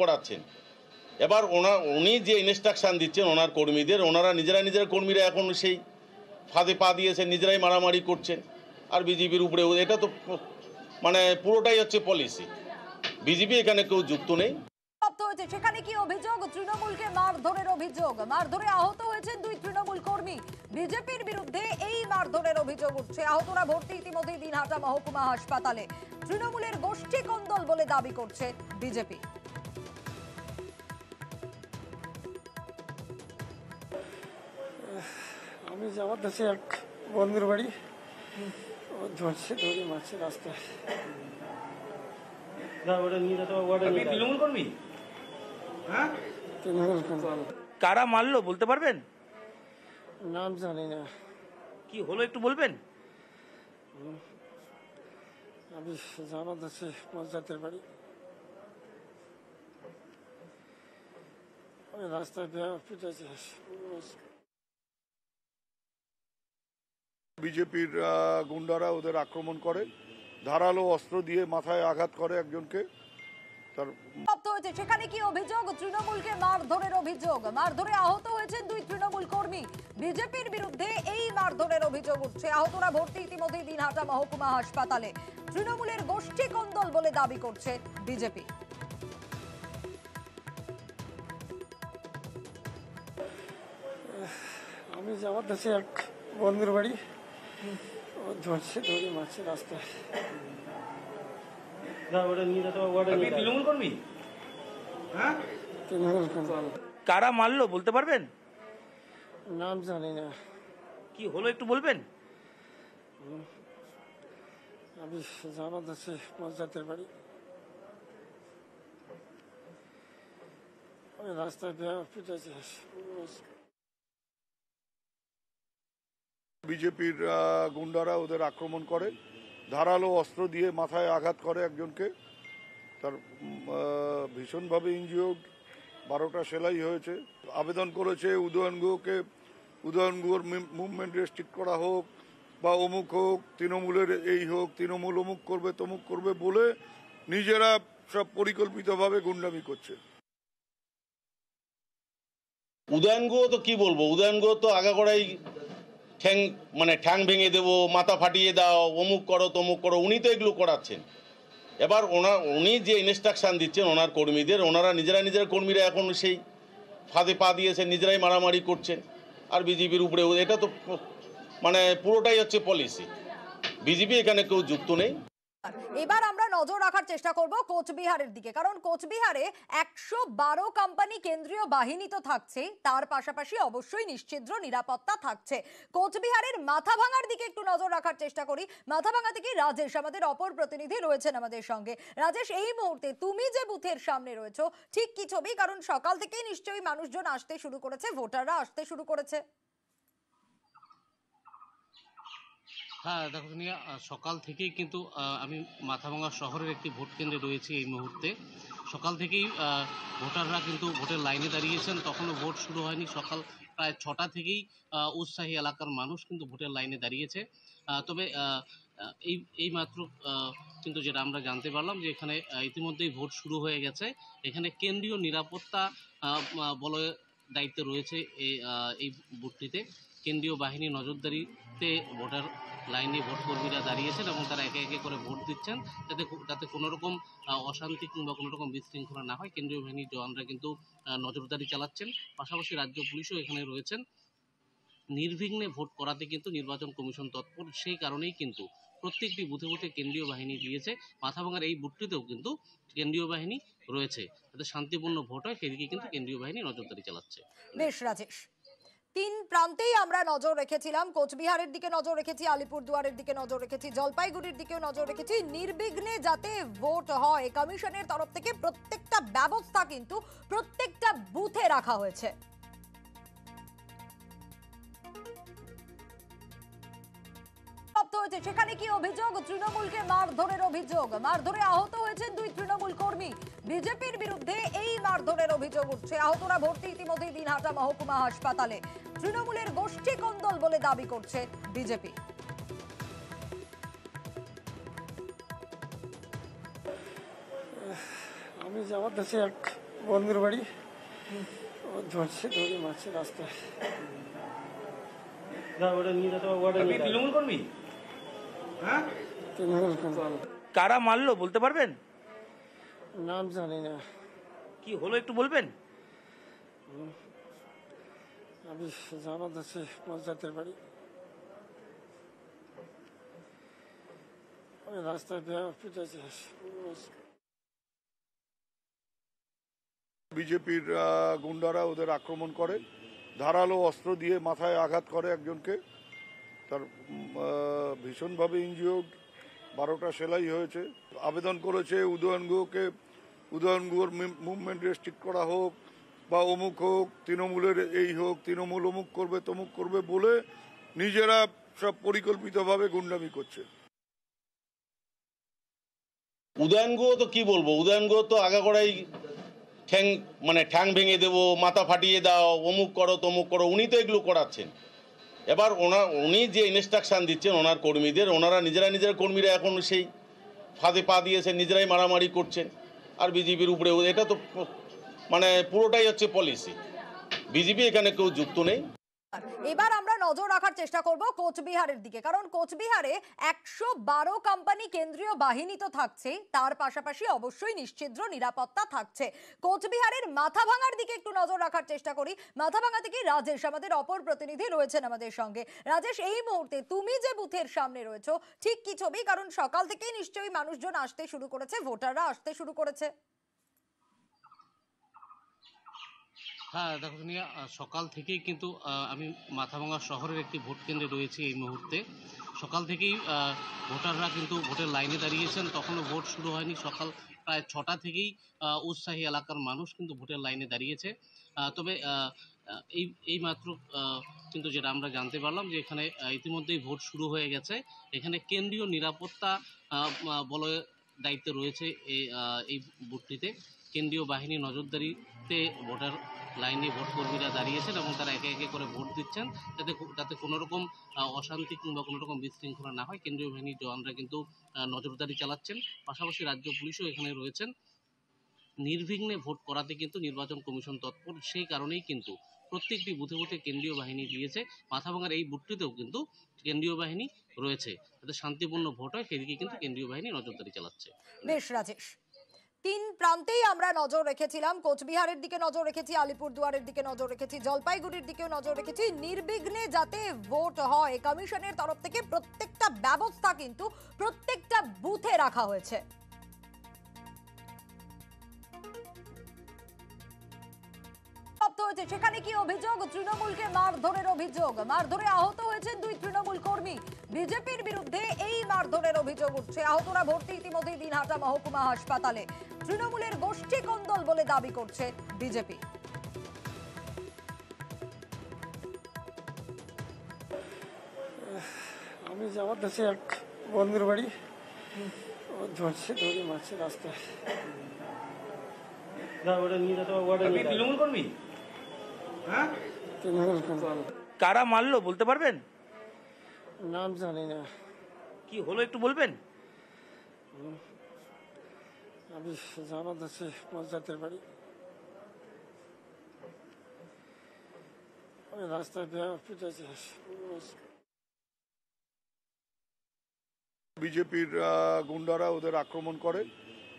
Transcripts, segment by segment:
করাচ্ছেন এবার ওনার উনি যে ইনস্ট্রাকশান দিচ্ছেন ওনার কর্মীদের ওনারা নিজেরা নিজের কর্মীরা এখন সেই ফাঁদে পা দিয়েছে নিজেরাই মারামারি করছেন আর বিজেপির উপরে এটা তো মানে পুরোটাই হচ্ছে পলিসি বিজেপি এখানে কেউ যুক্ত নেই সেখানে কি অভিযোগ তৃণমূলকে মারধরের অভিযোগ মারধরে আহত হয়েছেন দুই তৃণমূল কর্মী বিজেপির বিরুদ্ধে এই মারধরের অভিযোগ উঠছে আহতরা ভর্তি ইতিমধ্যেই দিনহাটা মহকুমা হাসপাতালে তৃণমূলের গোষ্ঠী কন্দল বলে দাবি করছে বিজেপি আমি যাওয়ার দেশে এক বন্ধুর বাড়ি ও ধরছে ধরে মারছে রাস্তায় হ্যাঁ? কারা মারলো বলতে পারবেন নাম জানি না কি হলো একটু বলবেন আমি জানাত আছি পঞ্চায়েতের বাড়ি আমি রাস্তায় পিটাইছি বিজেপির গুন্ডারা ওদের আক্রমণ করে ধারালো অস্ত্র দিয়ে মাথায় আঘাত করে একজনকে হয়েছে সেখানে কি অভিযোগ তৃণমূলকে মারধরের অভিযোগ মারধরে আহত হয়েছেন দুই তৃণমূল কর্মী বিজেপির বিরুদ্ধে এই মারধরের অভিযোগ উঠছে আহতরা ভর্তি ইতিমধ্যে দিনহাটা মহকুমা হাসপাতালে তৃণমূলের গোষ্ঠী কন্দল বলে দাবি করছে বিজেপি আমি যাওয়ার কাছে এক বন্ধুর বাড়ি ঝড়ছে দড়ি মারছে রাস্তায় হ্যাঁ? কারা মারলো বলতে পারবেন নাম জানি না কি হলো একটু বলবেন আমি জামাত আছি পঞ্চায়েতের বাড়ি রাস্তায় পিঠেছি বিজেপির গুন্ডারা ওদের আক্রমণ করে ধারালো অস্ত্র দিয়ে মাথায় আঘাত করে একজনকে তার ভীষণভাবে ইঞ্জিওর্ড বারোটা সেলাই হয়েছে আবেদন করেছে উদয়ন গুহকে উদয়ন গুহর মুভমেন্ট রেস্ট্রিক্ট করা হোক বা অমুক হোক তৃণমূলের এই হোক তৃণমূল অমুক করবে তমুক করবে বলে নিজেরা সব পরিকল্পিতভাবে গুন্ডামি করছে উদয়ন গুহ তো কি বলবো উদয়ন গুহ তো আগাগোড়াই ঠ্যাং মানে ঠ্যাং ভেঙে দেবো মাথা ফাটিয়ে দাও অমুক করো তমুক করো উনি তো এগুলো করাচ্ছেন এবার ওনার উনি যে ইনস্ট্রাকশান দিচ্ছেন ওনার কর্মীদের ওনারা নিজেরা নিজের কর্মীরা এখন সেই ফাঁদে পা দিয়েছে নিজেরাই মারামারি করছেন আর বিজেপির উপরে এটা তো মানে পুরোটাই হচ্ছে পলিসি বিজেপি এখানে কেউ যুক্ত নেই এবার আমরা নজর রাখার চেষ্টা করব কোচবিহারের দিকে কারণ কোচবিহারে একশো বারো কোম্পানি কেন্দ্রীয় বাহিনী তো থাকছে তার পাশাপাশি অবশ্যই নিশ্চিদ্র নিরাপত্তা থাকছে কোচবিহারের মাথা ভাঙার দিকে একটু নজর রাখার চেষ্টা করি মাথা ভাঙা থেকে রাজেশ আমাদের অপর প্রতিনিধি রয়েছেন আমাদের সঙ্গে রাজেশ এই মুহূর্তে তুমি যে বুথের সামনে রয়েছো ঠিক কি ছবি কারণ সকাল থেকেই নিশ্চয়ই মানুষজন আসতে শুরু করেছে ভোটাররা আসতে শুরু করেছে হ্যাঁ দেখো তুমি সকাল থেকেই কিন্তু আমি মাথাভাঙ্গা শহরের একটি ভোট কেন্দ্রে রয়েছি এই মুহূর্তে সকাল থেকেই ভোটাররা কিন্তু ভোটের লাইনে দাঁড়িয়েছেন তখনও ভোট শুরু হয়নি সকাল প্রায় ছটা থেকেই উৎসাহী এলাকার মানুষ কিন্তু ভোটের লাইনে দাঁড়িয়েছে তবে এই এই মাত্র কিন্তু যেটা আমরা জানতে পারলাম যে এখানে ইতিমধ্যেই ভোট শুরু হয়ে গেছে এখানে কেন্দ্রীয় নিরাপত্তা বলে দায়িত্বে রয়েছে এই ভোটটিতে কেন্দ্রীয় বাহিনী নজরদারিতে ভোটার লাইনে ভোট কর্মীরা দাঁড়িয়েছেন এবং তারা একে একে করে ভোট দিচ্ছেন যাতে যাতে কোনোরকম অশান্তি কিংবা কোনোরকম বিশৃঙ্খলা না হয় কেন্দ্রীয় বাহিনীর জওয়ানরা কিন্তু নজরদারি চালাচ্ছেন পাশাপাশি রাজ্য পুলিশও এখানে রয়েছেন নির্বিঘ্নে ভোট করাতে কিন্তু নির্বাচন কমিশন তৎপর সেই কারণেই কিন্তু প্রত্যেকটি বুথে বুথে কেন্দ্রীয় বাহিনী দিয়েছে মাথাভাঙার এই বুথটিতেও কিন্তু কেন্দ্রীয় বাহিনী রয়েছে যাতে শান্তিপূর্ণ ভোট হয় সেদিকে কিন্তু কেন্দ্রীয় বাহিনী নজরদারি চালাচ্ছে বেশ রাজেশ তিন প্রান্তেই আমরা নজর রেখেছিলাম কোচবিহারের দিকে নজর রেখেছি আলিপুরদুয়ারের দিকে নজর রেখেছি জলপাইগুড়ির দিকেও নজর রেখেছি নির্বিঘ্নে যাতে ভোট হয় কমিশনের তরফ থেকে প্রত্যেকটা ব্যবস্থা কিন্তু প্রত্যেকটা বুথে রাখা হয়েছে হয়েছে সেখানে কি অভিযোগ তৃণমূলকে মারধরের অভিযোগ মারধরে আহত হয়েছেন দুই তৃণমূল কর্মী বিজেপির বিরুদ্ধে এই মারধরের অভিযোগ উঠছে আহতরা ভর্তি ইতিমধ্যে দিনহাটা মহকুমা হাসপাতালে তৃণমূলের গোষ্ঠী কন্দল বলে দাবি করছে বিজেপি আমি যাওয়ার কাছে এক বন্ধুর বাড়ি ও ধরছে ধরে মারছে রাস্তায় না ওটা নিয়ে যেতে তৃণমূল কর্মী হ্যাঁ কারা মারলো বলতে পারবেন নাম জানি না কি হলো একটু বলবেন আমি জামাত আছি পঞ্চায়েতের বাড়ি ওই রাস্তায় পিটেছে বিজেপির গুন্ডারা ওদের আক্রমণ করে ধারালো অস্ত্র দিয়ে মাথায় আঘাত করে একজনকে তার ভীষণভাবে এনজিও বারোটা সেলাই হয়েছে আবেদন করেছে উদয়ন গুহকে উদয়ন গুহর মুভমেন্ট রেস্ট্রিক্ট করা হোক বা অমুক হোক তৃণমূলের এই হোক তৃণমূল অমুক করবে তমুক করবে বলে নিজেরা সব পরিকল্পিতভাবে গুন্ডামি করছে উদয়ন গুহ তো কি বলবো উদয়ন গুহ তো আগাগোড়াই ঠ্যাং মানে ঠ্যাং ভেঙে দেবো মাথা ফাটিয়ে দাও অমুক করো তমুক করো উনি তো এগুলো করাচ্ছেন এবার ওনার উনি যে ইনস্ট্রাকশান দিচ্ছেন ওনার কর্মীদের ওনারা নিজেরা নিজেরা কর্মীরা এখন সেই ফাঁদে পা দিয়েছে নিজেরাই মারামারি করছেন আর বিজেপির উপরে এটা তো মানে পুরোটাই হচ্ছে পলিসি বিজেপি এখানে কেউ যুক্ত নেই এবার আমরা নজর রাখার চেষ্টা করব কোচবিহারের দিকে কারণ কোচবিহারে একশো বারো কোম্পানি কেন্দ্রীয় বাহিনী তো থাকছেই তার পাশাপাশি অবশ্যই নিশ্চিদ্র নিরাপত্তা থাকছে কোচবিহারের মাথা ভাঙার দিকে একটু নজর রাখার চেষ্টা করি মাথা ভাঙা থেকে রাজেশ আমাদের অপর প্রতিনিধি রয়েছেন আমাদের সঙ্গে রাজেশ এই মুহূর্তে তুমি যে বুথের সামনে রয়েছো ঠিক কি ছবি কারণ সকাল থেকেই নিশ্চয়ই মানুষজন আসতে শুরু করেছে ভোটাররা আসতে শুরু করেছে হ্যাঁ দেখো তুমি সকাল থেকেই কিন্তু আমি মাথাভাঙ্গা শহরের একটি ভোট কেন্দ্রে রয়েছি এই মুহূর্তে সকাল থেকেই ভোটাররা কিন্তু ভোটের লাইনে দাঁড়িয়েছেন তখনও ভোট শুরু হয়নি সকাল প্রায় ছটা থেকেই উৎসাহী এলাকার মানুষ কিন্তু ভোটের লাইনে দাঁড়িয়েছে তবে এই এই মাত্র কিন্তু যেটা আমরা জানতে পারলাম যে এখানে ইতিমধ্যেই ভোট শুরু হয়ে গেছে এখানে কেন্দ্রীয় নিরাপত্তা বলে দায়িত্বে রয়েছে এই এই ভোটটিতে কেন্দ্রীয় বাহিনী নজরদারিতে ভোটার লাইনে ভোট কর্মীরা দাঁড়িয়েছেন এবং তারা একে একে করে ভোট দিচ্ছেন যাতে যাতে কোনোরকম অশান্তি কিংবা কোনোরকম বিশৃঙ্খলা না হয় কেন্দ্রীয় বাহিনীর জওয়ানরা কিন্তু নজরদারি চালাচ্ছেন পাশাপাশি রাজ্য পুলিশও এখানে রয়েছেন নির্বিঘ্নে ভোট করাতে কিন্তু নির্বাচন কমিশন তৎপর সেই কারণেই কিন্তু প্রত্যেকটি বুথে বুথে কেন্দ্রীয় বাহিনী দিয়েছে মাথাভাঙার এই বুথটিতেও কিন্তু কেন্দ্রীয় বাহিনী রয়েছে যাতে শান্তিপূর্ণ ভোট হয় সেদিকে কিন্তু কেন্দ্রীয় বাহিনী নজরদারি চালাচ্ছে বেশ রাজেশ তিন প্রান্তেই আমরা নজর রেখেছিলাম কোচবিহারের দিকে নজর রেখেছি আলিপুরদুয়ারের দিকে নজর রেখেছি জলপাইগুড়ির দিকেও নজর রেখেছি নির্বিঘ্নে যাতে ভোট হয় কমিশনের তরফ থেকে প্রত্যেকটা ব্যবস্থা কিন্তু প্রত্যেকটা বুথে রাখা হয়েছে সেখানে কি অভিযোগ তৃণমূলকে মারধরের অভিযোগ মারধরে আহত হয়েছেন দুই তৃণমূল কর্মী বিজেপির বিরুদ্ধে এই মারধরের অভিযোগ উঠছে আহতরা ভর্তি ইতিমধ্যেই দিনহাটা মহকুমা হাসপাতালে তৃণমূলের গোষ্ঠী কন্দল বলে দাবি করছে বিজেপি আমি যাওয়ার দেশে এক বন্ধুর বাড়ি ও ধরছে ধরে মারছে রাস্তায় তৃণমূল কর্মী হ্যাঁ তৃণমূল কর্মী কারা মারলো বলতে পারবেন নাম জানি না কি হলো একটু বলবেন আমি জামাত আছি পঞ্চায়েতের বাড়ি আমি রাস্তায় পিটাইছি বিজেপির গুন্ডারা ওদের আক্রমণ করে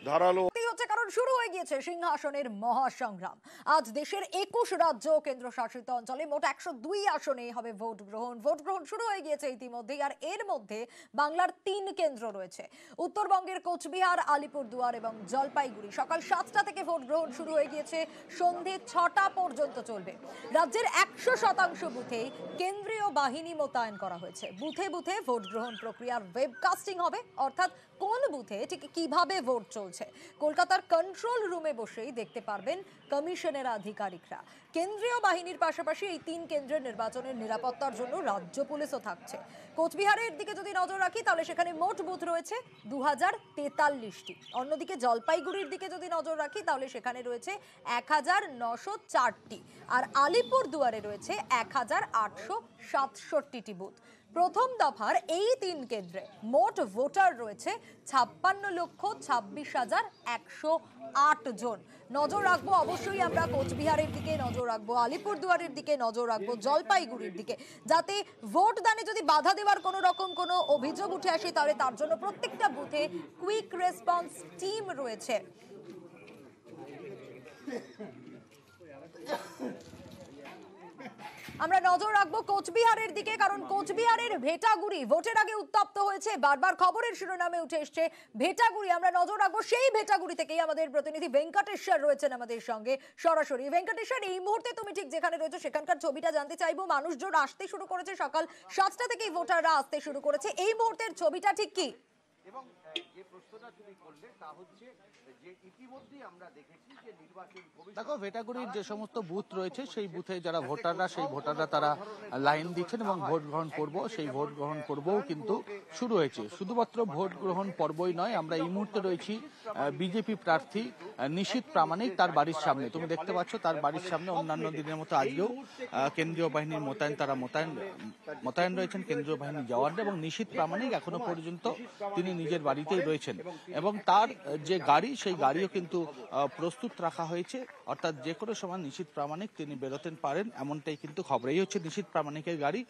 ধারালো হচ্ছে কারণ শুরু হয়ে গিয়েছে সিংহাসনের মহাসংগ্রাম আজ দেশের একুশ রাজ্য কেন্দ্র শাসিত অঞ্চলে মোট একশো দুই আসনে হবে ভোট গ্রহণ ভোট গ্রহণ শুরু হয়ে গিয়েছে ইতিমধ্যেই আর এর মধ্যে বাংলার তিন কেন্দ্র রয়েছে উত্তরবঙ্গের কোচবিহার আলিপুরদুয়ার এবং জলপাইগুড়ি সকাল সাতটা থেকে ভোট গ্রহণ শুরু হয়ে গিয়েছে সন্ধে ছটা পর্যন্ত চলবে রাজ্যের একশো শতাংশ বুথে কেন্দ্রীয় বাহিনী মোতায়েন করা হয়েছে বুথে বুথে ভোট গ্রহণ প্রক্রিয়ার ওয়েবকাস্টিং হবে অর্থাৎ কোন বুথে ঠিক কিভাবে ভোট চলছে কলকাতার কন্ট্রোল রুমে বসেই দেখতে পারবেন কমিশনের আধিকারিকরা কেন্দ্রীয় বাহিনীর পাশাপাশি এই তিন কেন্দ্রের নির্বাচনের নিরাপত্তার জন্য রাজ্য পুলিশও থাকছে কোচবিহারের দিকে যদি নজর রাখি তাহলে সেখানে মোট বুথ রয়েছে দু হাজার তেতাল্লিশটি অন্যদিকে জলপাইগুড়ির দিকে যদি নজর রাখি তাহলে সেখানে রয়েছে এক হাজার নশো চারটি আর আলিপুর দুয়ারে রয়েছে এক হাজার আটশো সাতষট্টিটি বুথ প্রথম দফার এই তিন কেন্দ্রে মোট ভোটার রয়েছে ছাপ্পান্ন লক্ষ ছাব্বিশ হাজার একশো আট জন নজর রাখবো অবশ্যই আমরা কোচবিহারের দিকে নজর রাখবো আলিপুরদুয়ারের দিকে নজর রাখবো জলপাইগুড়ির দিকে যাতে ভোট দানে যদি বাধা দেওয়ার কোনো রকম কোনো অভিযোগ উঠে আসে তাহলে তার জন্য প্রত্যেকটা বুথে কুইক রেসপন্স টিম রয়েছে আমরা নজর রাখবো কোচবিহারের দিকে কারণ কোচবিহারের ভেটাগুড়ি ভোটের আগে উত্তপ্ত হয়েছে বারবার খবরের শিরোনামে উঠে এসছে ভেটাগুড়ি আমরা নজর রাখবো সেই ভেটাগুড়ি থেকেই আমাদের প্রতিনিধি ভেঙ্কটেশ্বর রয়েছেন আমাদের সঙ্গে সরাসরি ভেঙ্কটেশ্বর এই মুহূর্তে তুমি ঠিক যেখানে রয়েছো সেখানকার ছবিটা জানতে চাইবো মানুষজন আসতে শুরু করেছে সকাল সাতটা থেকেই ভোটাররা আসতে শুরু করেছে এই মুহূর্তের ছবিটা ঠিক কি এবং যে প্রশ্নটা তুমি করলে তা হচ্ছে দেখো ভেটাগুড়ির যে সমস্ত বুথ রয়েছে সেই বুথে যারা ভোটাররা সেই ভোটাররা তারা লাইন দিচ্ছেন এবং ভোট গ্রহণ করব সেই ভোট গ্রহণ করবও কিন্তু শুরু হয়েছে শুধুমাত্র ভোট গ্রহণ পর্বই নয় আমরা এই মুহূর্তে রয়েছি বিজেপি প্রার্থী নিশীত প্রামাণিক তার বাড়ির সামনে তুমি দেখতে পাচ্ছ তার বাড়ির সামনে অন্যান্য দিনের মতো আজকেও কেন্দ্রীয় বাহিনীর মোতায়েন তারা মোতায়েন মোতায়েন রয়েছেন কেন্দ্রীয় বাহিনী জওয়ানরা এবং নিশীত প্রামাণিক এখনো পর্যন্ত তিনি নিজের বাড়িতেই রয়েছেন এবং তার যে গাড়ি সেই গাড়িও কিন্তু প্রস্তুত রাখা হয়েছে অর্থাৎ যে কোনো সময় নিশীত প্রামাণিক তিনি বেরোতে পারেন এমনটাই কিন্তু খবর এই হচ্ছে নিশীত প্রামাণিকের গাড়ি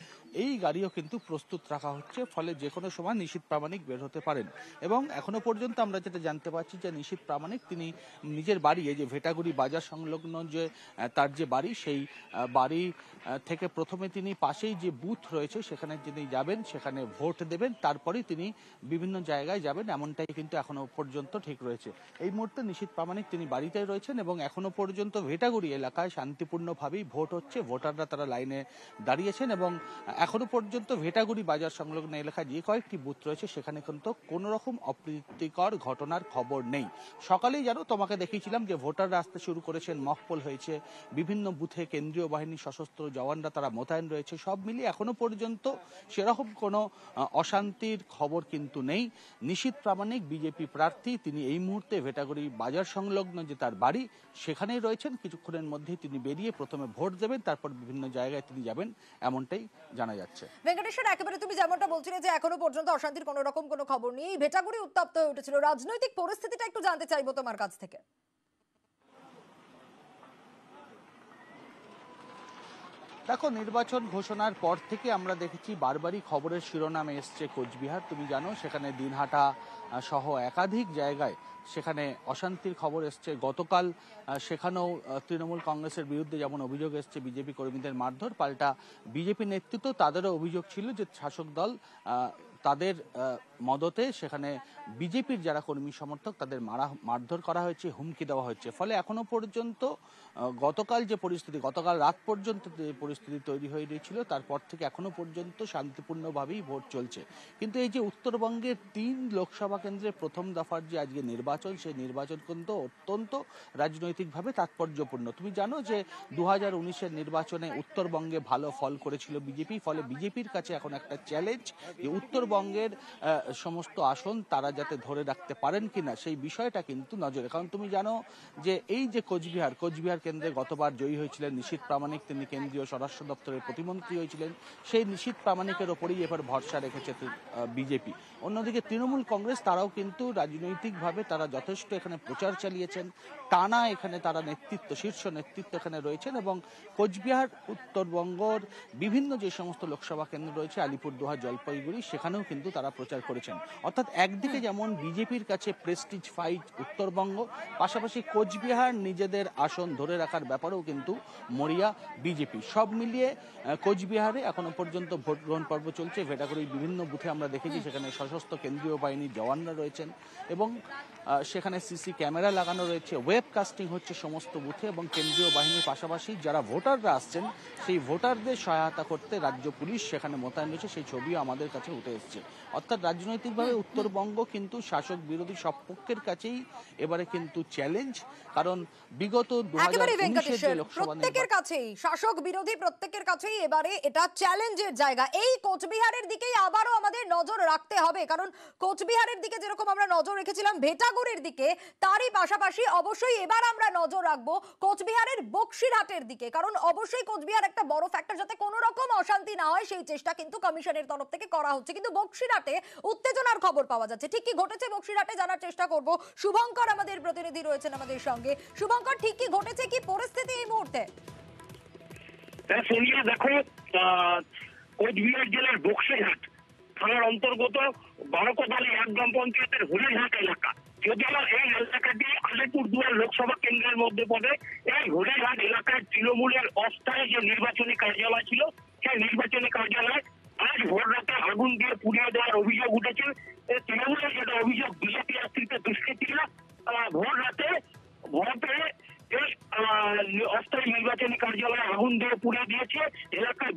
এই গাড়িও কিন্তু প্রস্তুত রাখা হচ্ছে ফলে যে কোনো সময় নিশীত প্রামাণিক বের হতে পারেন এবং এখনো পর্যন্ত আমরা যেটা জানতে পারছি যে নিশীত প্রামাণিক তিনি নিজের বাড়ি এই যে ভেটাগুড়ি বাজার সংলগ্ন যে তার যে বাড়ি সেই বাড়ি থেকে প্রথমে তিনি পাশেই যে বুথ রয়েছে সেখানে তিনি যাবেন সেখানে ভোট দেবেন তারপরে তিনি বিভিন্ন জায়গায় যাবেন এমনটাই কিন্তু এখনো পর্যন্ত ঠিক রয়েছে এই মুহূর্তে নিশীত প্রামাণিক তিনি বাড়িতে রয়েছেন এবং এখনো পর্যন্ত ভেটাগুড়ি এলাকায় শান্তিপূর্ণভাবেই ভোট হচ্ছে ভোটাররা তারা লাইনে দাঁড়িয়েছেন এবং এখনো পর্যন্ত ভেটাগুড়ি বাজার সংলগ্ন এলাকায় যে কয়েকটি বুথ রয়েছে সেখানে কিন্তু কোনো রকম অপ্রীতিকর ঘটনার খবর নেই সকালেই জানো তোমাকে দেখিয়েছিলাম যে ভোটাররা আসতে শুরু করেছেন মকপল হয়েছে বিভিন্ন বুথে কেন্দ্রীয় বাহিনী সশস্ত্র জওয়ানরা তারা মোতায়েন রয়েছে সব মিলিয়ে এখনো পর্যন্ত সেরকম কোনো অশান্তির খবর কিন্তু নেই নিশীত প্রামাণিক বিজেপি প্রার্থী তিনি এই মুহূর্তে ভেটা মন্দারগড়ি বাজার সংলগ্ন যে তার বাড়ি সেখানেই রয়েছেন কিছুক্ষণের মধ্যে তিনি বেরিয়ে প্রথমে ভোট দেবেন তারপর বিভিন্ন জায়গায় তিনি যাবেন এমনটাই জানা যাচ্ছে ভেঙ্কটেশ্বর একেবারে তুমি যেমনটা বলছিলে যে এখনো পর্যন্ত অশান্তির কোনো রকম কোনো খবর নেই ভেটাগুড়ি উত্তপ্ত হয়ে উঠেছিল রাজনৈতিক পরিস্থিতিটা একটু জানতে চাইবো তোমার কাছ থেকে দেখো নির্বাচন ঘোষণার পর থেকে আমরা দেখেছি বারবারই খবরের শিরোনামে এসছে কোচবিহার তুমি জানো সেখানে দিনহাটা সহ একাধিক জায়গায় সেখানে অশান্তির খবর এসছে গতকাল সেখানেও তৃণমূল কংগ্রেসের বিরুদ্ধে যেমন অভিযোগ এসছে বিজেপি কর্মীদের মারধর পাল্টা বিজেপি নেতৃত্ব তাদেরও অভিযোগ ছিল যে শাসক দল তাদের মদতে সেখানে বিজেপির যারা কর্মী সমর্থক তাদের মারা মারধর করা হয়েছে হুমকি দেওয়া হয়েছে ফলে এখনো পর্যন্ত গতকাল যে পরিস্থিতি গতকাল রাত পর্যন্ত যে পরিস্থিতি তৈরি হয়ে গিয়েছিল তারপর থেকে এখনো পর্যন্ত শান্তিপূর্ণভাবেই ভোট চলছে কিন্তু এই যে উত্তরবঙ্গের তিন লোকসভা কেন্দ্রে প্রথম দফার যে আজকে নির্বাচন সেই নির্বাচন কিন্তু অত্যন্ত রাজনৈতিকভাবে তাৎপর্যপূর্ণ তুমি জানো যে দু হাজার নির্বাচনে উত্তরবঙ্গে ভালো ফল করেছিল বিজেপি ফলে বিজেপির কাছে এখন একটা চ্যালেঞ্জ যে উত্তরবঙ্গের সমস্ত আসন তারা যাতে ধরে রাখতে পারেন কিনা সেই বিষয়টা কিন্তু নজরে কারণ তুমি জানো যে এই যে কোচবিহার কোচবিহার কেন্দ্রে গতবার জয়ী হয়েছিলেন নিশীত প্রামাণিক তিনি কেন্দ্রীয় স্বরাষ্ট্র দপ্তরের প্রতিমন্ত্রী হয়েছিলেন সেই নিশীত প্রামাণিকের ওপরেই এবার ভরসা রেখেছে বিজেপি অন্যদিকে তৃণমূল কংগ্রেস তারাও কিন্তু রাজনৈতিকভাবে তারা যথেষ্ট এখানে প্রচার চালিয়েছেন টানা এখানে তারা নেতৃত্ব শীর্ষ নেতৃত্ব এখানে রয়েছেন এবং কোচবিহার উত্তরবঙ্গর বিভিন্ন যে সমস্ত লোকসভা কেন্দ্র রয়েছে আলিপুরদুয়ার জলপাইগুড়ি সেখানেও কিন্তু তারা প্রচার করে করেছেন অর্থাৎ একদিকে যেমন বিজেপির কাছে প্রেস্টিজ ফাইট উত্তরবঙ্গ পাশাপাশি কোচবিহার নিজেদের আসন ধরে রাখার ব্যাপারেও কিন্তু মরিয়া বিজেপি সব মিলিয়ে কোচবিহারে এখনো পর্যন্ত ভোট গ্রহণ পর্ব চলছে ভেটাগুড়ির বিভিন্ন বুথে আমরা দেখেছি সেখানে সশস্ত্র কেন্দ্রীয় বাহিনীর জওয়ানরা রয়েছেন এবং সেখানে সিসি ক্যামেরা লাগানো রয়েছে ওয়েব কাস্টিং হচ্ছে সমস্ত বুথে এবং কেন্দ্রীয় বাহিনীর পাশাপাশি যারা ভোটাররা আসছেন সেই ভোটারদের সহায়তা করতে রাজ্য পুলিশ সেখানে মোতায়েন রয়েছে সেই ছবিও আমাদের কাছে উঠে এসছে অর্থাৎ রাজনৈতিকভাবে উত্তরবঙ্গ কিন্তু শাসক বিরোধী সব পক্ষের কাছেই এবারে কিন্তু চ্যালেঞ্জ কারণ বিগত প্রত্যেকের কাছেই শাসক বিরোধী প্রত্যেকের কাছেই এবারে এটা চ্যালেঞ্জের জায়গা এই কোচবিহারের দিকেই আবারও আমাদের নজর রাখতে হবে কারণ কোচবিহারের দিকে যেরকম আমরা নজর রেখেছিলাম ভেটাগুড়ির দিকে তারই পাশাপাশি অবশ্যই এবার আমরা নজর রাখবো কোচবিহারের বক্সিরহাটের দিকে কারণ অবশ্যই কোচবিহার একটা বড় ফ্যাক্টর যাতে কোনো রকম অশান্তি না হয় সেই চেষ্টা কিন্তু কমিশনের তরফ থেকে করা হচ্ছে কিন্তু বক্সিরহাট বক্সিরহাটে উত্তেজনার খবর পাওয়া যাচ্ছে ঠিক কি ঘটেছে বক্সিরহাটে জানার চেষ্টা করব শুভঙ্কর আমাদের প্রতিনিধি রয়েছেন আমাদের সঙ্গে শুভঙ্কর ঠিক কি ঘটেছে কি পরিস্থিতি এই মুহূর্তে হ্যাঁ, তৃণমূলের অস্থায়ী যে নির্বাচনী কার্যালয় ছিল সেই নির্বাচনী কার্যালয় আজ ভোর রাতে আগুন দিয়ে পুড়িয়ে দেওয়ার অভিযোগ উঠেছে তৃণমূলের যেটা অভিযোগ বিজেপি আশ্রিত দুষ্কৃতীরা ভোর রাতে ভোটে অস্থায়ী নির্বাচনী কার্যালয়ে আগুন দিয়ে পুড়িয়ে দিয়েছে এলাকার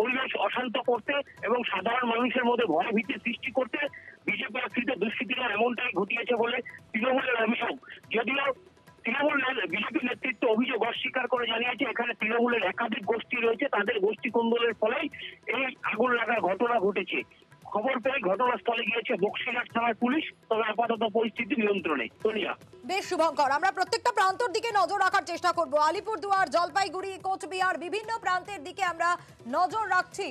পরিবেশ অশান্ত করতে এবং সাধারণ মানুষের মধ্যে ভয় ভীতি সৃষ্টি করতে বিজেপি আশ্রিত দুষ্কৃতীরা এমনটাই ঘটিয়েছে বলে তৃণমূলের অভিযোগ যদিও তৃণমূলের বিজেপি নেতৃত্ব অভিযোগ অস্বীকার করে জানিয়েছে এখানে তৃণমূলের একাধিক গোষ্ঠী রয়েছে তাদের গোষ্ঠী কোন্দলের ফলেই এই আগুন লাগার ঘটনা ঘটেছে খবর পেয়ে ঘটনাস্থলে গিয়েছে বক্সিঘাট থানার পুলিশ তবে আপাতত পরিস্থিতি নিয়ন্ত্রণে সোনিয়া বেশ শুভঙ্কর আমরা প্রত্যেকটা প্রান্তর দিকে নজর রাখার চেষ্টা করব আলিপুরদুয়ার জলপাইগুড়ি কোচবিহার বিভিন্ন প্রান্তের দিকে আমরা নজর রাখছি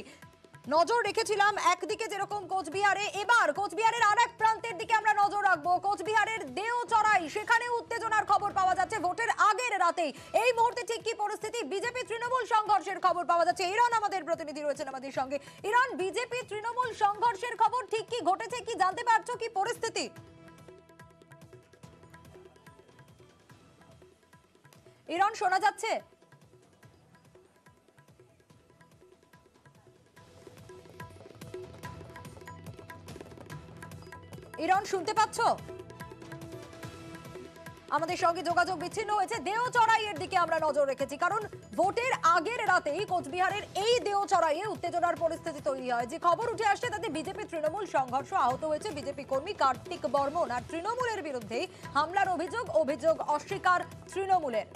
নজর রেখেছিলাম একদিকে যেরকম কোচবিহারে এবার কোচবিহারের আর এক প্রান্তের দিকে আমরা নজর রাখবো কোচবিহারের দেও চড়াই সেখানে উত্তেজনার খবর পাওয়া যাচ্ছে ভোটের আগের রাতে এই মুহূর্তে ঠিক কি পরিস্থিতি বিজেপি তৃণমূল সংঘর্ষের খবর পাওয়া যাচ্ছে ইরান আমাদের প্রতিনিধি রয়েছেন আমাদের সঙ্গে ইরান বিজেপি তৃণমূল সংঘর্ষের খবর ঠিক কি ঘটেছে কি জানতে পারছো কি পরিস্থিতি ইরান শোনা যাচ্ছে ইরন শুনতে পাচ্ছ আমাদের সঙ্গে যোগাযোগ বিচ্ছিন্ন হয়েছে দেও চড়াইয়ের দিকে আমরা নজর রেখেছি কারণ ভোটের আগের রাতেই কোচবিহারের এই দেও চড়াইয়ে উত্তেজনার পরিস্থিতি তৈরি হয় যে খবর উঠে আসছে তাতে বিজেপি তৃণমূল সংঘর্ষ আহত হয়েছে বিজেপি কর্মী কার্তিক বর্মন আর তৃণমূলের বিরুদ্ধে হামলার অভিযোগ অভিযোগ অস্বীকার তৃণমূলের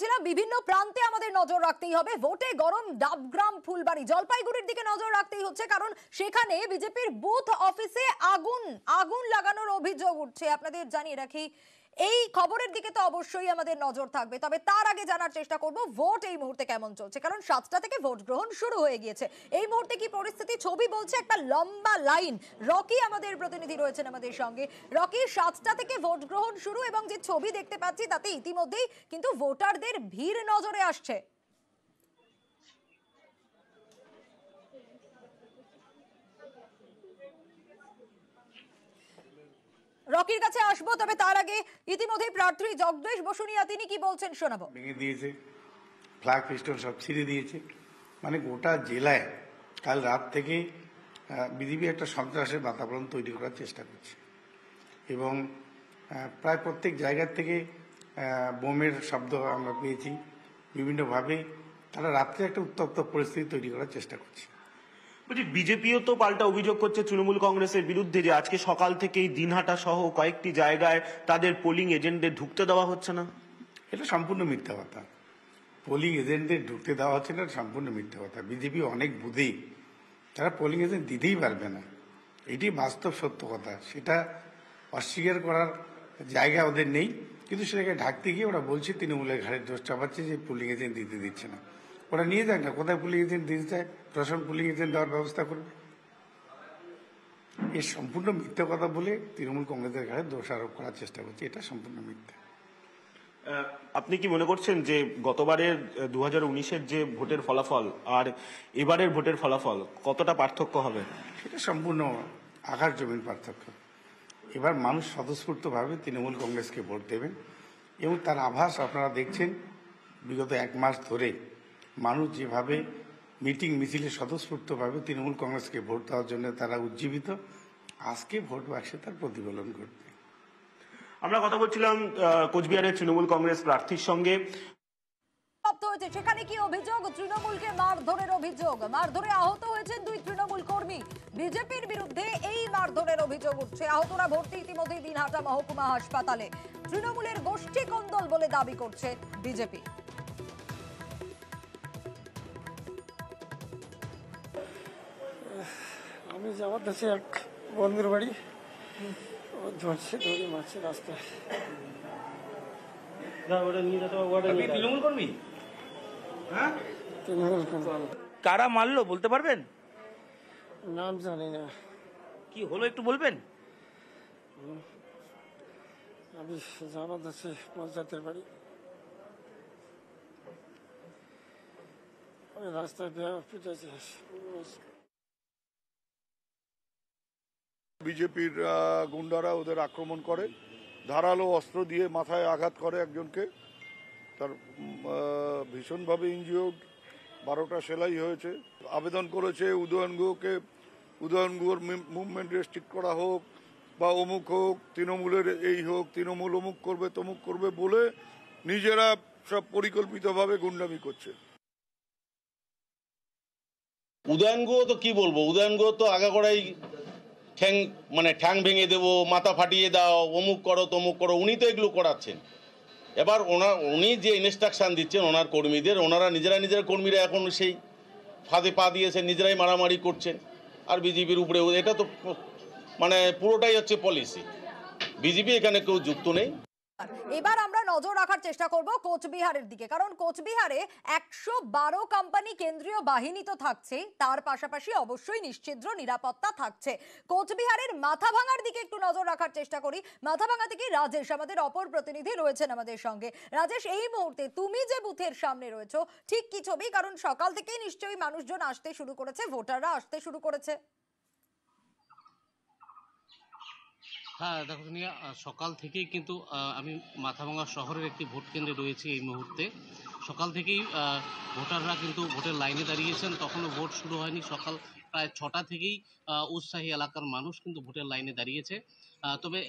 বলছিলাম বিভিন্ন প্রান্তে আমাদের নজর রাখতেই হবে ভোটে গরম ডাবগ্রাম ফুলবাড়ি জলপাইগুড়ির দিকে নজর রাখতেই হচ্ছে কারণ সেখানে বিজেপির বুথ অফিসে আগুন আগুন লাগানোর অভিযোগ উঠছে আপনাদের জানিয়ে রাখি এই খবরের দিকে তো অবশ্যই আমাদের নজর থাকবে তবে তার আগে জানার চেষ্টা করব ভোট এই মুহূর্তে কেমন চলছে কারণ সাতটা থেকে ভোট গ্রহণ শুরু হয়ে গিয়েছে এই মুহূর্তে কি পরিস্থিতি ছবি বলছে একটা লম্বা লাইন রকি আমাদের প্রতিনিধি রয়েছেন আমাদের সঙ্গে রকি সাতটা থেকে ভোট গ্রহণ শুরু এবং যে ছবি দেখতে পাচ্ছি তাতে ইতিমধ্যেই কিন্তু ভোটারদের ভিড় নজরে আসছে রকির কাছে আসবো তবে তার আগে ইতিমধ্যে প্রার্থী জগদেশ বসুনিয়া তিনি কি বলছেন শোনাবো ভেঙে দিয়েছে ফ্ল্যাগ ফেস্টন সব ছিঁড়ে দিয়েছে মানে গোটা জেলায় কাল রাত থেকে বিজেপি একটা সন্ত্রাসের বাতাবরণ তৈরি করার চেষ্টা করছে এবং প্রায় প্রত্যেক জায়গার থেকে বোমের শব্দ আমরা পেয়েছি বিভিন্নভাবে তারা রাত্রে একটা উত্তপ্ত পরিস্থিতি তৈরি করার চেষ্টা করছে বলছি বিজেপিও তো পাল্টা অভিযোগ করছে তৃণমূল কংগ্রেসের বিরুদ্ধে যে আজকে সকাল থেকেই দিনহাটা সহ কয়েকটি জায়গায় তাদের পোলিং এজেন্টদের ঢুকতে দেওয়া হচ্ছে না এটা সম্পূর্ণ মিথ্যা কথা পোলিং এজেন্টদের ঢুকতে দেওয়া হচ্ছে না সম্পূর্ণ মিথ্যা কথা বিজেপি অনেক বুধেই তারা পোলিং এজেন্ট দিতেই পারবে না এটি বাস্তব সত্য কথা সেটা অস্বীকার করার জায়গা ওদের নেই কিন্তু সেটাকে ঢাকতে গিয়ে ওরা বলছে তৃণমূলের ঘাড়ের দোষ চাপাচ্ছে যে পোলিং এজেন্ট দিতে দিচ্ছে না ওরা নিয়ে যাক না কোথায় পুলিং এজেন্ট দিতে চায় প্রশাসন পুলিং এজেন্ট দেওয়ার ব্যবস্থা করবে এর সম্পূর্ণ মিথ্যা কথা বলে তৃণমূল কংগ্রেসের ঘাড়ে দোষারোপ করার চেষ্টা করছে এটা সম্পূর্ণ মিথ্যা আপনি কি মনে করছেন যে গতবারের দু হাজার যে ভোটের ফলাফল আর এবারের ভোটের ফলাফল কতটা পার্থক্য হবে সেটা সম্পূর্ণ আঘাত জমির পার্থক্য এবার মানুষ স্বতঃস্ফূর্তভাবে তৃণমূল কংগ্রেসকে ভোট দেবেন এবং তার আভাস আপনারা দেখছেন বিগত এক মাস ধরে মানুষ যেভাবে মিটিং মিছিলে স্বতঃস্ফূর্তভাবে তৃণমূল কংগ্রেসকে ভোট দেওয়ার জন্য তারা উজ্জীবিত আজকে ভোট বাক্সে তার প্রতিফলন ঘটবে আমরা কথা বলছিলাম কোচবিহারের তৃণমূল কংগ্রেস প্রার্থীর সঙ্গে সেখানে কি অভিযোগ তৃণমূলকে মারধরের অভিযোগ মারধরে আহত হয়েছেন দুই তৃণমূল কর্মী বিজেপির বিরুদ্ধে এই মারধরের অভিযোগ উঠছে আহতরা ভর্তি ইতিমধ্যে দিনহাটা মহকুমা হাসপাতালে তৃণমূলের গোষ্ঠী কন্দল বলে দাবি করছে বিজেপি আমি যাওয়ার দেশে এক বন্ধুর বাড়ি ও ধরছে ধরে মারছে রাস্তায় হ্যাঁ? কারা মারলো বলতে পারবেন নাম জানি না কি হলো একটু বলবেন আমি জানাত দেশে পঞ্চায়েতের বাড়ি রাস্তায় পিঠেছি বিজেপির গুন্ডারা ওদের আক্রমণ করে ধারালো অস্ত্র দিয়ে মাথায় আঘাত করে একজনকে তার ভীষণভাবে ইঞ্জিওর্ড বারোটা সেলাই হয়েছে আবেদন করেছে উদয়ন গুহকে উদয়ন গুহর মুভমেন্ট রেস্ট্রিক্ট করা হোক বা অমুক হোক তৃণমূলের এই হোক তৃণমূল অমুক করবে তমুক করবে বলে নিজেরা সব পরিকল্পিতভাবে গুন্ডামি করছে উদয়ন গুহ তো কি বলবো উদয়ন গুহ তো আগাগোড়াই ঠ্যাং মানে ঠ্যাং ভেঙে দেবো মাথা ফাটিয়ে দাও অমুক করো তমুক করো উনি তো এগুলো করাচ্ছেন এবার ওনার উনি যে ইনস্ট্রাকশান দিচ্ছেন ওনার কর্মীদের ওনারা নিজেরা নিজেরা কর্মীরা এখন সেই ফাঁদে পা দিয়েছে নিজেরাই মারামারি করছেন আর বিজেপির উপরে এটা তো মানে পুরোটাই হচ্ছে পলিসি বিজেপি এখানে কেউ যুক্ত নেই আচ্ছা। এবার আমরা নজর রাখার চেষ্টা করব কোচবিহারের দিকে কারণ কোচবিহারে একশো বারো কোম্পানি কেন্দ্রীয় বাহিনী তো থাকছে তার পাশাপাশি অবশ্যই নিশ্চিদ্র নিরাপত্তা থাকছে কোচবিহারের মাথা ভাঙার দিকে একটু নজর রাখার চেষ্টা করি মাথা ভাঙা থেকে রাজেশ আমাদের অপর প্রতিনিধি রয়েছেন আমাদের সঙ্গে রাজেশ এই মুহূর্তে তুমি যে বুথের সামনে রয়েছো ঠিক কি ছবি কারণ সকাল থেকেই নিশ্চয়ই মানুষজন আসতে শুরু করেছে ভোটাররা আসতে শুরু করেছে হ্যাঁ দেখো তুমি সকাল থেকেই কিন্তু আমি মাথাভাঙ্গা শহরের একটি ভোট কেন্দ্রে রয়েছি এই মুহূর্তে সকাল থেকেই ভোটাররা কিন্তু ভোটের লাইনে দাঁড়িয়েছেন তখনও ভোট শুরু হয়নি সকাল প্রায় ছটা থেকেই উৎসাহী এলাকার মানুষ কিন্তু ভোটের লাইনে দাঁড়িয়েছে তবে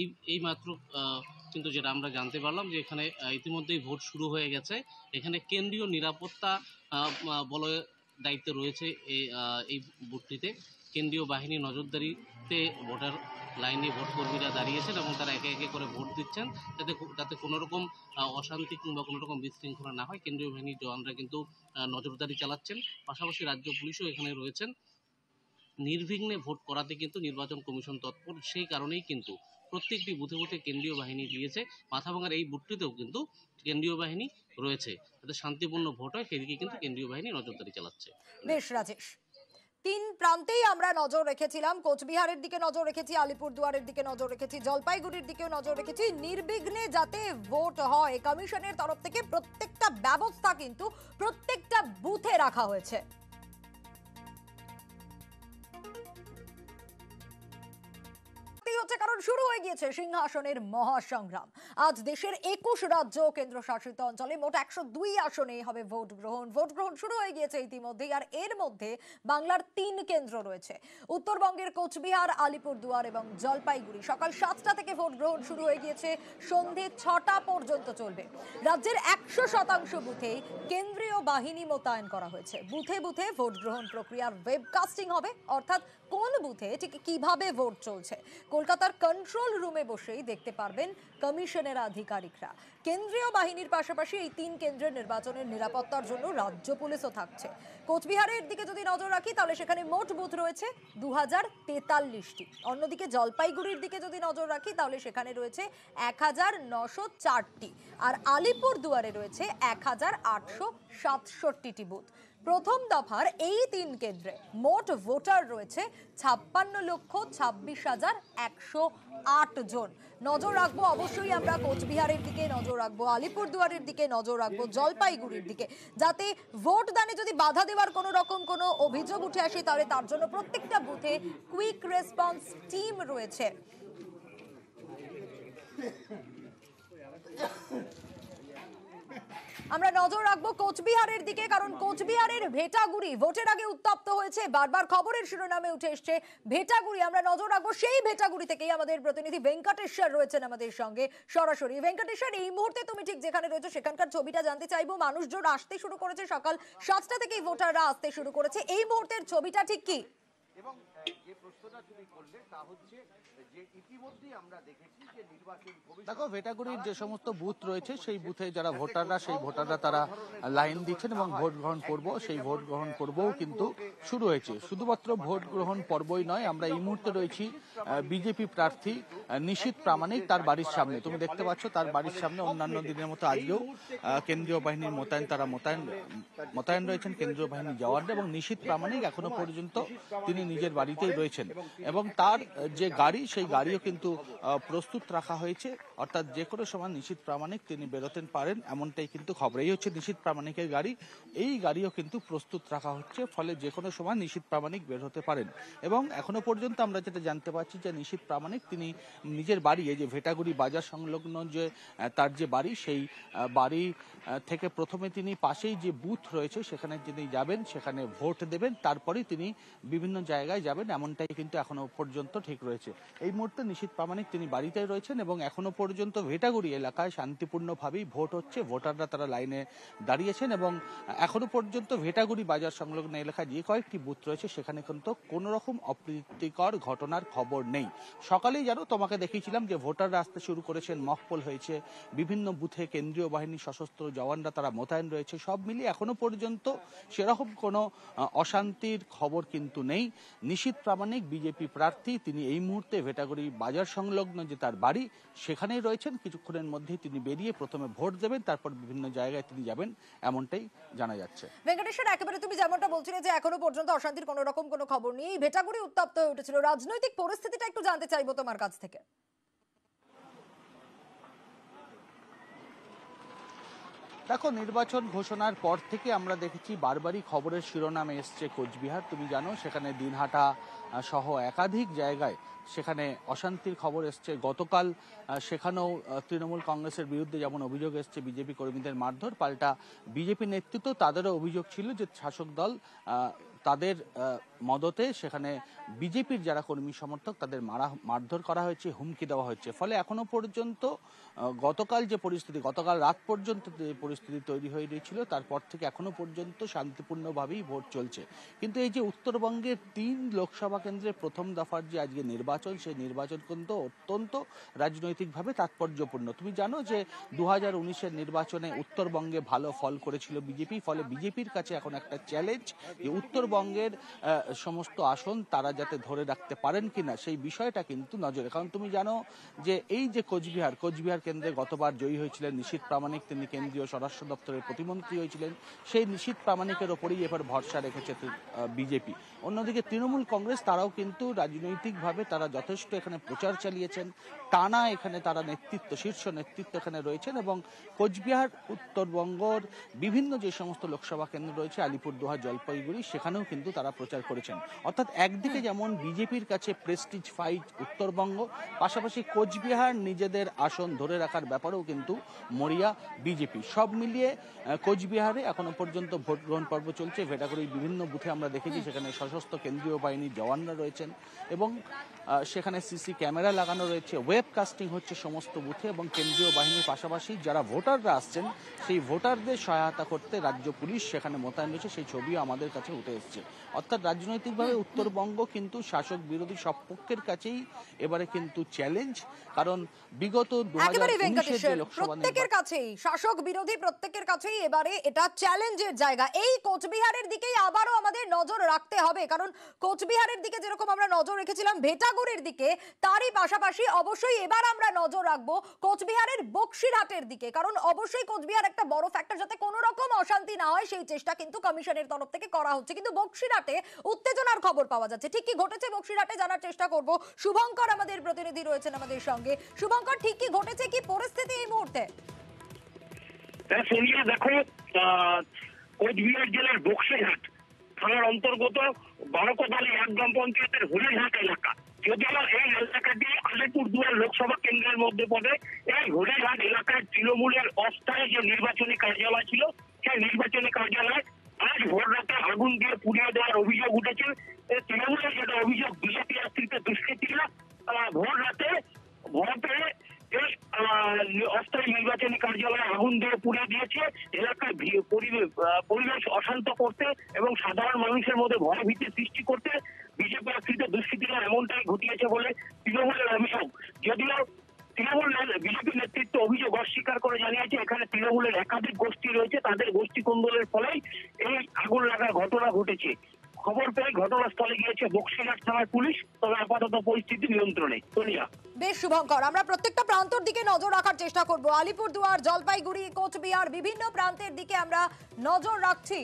এই এই মাত্র কিন্তু যেটা আমরা জানতে পারলাম যে এখানে ইতিমধ্যেই ভোট শুরু হয়ে গেছে এখানে কেন্দ্রীয় নিরাপত্তা বলে দায়িত্বে রয়েছে এই ভোটটিতে কেন্দ্রীয় বাহিনী নজরদারিতে ভোটার লাইনে ভোট কর্মীরা দাঁড়িয়েছেন এবং তারা একে একে করে ভোট দিচ্ছেন যাতে যাতে কোনোরকম অশান্তি কিংবা কোনোরকম বিশৃঙ্খলা না হয় কেন্দ্রীয় বাহিনীর জওয়ানরা কিন্তু নজরদারি চালাচ্ছেন পাশাপাশি রাজ্য পুলিশও এখানে রয়েছেন নির্বিঘ্নে ভোট করাতে কিন্তু নির্বাচন কমিশন তৎপর সেই কারণেই কিন্তু প্রত্যেকটি বুথে বুথে কেন্দ্রীয় বাহিনী দিয়েছে মাথাভাঙার এই বুথটিতেও কিন্তু কেন্দ্রীয় বাহিনী রয়েছে যাতে শান্তিপূর্ণ ভোট হয় সেদিকে কিন্তু কেন্দ্রীয় বাহিনী নজরদারি চালাচ্ছে বেশ রাজেশ তিন প্রান্তেই আমরা নজর রেখেছিলাম কোচবিহারের দিকে নজর রেখেছি আলিপুরদুয়ারের দিকে নজর রেখেছি জলপাইগুড়ির দিকেও নজর রেখেছি নির্বিঘ্নে যাতে ভোট হয় কমিশনের তরফ থেকে প্রত্যেকটা ব্যবস্থা কিন্তু প্রত্যেকটা বুথে রাখা হয়েছে হচ্ছে কারণ শুরু হয়ে গিয়েছে সিংহাসনের মহাসংগ্রাম আজ দেশের একুশ রাজ্য কেন্দ্রশাসিত অঞ্চলে মোট একশো দুই আসনে হবে ভোট গ্রহণ ভোট গ্রহণ শুরু হয়ে গিয়েছে ইতিমধ্যেই আর এর মধ্যে বাংলার তিন কেন্দ্র রয়েছে উত্তরবঙ্গের কোচবিহার আলিপুরদুয়ার এবং জলপাইগুড়ি সকাল সাতটা থেকে ভোট গ্রহণ শুরু হয়ে গিয়েছে সন্ধে ছটা পর্যন্ত চলবে রাজ্যের একশো শতাংশ বুথে কেন্দ্রীয় বাহিনী মোতায়েন করা হয়েছে বুথে বুথে ভোট গ্রহণ প্রক্রিয়ার ওয়েবকাস্টিং হবে অর্থাৎ কোন বুথে ঠিক কিভাবে ভোট চলছে কলকাতার কন্ট্রোল রুমে বসেই দেখতে পারবেন কমিশনের আধিকারিকরা কেন্দ্রীয় বাহিনীর পাশাপাশি এই তিন কেন্দ্রের নির্বাচনের নিরাপত্তার জন্য রাজ্য পুলিশও থাকছে কোচবিহারের দিকে যদি নজর রাখি তাহলে সেখানে মোট বুথ রয়েছে দু হাজার তেতাল্লিশটি অন্যদিকে জলপাইগুড়ির দিকে যদি নজর রাখি তাহলে সেখানে রয়েছে এক হাজার নশো চারটি আর আলিপুর দুয়ারে রয়েছে এক হাজার আটশো সাতষট্টিটি বুথ প্রথম দফার এই তিন কেন্দ্রে মোট ভোটার রয়েছে ছাপ্পান্ন লক্ষ ছাব্বিশ হাজার একশো আট জন নজর রাখবো অবশ্যই আমরা কোচবিহারের দিকে নজর রাখবো আলিপুরদুয়ারের দিকে নজর রাখবো জলপাইগুড়ির দিকে যাতে ভোট দানে যদি বাধা দেওয়ার কোনো রকম কোনো অভিযোগ উঠে আসে তাহলে তার জন্য প্রত্যেকটা বুথে কুইক রেসপন্স টিম রয়েছে আমরা নজর রাখবো কোচবিহারের দিকে কারণ কোচবিহারের ভেটাগুড়ি ভোটের আগে উত্তপ্ত হয়েছে বারবার খবরের শিরোনামে উঠে এসছে ভেটাগুড়ি আমরা নজর রাখবো সেই ভেটাগুড়ি থেকেই আমাদের প্রতিনিধি ভেঙ্কটেশ্বর রয়েছেন আমাদের সঙ্গে সরাসরি ভেঙ্কটেশ্বর এই মুহূর্তে তুমি ঠিক যেখানে রয়েছে সেখানকার ছবিটা জানতে চাইবো মানুষজন আসতে শুরু করেছে সকাল সাতটা থেকেই ভোটাররা আসতে শুরু করেছে এই মুহূর্তের ছবিটা ঠিক কি এবং দেখো ভেটাগুড়ির যে সমস্ত বুথ রয়েছে সেই বুথে যারা ভোটাররা সেই ভোটাররা তারা লাইন দিচ্ছেন এবং ভোট গ্রহণ করব সেই ভোট গ্রহণ করবও কিন্তু শুরু হয়েছে শুধুমাত্র ভোট গ্রহণ পর্বই নয় আমরা এই মুহূর্তে রয়েছি বিজেপি প্রার্থী নিশীত প্রামাণিক তার বাড়ির সামনে তুমি দেখতে পাচ্ছ তার বাড়ির সামনে অন্যান্য দিনের মতো আজকেও কেন্দ্রীয় বাহিনীর মোতায়েন তারা মোতায়েন মোতায়েন রয়েছেন কেন্দ্রীয় বাহিনীর জওয়ানরা এবং নিশীত প্রামাণিক এখনো পর্যন্ত তিনি নিজের বাড়ি বাড়িতেই রয়েছেন এবং তার যে গাড়ি সেই গাড়িও কিন্তু প্রস্তুত রাখা হয়েছে অর্থাৎ যে কোনো সময় নিশ্চিত প্রামাণিক তিনি বেরোতে পারেন এমনটাই কিন্তু খবর এই হচ্ছে নিশ্চিত প্রামাণিকের গাড়ি এই গাড়িও কিন্তু প্রস্তুত রাখা হচ্ছে ফলে যে কোনো সময় নিশ্চিত প্রামাণিক বের হতে পারেন এবং এখনো পর্যন্ত আমরা যেটা জানতে পারছি যে নিশ্চিত প্রামাণিক তিনি নিজের বাড়ি এই যে ভেটাগুড়ি বাজার সংলগ্ন যে তার যে বাড়ি সেই বাড়ি থেকে প্রথমে তিনি পাশেই যে বুথ রয়েছে সেখানে তিনি যাবেন সেখানে ভোট দেবেন তারপরে তিনি বিভিন্ন জায়গায় যাবেন এমনটাই কিন্তু এখনো পর্যন্ত ঠিক রয়েছে এই মুহূর্তে নিশীত প্রামাণিক তিনি বাড়িতেই রয়েছেন এবং এখনো পর্যন্ত ভেটাগুড়ি এলাকায় শান্তিপূর্ণভাবেই ভোট হচ্ছে ভোটাররা তারা লাইনে দাঁড়িয়েছেন এবং এখনো পর্যন্ত ভেটাগুড়ি বাজার সংলগ্ন এলাকায় যে কয়েকটি বুথ রয়েছে সেখানে কিন্তু কোনো রকম অপ্রীতিকর ঘটনার খবর নেই সকালেই জানো তোমাকে দেখিয়েছিলাম যে ভোটাররা আসতে শুরু করেছেন মকপল হয়েছে বিভিন্ন বুথে কেন্দ্রীয় বাহিনী সশস্ত্র জওয়ানরা তারা মোতায়েন রয়েছে সব মিলিয়ে এখনো পর্যন্ত সেরকম কোনো অশান্তির খবর কিন্তু নেই নিশীত প্রামাণিক বিজেপি প্রার্থী তিনি এই মুহূর্তে ভেটাগুড়ি বাজার সংলগ্ন যে তার বাড়ি সেখানেই রয়েছেন কিছুক্ষণের মধ্যেই তিনি বেরিয়ে প্রথমে ভোট দেবেন তারপর বিভিন্ন জায়গায় তিনি যাবেন এমনটাই জানা যাচ্ছে ভেঙ্কটেশ্বর একেবারে তুমি যেমনটা বলছিলে যে এখনো পর্যন্ত অশান্তির কোনো রকম কোনো খবর নেই ভেটাগুড়ি উত্তপ্ত হয়ে উঠেছিল রাজনৈতিক পরিস্থিতিটা একটু জানতে চাইবো তোমার কাছ থেকে দেখো নির্বাচন ঘোষণার পর থেকে আমরা দেখেছি বারবারই খবরের শিরোনামে এসছে কোচবিহার তুমি জানো সেখানে দিনহাটা সহ একাধিক জায়গায় সেখানে অশান্তির খবর এসছে গতকাল সেখানেও তৃণমূল কংগ্রেসের বিরুদ্ধে যেমন অভিযোগ এসছে বিজেপি কর্মীদের মারধর পাল্টা বিজেপি নেতৃত্ব তাদেরও অভিযোগ ছিল যে শাসক দল তাদের মদতে সেখানে বিজেপির যারা কর্মী সমর্থক তাদের মারা মারধর করা হয়েছে হুমকি দেওয়া হয়েছে ফলে এখনো পর্যন্ত গতকাল যে পরিস্থিতি গতকাল রাত পর্যন্ত যে পরিস্থিতি তৈরি হয়ে রয়েছিল তারপর থেকে এখনো পর্যন্ত শান্তিপূর্ণভাবেই ভোট চলছে কিন্তু এই যে উত্তরবঙ্গের তিন লোকসভা কেন্দ্রে প্রথম দফার যে আজকে নির্বাচন সেই নির্বাচন কিন্তু অত্যন্ত রাজনৈতিকভাবে তাৎপর্যপূর্ণ তুমি জানো যে দু হাজার নির্বাচনে উত্তরবঙ্গে ভালো ফল করেছিল বিজেপি ফলে বিজেপির কাছে এখন একটা চ্যালেঞ্জ যে উত্তরবঙ্গের সমস্ত আসন তারা যাতে ধরে রাখতে পারেন কিনা সেই বিষয়টা কিন্তু নজরে কারণ তুমি জানো যে এই যে কোচবিহার কোচবিহার কেন্দ্রে গতবার জয়ী হয়েছিলেন নিশীত প্রামাণিক তিনি কেন্দ্রীয় স্বরাষ্ট্র দপ্তরের প্রতিমন্ত্রী হয়েছিলেন সেই নিশীত প্রামাণিকের ওপরেই এবার ভরসা রেখেছে বিজেপি অন্যদিকে তৃণমূল কংগ্রেস তারাও কিন্তু রাজনৈতিকভাবে তারা যথেষ্ট এখানে প্রচার চালিয়েছেন টানা এখানে তারা নেতৃত্ব শীর্ষ নেতৃত্ব এখানে রয়েছেন এবং কোচবিহার উত্তরবঙ্গর বিভিন্ন যে সমস্ত লোকসভা কেন্দ্র রয়েছে আলিপুরদুয়ার জলপাইগুড়ি সেখানেও কিন্তু তারা প্রচার করেছেন অর্থাৎ একদিকে যেমন বিজেপির কাছে প্রেস্টিজ ফাইট উত্তরবঙ্গ পাশাপাশি কোচবিহার নিজেদের আসন ধরে রাখার ব্যাপারেও কিন্তু মরিয়া বিজেপি সব মিলিয়ে কোচবিহারে এখনো পর্যন্ত ভোট গ্রহণ পর্ব চলছে ভেটাকড়ির বিভিন্ন বুথে আমরা দেখেছি সেখানে সশস্ত্র কেন্দ্রীয় বাহিনীর জওয়ানরা রয়েছেন এবং সেখানে সিসি ক্যামেরা লাগানো রয়েছে ওয়েব কাস্টিং হচ্ছে সমস্ত বুথে এবং কেন্দ্রীয় বাহিনীর পাশাপাশি যারা ভোটাররা আসছেন সেই ভোটারদের সহায়তা করতে রাজ্য পুলিশ সেখানে মোতায়েন রয়েছে সেই ছবিও আমাদের কাছে উঠে এসছে অর্থাৎ রাজ্য রাজনৈতিকভাবে উত্তরবঙ্গ কিন্তু শাসক বিরোধী সব পক্ষের কাছেই এবারে কিন্তু চ্যালেঞ্জ কারণ বিগত প্রত্যেকের কাছেই শাসক বিরোধী প্রত্যেকের কাছেই এবারে এটা চ্যালেঞ্জের জায়গা এই কোচবিহারের দিকেই আবারও আমাদের নজর রাখতে হবে কারণ কোচবিহারের দিকে যেরকম আমরা নজর রেখেছিলাম ভেটাগুড়ির দিকে তারই পাশাপাশি অবশ্যই এবার আমরা নজর রাখবো কোচবিহারের বক্সিরহাটের দিকে কারণ অবশ্যই কোচবিহার একটা বড় ফ্যাক্টর যাতে কোনো রকম অশান্তি না হয় সেই চেষ্টা কিন্তু কমিশনের তরফ থেকে করা হচ্ছে কিন্তু বক্সিরহাটে উত্তেজনার খবর পাওয়া যাচ্ছে ঠিক কি ঘটেছে বক্সিরহাটে জানার চেষ্টা করব শুভঙ্কর আমাদের প্রতিনিধি রয়েছেন আমাদের সঙ্গে শুভঙ্কর ঠিক কি ঘটেছে কি পরিস্থিতি এই মুহূর্তে দেখো কোচবিহার জেলার বক্সিরহাট থানার অন্তর্গত এক গ্রাম পঞ্চায়েতের এলাকা এই এলাকাটি আলিপুরদুয়ার লোকসভা কেন্দ্রের মধ্যে পড়ে এই হরিণহাট এলাকার তৃণমূলের অস্থায়ী যে নির্বাচনী কার্যালয় ছিল সেই নির্বাচনী কার্যালয় আজ ভোর রাতে আগুন দিয়ে পুড়িয়ে দেওয়ার অভিযোগ উঠেছে তৃণমূলের যেটা অভিযোগ বিজেপি আশ্রিত দুষ্কৃতীরা ভোর রাতে ভোটে অস্থায়ী নির্বাচনী কার্যালয়ে আগুন দিয়ে পুড়িয়ে দিয়েছে এলাকার পরিবেশ অশান্ত করতে এবং সাধারণ মানুষের মধ্যে ভয় ভীতি সৃষ্টি করতে বিজেপি আশ্রিত দুষ্কৃতীরা এমনটাই ঘটিয়েছে বলে তৃণমূলের অভিযোগ যদিও তৃণমূলের বিজেপি নেতৃত্ব অভিযোগ অস্বীকার করে জানিয়েছে এখানে তৃণমূলের একাধিক গোষ্ঠী রয়েছে তাদের গোষ্ঠী কুন্দলের ফলে এই আগুন লাগার ঘটনা ঘটেছে খবর পেয়ে ঘটনাস্থলে গিয়েছে বক্সিঘাট থানার পুলিশ তবে আপাতত পরিস্থিতি নিয়ন্ত্রণে সোনিয়া বেশ শুভঙ্কর আমরা প্রত্যেকটা প্রান্তর দিকে নজর রাখার চেষ্টা করব আলিপুরদুয়ার জলপাইগুড়ি কোচবিহার বিভিন্ন প্রান্তের দিকে আমরা নজর রাখছি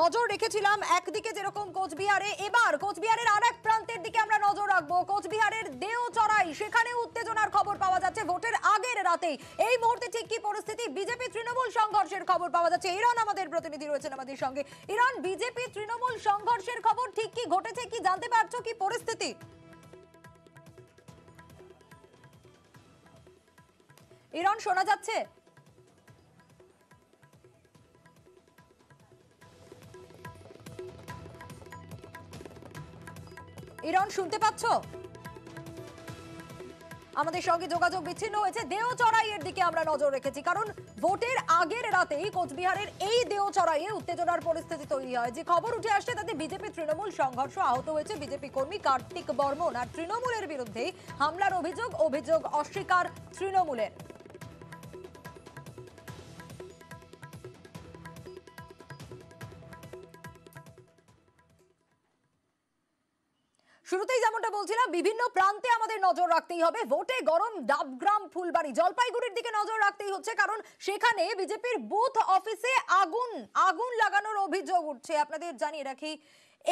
নজর রেখেছিলাম একদিকে যেরকম কোচবিহারে এবার কোচবিহারের আর এক প্রান্তের দিকে আমরা নজর রাখবো কোচবিহারের দেও চড়াই সেখানে উত্তেজনার খবর পাওয়া যাচ্ছে ভোটের আগের রাতে এই মুহূর্তে ঠিক কি পরিস্থিতি বিজেপি তৃণমূল সংঘর্ষের খবর পাওয়া যাচ্ছে ইরান আমাদের প্রতিনিধি রয়েছেন আমাদের সঙ্গে ইরান বিজেপি তৃণমূল সংঘর্ষের খবর ঠিক কি ঘটেছে কি জানতে পারছো কি পরিস্থিতি ইরান শোনা যাচ্ছে ইরন শুনতে পাচ্ছ আমাদের সঙ্গে যোগাযোগ বিচ্ছিন্ন হয়েছে দেও চড়াইয়ের দিকে আমরা নজর রেখেছি কারণ ভোটের আগের রাতেই কোচবিহারের এই দেও চড়াইয়ে উত্তেজনার পরিস্থিতি তৈরি হয় যে খবর উঠে আসছে তাতে বিজেপি তৃণমূল সংঘর্ষ আহত হয়েছে বিজেপি কর্মী কার্তিক বর্মন আর তৃণমূলের বিরুদ্ধে হামলার অভিযোগ অভিযোগ অস্বীকার তৃণমূলের শুরুতেই যেমনটা বলছিলাম বিভিন্ন প্রান্তে আমাদের নজর রাখতেই হবে ভোটে গরম ডাবগ্রাম ফুলবাড়ি জলপাইগুড়ির দিকে নজর রাখতেই হচ্ছে কারণ সেখানে বিজেপির বুথ অফিসে আগুন আগুন লাগানোর অভিযোগ উঠছে আপনাদের জানিয়ে রাখি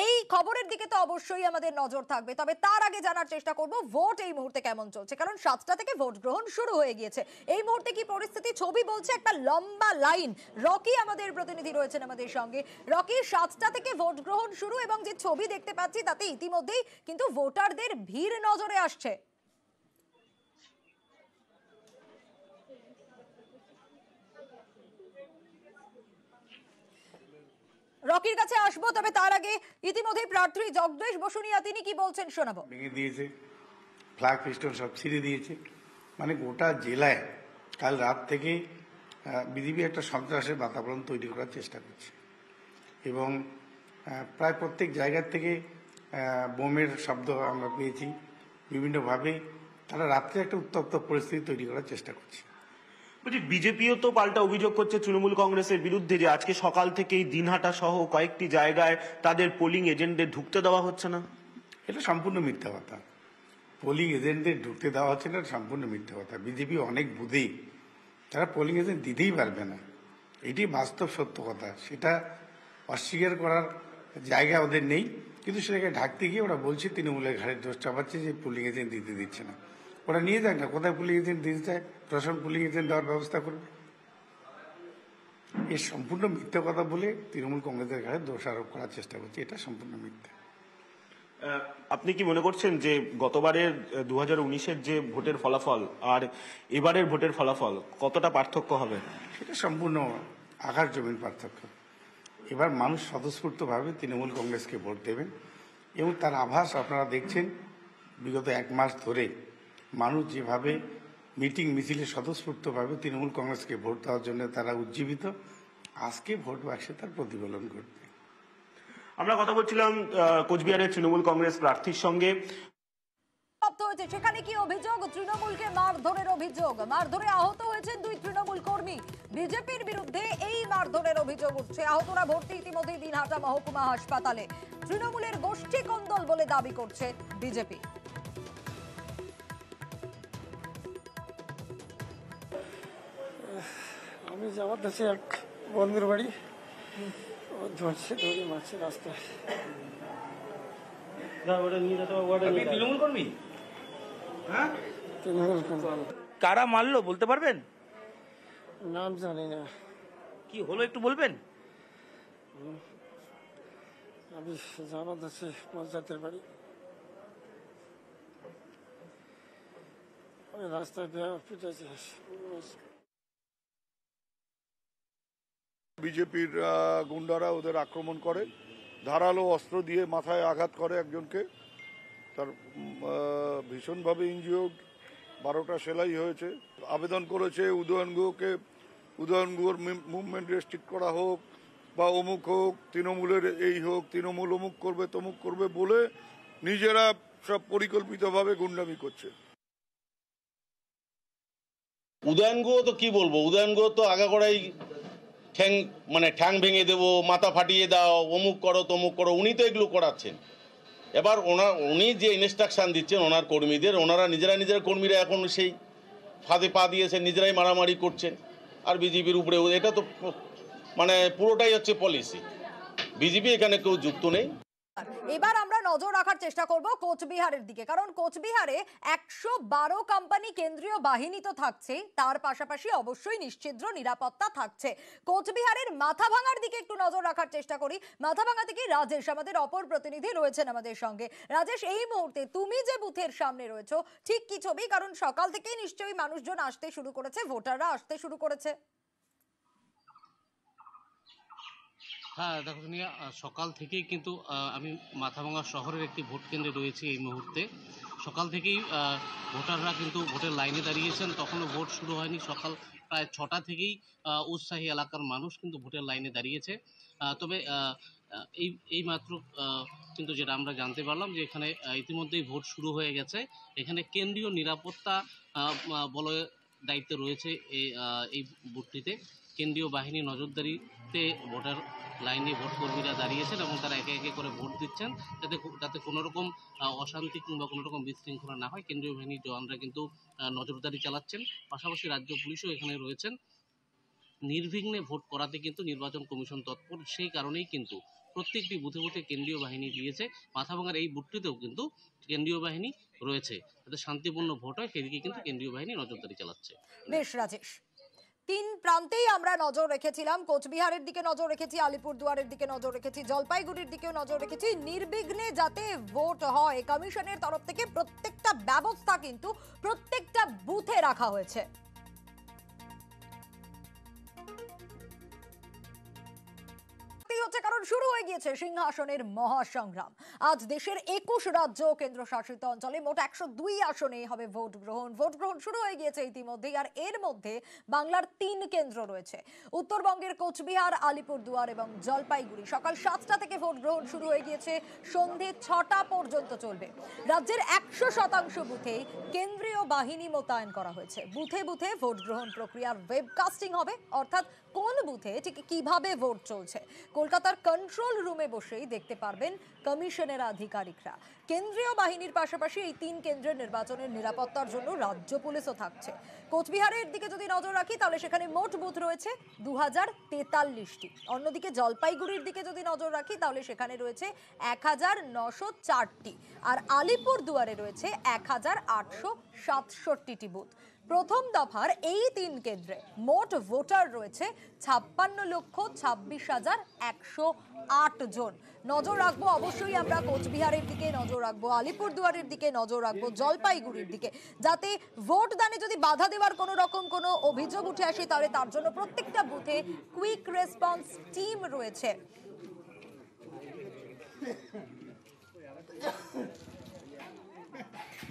এই খবরের দিকে তো অবশ্যই আমাদের নজর থাকবে তবে তার আগে জানার চেষ্টা করব ভোট এই মুহূর্তে কেমন চলছে কারণ সাতটা থেকে ভোট গ্রহণ শুরু হয়ে গিয়েছে এই মুহূর্তে কি পরিস্থিতি ছবি বলছে একটা লম্বা লাইন রকি আমাদের প্রতিনিধি রয়েছেন আমাদের সঙ্গে রকি সাতটা থেকে ভোট গ্রহণ শুরু এবং যে ছবি দেখতে পাচ্ছি তাতে ইতিমধ্যেই কিন্তু ভোটারদের ভিড় নজরে আসছে রকির কাছে আসবো তবে তার আগে ইতিমধ্যে প্রার্থী জগদীশ বসুনিয়া তিনি কি বলছেন শোনাবো ভেঙে দিয়েছে ফ্ল্যাগ ফেস্টন সব ছিঁড়ে দিয়েছে মানে গোটা জেলায় কাল রাত থেকে বিজেপি একটা সন্ত্রাসের বাতাবরণ তৈরি করার চেষ্টা করছে এবং প্রায় প্রত্যেক জায়গার থেকে বোমের শব্দ আমরা পেয়েছি বিভিন্নভাবে তারা রাত্রে একটা উত্তপ্ত পরিস্থিতি তৈরি করার চেষ্টা করছে বলছি বিজেপিও তো পাল্টা অভিযোগ করছে তৃণমূল কংগ্রেসের বিরুদ্ধে যে আজকে সকাল থেকেই দিনহাটা সহ কয়েকটি জায়গায় তাদের পোলিং এজেন্টদের ঢুকতে দেওয়া হচ্ছে না এটা সম্পূর্ণ মিথ্যা কথা পোলিং এজেন্টদের ঢুকতে দেওয়া হচ্ছে না সম্পূর্ণ মিথ্যা কথা বিজেপি অনেক বুধেই তারা পোলিং এজেন্ট দিতেই পারবে না এটি বাস্তব সত্য কথা সেটা অস্বীকার করার জায়গা ওদের নেই কিন্তু সেটাকে ঢাকতে গিয়ে ওরা বলছে তৃণমূলের ঘাড়ে দোষ চাপাচ্ছে যে পোলিং এজেন্ট দিতে দিচ্ছে না ওরা নিয়ে যাক না কোথায় পুলিং এজেন্ট দিতে চায় প্রশাসন পুলিং এজেন্ট দেওয়ার ব্যবস্থা করবে এ সম্পূর্ণ মিথ্যে কথা বলে তৃণমূল কংগ্রেসের দোষ দোষারোপ করার চেষ্টা করছে এটা সম্পূর্ণ মিথ্যে আপনি কি মনে করছেন যে গতবারের দু হাজার যে ভোটের ফলাফল আর এবারের ভোটের ফলাফল কতটা পার্থক্য হবে সেটা সম্পূর্ণ আকার জমিন পার্থক্য এবার মানুষ স্বতঃস্ফূর্তভাবে তৃণমূল কংগ্রেসকে ভোট দেবেন এবং তার আভাস আপনারা দেখছেন বিগত এক মাস ধরে মানুষ যেভাবে মিটিং মিছিলে স্বতঃস্ফূর্তভাবে তৃণমূল কংগ্রেসকে ভোট দেওয়ার জন্য তারা উজ্জীবিত আজকে ভোট বাক্সে তার প্রতিফলন করবে আমরা কথা বলছিলাম কোচবিহারের তৃণমূল কংগ্রেস প্রার্থীর সঙ্গে হয়েছে সেখানে কি অভিযোগ তৃণমূলকে মারধরের অভিযোগ মারধরে আহত হয়েছেন দুই তৃণমূল কর্মী বিজেপির বিরুদ্ধে এই মারধরের অভিযোগ উঠছে আহতরা ভর্তি ইতিমধ্যেই দিনহাটা মহকুমা হাসপাতালে তৃণমূলের গোষ্ঠী কন্দল বলে দাবি করছে বিজেপি আমি যাওয়ার দেশে এক বন্ধুর বাড়ি ও ধরছে ধরে মারছে রাস্তায় তৃণমূল কর্মী হ্যাঁ তৃণমূল কর্মী কারা মারলো বলতে পারবেন নাম জানি না কি হলো একটু বলবেন আমি জানাত আছি পঞ্চায়েতের বাড়ি আমি রাস্তায় পিঠেছি বিজেপির গুন্ডারা ওদের আক্রমণ করে ধারালো অস্ত্র দিয়ে মাথায় আঘাত করে একজনকে তার ভীষণভাবে ইঞ্জিওর্ড বারোটা সেলাই হয়েছে আবেদন করেছে উদয়ন গুহকে উদয়ন গুহর মুভমেন্ট রেস্ট্রিক্ট করা হোক বা অমুক হোক তৃণমূলের এই হোক তৃণমূল অমুক করবে তমুক করবে বলে নিজেরা সব পরিকল্পিতভাবে গুন্ডামি করছে উদয়ন গুহ তো কি বলবো উদয়ন গুহ তো আগাগোড়াই ঠ্যাং মানে ঠ্যাং ভেঙে দেবো মাথা ফাটিয়ে দাও অমুক করো তমুক করো উনি তো এগুলো করাচ্ছেন এবার ওনার উনি যে ইনস্ট্রাকশান দিচ্ছেন ওনার কর্মীদের ওনারা নিজেরা নিজের কর্মীরা এখন সেই ফাঁদে পা দিয়েছেন নিজেরাই মারামারি করছেন আর বিজেপির উপরে এটা তো মানে পুরোটাই হচ্ছে পলিসি বিজেপি এখানে কেউ যুক্ত নেই এবার আমরা নজর রাখার চেষ্টা করব কোচবিহারের দিকে কারণ কোচবিহারে একশো বারো কোম্পানি কেন্দ্রীয় বাহিনী তো থাকছে তার পাশাপাশি অবশ্যই নিশ্চিদ্র নিরাপত্তা থাকছে কোচবিহারের মাথা ভাঙার দিকে একটু নজর রাখার চেষ্টা করি মাথা ভাঙা থেকে রাজেশ আমাদের অপর প্রতিনিধি রয়েছেন আমাদের সঙ্গে রাজেশ এই মুহূর্তে তুমি যে বুথের সামনে রয়েছো ঠিক কি ছবি কারণ সকাল থেকেই নিশ্চয়ই মানুষজন আসতে শুরু করেছে ভোটাররা আসতে শুরু করেছে হ্যাঁ দেখো সোনিয়া সকাল থেকেই কিন্তু আমি মাথাভাঙ্গা শহরের একটি ভোট কেন্দ্রে রয়েছি এই মুহূর্তে সকাল থেকেই ভোটাররা কিন্তু ভোটের লাইনে দাঁড়িয়েছেন তখনও ভোট শুরু হয়নি সকাল প্রায় ছটা থেকেই উৎসাহী এলাকার মানুষ কিন্তু ভোটের লাইনে দাঁড়িয়েছে তবে এই এই মাত্র কিন্তু যেটা আমরা জানতে পারলাম যে এখানে ইতিমধ্যেই ভোট শুরু হয়ে গেছে এখানে কেন্দ্রীয় নিরাপত্তা বলয় দায়িত্বে রয়েছে এই বুথটিতে কেন্দ্রীয় বাহিনী নজরদারিতে ভোটার লাইনে ভোট কর্মীরা দাঁড়িয়েছেন এবং তারা একে একে করে ভোট দিচ্ছেন যাতে তাতে কোনোরকম অশান্তি কিংবা কোনোরকম বিশৃঙ্খলা না হয় কেন্দ্রীয় বাহিনীর জওয়ানরা কিন্তু নজরদারি চালাচ্ছেন পাশাপাশি রাজ্য পুলিশও এখানে রয়েছেন নির্বিঘ্নে ভোট করাতে কিন্তু নির্বাচন কমিশন তৎপর সেই কারণেই কিন্তু প্রত্যেকটি বুথে বুথে কেন্দ্রীয় বাহিনী দিয়েছে মাথাভাঙার এই বুথটিতেও কিন্তু কেন্দ্রীয় বাহিনী রয়েছে যাতে শান্তিপূর্ণ ভোট হয় সেদিকে কিন্তু কেন্দ্রীয় বাহিনী নজরদারি চালাচ্ছে বেশ রাজেশ তিন প্রান্তেই আমরা নজর রেখেছিলাম কোচবিহারের দিকে নজর রেখেছি আলিপুরদুয়ারের দিকে নজর রেখেছি জলপাইগুড়ির দিকেও নজর রেখেছি নির্বিঘ্নে যাতে ভোট হয় কমিশনের তরফ থেকে প্রত্যেকটা ব্যবস্থা কিন্তু প্রত্যেকটা বুথে রাখা হয়েছে হচ্ছে কারণ শুরু হয়ে গিয়েছে সিংহাসনের মহাসংগ্রাম আজ দেশের একুশ রাজ্য কেন্দ্রশাসিত অঞ্চলে মোট একশো দুই আসনে হবে ভোট গ্রহণ ভোট গ্রহণ শুরু হয়ে গিয়েছে ইতিমধ্যে আর এর মধ্যে বাংলার তিন কেন্দ্র রয়েছে উত্তরবঙ্গের কোচবিহার আলিপুরদুয়ার এবং জলপাইগুড়ি সকাল সাতটা থেকে ভোট গ্রহণ শুরু হয়ে গিয়েছে সন্ধে ছটা পর্যন্ত চলবে রাজ্যের একশো শতাংশ বুথে কেন্দ্রীয় বাহিনী মোতায়েন করা হয়েছে বুথে বুথে ভোট গ্রহণ প্রক্রিয়ার ওয়েবকাস্টিং হবে অর্থাৎ কোন বুথে ঠিক কিভাবে ভোট চলছে কলকাতার কন্ট্রোল রুমে বসেই দেখতে পারবেন কমিশনের আধিকারিকরা কেন্দ্রীয় বাহিনীর পাশাপাশি এই তিন কেন্দ্রের নির্বাচনের নিরাপত্তার জন্য রাজ্য পুলিশও থাকছে কোচবিহারের দিকে যদি নজর রাখি তাহলে সেখানে মোট বুথ রয়েছে দু হাজার তেতাল্লিশটি অন্যদিকে জলপাইগুড়ির দিকে যদি নজর রাখি তাহলে সেখানে রয়েছে এক হাজার নশো চারটি আর আলিপুর দুয়ারে রয়েছে এক হাজার আটশো সাতষট্টিটি বুথ প্রথম দফার এই তিন কেন্দ্রে মোট ভোটার রয়েছে ছাপ্পান্ন লক্ষ ছাব্বিশ হাজার একশো আট জন নজর রাখবো অবশ্যই আমরা কোচবিহারের দিকে নজর রাখবো আলিপুরদুয়ারের দিকে নজর রাখবো জলপাইগুড়ির দিকে যাতে ভোট দানে যদি বাধা দেওয়ার কোনো রকম কোনো অভিযোগ উঠে আসে তাহলে তার জন্য প্রত্যেকটা বুথে কুইক রেসপন্স টিম রয়েছে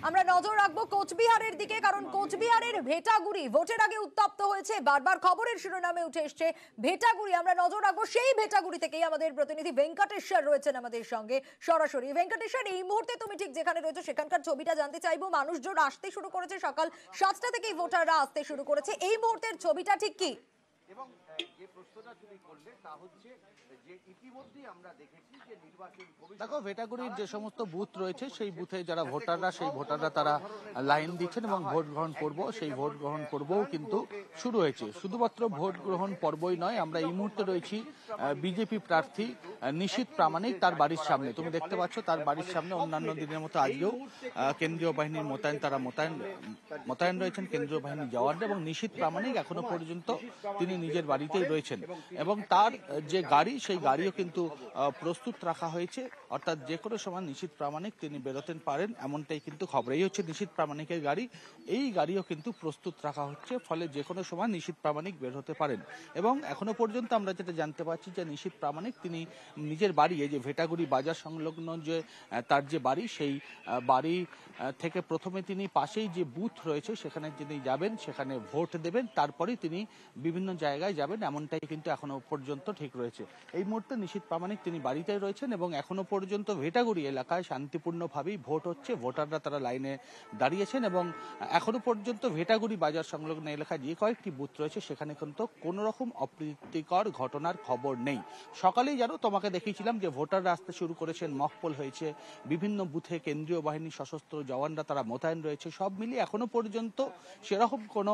আমরা নজর রাখবো কোচবিহারের দিকে কারণ কোচবিহারের ভেটাগুড়ি ভোটের আগে উত্তপ্ত হয়েছে বারবার খবরের শিরোনামে উঠে এসছে ভেটাগুড়ি আমরা নজর রাখবো সেই ভেটাগুড়ি থেকেই আমাদের প্রতিনিধি ভেঙ্কটেশ্বর রয়েছেন আমাদের সঙ্গে সরাসরি ভেঙ্কটেশ্বর এই মুহূর্তে তুমি ঠিক যেখানে রয়েছে সেখানকার ছবিটা জানতে চাইবো মানুষজন আসতে শুরু করেছে সকাল সাতটা থেকেই ভোটাররা আসতে শুরু করেছে এই মুহূর্তের ছবিটা ঠিক কি এবং যে প্রশ্নটা তুমি করলে তা হচ্ছে দেখো ভেটাগুড়ির যে সমস্ত বুথ রয়েছে সেই বুথে যারা ভোটাররা সেই ভোটাররা তারা লাইন দিচ্ছেন এবং ভোট গ্রহণ করব সেই ভোট গ্রহণ করবও কিন্তু শুরু হয়েছে শুধুমাত্র ভোট গ্রহণ পর্বই নয় আমরা এই মুহূর্তে রয়েছি বিজেপি প্রার্থী নিশীত প্রামাণিক তার বাড়ির সামনে তুমি দেখতে পাচ্ছ তার বাড়ির সামনে অন্যান্য দিনের মতো আজকেও কেন্দ্রীয় বাহিনীর মোতায়েন তারা মোতায়েন মোতায়েন রয়েছেন কেন্দ্রীয় বাহিনী জওয়ানরা এবং নিশীত প্রামাণিক এখনো পর্যন্ত তিনি নিজের বাড়িতেই রয়েছেন এবং তার যে গাড়ি সেই সেই গাড়িও কিন্তু প্রস্তুত রাখা হয়েছে অর্থাৎ যে কোনো সময় নিশীত প্রামাণিক তিনি বেরোতেন পারেন এমনটাই কিন্তু খবরেই হচ্ছে নিশীত প্রামাণিকের গাড়ি এই গাড়িও কিন্তু প্রস্তুত রাখা হচ্ছে ফলে যে কোনো সময় নিশীত প্রামাণিক বের হতে পারেন এবং এখনো পর্যন্ত আমরা যেটা জানতে পারছি যে নিশীত প্রামাণিক তিনি নিজের বাড়ি এই যে ভেটাগুড়ি বাজার সংলগ্ন যে তার যে বাড়ি সেই বাড়ি থেকে প্রথমে তিনি পাশেই যে বুথ রয়েছে সেখানে তিনি যাবেন সেখানে ভোট দেবেন তারপরে তিনি বিভিন্ন জায়গায় যাবেন এমনটাই কিন্তু এখনো পর্যন্ত ঠিক রয়েছে এই এই মুহূর্তে নিশীত প্রামাণিক তিনি বাড়িতেই রয়েছেন এবং এখনো পর্যন্ত ভেটাগুড়ি এলাকায় শান্তিপূর্ণভাবেই ভোট হচ্ছে ভোটাররা তারা লাইনে দাঁড়িয়েছেন এবং এখনো পর্যন্ত ভেটাগুড়ি বাজার সংলগ্ন এলাকায় যে কয়েকটি বুথ রয়েছে সেখানে কিন্তু কোনো রকম অপ্রীতিকর ঘটনার খবর নেই সকালেই জানো তোমাকে দেখিয়েছিলাম যে ভোটাররা আসতে শুরু করেছেন মকপল হয়েছে বিভিন্ন বুথে কেন্দ্রীয় বাহিনী সশস্ত্র জওয়ানরা তারা মোতায়েন রয়েছে সব মিলিয়ে এখনো পর্যন্ত সেরকম কোনো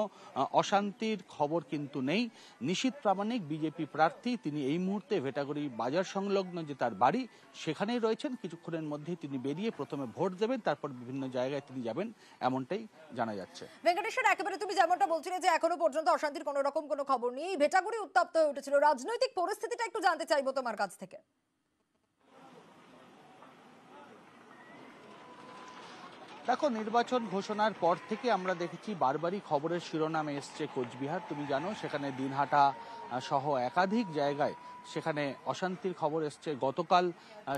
অশান্তির খবর কিন্তু নেই নিশীত প্রামাণিক বিজেপি প্রার্থী তিনি এই মুহূর্তে ভেটা ক্যাটাগরি বাজার সংলগ্ন যে তার বাড়ি সেখানেই রয়েছেন কিছুক্ষণের মধ্যেই তিনি বেরিয়ে প্রথমে ভোট দেবেন তারপর বিভিন্ন জায়গায় তিনি যাবেন এমনটাই জানা যাচ্ছে ভেঙ্কটেশ্বর একেবারে তুমি যেমনটা বলছিলে যে এখনো পর্যন্ত অশান্তির কোনো রকম কোনো খবর নেই ভেটাগুড়ি উত্তপ্ত হয়ে উঠেছিল রাজনৈতিক পরিস্থিতিটা একটু জানতে চাইবো তোমার কাছ থেকে দেখো নির্বাচন ঘোষণার পর থেকে আমরা দেখেছি বারবারই খবরের শিরোনামে এসছে কোচবিহার তুমি জানো সেখানে দিনহাটা সহ একাধিক জায়গায় সেখানে অশান্তির খবর এসছে গতকাল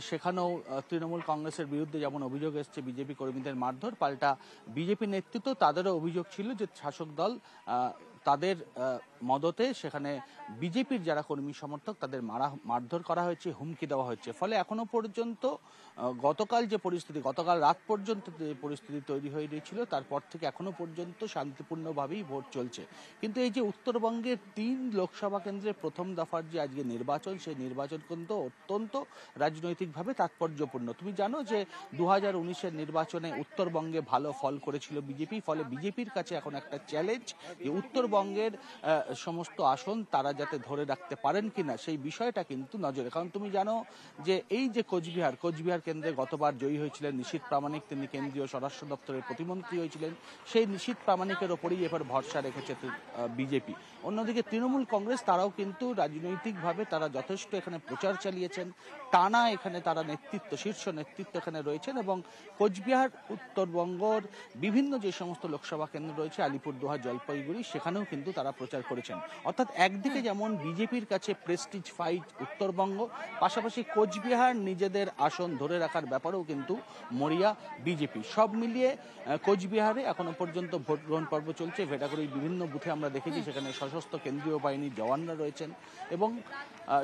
সেখানেও তৃণমূল কংগ্রেসের বিরুদ্ধে যেমন অভিযোগ এসছে বিজেপি কর্মীদের মারধর পাল্টা বিজেপি নেতৃত্ব তাদেরও অভিযোগ ছিল যে শাসক দল তাদের মদতে সেখানে বিজেপির যারা কর্মী সমর্থক তাদের মারা মারধর করা হয়েছে হুমকি দেওয়া হয়েছে ফলে এখনো পর্যন্ত গতকাল যে পরিস্থিতি গতকাল রাত পর্যন্ত যে পরিস্থিতি তৈরি হয়ে গিয়েছিল তারপর থেকে এখনো পর্যন্ত শান্তিপূর্ণভাবেই ভোট চলছে কিন্তু এই যে উত্তরবঙ্গের তিন লোকসভা কেন্দ্রে প্রথম দফার যে আজকে নির্বাচন সেই নির্বাচন কিন্তু অত্যন্ত রাজনৈতিকভাবে তাৎপর্যপূর্ণ তুমি জানো যে দু হাজার উনিশের নির্বাচনে উত্তরবঙ্গে ভালো ফল করেছিল বিজেপি ফলে বিজেপির কাছে এখন একটা চ্যালেঞ্জ যে উত্তর পশ্চিমবঙ্গের সমস্ত আসন তারা যাতে ধরে রাখতে পারেন কিনা সেই বিষয়টা কিন্তু নজরে কারণ তুমি জানো যে এই যে কোচবিহার কোচবিহার কেন্দ্রে গতবার জয়ী হয়েছিলেন নিশীত প্রামাণিক তিনি কেন্দ্রীয় স্বরাষ্ট্র দপ্তরের প্রতিমন্ত্রী হয়েছিলেন সেই নিশীত প্রামাণিকের ওপরেই এবার ভরসা রেখেছে বিজেপি অন্যদিকে তৃণমূল কংগ্রেস তারাও কিন্তু রাজনৈতিকভাবে তারা যথেষ্ট এখানে প্রচার চালিয়েছেন টানা এখানে তারা নেতৃত্ব শীর্ষ নেতৃত্ব এখানে রয়েছেন এবং কোচবিহার উত্তরবঙ্গর বিভিন্ন যে সমস্ত লোকসভা কেন্দ্র রয়েছে আলিপুরদুয়ার জলপাইগুড়ি সেখানেও কিন্তু তারা প্রচার করেছেন অর্থাৎ একদিকে যেমন বিজেপির কাছে প্রেস্টিজ ফাইট উত্তরবঙ্গ পাশাপাশি কোচবিহার নিজেদের আসন ধরে রাখার ব্যাপারেও কিন্তু মরিয়া বিজেপি সব মিলিয়ে কোচবিহারে এখনো পর্যন্ত ভোট গ্রহণ পর্ব চলছে ভেটাগুড়ির বিভিন্ন বুথে আমরা দেখেছি সেখানে সশস্ত্র কেন্দ্রীয় বাহিনীর জওয়ানরা রয়েছেন এবং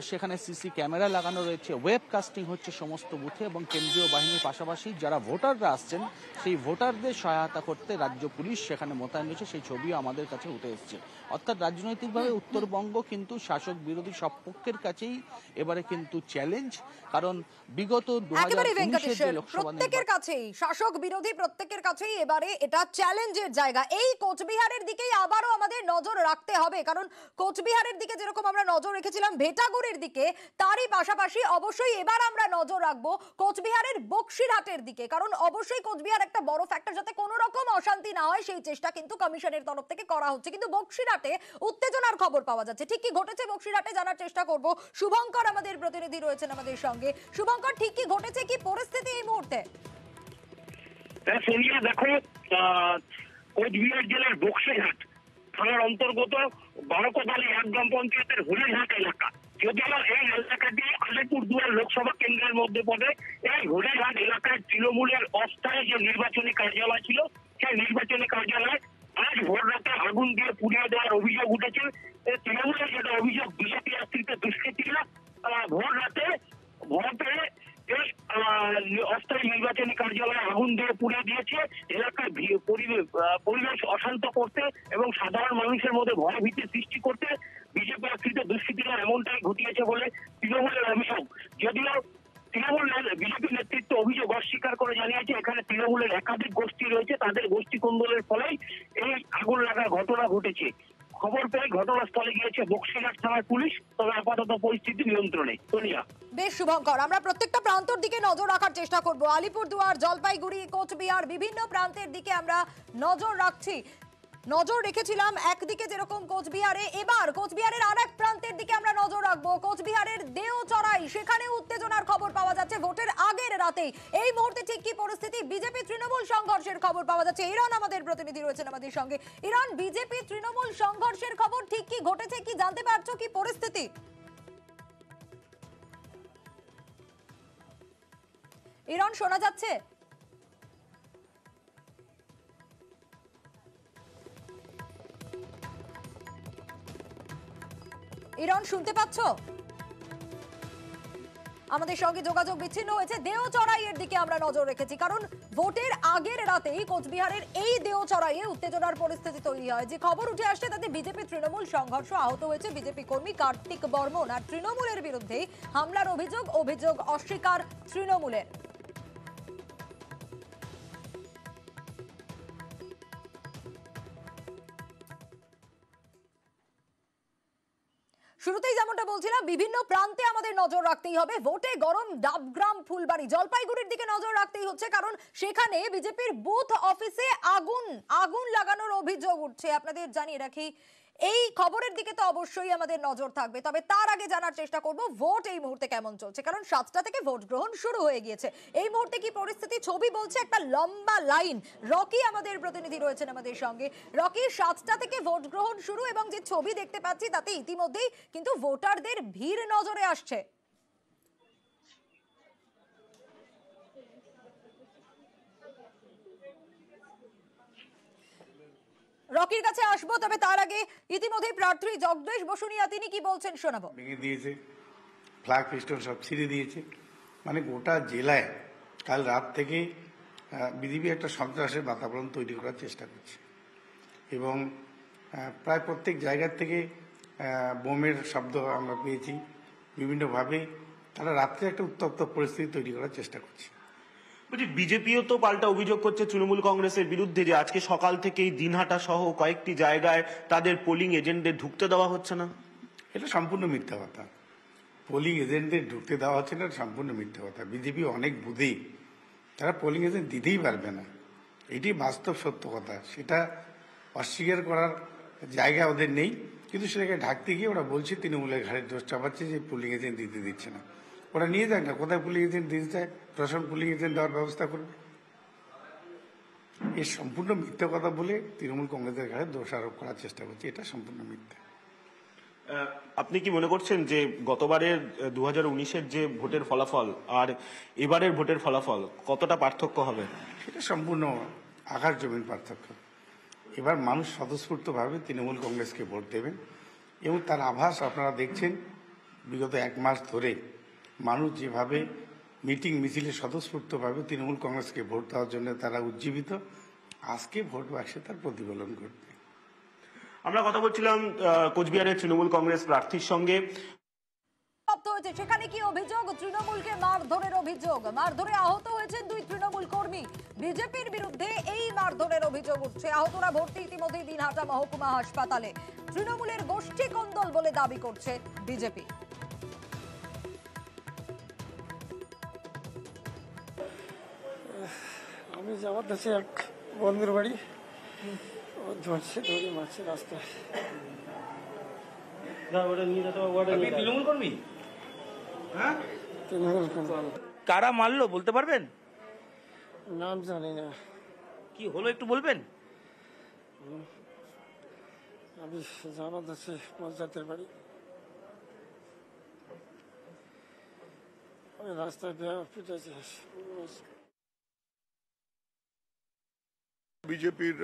সেখানে সিসি ক্যামেরা লাগানো রয়েছে ওয়েব কাস্টিং হচ্ছে সমস্ত বুথে এবং কেন্দ্রীয় বাহিনীর পাশাপাশি যারা ভোটাররা আসছেন সেই ভোটারদের সহায়তা করতে রাজ্য পুলিশ সেখানে মোতায়েন রয়েছে সেই ছবিও আমাদের কাছে উঠে এসছে অর্থাৎ রাজনৈতিকভাবে উত্তরবঙ্গ কিন্তু শাসক বিরোধী সব পক্ষের কাছেই এবারে কিন্তু চ্যালেঞ্জ কারণ বিগত প্রত্যেকের কাছেই শাসক বিরোধী প্রত্যেকের কাছেই এবারে এটা চ্যালেঞ্জের জায়গা এই কোচবিহারের দিকেই আবারও আমাদের নজর রাখতে হবে কারণ কোচবিহারের দিকে যেরকম আমরা নজর রেখেছিলাম ভেটা মহাসাগরের দিকে তারই পাশাপাশি অবশ্যই এবার আমরা নজর রাখবো কোচবিহারের বক্সিরহাটের দিকে কারণ অবশ্যই কোচবিহার একটা বড় ফ্যাক্টর যাতে কোনো রকম অশান্তি না হয় সেই চেষ্টা কিন্তু কমিশনের তরফ থেকে করা হচ্ছে কিন্তু বক্সিরহাটে উত্তেজনার খবর পাওয়া যাচ্ছে ঠিক কি ঘটেছে বক্সিরহাটে জানার চেষ্টা করব শুভঙ্কর আমাদের প্রতিনিধি রয়েছেন আমাদের সঙ্গে শুভঙ্কর ঠিক কি ঘটেছে কি পরিস্থিতি এই মুহূর্তে হ্যাঁ, দেখো কোচবিহার জেলার বক্সিরহাট থানার অন্তর্গত বারকোদালি এক গ্রাম পঞ্চায়েতের হরিণহাট এলাকা যদি আমার এই এলাকাটি দুয়ার লোকসভা কেন্দ্রের মধ্যে পড়ে এই হরিণহাট এলাকায় তৃণমূলের অস্থায়ী যে নির্বাচনী কার্যালয় ছিল সেই নির্বাচনী কার্যালয় আজ ভোর রাতে আগুন দিয়ে পুড়িয়ে দেওয়ার অভিযোগ উঠেছে তৃণমূলের যেটা অভিযোগ বিজেপি আশ্রিত দুষ্কৃতীরা ভোর রাতে ভোটে অস্থায়ী নির্বাচনী কার্যালয়ে আগুন দিয়ে পুড়িয়ে দিয়েছে এলাকার পরিবেশ অশান্ত করতে এবং সাধারণ মানুষের মধ্যে ভয় ভীতি সৃষ্টি করতে বিজেপি আশ্রিত দুষ্কৃতীরা এমনটাই ঘটিয়েছে বলে তৃণমূলের অভিযোগ যদিও তৃণমূল বিজেপি নেতৃত্ব অভিযোগ অস্বীকার করে জানিয়েছে এখানে তৃণমূলের একাধিক গোষ্ঠী রয়েছে তাদের গোষ্ঠী কুন্দলের ফলেই এই আগুন লাগার ঘটনা ঘটেছে খবর পেয়ে ঘটনাস্থলে গিয়েছে বক্সিঘাট থানার পুলিশ তবে আপাতত পরিস্থিতি নিয়ন্ত্রণে সোনিয়া বেশ শুভঙ্কর আমরা প্রত্যেকটা প্রান্তর দিকে নজর রাখার চেষ্টা করব আলিপুরদুয়ার জলপাইগুড়ি কোচবিহার বিভিন্ন প্রান্তের দিকে আমরা নজর রাখছি নজর রেখেছিলাম একদিকে যেরকম কোচবিহারে এবার কোচবিহারের আর এক প্রান্তের দিকে আমরা নজর রাখবো কোচবিহারের দেও চড়াই সেখানে উত্তেজনার খবর পাওয়া যাচ্ছে ভোটের আগের রাতেই এই মুহূর্তে ঠিক কি পরিস্থিতি বিজেপি তৃণমূল সংঘর্ষের খবর পাওয়া যাচ্ছে ইরান আমাদের প্রতিনিধি রয়েছেন আমাদের সঙ্গে ইরান বিজেপি তৃণমূল সংঘর্ষের খবর ঠিক কি ঘটেছে কি জানতে পারছো কি পরিস্থিতি ইরান শোনা যাচ্ছে ইরন শুনতে পাচ্ছ আমাদের সঙ্গে যোগাযোগ বিচ্ছিন্ন হয়েছে দেও চড়াইয়ের দিকে আমরা নজর রেখেছি কারণ ভোটের আগের রাতেই কোচবিহারের এই দেও চড়াইয়ে উত্তেজনার পরিস্থিতি তৈরি হয় যে খবর উঠে আসছে তাতে বিজেপি তৃণমূল সংঘর্ষ আহত হয়েছে বিজেপি কর্মী কার্তিক বর্মন আর তৃণমূলের বিরুদ্ধে হামলার অভিযোগ অভিযোগ অস্বীকার তৃণমূলের শুরুতেই যেমনটা বলছিলাম বিভিন্ন প্রান্তে আমাদের নজর রাখতেই হবে ভোটে গরম ডাবগ্রাম ফুলবাড়ি জলপাইগুড়ির দিকে নজর রাখতেই হচ্ছে কারণ সেখানে বিজেপির বুথ অফিসে আগুন আগুন লাগানোর অভিযোগ উঠছে আপনাদের জানিয়ে রাখি এই খবরের দিকে তো অবশ্যই আমাদের নজর থাকবে তবে তার আগে জানার চেষ্টা করব ভোট এই মুহূর্তে কেমন চলছে কারণ সাতটা থেকে ভোট গ্রহণ শুরু হয়ে গিয়েছে এই মুহূর্তে কি পরিস্থিতি ছবি বলছে একটা লম্বা লাইন রকি আমাদের প্রতিনিধি রয়েছেন আমাদের সঙ্গে রকি সাতটা থেকে ভোট গ্রহণ শুরু এবং যে ছবি দেখতে পাচ্ছি তাতে ইতিমধ্যেই কিন্তু ভোটারদের ভিড় নজরে আসছে রকির কাছে আসবো তবে তার আগে ইতিমধ্যেই প্রার্থী জগদেশ বসুনিয়া তিনি কি বলছেন শোনাবো ভেঙে দিয়েছে ফ্ল্যাগ ফেস্টন সব ছিঁড়ে দিয়েছে মানে গোটা জেলায় কাল রাত থেকে বিজেপি একটা সন্ত্রাসের বাতাবরণ তৈরি করার চেষ্টা করছে এবং প্রায় প্রত্যেক জায়গার থেকে বোমের শব্দ আমরা পেয়েছি বিভিন্নভাবে তারা রাত্রে একটা উত্তপ্ত পরিস্থিতি তৈরি করার চেষ্টা করছে বলছি বিজেপিও তো পাল্টা অভিযোগ করছে তৃণমূল কংগ্রেসের বিরুদ্ধে যে আজকে সকাল থেকেই দিনহাটা সহ কয়েকটি জায়গায় তাদের পোলিং এজেন্টদের ঢুকতে দেওয়া হচ্ছে না এটা সম্পূর্ণ মিথ্যা কথা পোলিং এজেন্টদের ঢুকতে দেওয়া হচ্ছে না সম্পূর্ণ মিথ্যা কথা বিজেপি অনেক বুধেই তারা পোলিং এজেন্ট দিতেই পারবে না এটি বাস্তব সত্য কথা সেটা অস্বীকার করার জায়গা ওদের নেই কিন্তু সেটাকে ঢাকতে গিয়ে ওরা বলছে তৃণমূলের ঘাড়ে দোষ চাপাচ্ছে যে পোলিং এজেন্ট দিতে দিচ্ছে না ওরা নিয়ে যায় না কোথায় পুলিং এজেন্ট দিয়ে যায় প্রশাসন পুলিং এজেন্ট দেওয়ার ব্যবস্থা করবে এ সম্পূর্ণ মিথ্যা কথা বলে তৃণমূল কংগ্রেসের ঘাড়ে দোষারোপ করার চেষ্টা করছে এটা সম্পূর্ণ মিথ্যা আপনি কি মনে করছেন যে গতবারের দু হাজার যে ভোটের ফলাফল আর এবারের ভোটের ফলাফল কতটা পার্থক্য হবে সেটা সম্পূর্ণ আকাশ জমির পার্থক্য এবার মানুষ স্বতঃস্ফূর্তভাবে তৃণমূল কংগ্রেসকে ভোট দেবেন এবং তার আভাস আপনারা দেখছেন বিগত এক মাস ধরে মানুষ যেভাবে মিটিং মিছিলে স্বতঃস্ফূর্তভাবে তৃণমূল কংগ্রেসকে ভোট দেওয়ার জন্য তারা উজ্জীবিত আজকে ভোট বাক্সে তার প্রতিফলন ঘটবে আমরা কথা বলছিলাম কোচবিহারের তৃণমূল কংগ্রেস প্রার্থীর সঙ্গে হয়েছে সেখানে কি অভিযোগ তৃণমূলকে মারধরের অভিযোগ মারধরে আহত হয়েছেন দুই তৃণমূল কর্মী বিজেপির বিরুদ্ধে এই মারধরের অভিযোগ উঠছে আহতরা ভর্তি ইতিমধ্যেই দিনহাটা মহকুমা হাসপাতালে তৃণমূলের গোষ্ঠী কন্দল বলে দাবি করছে বিজেপি আমি যাওয়ার দেশে এক বন্ধুর বাড়ি ও ধরছে ধরে মারছে রাস্তায় কর্মী হ্যাঁ কারা মারলো বলতে পারবেন নাম জানি না কি হলো একটু বলবেন আমি জানাত আছি পঞ্চায়েতের বাড়ি ওই রাস্তায় পিঠেছে বিজেপির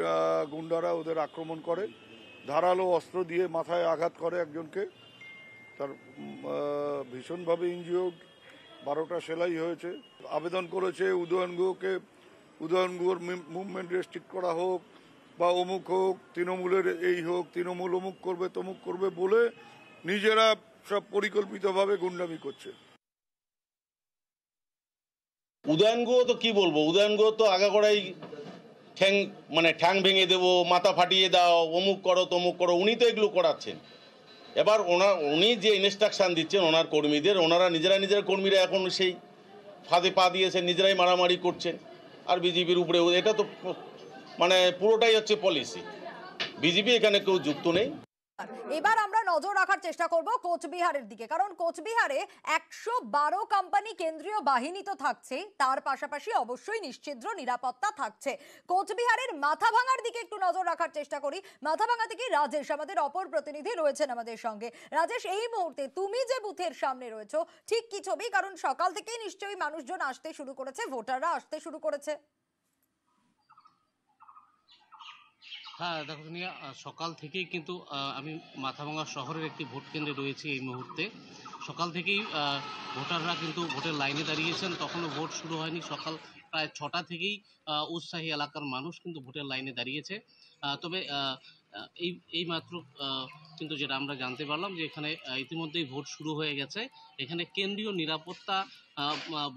গুন্ডারা ওদের আক্রমণ করে ধারালো অস্ত্র দিয়ে মাথায় আঘাত করে একজনকে তার ভীষণভাবে ইঞ্জিওর্ড বারোটা সেলাই হয়েছে আবেদন করেছে উদয়ন গুহকে উদয়ন গুহর মুভমেন্ট রেস্ট্রিক্ট করা হোক বা অমুক হোক তৃণমূলের এই হোক তৃণমূল অমুক করবে তমুক করবে বলে নিজেরা সব পরিকল্পিতভাবে গুন্ডামি করছে উদয়ন গুহ তো কি বলবো উদয়ন গুহ তো আগাগোড়াই ঠ্যাং মানে ঠ্যাং ভেঙে দেবো মাথা ফাটিয়ে দাও অমুক করো তমুক করো উনি তো এগুলো করাচ্ছেন এবার ওনার উনি যে ইনস্ট্রাকশান দিচ্ছেন ওনার কর্মীদের ওনারা নিজেরা নিজের কর্মীরা এখন সেই ফাঁদে পা দিয়েছে নিজেরাই মারামারি করছেন আর বিজেপির উপরে এটা তো মানে পুরোটাই হচ্ছে পলিসি বিজেপি এখানে কেউ যুক্ত নেই এবার এবার আমরা নজর রাখার চেষ্টা করব কোচবিহারের দিকে কারণ কোচবিহারে একশো বারো কোম্পানি কেন্দ্রীয় বাহিনী তো থাকছে তার পাশাপাশি অবশ্যই নিশ্চিদ্র নিরাপত্তা থাকছে কোচবিহারের মাথা ভাঙার দিকে একটু নজর রাখার চেষ্টা করি মাথা ভাঙা থেকে রাজেশ আমাদের অপর প্রতিনিধি রয়েছেন আমাদের সঙ্গে রাজেশ এই মুহূর্তে তুমি যে বুথের সামনে রয়েছো ঠিক কি ছবি কারণ সকাল থেকেই নিশ্চয়ই মানুষজন আসতে শুরু করেছে ভোটাররা আসতে শুরু করেছে হ্যাঁ দেখো নিয়ে সকাল থেকেই কিন্তু আমি মাথাভাঙ্গা শহরের একটি ভোট কেন্দ্রে রয়েছি এই মুহূর্তে সকাল থেকেই ভোটাররা কিন্তু ভোটের লাইনে দাঁড়িয়েছেন তখনও ভোট শুরু হয়নি সকাল প্রায় ছটা থেকেই উৎসাহী এলাকার মানুষ কিন্তু ভোটের লাইনে দাঁড়িয়েছে তবে এই এই মাত্র কিন্তু যেটা আমরা জানতে পারলাম যে এখানে ইতিমধ্যেই ভোট শুরু হয়ে গেছে এখানে কেন্দ্রীয় নিরাপত্তা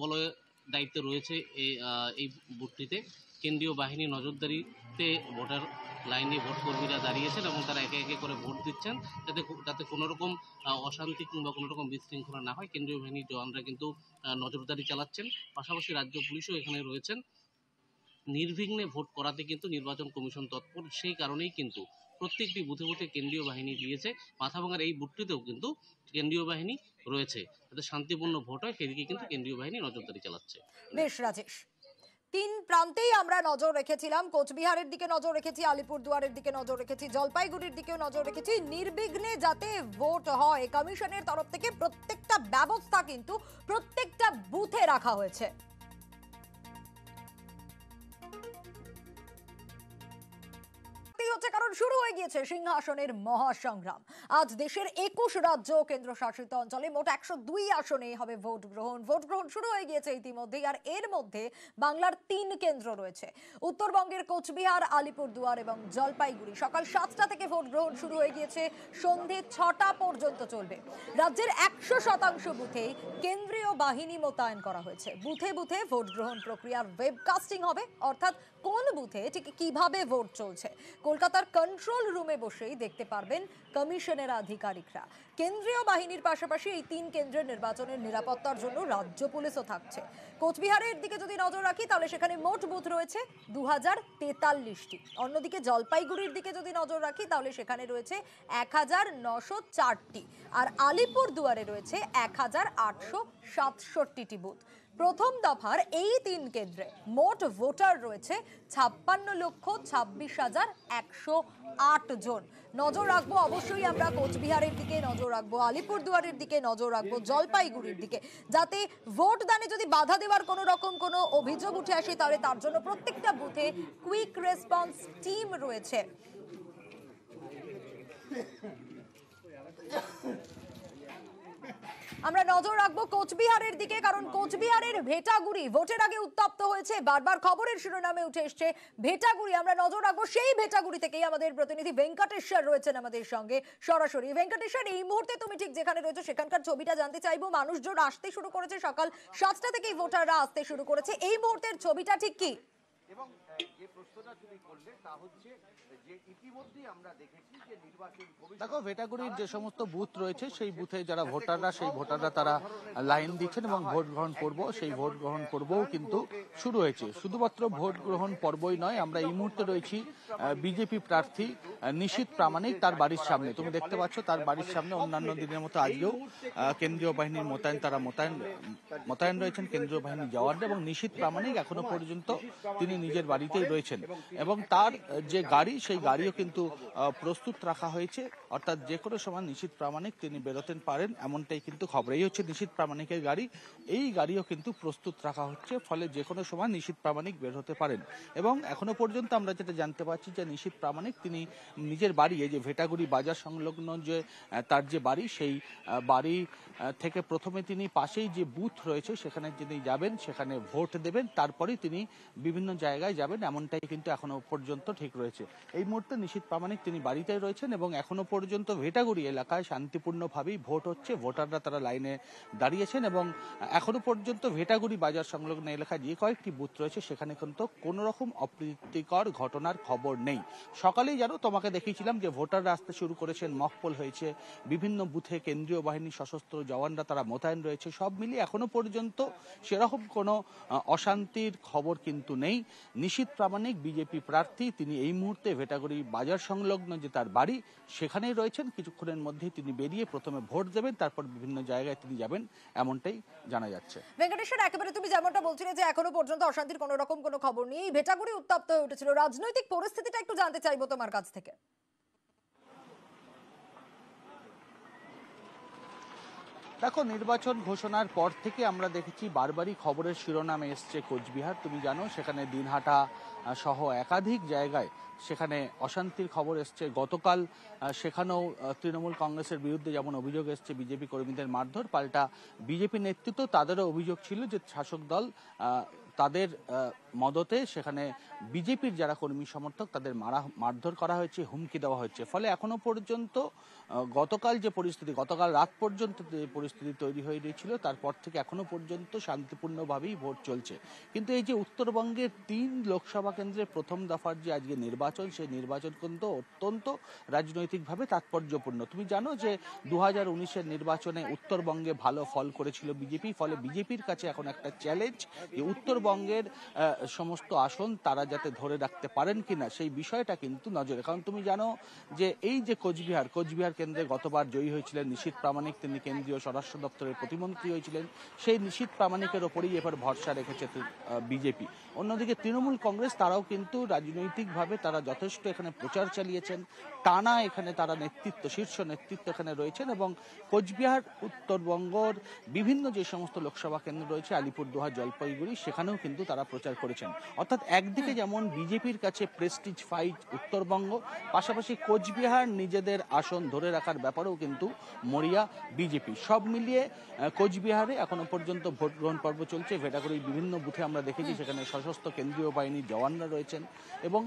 বলয় দায়িত্বে রয়েছে এই এই বুথটিতে কেন্দ্রীয় বাহিনী নজরদারিতে ভোটার লাইনে ভোট কর্মীরা দাঁড়িয়েছেন এবং তারা একে একে করে ভোট দিচ্ছেন যাতে যাতে কোনোরকম অশান্তি কিংবা কোনোরকম বিশৃঙ্খলা না হয় কেন্দ্রীয় বাহিনীর জওয়ানরা কিন্তু নজরদারি চালাচ্ছেন পাশাপাশি রাজ্য পুলিশও এখানে রয়েছেন নির্বিঘ্নে ভোট করাতে কিন্তু নির্বাচন কমিশন তৎপর সেই কারণেই কিন্তু প্রত্যেকটি বুথে বুথে কেন্দ্রীয় বাহিনী দিয়েছে মাথাভাঙার এই বুথটিতেও কিন্তু কেন্দ্রীয় বাহিনী রয়েছে যাতে শান্তিপূর্ণ ভোট হয় সেদিকে কিন্তু কেন্দ্রীয় বাহিনী নজরদারি চালাচ্ছে বেশ রাজেশ তিন প্রান্তেই আমরা নজর রেখেছিলাম কোচবিহারের দিকে নজর রেখেছি আলিপুরদুয়ারের দিকে নজর রেখেছি জলপাইগুড়ির দিকেও নজর রেখেছি নির্বিঘ্নে যাতে ভোট হয় কমিশনের তরফ থেকে প্রত্যেকটা ব্যবস্থা কিন্তু প্রত্যেকটা বুথে রাখা হয়েছে হচ্ছে কারণ শুরু হয়ে গিয়েছে সিংহাসনের মহাসংগ্রাম আজ দেশের একুশ রাজ্য কেন্দ্রশাসিত অঞ্চলে মোট একশো দুই আসনে হবে ভোট গ্রহণ ভোট গ্রহণ শুরু হয়ে গিয়েছে ইতিমধ্যেই আর এর মধ্যে বাংলার তিন কেন্দ্র রয়েছে উত্তরবঙ্গের কোচবিহার আলিপুরদুয়ার এবং জলপাইগুড়ি সকাল সাতটা থেকে ভোট গ্রহণ শুরু হয়ে গিয়েছে সন্ধে ছটা পর্যন্ত চলবে রাজ্যের একশো শতাংশ বুথে কেন্দ্রীয় বাহিনী মোতায়েন করা হয়েছে বুথে বুথে ভোট গ্রহণ প্রক্রিয়ার ওয়েবকাস্টিং হবে অর্থাৎ কোন বুথে ঠিক কিভাবে ভোট চলছে কলকাতার কন্ট্রোল রুমে বসেই দেখতে পারবেন কমিশন সেনের আধিকারিকরা কেন্দ্রীয় বাহিনীর পাশাপাশি এই তিন কেন্দ্রের নির্বাচনের নিরাপত্তার জন্য রাজ্য পুলিশও থাকছে কোচবিহারের দিকে যদি নজর রাখি তাহলে সেখানে মোট বুথ রয়েছে দু হাজার তেতাল্লিশটি অন্যদিকে জলপাইগুড়ির দিকে যদি নজর রাখি তাহলে সেখানে রয়েছে এক হাজার নশো চারটি আর আলিপুর দুয়ারে রয়েছে এক হাজার আটশো সাতষট্টিটি বুথ প্রথম দফার এই তিন কেন্দ্রে মোট ভোটার রয়েছে ছাপ্পান্ন লক্ষ ছাব্বিশ হাজার একশো আট জন নজর রাখবো অবশ্যই আমরা কোচবিহারের দিকে নজর রাখবো আলিপুরদুয়ারের দিকে নজর রাখবো জলপাইগুড়ির দিকে যাতে ভোট দানে যদি বাধা দেওয়ার কোনো রকম কোনো অভিযোগ উঠে আসে তাহলে তার জন্য প্রত্যেকটা বুথে কুইক রেসপন্স টিম রয়েছে আমরা নজর রাখবো কোচবিহারের দিকে কারণ কোচবিহারের ভেটাগুড়ি ভোটের আগে উত্তপ্ত হয়েছে বারবার খবরের শিরোনামে উঠে এসছে ভেটাগুড়ি আমরা নজর রাখবো সেই ভেটাগুড়ি থেকেই আমাদের প্রতিনিধি ভেঙ্কটেশ্বর রয়েছেন আমাদের সঙ্গে সরাসরি ভেঙ্কটেশ্বর এই মুহূর্তে তুমি ঠিক যেখানে রয়েছে সেখানকার ছবিটা জানতে চাইবো মানুষজন আসতে শুরু করেছে সকাল সাতটা থেকেই ভোটাররা আসতে শুরু করেছে এই মুহূর্তের ছবিটা ঠিক কি এবং যে প্রশ্নটা তুমি করলে তা হচ্ছে দেখো ভেটাগুড়ির যে সমস্ত বুথ রয়েছে সেই বুথে যারা ভোটাররা সেই ভোটাররা তারা লাইন দিচ্ছেন এবং ভোট গ্রহণ করব সেই ভোট গ্রহণ করবও কিন্তু শুরু হয়েছে শুধুমাত্র ভোট গ্রহণ পর্বই নয় আমরা এই মুহূর্তে রয়েছি বিজেপি প্রার্থী নিশীত প্রামাণিক তার বাড়ির সামনে তুমি দেখতে পাচ্ছ তার বাড়ির সামনে অন্যান্য দিনের মতো আজকেও কেন্দ্রীয় বাহিনীর মোতায়েন তারা মোতায়েন মোতায়েন রয়েছেন কেন্দ্রীয় বাহিনী জওয়ানরা এবং নিশীত প্রামাণিক এখনো পর্যন্ত তিনি নিজের বাড়িতেই রয়েছেন এবং তার যে গাড়ি সেই সেই গাড়িও কিন্তু প্রস্তুত রাখা হয়েছে অর্থাৎ যে কোনো সময় নিশ্চিত প্রামাণিক তিনি বেরোতে পারেন এমনটাই কিন্তু খবর এই হচ্ছে নিশ্চিত প্রামাণিকের গাড়ি এই গাড়িও কিন্তু প্রস্তুত রাখা হচ্ছে ফলে যে কোনো সময় নিশ্চিত প্রামাণিক বের হতে পারেন এবং এখনো পর্যন্ত আমরা যেটা জানতে পারছি যে নিশ্চিত প্রামাণিক তিনি নিজের বাড়ি এই যে ভেটাগুড়ি বাজার সংলগ্ন যে তার যে বাড়ি সেই বাড়ি থেকে প্রথমে তিনি পাশেই যে বুথ রয়েছে সেখানে তিনি যাবেন সেখানে ভোট দেবেন তারপরে তিনি বিভিন্ন জায়গায় যাবেন এমনটাই কিন্তু এখনো পর্যন্ত ঠিক রয়েছে এই মুহূর্তে নিশীত প্রামাণিক তিনি বাড়িতেই রয়েছেন এবং এখনো পর্যন্ত ভেটাগুড়ি এলাকায় শান্তিপূর্ণভাবেই ভোট হচ্ছে ভোটাররা তারা লাইনে দাঁড়িয়েছেন এবং এখনো পর্যন্ত ভেটাগুড়ি বাজার সংলগ্ন এলাকায় যে কয়েকটি বুথ রয়েছে সেখানে কিন্তু কোনো রকম অপ্রীতিকর ঘটনার খবর নেই সকালেই জানো তোমাকে দেখিয়েছিলাম যে ভোটাররা আসতে শুরু করেছেন মকপল হয়েছে বিভিন্ন বুথে কেন্দ্রীয় বাহিনী সশস্ত্র জওয়ানরা তারা মোতায়েন রয়েছে সব মিলিয়ে এখনো পর্যন্ত সেরকম কোনো অশান্তির খবর কিন্তু নেই নিশীত প্রামাণিক বিজেপি প্রার্থী তিনি এই মুহূর্তে ভেটাগুড়ি বাজার সংলগ্ন যে তার বাড়ি সেখানেই রয়েছেন কিছুক্ষণের মধ্যেই তিনি বেরিয়ে প্রথমে ভোট দেবেন তারপর বিভিন্ন জায়গায় তিনি যাবেন এমনটাই জানা যাচ্ছে ভেঙ্কটেশ্বর একেবারে তুমি যেমনটা বলছিলে যে এখনো পর্যন্ত অশান্তির কোনো রকম কোনো খবর নেই ভেটাগুড়ি উত্তপ্ত হয়ে উঠেছিল রাজনৈতিক পরিস্থিতিটা একটু জানতে চাইবো তোমার কাছ থেকে দেখো নির্বাচন ঘোষণার পর থেকে আমরা দেখেছি বারবারই খবরের শিরোনামে এসছে কোচবিহার তুমি জানো সেখানে দিনহাটা সহ একাধিক জায়গায় সেখানে অশান্তির খবর এসছে গতকাল সেখানেও তৃণমূল কংগ্রেসের বিরুদ্ধে যেমন অভিযোগ এসছে বিজেপি কর্মীদের মারধর পাল্টা বিজেপি নেতৃত্ব তাদেরও অভিযোগ ছিল যে শাসক দল তাদের মদতে সেখানে বিজেপির যারা কর্মী সমর্থক তাদের মারা মারধর করা হয়েছে হুমকি দেওয়া হয়েছে ফলে এখনো পর্যন্ত গতকাল যে পরিস্থিতি গতকাল রাত পর্যন্ত যে পরিস্থিতি তৈরি হয়ে গিয়েছিল তারপর থেকে এখনো পর্যন্ত শান্তিপূর্ণভাবেই ভোট চলছে কিন্তু এই যে উত্তরবঙ্গের তিন লোকসভা কেন্দ্রে প্রথম দফার যে আজকে নির্বাচন সেই নির্বাচন কিন্তু অত্যন্ত রাজনৈতিকভাবে তাৎপর্যপূর্ণ তুমি জানো যে দু হাজার নির্বাচনে উত্তরবঙ্গে ভালো ফল করেছিল বিজেপি ফলে বিজেপির কাছে এখন একটা চ্যালেঞ্জ যে উত্তরবঙ্গের সমস্ত আসন তারা যাতে ধরে রাখতে পারেন কিনা সেই বিষয়টা কিন্তু নজরে কারণ তুমি জানো যে এই যে কোচবিহার কোচবিহার কেন্দ্রে গতবার জয়ী হয়েছিলেন নিশীত প্রামাণিক তিনি কেন্দ্রীয় স্বরাষ্ট্র দপ্তরের প্রতিমন্ত্রী হয়েছিলেন সেই নিশীত প্রামাণিকের ওপরেই এবার ভরসা রেখেছে বিজেপি অন্যদিকে তৃণমূল কংগ্রেস তারাও কিন্তু রাজনৈতিকভাবে তারা যথেষ্ট এখানে প্রচার চালিয়েছেন টানা এখানে তারা নেতৃত্ব শীর্ষ নেতৃত্ব এখানে রয়েছেন এবং কোচবিহার উত্তরবঙ্গর বিভিন্ন যে সমস্ত লোকসভা কেন্দ্র রয়েছে আলিপুরদুয়ার জলপাইগুড়ি সেখানেও কিন্তু তারা প্রচার করেছেন অর্থাৎ একদিকে যেমন বিজেপির কাছে প্রেস্টিজ ফাইট উত্তরবঙ্গ পাশাপাশি কোচবিহার নিজেদের আসন ধরে রাখার ব্যাপারেও কিন্তু মরিয়া বিজেপি সব মিলিয়ে কোচবিহারে এখনো পর্যন্ত ভোট গ্রহণ পর্ব চলছে ভেটাগুড়ির বিভিন্ন বুথে আমরা দেখেছি সেখানে সশস্ত্র কেন্দ্রীয় বাহিনীর জওয়ানরা রয়েছেন এবং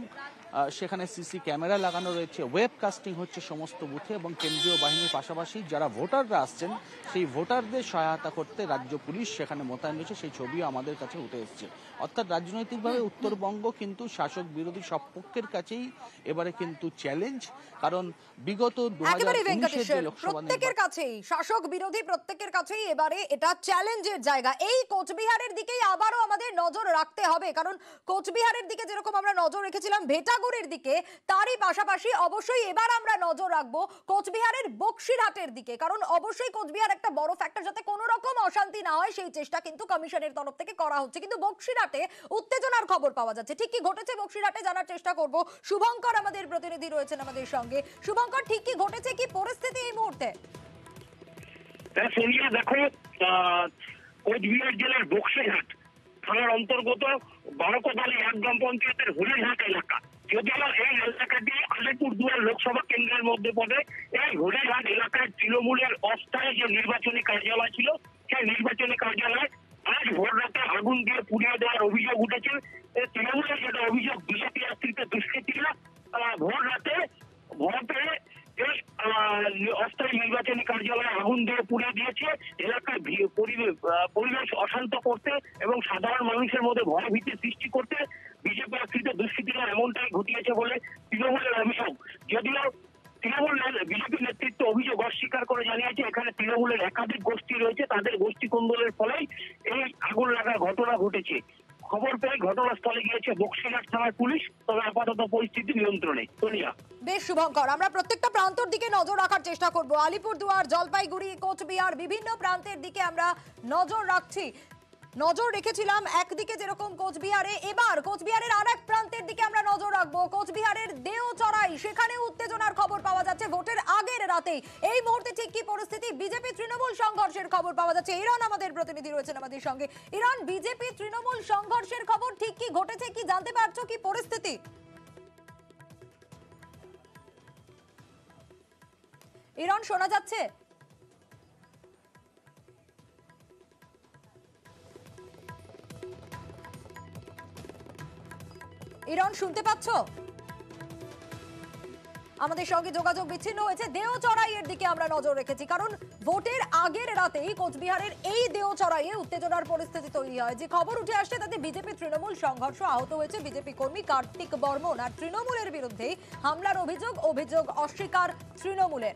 সেখানে সিসি ক্যামেরা লাগানো রয়েছে ওয়েব কাস্টিং হচ্ছে সমস্ত বুথে এবং কেন্দ্রীয় বাহিনীর পাশাপাশি যারা ভোটাররা আসছেন সেই ভোটারদের সহায়তা করতে রাজ্য পুলিশ সেখানে মোতায়েন রয়েছে সেই ছবিও আমাদের কাছে উঠে এসছে অর্থাৎ রাজনৈতিকভাবে উত্তরবঙ্গ কিন্তু শাসক বিরোধী সব পক্ষের কাছেই এবারে কিন্তু চ্যালেঞ্জ কারণ বিগত প্রত্যেকের কাছেই শাসক বিরোধী প্রত্যেকের কাছেই এবারে এটা চ্যালেঞ্জের জায়গা এই কোচবিহারের দিকেই আবারও আমাদের নজর রাখতে হবে কারণ কোচবিহারের দিকে যেরকম আমরা নজর রেখেছিলাম ভেটা সাগরের দিকে তারই পাশাপাশি অবশ্যই এবার আমরা নজর রাখবো কোচবিহারের বক্সিরহাটের দিকে কারণ অবশ্যই কোচবিহার একটা বড় ফ্যাক্টর যাতে কোনো রকম অশান্তি না হয় সেই চেষ্টা কিন্তু কমিশনের তরফ থেকে করা হচ্ছে কিন্তু বক্সিরহাটে উত্তেজনার খবর পাওয়া যাচ্ছে ঠিক কি ঘটেছে বক্সিরহাটে জানার চেষ্টা করব শুভঙ্কর আমাদের প্রতিনিধি রয়েছেন আমাদের সঙ্গে শুভঙ্কর ঠিক কি ঘটেছে কি পরিস্থিতি এই মুহূর্তে হ্যাঁ, কোচবিহার জেলার বক্সিরহাট থানার অন্তর্গত বারকোদালি এক গ্রাম পঞ্চায়েতের হুলিরহাট এলাকা যদিও এই এলাকাটি আলিপুরদুয়ার লোকসভা কেন্দ্রের মধ্যে পড়ে এই হরিঘাট এলাকায় তৃণমূলের অস্থায়ী যে নির্বাচনী কার্যালয় ছিল সেই নির্বাচনী কার্যালয় আজ ভোর রাতে আগুন দিয়ে পুড়িয়ে দেওয়ার অভিযোগ উঠেছে তৃণমূলের যেটা অভিযোগ বিজেপি আশ্রিত দুষ্কৃতীরা ভোর রাতে ভোটে অস্থায়ী নির্বাচনী কার্যালয়ে আগুন দিয়ে পুড়িয়ে দিয়েছে এলাকার পরিবেশ অশান্ত করতে এবং সাধারণ মানুষের মধ্যে ভয় ভীতি সৃষ্টি করতে বিজেপি আশ্রিত এমনটাই ঘটিয়েছে বলে তৃণমূলের অভিযোগ যদিও তৃণমূল বিজেপি নেতৃত্ব অভিযোগ অস্বীকার করে জানিয়েছে এখানে তৃণমূলের একাধিক গোষ্ঠী রয়েছে তাদের গোষ্ঠী কুন্দলের ফলেই এই আগুন লাগার ঘটনা ঘটেছে খবর পেয়ে ঘটনাস্থলে গিয়েছে বক্সিঘাট থানার পুলিশ তবে আপাতত পরিস্থিতি নিয়ন্ত্রণে সোনিয়া বেশ শুভঙ্কর আমরা প্রত্যেকটা প্রান্তর দিকে নজর রাখার চেষ্টা করব আলিপুরদুয়ার জলপাইগুড়ি কোচবিহার বিভিন্ন প্রান্তের দিকে আমরা নজর রাখছি নজর রেখেছিলাম একদিকে যেরকম কোচবিহারে এবার কোচবিহারের আর এক প্রান্তের দিকে আমরা নজর রাখবো কোচবিহারের দেও চড়াই সেখানে উত্তেজনার খবর পাওয়া যাচ্ছে ভোটের আগের রাতে এই মুহূর্তে ঠিক কি পরিস্থিতি বিজেপি তৃণমূল সংঘর্ষের খবর পাওয়া যাচ্ছে ইরান আমাদের প্রতিনিধি রয়েছেন আমাদের সঙ্গে ইরান বিজেপি তৃণমূল সংঘর্ষের খবর ঠিক কি ঘটেছে কি জানতে পারছো কি পরিস্থিতি ইরান শোনা যাচ্ছে ইরন শুনতে পাচ্ছ আমাদের সঙ্গে যোগাযোগ বিচ্ছিন্ন হয়েছে দেও চড়াইয়ের দিকে আমরা নজর রেখেছি কারণ ভোটের আগের রাতেই কোচবিহারের এই দেও চড়াইয়ে উত্তেজনার পরিস্থিতি তৈরি হয় যে খবর উঠে আসছে তাতে বিজেপি তৃণমূল সংঘর্ষ আহত হয়েছে বিজেপি কর্মী কার্তিক বর্মন আর তৃণমূলের বিরুদ্ধেই হামলার অভিযোগ অভিযোগ অস্বীকার তৃণমূলের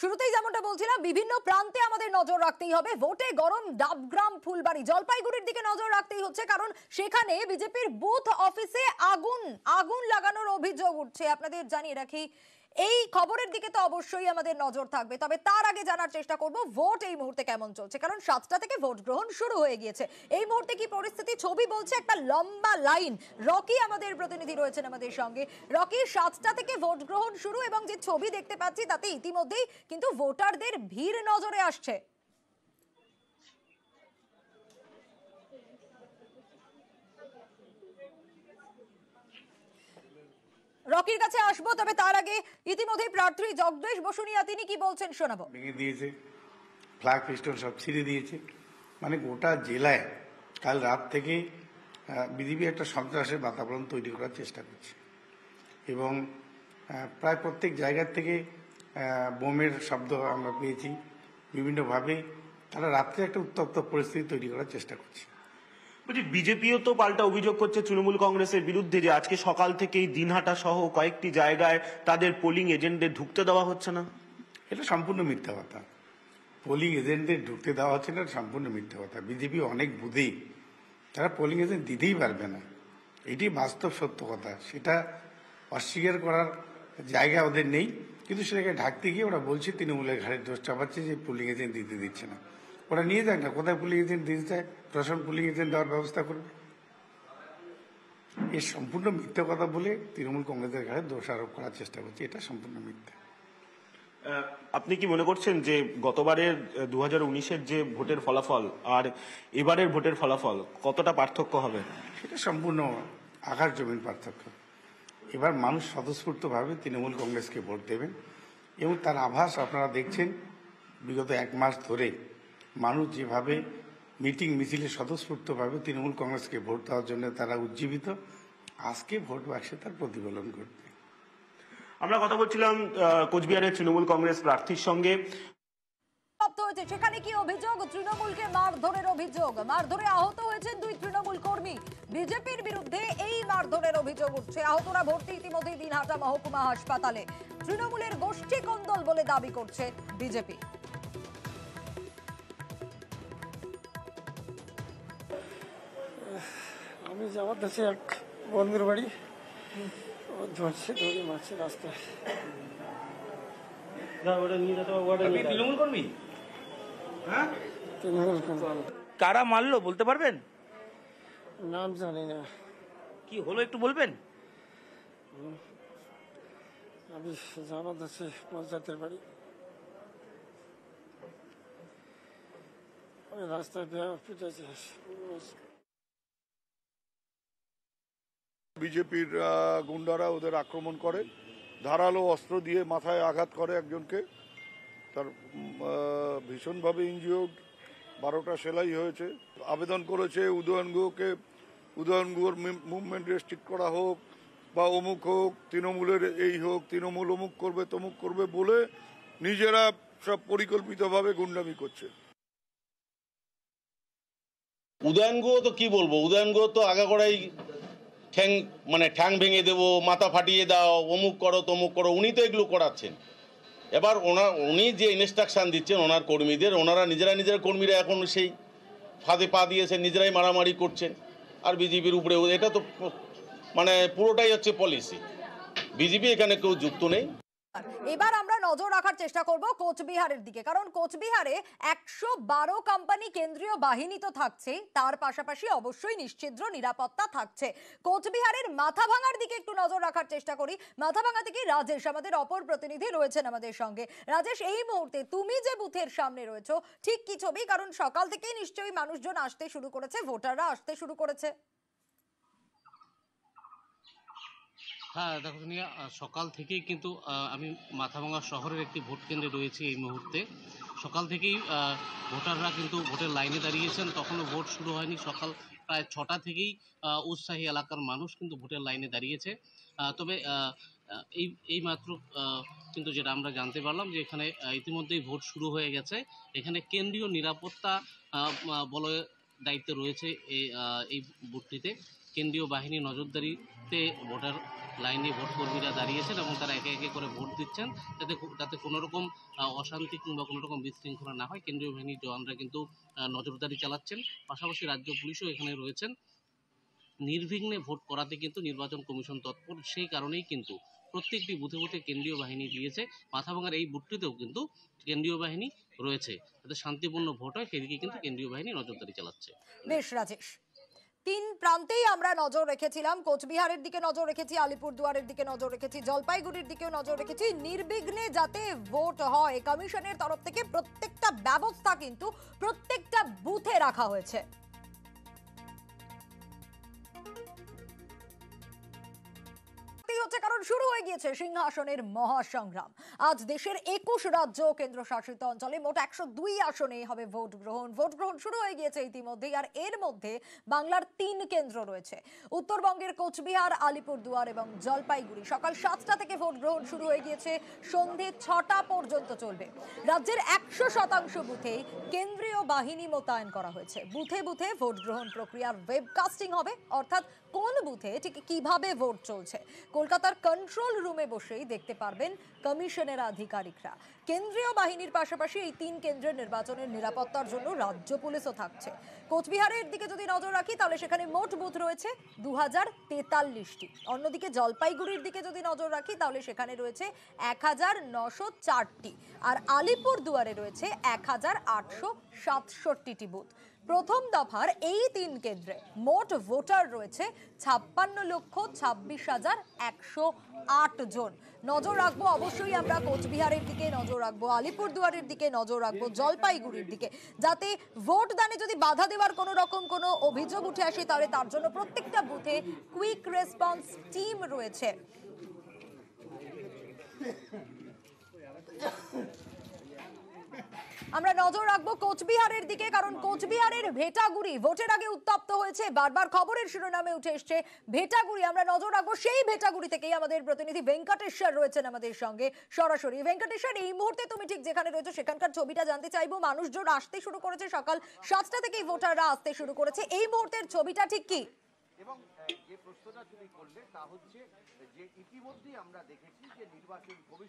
শুরুতেই যেমনটা বলছিলাম বিভিন্ন প্রান্তে আমাদের নজর রাখতেই হবে ভোটে গরম ডাবগ্রাম ফুলবাড়ি জলপাইগুড়ির দিকে নজর রাখতেই হচ্ছে কারণ সেখানে বিজেপির বুথ অফিসে আগুন আগুন লাগানোর অভিযোগ উঠছে আপনাদের জানিয়ে রাখি এই খবরের দিকে তো অবশ্যই আমাদের নজর থাকবে তবে তার আগে জানার চেষ্টা করব ভোট এই মুহূর্তে কেমন চলছে কারণ সাতটা থেকে ভোট গ্রহণ শুরু হয়ে গিয়েছে এই মুহূর্তে কি পরিস্থিতি ছবি বলছে একটা লম্বা লাইন রকি আমাদের প্রতিনিধি রয়েছেন আমাদের সঙ্গে রকি সাতটা থেকে ভোট গ্রহণ শুরু এবং যে ছবি দেখতে পাচ্ছি তাতে ইতিমধ্যেই কিন্তু ভোটারদের ভিড় নজরে আসছে রকির কাছে আসবো তবে তার আগে ইতিমধ্যেই প্রার্থী জগদেশ বসুনিয়া তিনি কি বলছেন শোনাবো ভেঙে দিয়েছে ফ্ল্যাগ ফিস্টন সব ছিঁড়ে দিয়েছে মানে গোটা জেলায় কাল রাত থেকে বিজেপি একটা সন্ত্রাসের বাতাবরণ তৈরি করার চেষ্টা করছে এবং প্রায় প্রত্যেক জায়গার থেকে বোমের শব্দ আমরা পেয়েছি বিভিন্নভাবে তারা রাত্রে একটা উত্তপ্ত পরিস্থিতি তৈরি করার চেষ্টা করছে বলছি বিজেপিও তো পাল্টা অভিযোগ করছে তৃণমূল কংগ্রেসের বিরুদ্ধে যে আজকে সকাল থেকেই দিনহাটা সহ কয়েকটি জায়গায় তাদের পোলিং এজেন্টদের ঢুকতে দেওয়া হচ্ছে না এটা সম্পূর্ণ মিথ্যা কথা পোলিং এজেন্টদের ঢুকতে দেওয়া হচ্ছে না সম্পূর্ণ মিথ্যা কথা বিজেপি অনেক বুধে তারা পোলিং এজেন্ট দিতেই পারবে না এটি বাস্তব সত্য কথা সেটা অস্বীকার করার জায়গা ওদের নেই কিন্তু সেটাকে ঢাকতে গিয়ে ওরা বলছে তৃণমূলের ঘাড়ে দোষ চাপাচ্ছে যে পোলিং এজেন্ট দিতে দিচ্ছে না ওরা নিয়ে যাক না কোথায় পুলিং এজেন্ট দিতে চায় প্রশাসন পুলিং এজেন্ট দেওয়ার ব্যবস্থা করবে এ সম্পূর্ণ মিথ্যা কথা বলে তৃণমূল কংগ্রেসের দোষ দোষারোপ করার চেষ্টা করছে এটা সম্পূর্ণ মিথ্যা আপনি কি মনে করছেন যে গতবারের দু হাজার যে ভোটের ফলাফল আর এবারের ভোটের ফলাফল কতটা পার্থক্য হবে সেটা সম্পূর্ণ আকার জমির পার্থক্য এবার মানুষ স্বতঃস্ফূর্তভাবে তৃণমূল কংগ্রেসকে ভোট দেবেন এবং তার আভাস আপনারা দেখছেন বিগত এক মাস ধরে মানুষ যেভাবে মিটিং মিছিলে স্বতঃস্ফূর্তভাবে তৃণমূল কংগ্রেসকে ভোট দেওয়ার জন্য তারা উজ্জীবিত আজকে ভোট বাক্সে তার প্রতিফলন ঘটবে আমরা কথা বলছিলাম কোচবিহারের তৃণমূল কংগ্রেস প্রার্থীর সঙ্গে সেখানে কি অভিযোগ তৃণমূলকে মারধরের অভিযোগ মারধরে আহত হয়েছেন দুই তৃণমূল কর্মী বিজেপির বিরুদ্ধে এই মারধরের অভিযোগ উঠছে আহতরা ভর্তি ইতিমধ্যে দিনহাটা মহকুমা হাসপাতালে তৃণমূলের গোষ্ঠী কন্দল বলে দাবি করছে বিজেপি আমি যাওয়ার দেশে এক বন্ধুর বাড়ি ও ধরছে ধরে মারছে রাস্তায় হ্যাঁ? কারা মারলো বলতে পারবেন নাম জানি না কি হলো একটু বলবেন আমি জানাত দেশে পঞ্চায়েতের বাড়ি রাস্তায় আছে বিজেপির গুন্ডারা ওদের আক্রমণ করে ধারালো অস্ত্র দিয়ে মাথায় আঘাত করে একজনকে তার ভীষণভাবে ইঞ্জিওর্ড বারোটা সেলাই হয়েছে আবেদন করেছে উদয়ন গুহকে উদয়ন গুহর মুভমেন্ট রেস্ট্রিক্ট করা হোক বা অমুক হোক তৃণমূলের এই হোক তৃণমূল অমুক করবে তমুক করবে বলে নিজেরা সব পরিকল্পিতভাবে গুন্ডামি করছে উদয়ন গুহ তো কি বলবো উদয়ন গুহ তো আগাগোড়াই ঠ্যাং মানে ঠ্যাং ভেঙে দেবো মাথা ফাটিয়ে দাও অমুক করো তমুক করো উনি তো এগুলো করাচ্ছেন এবার ওনার উনি যে ইনস্ট্রাকশান দিচ্ছেন ওনার কর্মীদের ওনারা নিজেরা নিজের কর্মীরা এখন সেই ফাঁদে পা দিয়েছে নিজেরাই মারামারি করছেন আর বিজেপির উপরে এটা তো মানে পুরোটাই হচ্ছে পলিসি বিজেপি এখানে কেউ যুক্ত নেই এবার আমরা নজর রাখার চেষ্টা করব কোচবিহারের দিকে কারণ কোচবিহারে একশো বারো কোম্পানি কেন্দ্রীয় বাহিনী তো থাকছে তার পাশাপাশি অবশ্যই নিশ্চিদ্র নিরাপত্তা থাকছে কোচবিহারের মাথা ভাঙার দিকে একটু নজর রাখার চেষ্টা করি মাথা ভাঙা থেকে রাজেশ আমাদের অপর প্রতিনিধি রয়েছেন আমাদের সঙ্গে রাজেশ এই মুহূর্তে তুমি যে বুথের সামনে রয়েছো ঠিক কি ছবি কারণ সকাল থেকেই নিশ্চয়ই মানুষজন আসতে শুরু করেছে ভোটাররা আসতে শুরু করেছে হ্যাঁ দেখো তুমি সকাল থেকেই কিন্তু আমি মাথাভাঙ্গা শহরের একটি ভোট কেন্দ্রে রয়েছি এই মুহূর্তে সকাল থেকেই ভোটাররা কিন্তু ভোটের লাইনে দাঁড়িয়েছেন তখনও ভোট শুরু হয়নি সকাল প্রায় ছটা থেকেই উৎসাহী এলাকার মানুষ কিন্তু ভোটের লাইনে দাঁড়িয়েছে তবে এই এই মাত্র কিন্তু যেটা আমরা জানতে পারলাম যে এখানে ইতিমধ্যেই ভোট শুরু হয়ে গেছে এখানে কেন্দ্রীয় নিরাপত্তা বলে দায়িত্বে রয়েছে এই এই ভোটটিতে কেন্দ্রীয় বাহিনী নজরদারিতে ভোটার লাইনে ভোট কর্মীরা দাঁড়িয়েছেন এবং তারা একে একে করে ভোট দিচ্ছেন যাতে যাতে কোনোরকম অশান্তি কিংবা কোনোরকম বিশৃঙ্খলা না হয় কেন্দ্রীয় বাহিনীর জওয়ানরা কিন্তু নজরদারি চালাচ্ছেন পাশাপাশি রাজ্য পুলিশও এখানে রয়েছেন নির্বিঘ্নে ভোট করাতে কিন্তু নির্বাচন কমিশন তৎপর সেই কারণেই কিন্তু প্রত্যেকটি বুথে বুথে কেন্দ্রীয় বাহিনী দিয়েছে মাথাভাঙার এই বুথটিতেও কিন্তু কেন্দ্রীয় বাহিনী রয়েছে যাতে শান্তিপূর্ণ ভোট হয় সেদিকে কিন্তু কেন্দ্রীয় বাহিনী নজরদারি চালাচ্ছে বেশ রাজেশ তিন প্রান্তেই আমরা নজর রেখেছিলাম কোচবিহারের দিকে নজর রেখেছি আলিপুরদুয়ারের দিকে নজর রেখেছি জলপাইগুড়ির দিকেও নজর রেখেছি নির্বিঘ্নে যাতে ভোট হয় কমিশনের তরফ থেকে প্রত্যেকটা ব্যবস্থা কিন্তু প্রত্যেকটা বুথে রাখা হয়েছে শুরুই হচ্ছে কারণ শুরু হয়ে গিয়েছে সিংহাসনের মহাসংগ্রাম আজ দেশের একুশ রাজ্য কেন্দ্রশাসিত অঞ্চলে মোট একশো দুই আসনে হবে ভোট গ্রহণ ভোট গ্রহণ শুরু হয়ে গিয়েছে ইতিমধ্যেই আর এর মধ্যে বাংলার তিন কেন্দ্র রয়েছে উত্তরবঙ্গের কোচবিহার আলিপুরদুয়ার এবং জলপাইগুড়ি সকাল সাতটা থেকে ভোট গ্রহণ শুরু হয়ে গিয়েছে সন্ধে ছটা পর্যন্ত চলবে রাজ্যের একশো শতাংশ বুথে কেন্দ্রীয় বাহিনী মোতায়েন করা হয়েছে বুথে বুথে ভোট গ্রহণ প্রক্রিয়ার ওয়েবকাস্টিং হবে অর্থাৎ কোন বুথে ঠিক কিভাবে ভোট চলছে কলকাতার কন্ট্রোল রুমে বসেই দেখতে পারবেন কমিশনের আধিকারিকরা কেন্দ্রীয় বাহিনীর পাশাপাশি এই তিন কেন্দ্রের নির্বাচনের নিরাপত্তার জন্য রাজ্য পুলিশও থাকছে কোচবিহারের দিকে যদি নজর রাখি তাহলে সেখানে মোট বুথ রয়েছে দু হাজার তেতাল্লিশটি অন্যদিকে জলপাইগুড়ির দিকে যদি নজর রাখি তাহলে সেখানে রয়েছে এক হাজার নশো চারটি আর আলিপুর দুয়ারে রয়েছে এক হাজার আটশো সাতষট্টিটি বুথ প্রথম দফার এই তিন কেন্দ্রে মোট ভোটার রয়েছে ছাপ্পান্ন লক্ষ ছাব্বিশ হাজার একশো আট জন নজর রাখবো অবশ্যই আমরা কোচবিহারের দিকে নজর রাখবো আলিপুরদুয়ারের দিকে নজর রাখবো জলপাইগুড়ির দিকে যাতে ভোট দানে যদি বাধা দেওয়ার কোনো রকম কোনো অভিযোগ উঠে আসে তাহলে তার জন্য প্রত্যেকটা বুথে কুইক রেসপন্স টিম রয়েছে আমরা নজর রাখবো কোচবিহারের দিকে কারণ কোচবিহারের ভেটাগুড়ি ভোটের আগে উত্তপ্ত হয়েছে বারবার খবরের শিরোনামে উঠে এসছে ভেটাগুড়ি আমরা নজর রাখবো সেই ভেটাগুড়ি থেকেই আমাদের প্রতিনিধি ভেঙ্কটেশ্বর রয়েছেন আমাদের সঙ্গে সরাসরি ভেঙ্কটেশ্বর এই মুহূর্তে তুমি ঠিক যেখানে রয়েছে সেখানকার ছবিটা জানতে চাইবো মানুষজন আসতে শুরু করেছে সকাল সাতটা থেকেই ভোটাররা আসতে শুরু করেছে এই মুহূর্তের ছবিটা ঠিক কি এবং যে প্রশ্নটা তুমি করলে তা হচ্ছে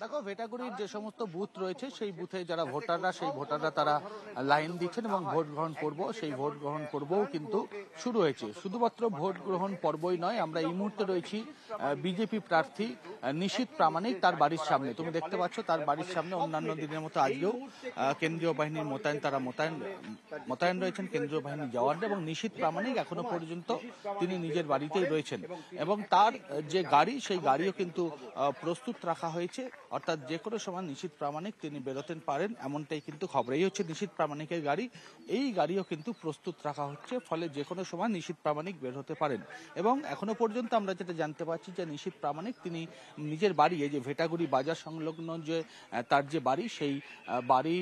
দেখো ভেটাগুড়ির যে সমস্ত বুথ রয়েছে সেই বুথে যারা ভোটাররা সেই ভোটাররা তারা লাইন দিচ্ছেন এবং ভোট গ্রহণ করব সেই ভোট গ্রহণ করবও কিন্তু শুরু হয়েছে শুধুমাত্র ভোট গ্রহণ পর্বই নয় আমরা এই মুহূর্তে রয়েছি বিজেপি প্রার্থী নিশীত প্রামাণিক তার বাড়ির সামনে তুমি দেখতে পাচ্ছ তার বাড়ির সামনে অন্যান্য দিনের মতো আজকেও কেন্দ্রীয় বাহিনীর মোতায়েন তারা মোতায়েন মোতায়েন রয়েছেন কেন্দ্রীয় বাহিনী জওয়ানরা এবং নিশীত প্রামাণিক এখনো পর্যন্ত তিনি নিজের বাড়িতেই রয়েছেন এবং তার যে গাড়ি সেই সেই গাড়িও কিন্তু প্রস্তুত রাখা হয়েছে অর্থাৎ যে কোনো সময় নিশীত প্রামাণিক তিনি বেরোতে পারেন এমনটাই কিন্তু খবর এই হচ্ছে নিশীত প্রামাণিকের গাড়ি এই গাড়িও কিন্তু প্রস্তুত রাখা হচ্ছে ফলে যে কোনো সময় নিশীত প্রামাণিক বের হতে পারেন এবং এখনো পর্যন্ত আমরা যেটা জানতে পারছি যে নিশীত প্রামাণিক তিনি নিজের বাড়ি এই যে ভেটাগুড়ি বাজার সংলগ্ন যে তার যে বাড়ি সেই বাড়ি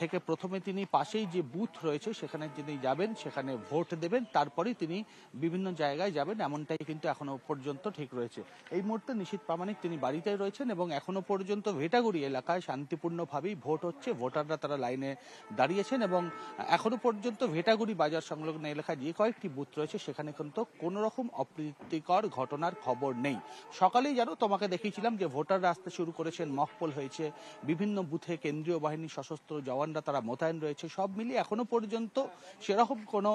থেকে প্রথমে তিনি পাশেই যে বুথ রয়েছে সেখানে তিনি যাবেন সেখানে ভোট দেবেন তারপরে তিনি বিভিন্ন জায়গায় যাবেন এমনটাই কিন্তু এখনো পর্যন্ত ঠিক রয়েছে এই মুহূর্তে নিশীত প্রামাণিক তিনি বাড়িতে রয়েছেন এবং এখনো পর্যন্ত ভেটাগুড়ি এলাকায় শান্তিপূর্ণভাবেই ভোট হচ্ছে ভোটাররা তারা লাইনে দাঁড়িয়েছেন এবং এখনো পর্যন্ত ভেটাগুড়ি বাজার সংলগ্ন এলাকায় যে কয়েকটি বুথ রয়েছে সেখানে কিন্তু কোনো রকম অপ্রীতিকর ঘটনার খবর নেই সকালেই জানো তোমাকে দেখিয়েছিলাম যে ভোটাররা আসতে শুরু করেছেন মকপল হয়েছে বিভিন্ন বুথে কেন্দ্রীয় বাহিনী সশস্ত্র জওয়ানরা তারা মোতায়েন রয়েছে সব মিলিয়ে এখনো পর্যন্ত সেরকম কোনো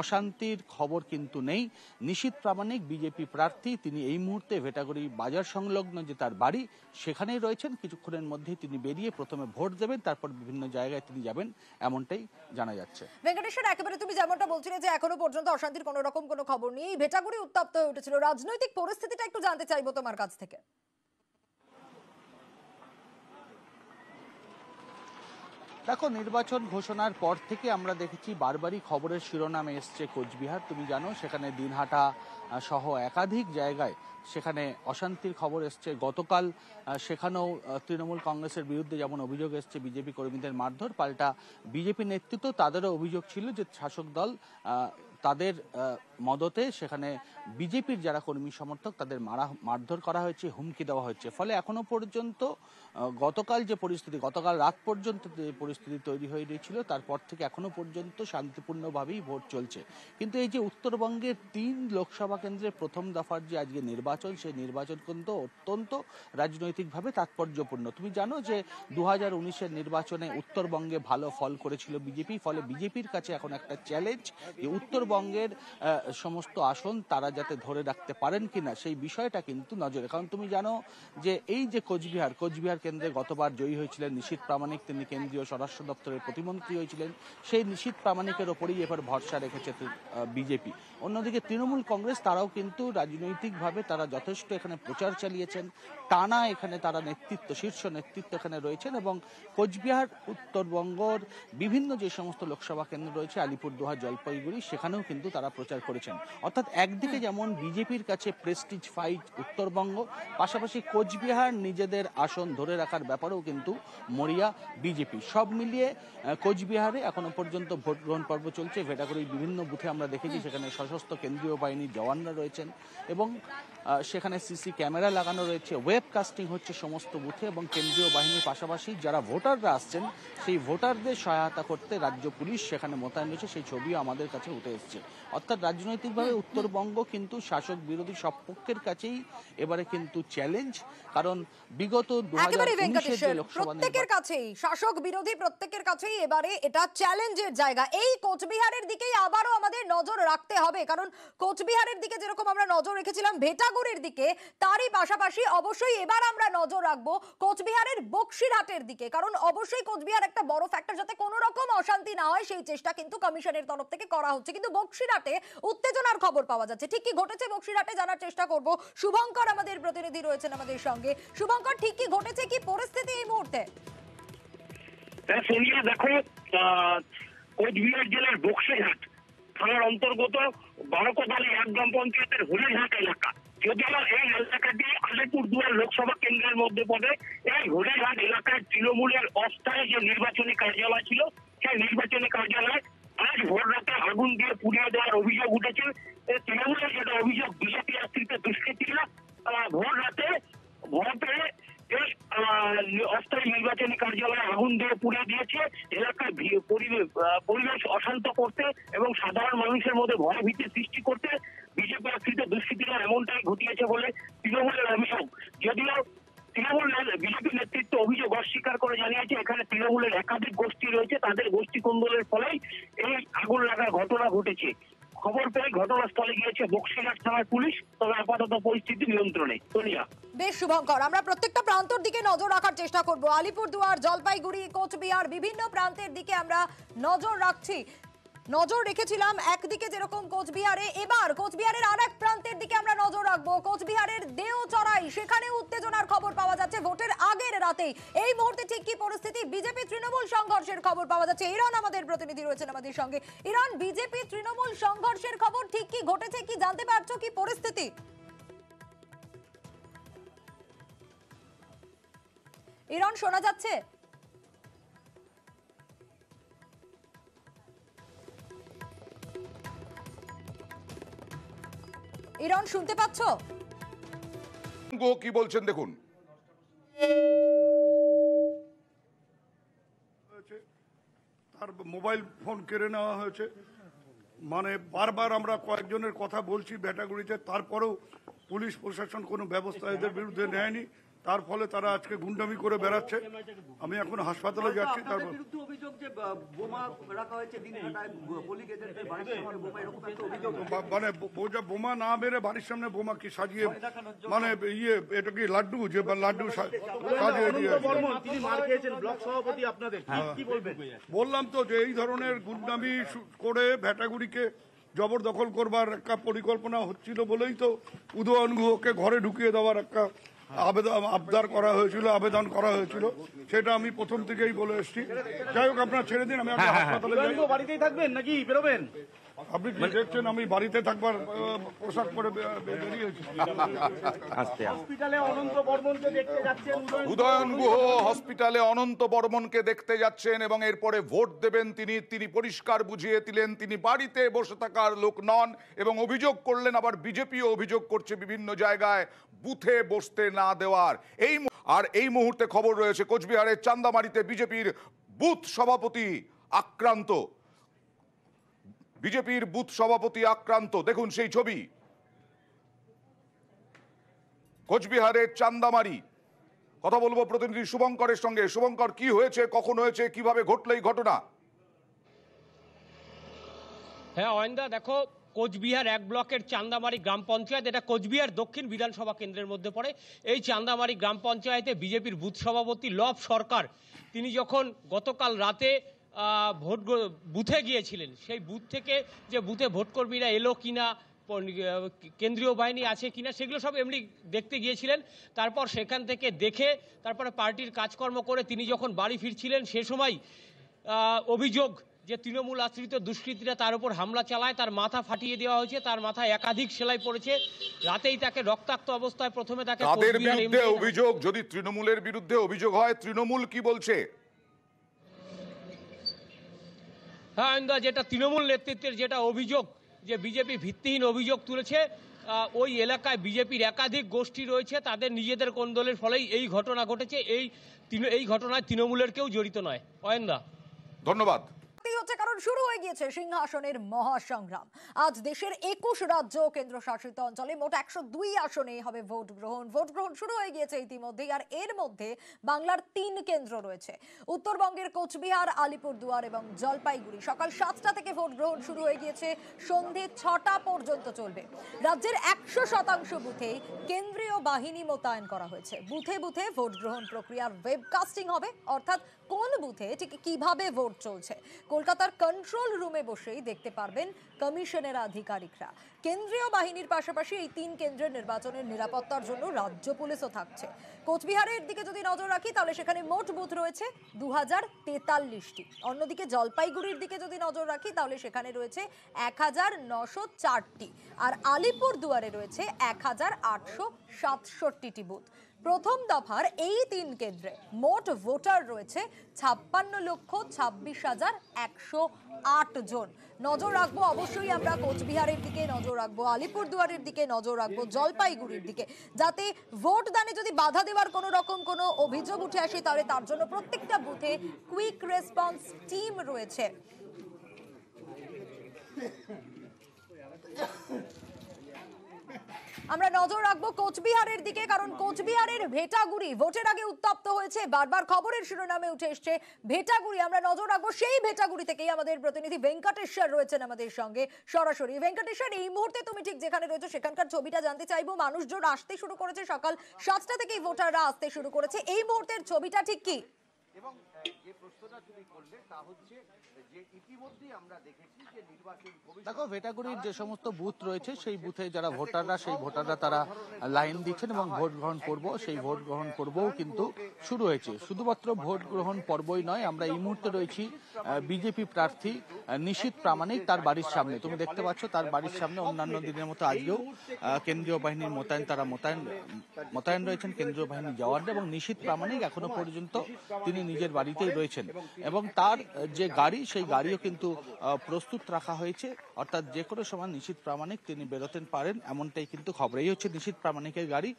অশান্তির খবর কিন্তু নেই নিশীত প্রামাণিক বিজেপি প্রার্থী তিনি এই মুহূর্তে ভেটা ক্যাটাগরি বাজার সংলগ্ন যে তার বাড়ি সেখানেই রয়েছেন কিছুক্ষণের মধ্যে তিনি বেরিয়ে প্রথমে ভোট দেবেন তারপর বিভিন্ন জায়গায় তিনি যাবেন এমনটাই জানা যাচ্ছে ভেঙ্কটেশ্বর একেবারে তুমি যেমনটা বলছিলে যে এখনো পর্যন্ত অশান্তির কোনো রকম কোনো খবর নেই ভেটাগুড়ি উত্তপ্ত হয়ে উঠেছিল রাজনৈতিক পরিস্থিতিটা একটু জানতে চাইবো তোমার কাছ থেকে দেখো নির্বাচন ঘোষণার পর থেকে আমরা দেখেছি বারবারই খবরের শিরোনামে এসছে কোচবিহার তুমি জানো সেখানে দিনহাটা সহ একাধিক জায়গায় সেখানে অশান্তির খবর এসছে গতকাল সেখানেও তৃণমূল কংগ্রেসের বিরুদ্ধে যেমন অভিযোগ এসছে বিজেপি কর্মীদের মারধর পাল্টা বিজেপি নেতৃত্ব তাদেরও অভিযোগ ছিল যে শাসক দল তাদের মদতে সেখানে বিজেপির যারা কর্মী সমর্থক তাদের মারা মারধর করা হয়েছে হুমকি দেওয়া হয়েছে ফলে এখনো পর্যন্ত গতকাল যে পরিস্থিতি গতকাল রাত পর্যন্ত যে পরিস্থিতি তৈরি হয়ে গিয়েছিল তারপর থেকে এখনো পর্যন্ত শান্তিপূর্ণভাবেই ভোট চলছে কিন্তু এই যে উত্তরবঙ্গের তিন লোকসভা কেন্দ্রে প্রথম দফার যে আজকে নির্বাচন সেই নির্বাচন কিন্তু অত্যন্ত রাজনৈতিকভাবে তাৎপর্যপূর্ণ তুমি জানো যে দু হাজার নির্বাচনে উত্তরবঙ্গে ভালো ফল করেছিল বিজেপি ফলে বিজেপির কাছে এখন একটা চ্যালেঞ্জ যে উত্তরবঙ্গ পশ্চিমবঙ্গের সমস্ত আসন তারা যাতে ধরে রাখতে পারেন কিনা সেই বিষয়টা কিন্তু নজরে কারণ তুমি জানো যে এই যে কোচবিহার কোচবিহার কেন্দ্রে গতবার জয়ী হয়েছিলেন নিশীত প্রামাণিক তিনি কেন্দ্রীয় স্বরাষ্ট্র দপ্তরের প্রতিমন্ত্রী হয়েছিলেন সেই নিশীত প্রামাণিকের ওপরেই এবার ভরসা রেখেছে বিজেপি অন্যদিকে তৃণমূল কংগ্রেস তারাও কিন্তু রাজনৈতিকভাবে তারা যথেষ্ট এখানে প্রচার চালিয়েছেন টানা এখানে তারা নেতৃত্ব শীর্ষ নেতৃত্ব এখানে রয়েছেন এবং কোচবিহার উত্তরবঙ্গর বিভিন্ন যে সমস্ত লোকসভা কেন্দ্র রয়েছে আলিপুরদুয়ার জলপাইগুড়ি সেখানেও কিন্তু তারা প্রচার করেছেন অর্থাৎ একদিকে যেমন বিজেপির কাছে প্রেস্টিজ ফাইট উত্তরবঙ্গ পাশাপাশি কোচবিহার নিজেদের আসন ধরে রাখার ব্যাপারেও কিন্তু মরিয়া বিজেপি সব মিলিয়ে কোচবিহারে এখনো পর্যন্ত ভোট গ্রহণ পর্ব চলছে ভেটাকড়ির বিভিন্ন বুথে আমরা দেখেছি সেখানে সশস্ত্র কেন্দ্রীয় বাহিনীর জওয়ানরা রয়েছেন এবং সেখানে সিসি ক্যামেরা লাগানো রয়েছে ওয়েব কাস্টিং হচ্ছে সমস্ত বুথে এবং কেন্দ্রীয় বাহিনীর পাশাপাশি যারা ভোটাররা আসছেন সেই ভোটারদের সহায়তা করতে রাজ্য পুলিশ সেখানে মোতায়েন রয়েছে সেই ছবিও আমাদের কাছে উঠে এসছে অর্থাৎ রাজনৈতিকভাবে উত্তরবঙ্গ কিন্তু শাসক বিরোধী সব পক্ষের কাছেই এবারে কিন্তু চ্যালেঞ্জ কারণ বিগত প্রত্যেকের কাছেই শাসক বিরোধী প্রত্যেকের কাছেই এবারে এটা চ্যালেঞ্জের জায়গা এই কোচবিহারের দিকেই আবারও আমাদের নজর রাখতে হবে কারণ কোচবিহারের দিকে যেরকম আমরা নজর রেখেছিলাম ভেটা সাগরের দিকে তারই পাশাপাশি অবশ্যই এবার আমরা নজর রাখবো কোচবিহারের বক্সিরহাটের দিকে কারণ অবশ্যই কোচবিহার একটা বড় ফ্যাক্টর যাতে কোনো রকম অশান্তি না হয় সেই চেষ্টা কিন্তু কমিশনের তরফ থেকে করা হচ্ছে কিন্তু বক্সিরহাটে উত্তেজনার খবর পাওয়া যাচ্ছে ঠিক কি ঘটেছে বক্সিরহাটে জানার চেষ্টা করব শুভঙ্কর আমাদের প্রতিনিধি রয়েছেন আমাদের সঙ্গে শুভঙ্কর ঠিক কি ঘটেছে কি পরিস্থিতি এই মুহূর্তে হ্যাঁ, কোচবিহার জেলার বক্সিরহাট থানার অন্তর্গত বারকোদালি এক গ্রাম পঞ্চায়েতের হরিণহাট এলাকা যদিও এই এলাকাটি আলিপুরদুয়ার লোকসভা কেন্দ্রের মধ্যে পড়ে এই হরিঘাট এলাকায় তৃণমূলের অস্থায়ী যে নির্বাচনী কার্যালয় ছিল সেই নির্বাচনী কার্যালয় আজ ভোর রাতে আগুন দিয়ে পুড়িয়ে দেওয়ার অভিযোগ উঠেছে তৃণমূলের যেটা অভিযোগ বিজেপি আশ্রিত দুষ্কৃতীরা ভোর রাতে ভোটে অস্থায়ী নির্বাচনী কার্যালয়ে আগুন দিয়ে পুড়িয়ে দিয়েছে এলাকায় পরিবেশ অশান্ত করতে এবং সাধারণ মানুষের মধ্যে ভয় ভীতি সৃষ্টি করতে বিজেপি আশ্রিত দুষ্কৃতীরা এমনটাই ঘটিয়েছে বলে তৃণমূলের অভিযোগ যদিও তৃণমূল বিজেপি নেতৃত্ব অভিযোগ অস্বীকার করে জানিয়েছে এখানে তৃণমূলের একাধিক গোষ্ঠী রয়েছে তাদের গোষ্ঠী কোন্দলের ফলেই এই আগুন লাগার ঘটনা ঘটেছে খবর পেয়ে ঘটনাস্থলে গিয়েছে বক্সিঘাট থানার পুলিশ তবে আপাতত পরিস্থিতি নিয়ন্ত্রণে সোনিয়া বেশ শুভঙ্কর আমরা প্রত্যেকটা প্রান্তর দিকে নজর রাখার চেষ্টা করব আলিপুরদুয়ার জলপাইগুড়ি কোচবিহার বিভিন্ন প্রান্তের দিকে আমরা নজর রাখছি নজর রেখেছিলাম একদিকে যেরকম কোচবিহারে এবার কোচবিহারের আর এক প্রান্তের দিকে আমরা নজর রাখবো কোচবিহারের দেও চড়াই সেখানে উত্তেজনার খবর পাওয়া যাচ্ছে ভোটের আগের রাতে এই মুহূর্তে ঠিক কি পরিস্থিতি বিজেপি তৃণমূল সংঘর্ষের খবর পাওয়া যাচ্ছে ইরান আমাদের প্রতিনিধি রয়েছেন আমাদের সঙ্গে ইরান বিজেপি তৃণমূল সংঘর্ষের খবর ঠিক কি ঘটেছে কি জানতে পারছো কি পরিস্থিতি ইরান শোনা যাচ্ছে ইরন শুনতে পাচ্ছ গো কি বলছেন দেখুন তার মোবাইল ফোন কেড়ে নেওয়া হয়েছে মানে বারবার আমরা কয়েকজনের কথা বলছি ব্যাটাগুড়িতে তারপরেও পুলিশ প্রশাসন কোনো ব্যবস্থা এদের বিরুদ্ধে নেয়নি তার ফলে তারা আজকে গুন্ডামি করে বেড়াচ্ছে আমি এখন হাসপাতালে যাচ্ছি তারপর মানে বোমা না মেরে বাড়ির সামনে বোমা কি সাজিয়ে মানে ইয়ে এটা কি লাড্ডু যে লাড্ডু সাজিয়ে দিয়ে হ্যাঁ। হ্যাঁ। বললাম তো যে এই ধরনের গুন্ডামি করে ভেটাগুড়িকে জবরদখল করবার একটা পরিকল্পনা হচ্ছিল বলেই তো উদয়ন গুহকে ঘরে ঢুকিয়ে দেওয়ার একটা হ্যাঁ। আবেদন আবদার করা হয়েছিল আবেদন করা হয়েছিল সেটা আমি প্রথম থেকেই বলে এসেছি যাই হোক আপনার ছেড়ে দিন আমি হ্যাঁ, হ্যাঁ, হাসপাতালে বাড়িতেই থাকবেন নাকি বেরোবেন আপনি কি আমি বাড়িতে থাকবার হসপিটালে অনন্ত দেখতে যাচ্ছেন উদয়ন গুহ হসপিটালে অনন্ত বর্মনকে দেখতে যাচ্ছেন এবং এরপরে ভোট দেবেন তিনি তিনি পরিষ্কার বুঝিয়ে দিলেন তিনি বাড়িতে বসে থাকার লোক নন এবং অভিযোগ করলেন আবার বিজেপিও অভিযোগ করছে বিভিন্ন জায়গায় বুথে বসতে না দেওয়ার এই আর এই মুহূর্তে খবর রয়েছে কোচবিহারের চান্দামারিতে বিজেপির বুথ সভাপতি আক্রান্ত বিজেপির বুথ সভাপতি আক্রান্ত দেখুন সেই ছবি কোচবিহারের চান্দামারি কথা বলবো প্রতিনিধি শুভঙ্করের সঙ্গে শুভঙ্কর কি হয়েছে কখন হয়েছে কিভাবে ঘটলো এই ঘটনা হ্যাঁ অয়েন্দা দেখো কোচবিহার এক ব্লকের চান্দামারি গ্রাম পঞ্চায়েত এটা কোচবিহার দক্ষিণ বিধানসভা কেন্দ্রের মধ্যে পড়ে এই চান্দামারি গ্রাম পঞ্চায়েতে বিজেপির বুথ সভাপতি লব সরকার তিনি যখন গতকাল রাতে ভোট বুথে গিয়েছিলেন সেই বুথ থেকে যে বুথে ভোটকর্মীরা এলো কিনা কেন্দ্রীয় বাহিনী আছে কিনা সেগুলো সব এমনি দেখতে গিয়েছিলেন তারপর সেখান থেকে দেখে তারপরে পার্টির কাজকর্ম করে তিনি যখন বাড়ি ফিরছিলেন সে সময় অভিযোগ যে তৃণমূল আশ্রিত দুষ্কৃতীরা তার উপর হামলা চালায় তার মাথা ফাটিয়ে দেওয়া হয়েছে তার মাথায় একাধিক সেলাই পড়েছে রাতেই তাকে রক্তাক্ত অবস্থায় প্রথমে তাকে অভিযোগ যদি তৃণমূলের বিরুদ্ধে অভিযোগ হয় তৃণমূল কি বলছে হ্যাঁ যেটা তৃণমূল নেতৃত্বের যেটা অভিযোগ যে বিজেপি ভিত্তিহীন অভিযোগ তুলেছে ওই এলাকায় বিজেপির একাধিক গোষ্ঠী রয়েছে তাদের নিজেদের কোন্দলের ফলেই এই ঘটনা ঘটেছে এই এই ঘটনায় তৃণমূলের কেউ জড়িত নয় অয়েন্দা ধন্যবাদ থাকতেই হচ্ছে কারণ শুরু হয়ে গিয়েছে সিংহাসনের মহাসংগ্রাম আজ দেশের একুশ রাজ্য কেন্দ্র শাসিত অঞ্চলে মোট একশো দুই আসনে হবে ভোট গ্রহণ ভোট গ্রহণ শুরু হয়ে গিয়েছে ইতিমধ্যেই আর এর মধ্যে বাংলার তিন কেন্দ্র রয়েছে উত্তরবঙ্গের কোচবিহার আলিপুরদুয়ার এবং জলপাইগুড়ি সকাল সাতটা থেকে ভোট গ্রহণ শুরু হয়ে গিয়েছে সন্ধে ছটা পর্যন্ত চলবে রাজ্যের একশো শতাংশ বুথে কেন্দ্রীয় বাহিনী মোতায়েন করা হয়েছে বুথে বুথে ভোট গ্রহণ প্রক্রিয়ার ওয়েবকাস্টিং হবে অর্থাৎ কোন বুথে ঠিক কিভাবে ভোট চলছে কলকাতার কন্ট্রোল রুমে বসেই দেখতে পারবেন কমিশনের আধিকারিকরা কেন্দ্রীয় বাহিনীর পাশাপাশি এই তিন কেন্দ্রের নির্বাচনের নিরাপত্তার জন্য রাজ্য পুলিশও থাকছে কোচবিহারের দিকে যদি নজর রাখি তাহলে সেখানে মোট বুথ রয়েছে দু হাজার তেতাল্লিশটি অন্যদিকে জলপাইগুড়ির দিকে যদি নজর রাখি তাহলে সেখানে রয়েছে এক হাজার নশো চারটি আর আলিপুর দুয়ারে রয়েছে এক হাজার আটশো সাতষট্টিটি বুথ প্রথম দফার এই তিন কেন্দ্রে মোট ভোটার রয়েছে ছাপ্পান্ন লক্ষ ছাব্বিশ হাজার একশো আট জন নজর রাখবো অবশ্যই আমরা কোচবিহারের দিকে নজর রাখবো আলিপুরদুয়ারের দিকে নজর রাখবো জলপাইগুড়ির দিকে যাতে ভোট দানে যদি বাধা দেওয়ার কোনো রকম কোনো অভিযোগ উঠে আসে তাহলে তার জন্য প্রত্যেকটা বুথে কুইক রেসপন্স টিম রয়েছে আমরা নজর রাখবো কোচবিহারের দিকে কারণ কোচবিহারের ভেটাগুড়ি ভোটের আগে উত্তপ্ত হয়েছে বারবার খবরের শিরোনামে উঠে এসছে ভেটাগুড়ি আমরা নজর রাখবো সেই ভেটাগুড়ি থেকেই আমাদের প্রতিনিধি ভেঙ্কটেশ্বর রয়েছেন আমাদের সঙ্গে সরাসরি ভেঙ্কটেশ্বর এই মুহূর্তে তুমি ঠিক যেখানে রয়েছো সেখানকার ছবিটা জানতে চাইবো মানুষজন আসতে শুরু করেছে সকাল সাতটা থেকেই ভোটাররা আসতে শুরু করেছে এই মুহূর্তের ছবিটা ঠিক কি এবং যে প্রশ্নটা তুমি করলে তা হচ্ছে দেখো ভেটাগুড়ির যে সমস্ত বুথ রয়েছে সেই বুথে যারা ভোটাররা সেই ভোটাররা তারা লাইন দিচ্ছেন এবং ভোট গ্রহণ করব সেই ভোট গ্রহণ পর্বও কিন্তু শুরু হয়েছে শুধুমাত্র ভোট গ্রহণ পর্বই নয় আমরা এই মুহূর্তে রয়েছি বিজেপি প্রার্থী নিশীত প্রামাণিক তার বাড়ির সামনে তুমি দেখতে পাচ্ছ তার বাড়ির সামনে অন্যান্য দিনের মতো আজকেও কেন্দ্রীয় বাহিনীর মোতায়েন তারা মোতায়েন মোতায়েন রয়েছেন কেন্দ্রীয় বাহিনী জওয়ানরা এবং নিশীত প্রামাণিক এখনো পর্যন্ত তিনি নিজের বাড়িতেই রয়েছেন এবং তার যে গাড়ি সেই সেই গাড়িও কিন্তু প্রস্তুত রাখা হয়েছে অর্থাৎ যে কোনো সময় নিশ্চিত প্রামাণিক তিনি বেরোতে পারেন এমনটাই কিন্তু খবর এই হচ্ছে নিশ্চিত প্রামাণিকের গাড়ি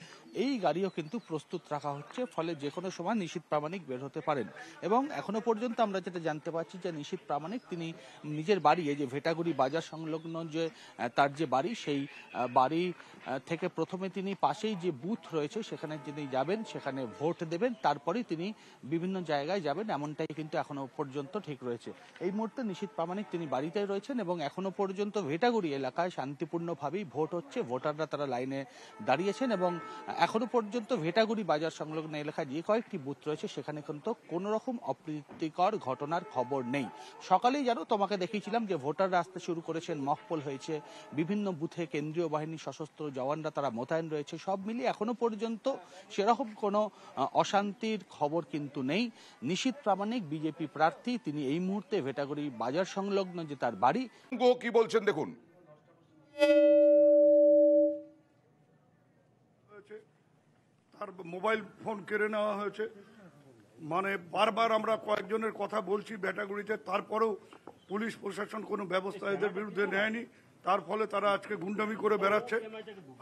এই গাড়িও কিন্তু প্রস্তুত রাখা হচ্ছে ফলে যে কোনো সময় নিশ্চিত প্রামাণিক বের হতে পারেন এবং এখনো পর্যন্ত আমরা যেটা জানতে পারছি যে নিশ্চিত প্রামাণিক তিনি নিজের বাড়ি এই যে ভেটাগুড়ি বাজার সংলগ্ন যে তার যে বাড়ি সেই বাড়ি থেকে প্রথমে তিনি পাশেই যে বুথ রয়েছে সেখানে তিনি যাবেন সেখানে ভোট দেবেন তারপরে তিনি বিভিন্ন জায়গায় যাবেন এমনটাই কিন্তু এখনো পর্যন্ত ঠিক রয়েছে এই মুহূর্তে নিশীত প্রামাণিক তিনি বাড়িতেই রয়েছেন এবং এখনো পর্যন্ত ভেটাগুড়ি এলাকায় শান্তিপূর্ণভাবেই ভোট হচ্ছে ভোটাররা তারা লাইনে দাঁড়িয়েছেন এবং এখনো পর্যন্ত ভেটাগুড়ি বাজার সংলগ্ন এলাকায় যে কয়েকটি বুথ রয়েছে সেখানে কিন্তু কোনো রকম অপ্রীতিকর ঘটনার খবর নেই সকালেই জানো তোমাকে দেখিয়েছিলাম যে ভোটাররা আসতে শুরু করেছেন মকপল হয়েছে বিভিন্ন বুথে কেন্দ্রীয় বাহিনী সশস্ত্র জওয়ানরা তারা মোতায়েন রয়েছে সব মিলিয়ে এখনো পর্যন্ত সেরকম কোনো অশান্তির খবর কিন্তু নেই নিশীত প্রামাণিক বিজেপি প্রার্থী তিনি এই মুহূর্তে ভেটা কাটাগড়ি বাজার সংলগ্ন যে তার বাড়ি গো কি বলছেন দেখুন তার মোবাইল ফোন কেড়ে নেওয়া হয়েছে মানে বারবার আমরা কয়েকজনের কথা বলছি ব্যাটাগুড়িতে তারপরেও পুলিশ প্রশাসন কোনো ব্যবস্থা এদের বিরুদ্ধে নেয়নি তার ফলে তারা আজকে গুন্ডামি করে বেড়াচ্ছে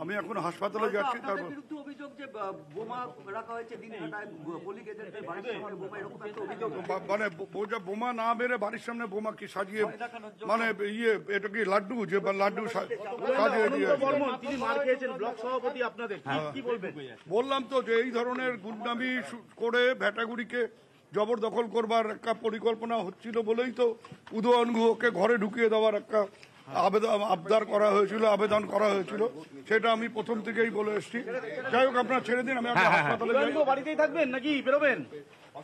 আমি এখন হাসপাতালে যাচ্ছি তার মানে বোমা না মেরে বাড়ির সামনে বোমা কি সাজিয়ে মানে ইয়ে এটা কি লাড্ডু যে লাড্ডু সাজিয়ে হ্যাঁ। বললাম তো যে এই ধরনের গুন্ডামি করে ভ্যাটাগুড়িকে জবরদখল করবার একটা পরিকল্পনা হচ্ছিল বলেই তো উদয়ন গুহকে ঘরে ঢুকিয়ে দেওয়ার একটা আবেদন আবদার করা হয়েছিল আবেদন করা হয়েছিল সেটা আমি প্রথম থেকেই বলে এসেছি যাই হোক আপনার ছেড়ে দিন আমি হ্যাঁ, হ্যাঁ, হ্যাঁ। হাসপাতালে যাই বাড়িতেই থাকবেন নাকি বেরোবেন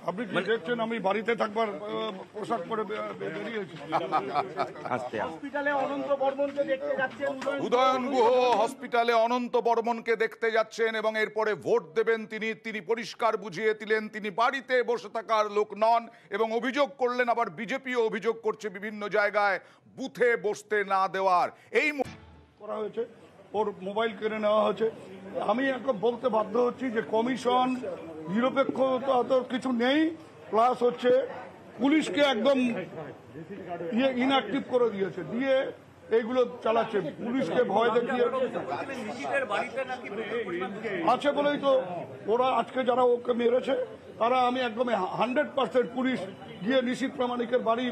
আপনি কি আমি বাড়িতে থাকবার পোশাক পরে বেরিয়েছি হসপিটালে অনন্ত দেখতে যাচ্ছেন উদয়ন গুহ হসপিটালে অনন্ত বর্মনকে দেখতে যাচ্ছেন এবং এরপরে ভোট দেবেন তিনি তিনি পরিষ্কার বুঝিয়ে দিলেন তিনি বাড়িতে বসে থাকার লোক নন এবং অভিযোগ করলেন আবার বিজেপিও অভিযোগ করছে বিভিন্ন জায়গায় বুথে বসতে না দেওয়ার এই করা হয়েছে ওর মোবাইল কিনে নেওয়া হয়েছে আমি এখন বলতে বাধ্য হচ্ছি যে কমিশন নিরপেক্ষতা তো কিছু নেই প্লাস হচ্ছে পুলিশকে একদম ইয়ে ইনঅ্যাক্টিভ করে দিয়েছে দিয়ে এইগুলো চালাচ্ছে পুলিশকে ভয় দেখিয়ে আছে বলেই তো ওরা আজকে যারা ওকে মেরেছে তারা আমি একদম হান্ড্রেড পার্সেন্ট পুলিশ গিয়ে নিশীত প্রামাণিকের বাড়ি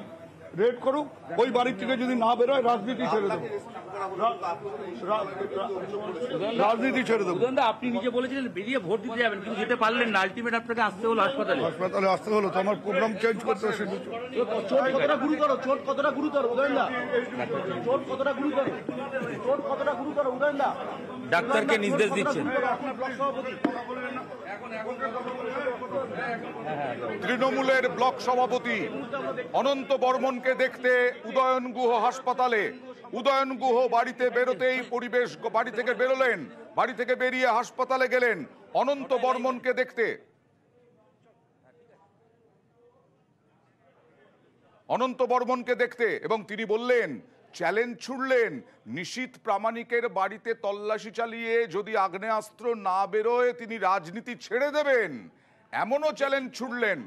রেড করুক ওই বাড়ির থেকে যদি না বেরোয় রাজনীতি ছেড়ে দেবো রাজনীতি ছেড়ে দেবো আপনি নিজে বলেছিলেন বেরিয়ে ভোট দিতে যাবেন কিন্তু যেতে পারলেন না আলটিমেট আপনাকে আসতে হলো হাসপাতালে হাসপাতালে আসতে হলো তো আমার প্রোগ্রাম চেঞ্জ করতে হচ্ছে চোট কতটা গুরুতর চোট কতটা গুরুতর উদয়নদা চোট কতটা গুরুতর চোট কতটা গুরুতর উদয়নদা ডাক্তারকে নির্দেশ দিচ্ছেন তৃণমূলের ব্লক সভাপতি অনন্ত বর্মনকে দেখতে উদয়ন গুহ হাসপাতালে উদয়ন গুহ বাড়িতে বেরোতেই পরিবেশ বাড়ি থেকে বেরোলেন বাড়ি থেকে বেরিয়ে হাসপাতালে গেলেন অনন্ত বর্মনকে দেখতে অনন্ত বর্মনকে দেখতে এবং তিনি বললেন চ্যালেঞ্জ ছুড়লেন নিশীত প্রামাণিকের বাড়িতে তল্লাশি চালিয়ে যদি আগ্নেয়াস্ত্র না বেরোয় তিনি রাজনীতি ছেড়ে দেবেন এমনও চ্যালেঞ্জ ছুড়লেন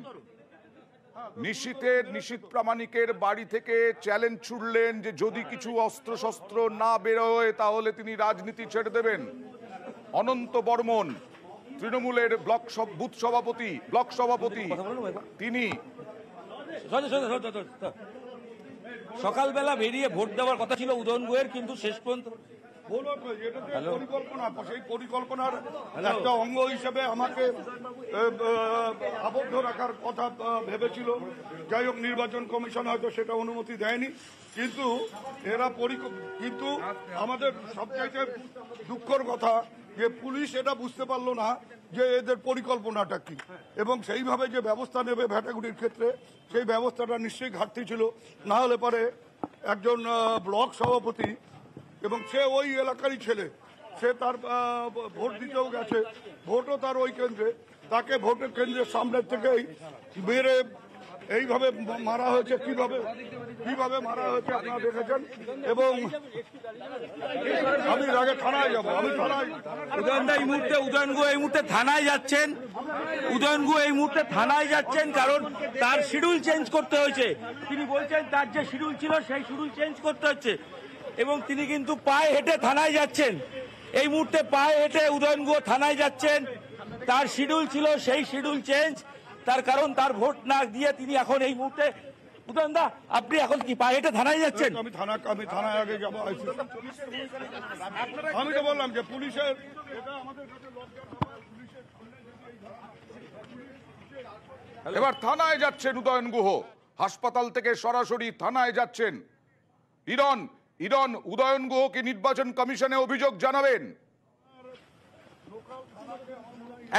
নিশীতের নিশীত প্রামাণিকের বাড়ি থেকে চ্যালেঞ্জ ছুড়লেন যে যদি কিছু অস্ত্র শস্ত্র না বেরোয় তাহলে তিনি রাজনীতি ছেড়ে দেবেন অনন্ত বর্মন তৃণমূলের ব্লক বুথ সভাপতি ব্লক সভাপতি তিনি সকালবেলা বেরিয়ে ভোট দেওয়ার কথা ছিল উদয়ন গোয়ের কিন্তু শেষ পর্যন্ত পরিকল্পনা সেই পরিকল্পনার একটা অঙ্গ হিসেবে আমাকে আবদ্ধ রাখার কথা ভেবেছিল যাই হোক নির্বাচন কমিশন হয়তো সেটা অনুমতি দেয়নি কিন্তু এরা কিন্তু আমাদের সবচাইতে দুঃখর কথা যে পুলিশ এটা বুঝতে পারলো না যে এদের পরিকল্পনাটা কি এবং সেইভাবে যে ব্যবস্থা নেবে ভ্যাটাগুড়ির ক্ষেত্রে সেই ব্যবস্থাটা নিশ্চয়ই ঘাটতি ছিল না হলে পরে একজন ব্লক সভাপতি এবং সে ওই এলাকারই ছেলে সে তার ভোট দিতেও গেছে ভোটও তার ওই কেন্দ্রে তাকে ভোটের কেন্দ্রের সামনের থেকেই মেরে এইভাবে মারা হয়েছে কিভাবে কিভাবে মারা হয়েছে আপনারা দেখেছেন এবং আমি আগে থানায় যাবো আমি থানায় এই মুহূর্তে উদয়ন এই মুহূর্তে থানায় যাচ্ছেন উদয়ন এই মুহূর্তে থানায় যাচ্ছেন কারণ তার শিডিউল চেঞ্জ করতে হয়েছে তিনি বলছেন তার যে শিডিউল ছিল সেই শিডিউল চেঞ্জ করতে হচ্ছে এবং তিনি কিন্তু পায়ে হেঁটে থানায় যাচ্ছেন এই মুহূর্তে পায়ে হেঁটে উদয়ন থানায় যাচ্ছেন তার শিডিউল ছিল সেই শিডিউল চেঞ্জ তার কারণ তার ভোট না দিয়ে তিনি এখন এই মুহূর্তে উদয়নদা আপনি এখন কি পায়ে এটা থানায় যাচ্ছেন আমি থানা আমি থানায় আগে যাব আমি তো বললাম যে পুলিশের এবার থানায় যাচ্ছেন উদয়ন গুহ হাসপাতাল থেকে সরাসরি থানায় যাচ্ছেন ইরন ইরন উদয়ন গুহকে নির্বাচন কমিশনে অভিযোগ জানাবেন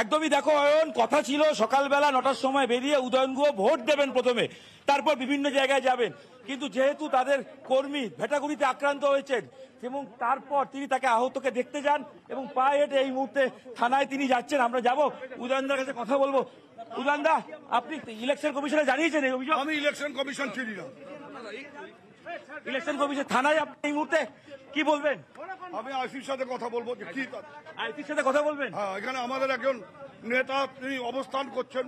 একদমই দেখো অয়ন কথা ছিল সকালবেলা নটার সময় বেরিয়ে উদয়ন গুহ ভোট দেবেন প্রথমে তারপর বিভিন্ন জায়গায় যাবেন কিন্তু যেহেতু তাদের কর্মী ভেটাগুড়িতে আক্রান্ত হয়েছেন এবং তারপর তিনি তাকে আহতকে দেখতে যান এবং পায়ে হেঁটে এই মুহূর্তে থানায় তিনি যাচ্ছেন আমরা যাব উদয়নদার কাছে কথা বলবো উদয়নদা আপনি ইলেকশন কমিশনে জানিয়েছেন এই অভিযোগ আমি ইলেকশন কমিশন না ইলেকশন কমিশন থানায় আপনি এই মুহূর্তে কি বলবেন আমি আইসির সাথে কথা বলবো কি আইসির সাথে কথা বলবেন হ্যাঁ এখানে আমাদের একজন নেতা তিনি অবস্থান করছেন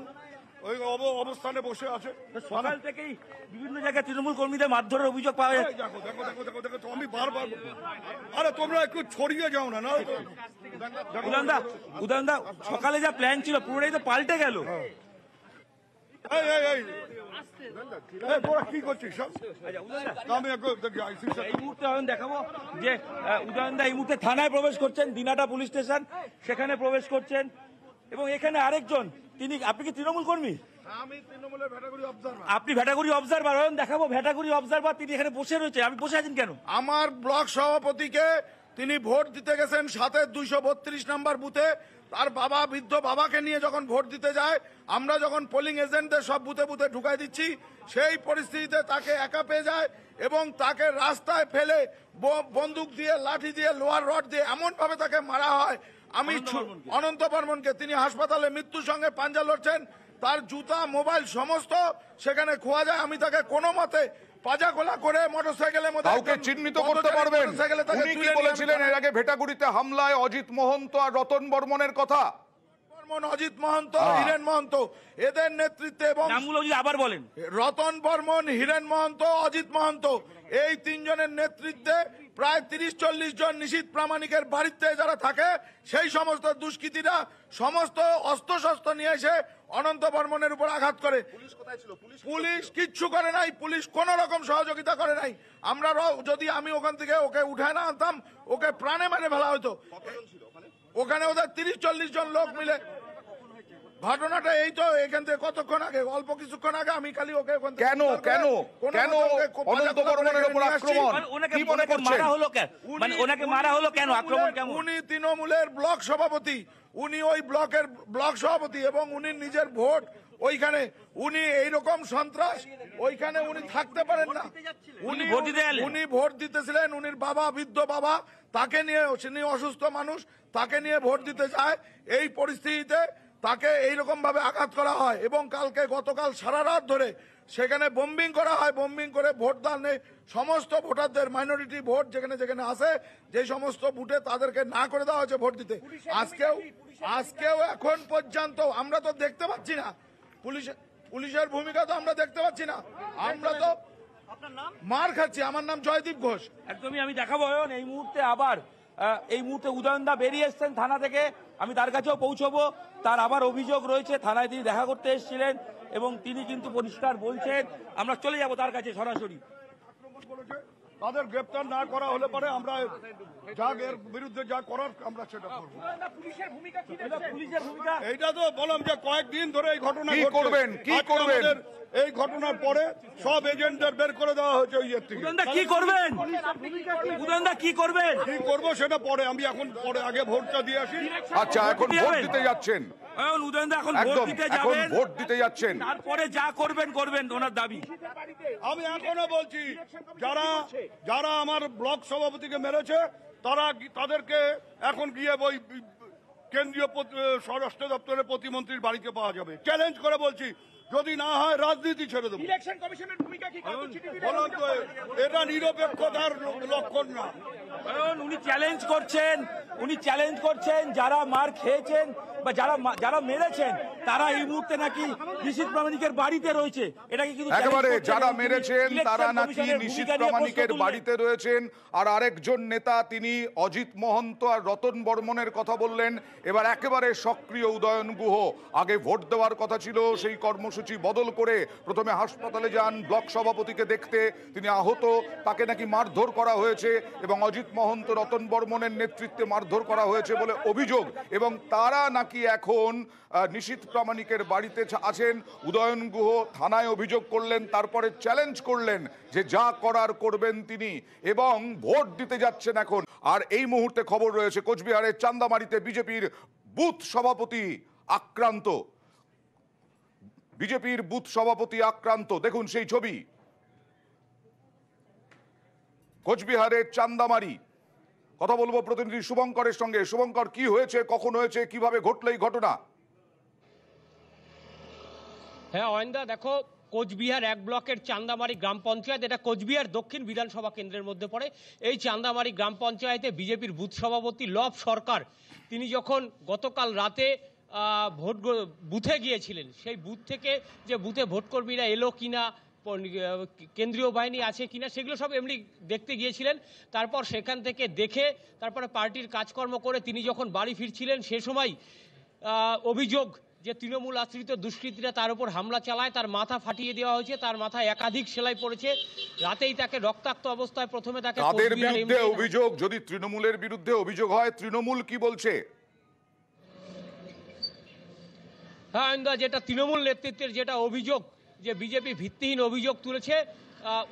ওই অবস্থানে বসে আছে সকাল থেকেই বিভিন্ন জায়গায় তৃণমূল কর্মীদের মারধরের অভিযোগ পাওয়া যাচ্ছে দেখো দেখো দেখো দেখো দেখো আমি বারবার আরে তোমরা একটু ছড়িয়ে যাও না না সকালে যা প্ল্যান ছিল পুরোটাই তো পাল্টে গেল হ্যাঁ। তোরা এই মুহূর্তে থানায় প্রবেশ করছেন দিনাটা পুলিশ স্টেশন সেখানে প্রবেশ করছেন এবং এখানে আরেকজন তিনি আপনি কি তৃণমূল কর্মী আমি আপনি ভেটাগুড়ি অবজারভার দেখাবো ভেটাগুড়ি অবজারভার তিনি এখানে বসে রয়েছে আমি বসে আছেন কেন আমার ব্লক সভাপতিকে তিনি ভোট দিতে গেছেন সাথে দুইশো বত্রিশ নাম্বার বুথে তার বাবা বৃদ্ধ বাবাকে নিয়ে যখন ভোট দিতে যায় আমরা যখন পোলিং এজেন্টদের সব বুথে বুথে ঢুকাই দিচ্ছি সেই পরিস্থিতিতে তাকে একা পেয়ে যায় এবং তাকে রাস্তায় ফেলে বন্দুক দিয়ে লাঠি দিয়ে লোহার রড দিয়ে এমনভাবে তাকে মারা হয় আমি অনন্ত বর্মনকে তিনি হাসপাতালে মৃত্যুর সঙ্গে পাঞ্জা লড়ছেন তার জুতা মোবাইল সমস্ত সেখানে খোয়া যায় আমি তাকে কোনো মতে পাজাগোলা করে মধ্যে বলেছিলেন ভেটাগুড়িতে হামলায় অজিত মহন্ত রতন বর্মনের কথা বর্মন অজিত মহন্ত হিরেন হ্যাঁ। মহন্ত এদের নেতৃত্বে এবং বলেন রতন বর্মন হিরেন মহন্ত অজিত মহন্ত এই তিনজনের নেতৃত্বে প্রায় তিরিশ চল্লিশ জন নিশীত প্রামাণিকের বাড়িতে যারা থাকে সেই সমস্ত দুষ্কৃতীরা সমস্ত অস্ত্রশস্ত্র নিয়ে এসে অনন্ত বর্মনের উপর আঘাত করে পুলিশ কিচ্ছু করে নাই পুলিশ কোন রকম সহযোগিতা করে নাই আমরা যদি আমি ওখান থেকে ওকে উঠায় না আনতাম ওকে প্রাণে মেরে ফেলা হতো ওখানে ওদের তিরিশ চল্লিশ জন লোক মিলে ঘটনাটা এই তো এখান থেকে কতক্ষণ আগে অল্প কিছুক্ষণ আগে আমি খালি ওকে কেন কেন কেন অনন্ত বর্মনের উপর আক্রমণ মানে কি মনে করছেন মারা হলো কেন মানে ওনাকে মারা হলো কেন আক্রমণ কেন উনি তৃণমূলের ব্লক সভাপতি উনি ওই ব্লকের ব্লক সভাপতি এবং উনি নিজের ভোট ওইখানে উনি এইরকম সন্ত্রাস ওইখানে উনি থাকতে পারেন না উনি ভোট উনি ভোট দিতেছিলেন উনির বাবা বৃদ্ধ বাবা তাকে নিয়ে অসুস্থ মানুষ তাকে নিয়ে ভোট দিতে যায় এই পরিস্থিতিতে তাকে এইরকম ভাবে আঘাত করা হয় এবং কালকে গতকাল সারা রাত ধরে সেখানে বোম্বিং করা হয় বোম্বিং করে নেই সমস্ত ভোটারদের মাইনরিটি ভোট যেখানে যেখানে আছে যে সমস্ত বুটে তাদেরকে না করে দেওয়া হয়েছে ভোট দিতে আজকেও আজকেও এখন পর্যন্ত আমরা তো দেখতে পাচ্ছি না পুলিশ পুলিশের ভূমিকা তো আমরা দেখতে পাচ্ছি না হ্যাঁ, আমরা তো মার খাচ্ছি আমার নাম জয়দীপ ঘোষ একদমই আমি দেখাবো এই মুহূর্তে আবার এই মুহূর্তে উদয়নদা বেরিয়ে এসছেন থানা থেকে আমি তার কাছেও পৌঁছবো তার আবার অভিযোগ রয়েছে থানায় তিনি দেখা করতে এসেছিলেন এবং তিনি কিন্তু পরিষ্কার বলছেন আমরা চলে যাব তার কাছে সরাসরি তাদের গ্রেপ্তার না করা হলে পরে আমরা যা এর বিরুদ্ধে যা করার আমরা সেটা করবো এইটা তো বললাম যে কয়েকদিন ধরে এই ঘটনা করবেন কি করবেন এই ঘটনার পরে সব এজেন্টদের বের করে দেওয়া হয়েছে ওই ইয়ের থেকে কি করবেন উদয়নদা কি করবেন কি করবো সেটা পরে আমি এখন পরে আগে ভোটটা দিয়ে আসি আচ্ছা এখন ভোট দিতে যাচ্ছেন তারপরে যা করবেন করবেন ওনার দাবি আমি এখনো বলছি যারা যারা আমার ব্লক সভাপতিকে মেরেছে তারা তাদেরকে এখন গিয়ে ওই কেন্দ্রীয় স্বরাষ্ট্র দপ্তরের প্রতিমন্ত্রীর বাড়িতে পাওয়া যাবে চ্যালেঞ্জ করে বলছি যদি না হয় রাজনীতি ছেড়ে দেবো বলুন তো এটা নিরপেক্ষতার লক্ষণ না কারণ উনি চ্যালেঞ্জ করছেন উনি চ্যালেঞ্জ করছেন যারা মার খেয়েছেন বা যারা যারা মেরেছেন তারা এই মুহূর্তে নাকি নিশীত প্রামাণিকের বাড়িতে রয়েছে এটাকে কিন্তু একেবারে যারা মেরেছেন তারা নাকি নিশীত প্রামাণিকের বাড়িতে রয়েছেন আর আরেকজন নেতা তিনি অজিত মহন্ত আর রতন বর্মনের কথা বললেন এবার একেবারে সক্রিয় উদয়ন গুহ আগে ভোট দেওয়ার কথা ছিল সেই কর্মসূচি বদল করে প্রথমে হাসপাতালে যান ব্লক সভাপতিকে দেখতে তিনি আহত তাকে নাকি মারধর করা হয়েছে এবং অজিত মহন্ত রতন বর্মনের নেতৃত্বে মারধর করা হয়েছে বলে অভিযোগ এবং তারা নাকি এখন নিশীত প্রামাণিকের বাড়িতে আছেন উদয়ন গুহ থানায় অভিযোগ করলেন তারপরে চ্যালেঞ্জ করলেন যে যা করার করবেন তিনি এবং ভোট দিতে যাচ্ছেন এখন আর এই মুহূর্তে খবর রয়েছে কোচবিহারের চান্দামারিতে বিজেপির বুথ সভাপতি আক্রান্ত বিজেপির বুথ সভাপতি আক্রান্ত দেখুন সেই ছবি কোচবিহারের চান্দামারি কথা বলবো প্রতিনিধি শুভঙ্করের সঙ্গে শুভঙ্কর কি হয়েছে কখন হয়েছে কিভাবে ঘটলো এই ঘটনা হ্যাঁ অয়েন্দা দেখো কোচবিহার এক ব্লকের চান্দামারি গ্রাম পঞ্চায়েত এটা কোচবিহার দক্ষিণ বিধানসভা কেন্দ্রের মধ্যে পড়ে এই চান্দামারি গ্রাম পঞ্চায়েতে বিজেপির বুথ সভাপতি লব সরকার তিনি যখন গতকাল রাতে ভোট বুথে গিয়েছিলেন সেই বুথ থেকে যে বুথে ভোটকর্মীরা এলো কিনা কেন্দ্রীয় বাহিনী আছে কিনা সেগুলো সব এমনি দেখতে গিয়েছিলেন তারপর সেখান থেকে দেখে তারপরে পার্টির কাজকর্ম করে তিনি যখন বাড়ি ফিরছিলেন সে সময় অভিযোগ যে তৃণমূল আশ্রিত দুষ্কৃতীরা তার উপর হামলা চালায় তার মাথা ফাটিয়ে দেওয়া হয়েছে তার মাথায় একাধিক সেলাই পড়েছে রাতেই তাকে রক্তাক্ত অবস্থায় প্রথমে তাকে তাদের বিরুদ্ধে অভিযোগ যদি তৃণমূলের বিরুদ্ধে অভিযোগ হয় তৃণমূল কি বলছে হ্যাঁ যেটা তৃণমূল নেতৃত্বের যেটা অভিযোগ যে বিজেপি ভিত্তিহীন অভিযোগ তুলেছে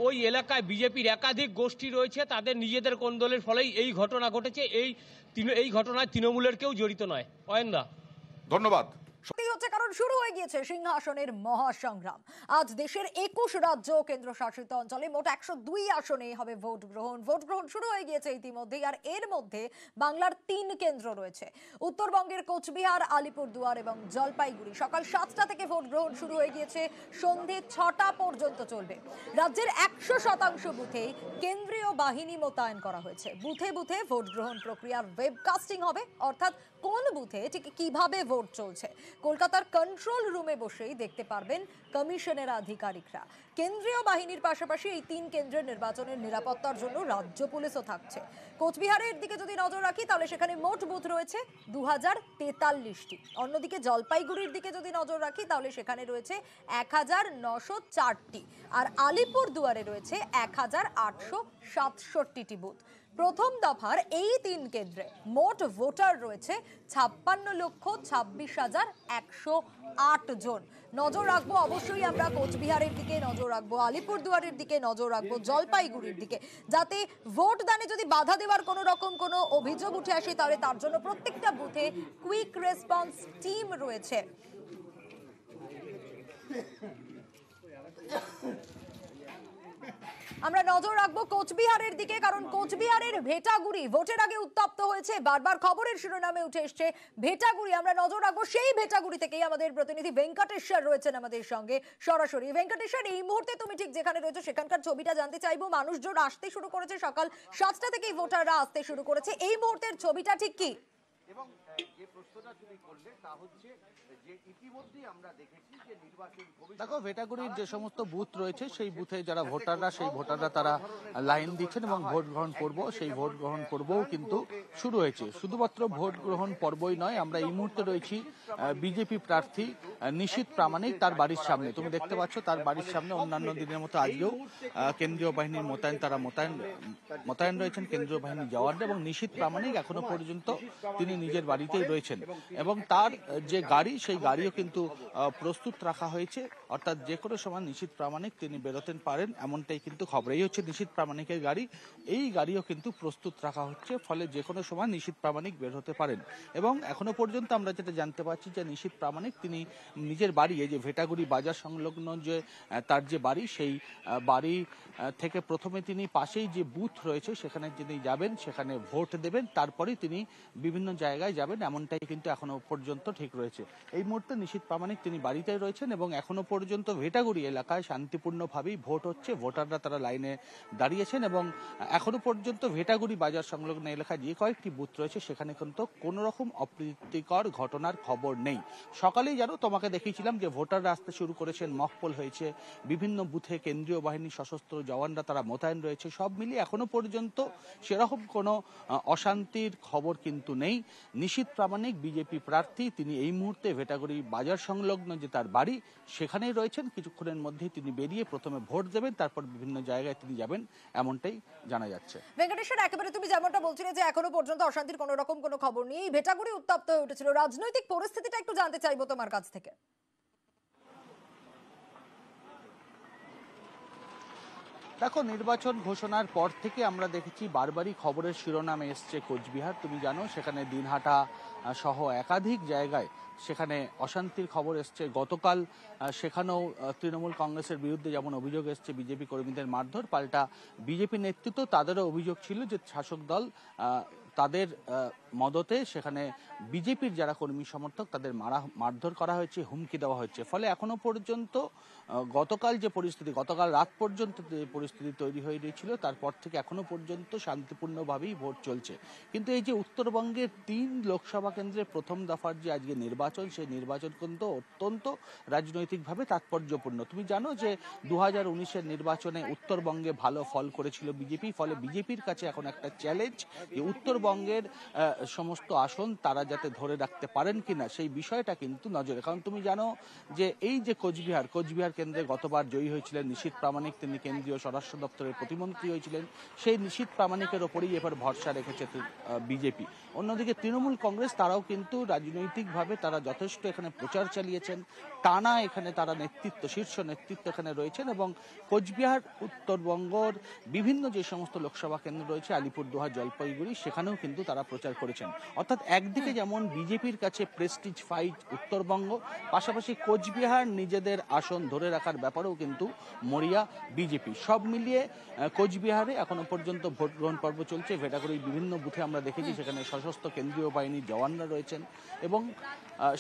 ওই এলাকায় বিজেপির একাধিক গোষ্ঠী রয়েছে তাদের নিজেদের কোন্দলের ফলেই এই ঘটনা ঘটেছে এই এই ঘটনায় তৃণমূলের কেউ জড়িত নয় অয়েন্দা ধন্যবাদ উত্তরবঙ্গের কোচবিহার আলিপুর দুয়ার এবং জলপাইগুড়ি সকাল সাতটা থেকে ভোট গ্রহণ শুরু হয়ে গিয়েছে সন্ধে ছটা পর্যন্ত চলবে রাজ্যের একশো শতাংশ বুথে কেন্দ্রীয় বাহিনী মোতায়েন করা হয়েছে বুথে বুথে ভোট গ্রহণ প্রক্রিয়ার ওয়েবকাস্টিং হবে অর্থাৎ কোন বুথে ঠিক কিভাবে ভোট চলছে কলকাতার কন্ট্রোল রুমে বসেই দেখতে পারবেন কমিশনের আধিকারিকরা কেন্দ্রীয় বাহিনীর পাশাপাশি এই তিন কেন্দ্রের নির্বাচনের নিরাপত্তার জন্য রাজ্য পুলিশও থাকছে কোচবিহারের দিকে যদি নজর রাখি তাহলে সেখানে মোট বুথ রয়েছে দু হাজার তেতাল্লিশটি অন্যদিকে জলপাইগুড়ির দিকে যদি নজর রাখি তাহলে সেখানে রয়েছে এক হাজার নশো চারটি আর আলিপুর দুয়ারে রয়েছে এক হাজার আটশো সাতষট্টিটি বুথ প্রথম দফার এই তিন কেন্দ্রে মোট ভোটার রয়েছে ছাপ্পান্ন লক্ষ ছাব্বিশ হাজার একশো আট জন নজর রাখবো অবশ্যই আমরা কোচবিহারের দিকে নজর রাখবো আলিপুরদুয়ারের দিকে নজর রাখবো জলপাইগুড়ির দিকে যাতে ভোট দানে যদি বাধা দেওয়ার কোনো রকম কোনো অভিযোগ উঠে আসে তাহলে তার জন্য প্রত্যেকটা বুথে কুইক রেসপন্স টিম রয়েছে আমরা নজর রাখবো কোচবিহারের দিকে কারণ কোচবিহারের ভেটাগুড়ি ভোটের আগে উত্তপ্ত হয়েছে বারবার খবরের শিরোনামে উঠে এসছে ভেটাগুড়ি আমরা নজর রাখবো সেই ভেটাগুড়ি থেকেই আমাদের প্রতিনিধি ভেঙ্কটেশ্বর রয়েছেন আমাদের সঙ্গে সরাসরি ভেঙ্কটেশ্বর এই মুহূর্তে তুমি ঠিক যেখানে রয়েছো সেখানকার ছবিটা জানতে চাইবো মানুষজন আসতে শুরু করেছে সকাল সাতটা থেকেই ভোটাররা আসতে শুরু করেছে এই মুহূর্তের ছবিটা ঠিক কি এবং যে প্রশ্নটা তুমি করলে তা হচ্ছে দেখো ভেটাগুড়ির যে সমস্ত বুথ রয়েছে সেই বুথে যারা ভোটাররা সেই ভোটাররা তারা লাইন দিচ্ছেন এবং ভোট গ্রহণ করব সেই ভোট গ্রহণ পর্বও কিন্তু শুরু হয়েছে শুধুমাত্র ভোট গ্রহণ পর্বই নয় আমরা এই মুহূর্তে রয়েছি বিজেপি প্রার্থী নিশীত প্রামাণিক তার বাড়ির সামনে তুমি দেখতে পাচ্ছ তার বাড়ির সামনে অন্যান্য দিনের মতো আজকেও কেন্দ্রীয় বাহিনীর মোতায়েন তারা মোতায়েন মোতায়েন রয়েছেন কেন্দ্রীয় বাহিনী জওয়ানরা এবং নিশীত প্রামাণিক এখনো পর্যন্ত তিনি নিজের বাড়িতেই রয়েছেন এবং তার যে গাড়ি সেই গাড়িও কিন্তু প্রস্তুত রাখা হয়েছে অর্থাৎ যে কোনো সময় নিশীত প্রামাণিক তিনি বেরোতেন পারেন এমনটাই কিন্তু খবর এই হচ্ছে নিশীত প্রামাণিকের গাড়ি এই গাড়িও কিন্তু প্রস্তুত রাখা হচ্ছে ফলে যে কোনো সময় নিশীত প্রামাণিক বের হতে পারেন এবং এখনো পর্যন্ত আমরা যেটা জানতে পারছি যে নিশীত প্রামাণিক তিনি নিজের বাড়ি এই যে ভেটাগুড়ি বাজার সংলগ্ন যে তার যে বাড়ি সেই বাড়ি থেকে প্রথমে তিনি পাশেই যে বুথ রয়েছে সেখানে তিনি যাবেন সেখানে ভোট দেবেন তারপরে তিনি বিভিন্ন জায়গায় যাবেন এমনটাই কিন্তু এখনো পর্যন্ত ঠিক রয়েছে এই মুহূর্তে নিশীত প্রামাণিক তিনি বাড়িতেই রয়েছেন এবং এখনো পর্যন্ত ভেটাগুড়ি এলাকায় শান্তিপূর্ণভাবেই ভোট হচ্ছে ভোটাররা তারা লাইনে দাঁড়িয়েছেন এবং এখনো পর্যন্ত ভেটাগুড়ি বাজার সংলগ্ন এলাকায় যে কয়েকটি বুথ রয়েছে সেখানে কিন্তু কোনো রকম অপ্রীতিকর ঘটনার খবর নেই সকালেই জানো তোমাকে দেখিয়েছিলাম যে ভোটাররা আসতে শুরু করেছেন মকপল হয়েছে বিভিন্ন বুথে কেন্দ্রীয় বাহিনী সশস্ত্র জওয়ানরা তারা মোতায়েন রয়েছে সব মিলিয়ে এখনো পর্যন্ত সেরকম কোনো অশান্তির খবর কিন্তু নেই নিশীত প্রামাণিক বিজেপি প্রার্থী তিনি এই মুহূর্তে ভেটাগুড়ি বাজার সংলগ্ন যে তার বাড়ি সেখানেই রয়েছেন কিছুক্ষণের মধ্যে তিনি বেরিয়ে প্রথমে ভোট দেবেন তারপর বিভিন্ন জায়গায় তিনি যাবেন এমনটাই জানা যাচ্ছে ভেঙ্কটেশ্বর একেবারে তুমি যেমনটা বলছিলে যে এখনো পর্যন্ত অশান্তির কোনো রকম কোনো খবর নেই ভেটাগুড়ি উত্তপ্ত হয়ে উঠেছিল রাজনৈতিক পরিস্থিতিটা একটু জানতে চাইবো তোমার কাছ থেকে দেখো নির্বাচন ঘোষণার পর থেকে আমরা দেখেছি বারবারই খবরের শিরোনামে এসছে কোচবিহার তুমি জানো সেখানে দিনহাটা সহ একাধিক জায়গায় সেখানে অশান্তির খবর এসছে গতকাল সেখানেও তৃণমূল কংগ্রেসের বিরুদ্ধে যেমন অভিযোগ এসছে বিজেপি কর্মীদের মারধর পাল্টা বিজেপি নেতৃত্ব তাদেরও অভিযোগ ছিল যে শাসক দল তাদের মদতে সেখানে বিজেপির যারা কর্মী সমর্থক তাদের মারা মারধর করা হয়েছে হুমকি দেওয়া হয়েছে ফলে এখনো পর্যন্ত গতকাল যে পরিস্থিতি গতকাল রাত পর্যন্ত যে পরিস্থিতি তৈরি হয়ে গিয়েছিল তারপর থেকে এখনো পর্যন্ত শান্তিপূর্ণভাবেই ভোট চলছে কিন্তু এই যে উত্তরবঙ্গের তিন লোকসভা কেন্দ্রে প্রথম দফার যে আজকে নির্বাচন সেই নির্বাচন কিন্তু অত্যন্ত রাজনৈতিকভাবে তাৎপর্যপূর্ণ তুমি জানো যে দু হাজার উনিশের নির্বাচনে উত্তরবঙ্গে ভালো ফল করেছিল বিজেপি ফলে বিজেপির কাছে এখন একটা চ্যালেঞ্জ যে উত্তরবঙ্গ পশ্চিমবঙ্গের সমস্ত আসন তারা যাতে ধরে রাখতে পারেন কিনা সেই বিষয়টা কিন্তু নজরে কারণ তুমি জানো যে এই যে কোচবিহার কোচবিহার কেন্দ্রে গতবার জয়ী হয়েছিলেন নিশীত প্রামাণিক তিনি কেন্দ্রীয় স্বরাষ্ট্র দপ্তরের প্রতিমন্ত্রী হয়েছিলেন সেই নিশীত প্রামাণিকের ওপরেই এবার ভরসা রেখেছে বিজেপি অন্যদিকে তৃণমূল কংগ্রেস তারাও কিন্তু রাজনৈতিকভাবে তারা যথেষ্ট এখানে প্রচার চালিয়েছেন টানা এখানে তারা নেতৃত্ব শীর্ষ নেতৃত্ব এখানে রয়েছেন এবং কোচবিহার উত্তরবঙ্গর বিভিন্ন যে সমস্ত লোকসভা কেন্দ্র রয়েছে আলিপুরদুয়ার জলপাইগুড়ি সেখানেও কিন্তু তারা প্রচার করেছেন অর্থাৎ একদিকে যেমন বিজেপির কাছে প্রেস্টিজ ফাইট উত্তরবঙ্গ পাশাপাশি কোচবিহার নিজেদের আসন ধরে রাখার ব্যাপারেও কিন্তু মরিয়া বিজেপি সব মিলিয়ে কোচবিহারে এখনো পর্যন্ত ভোট গ্রহণ পর্ব চলছে ভেটাগুড়ির বিভিন্ন বুথে আমরা দেখেছি সেখানে সশস্ত্র কেন্দ্রীয় বাহিনীর জওয়ানরা রয়েছেন এবং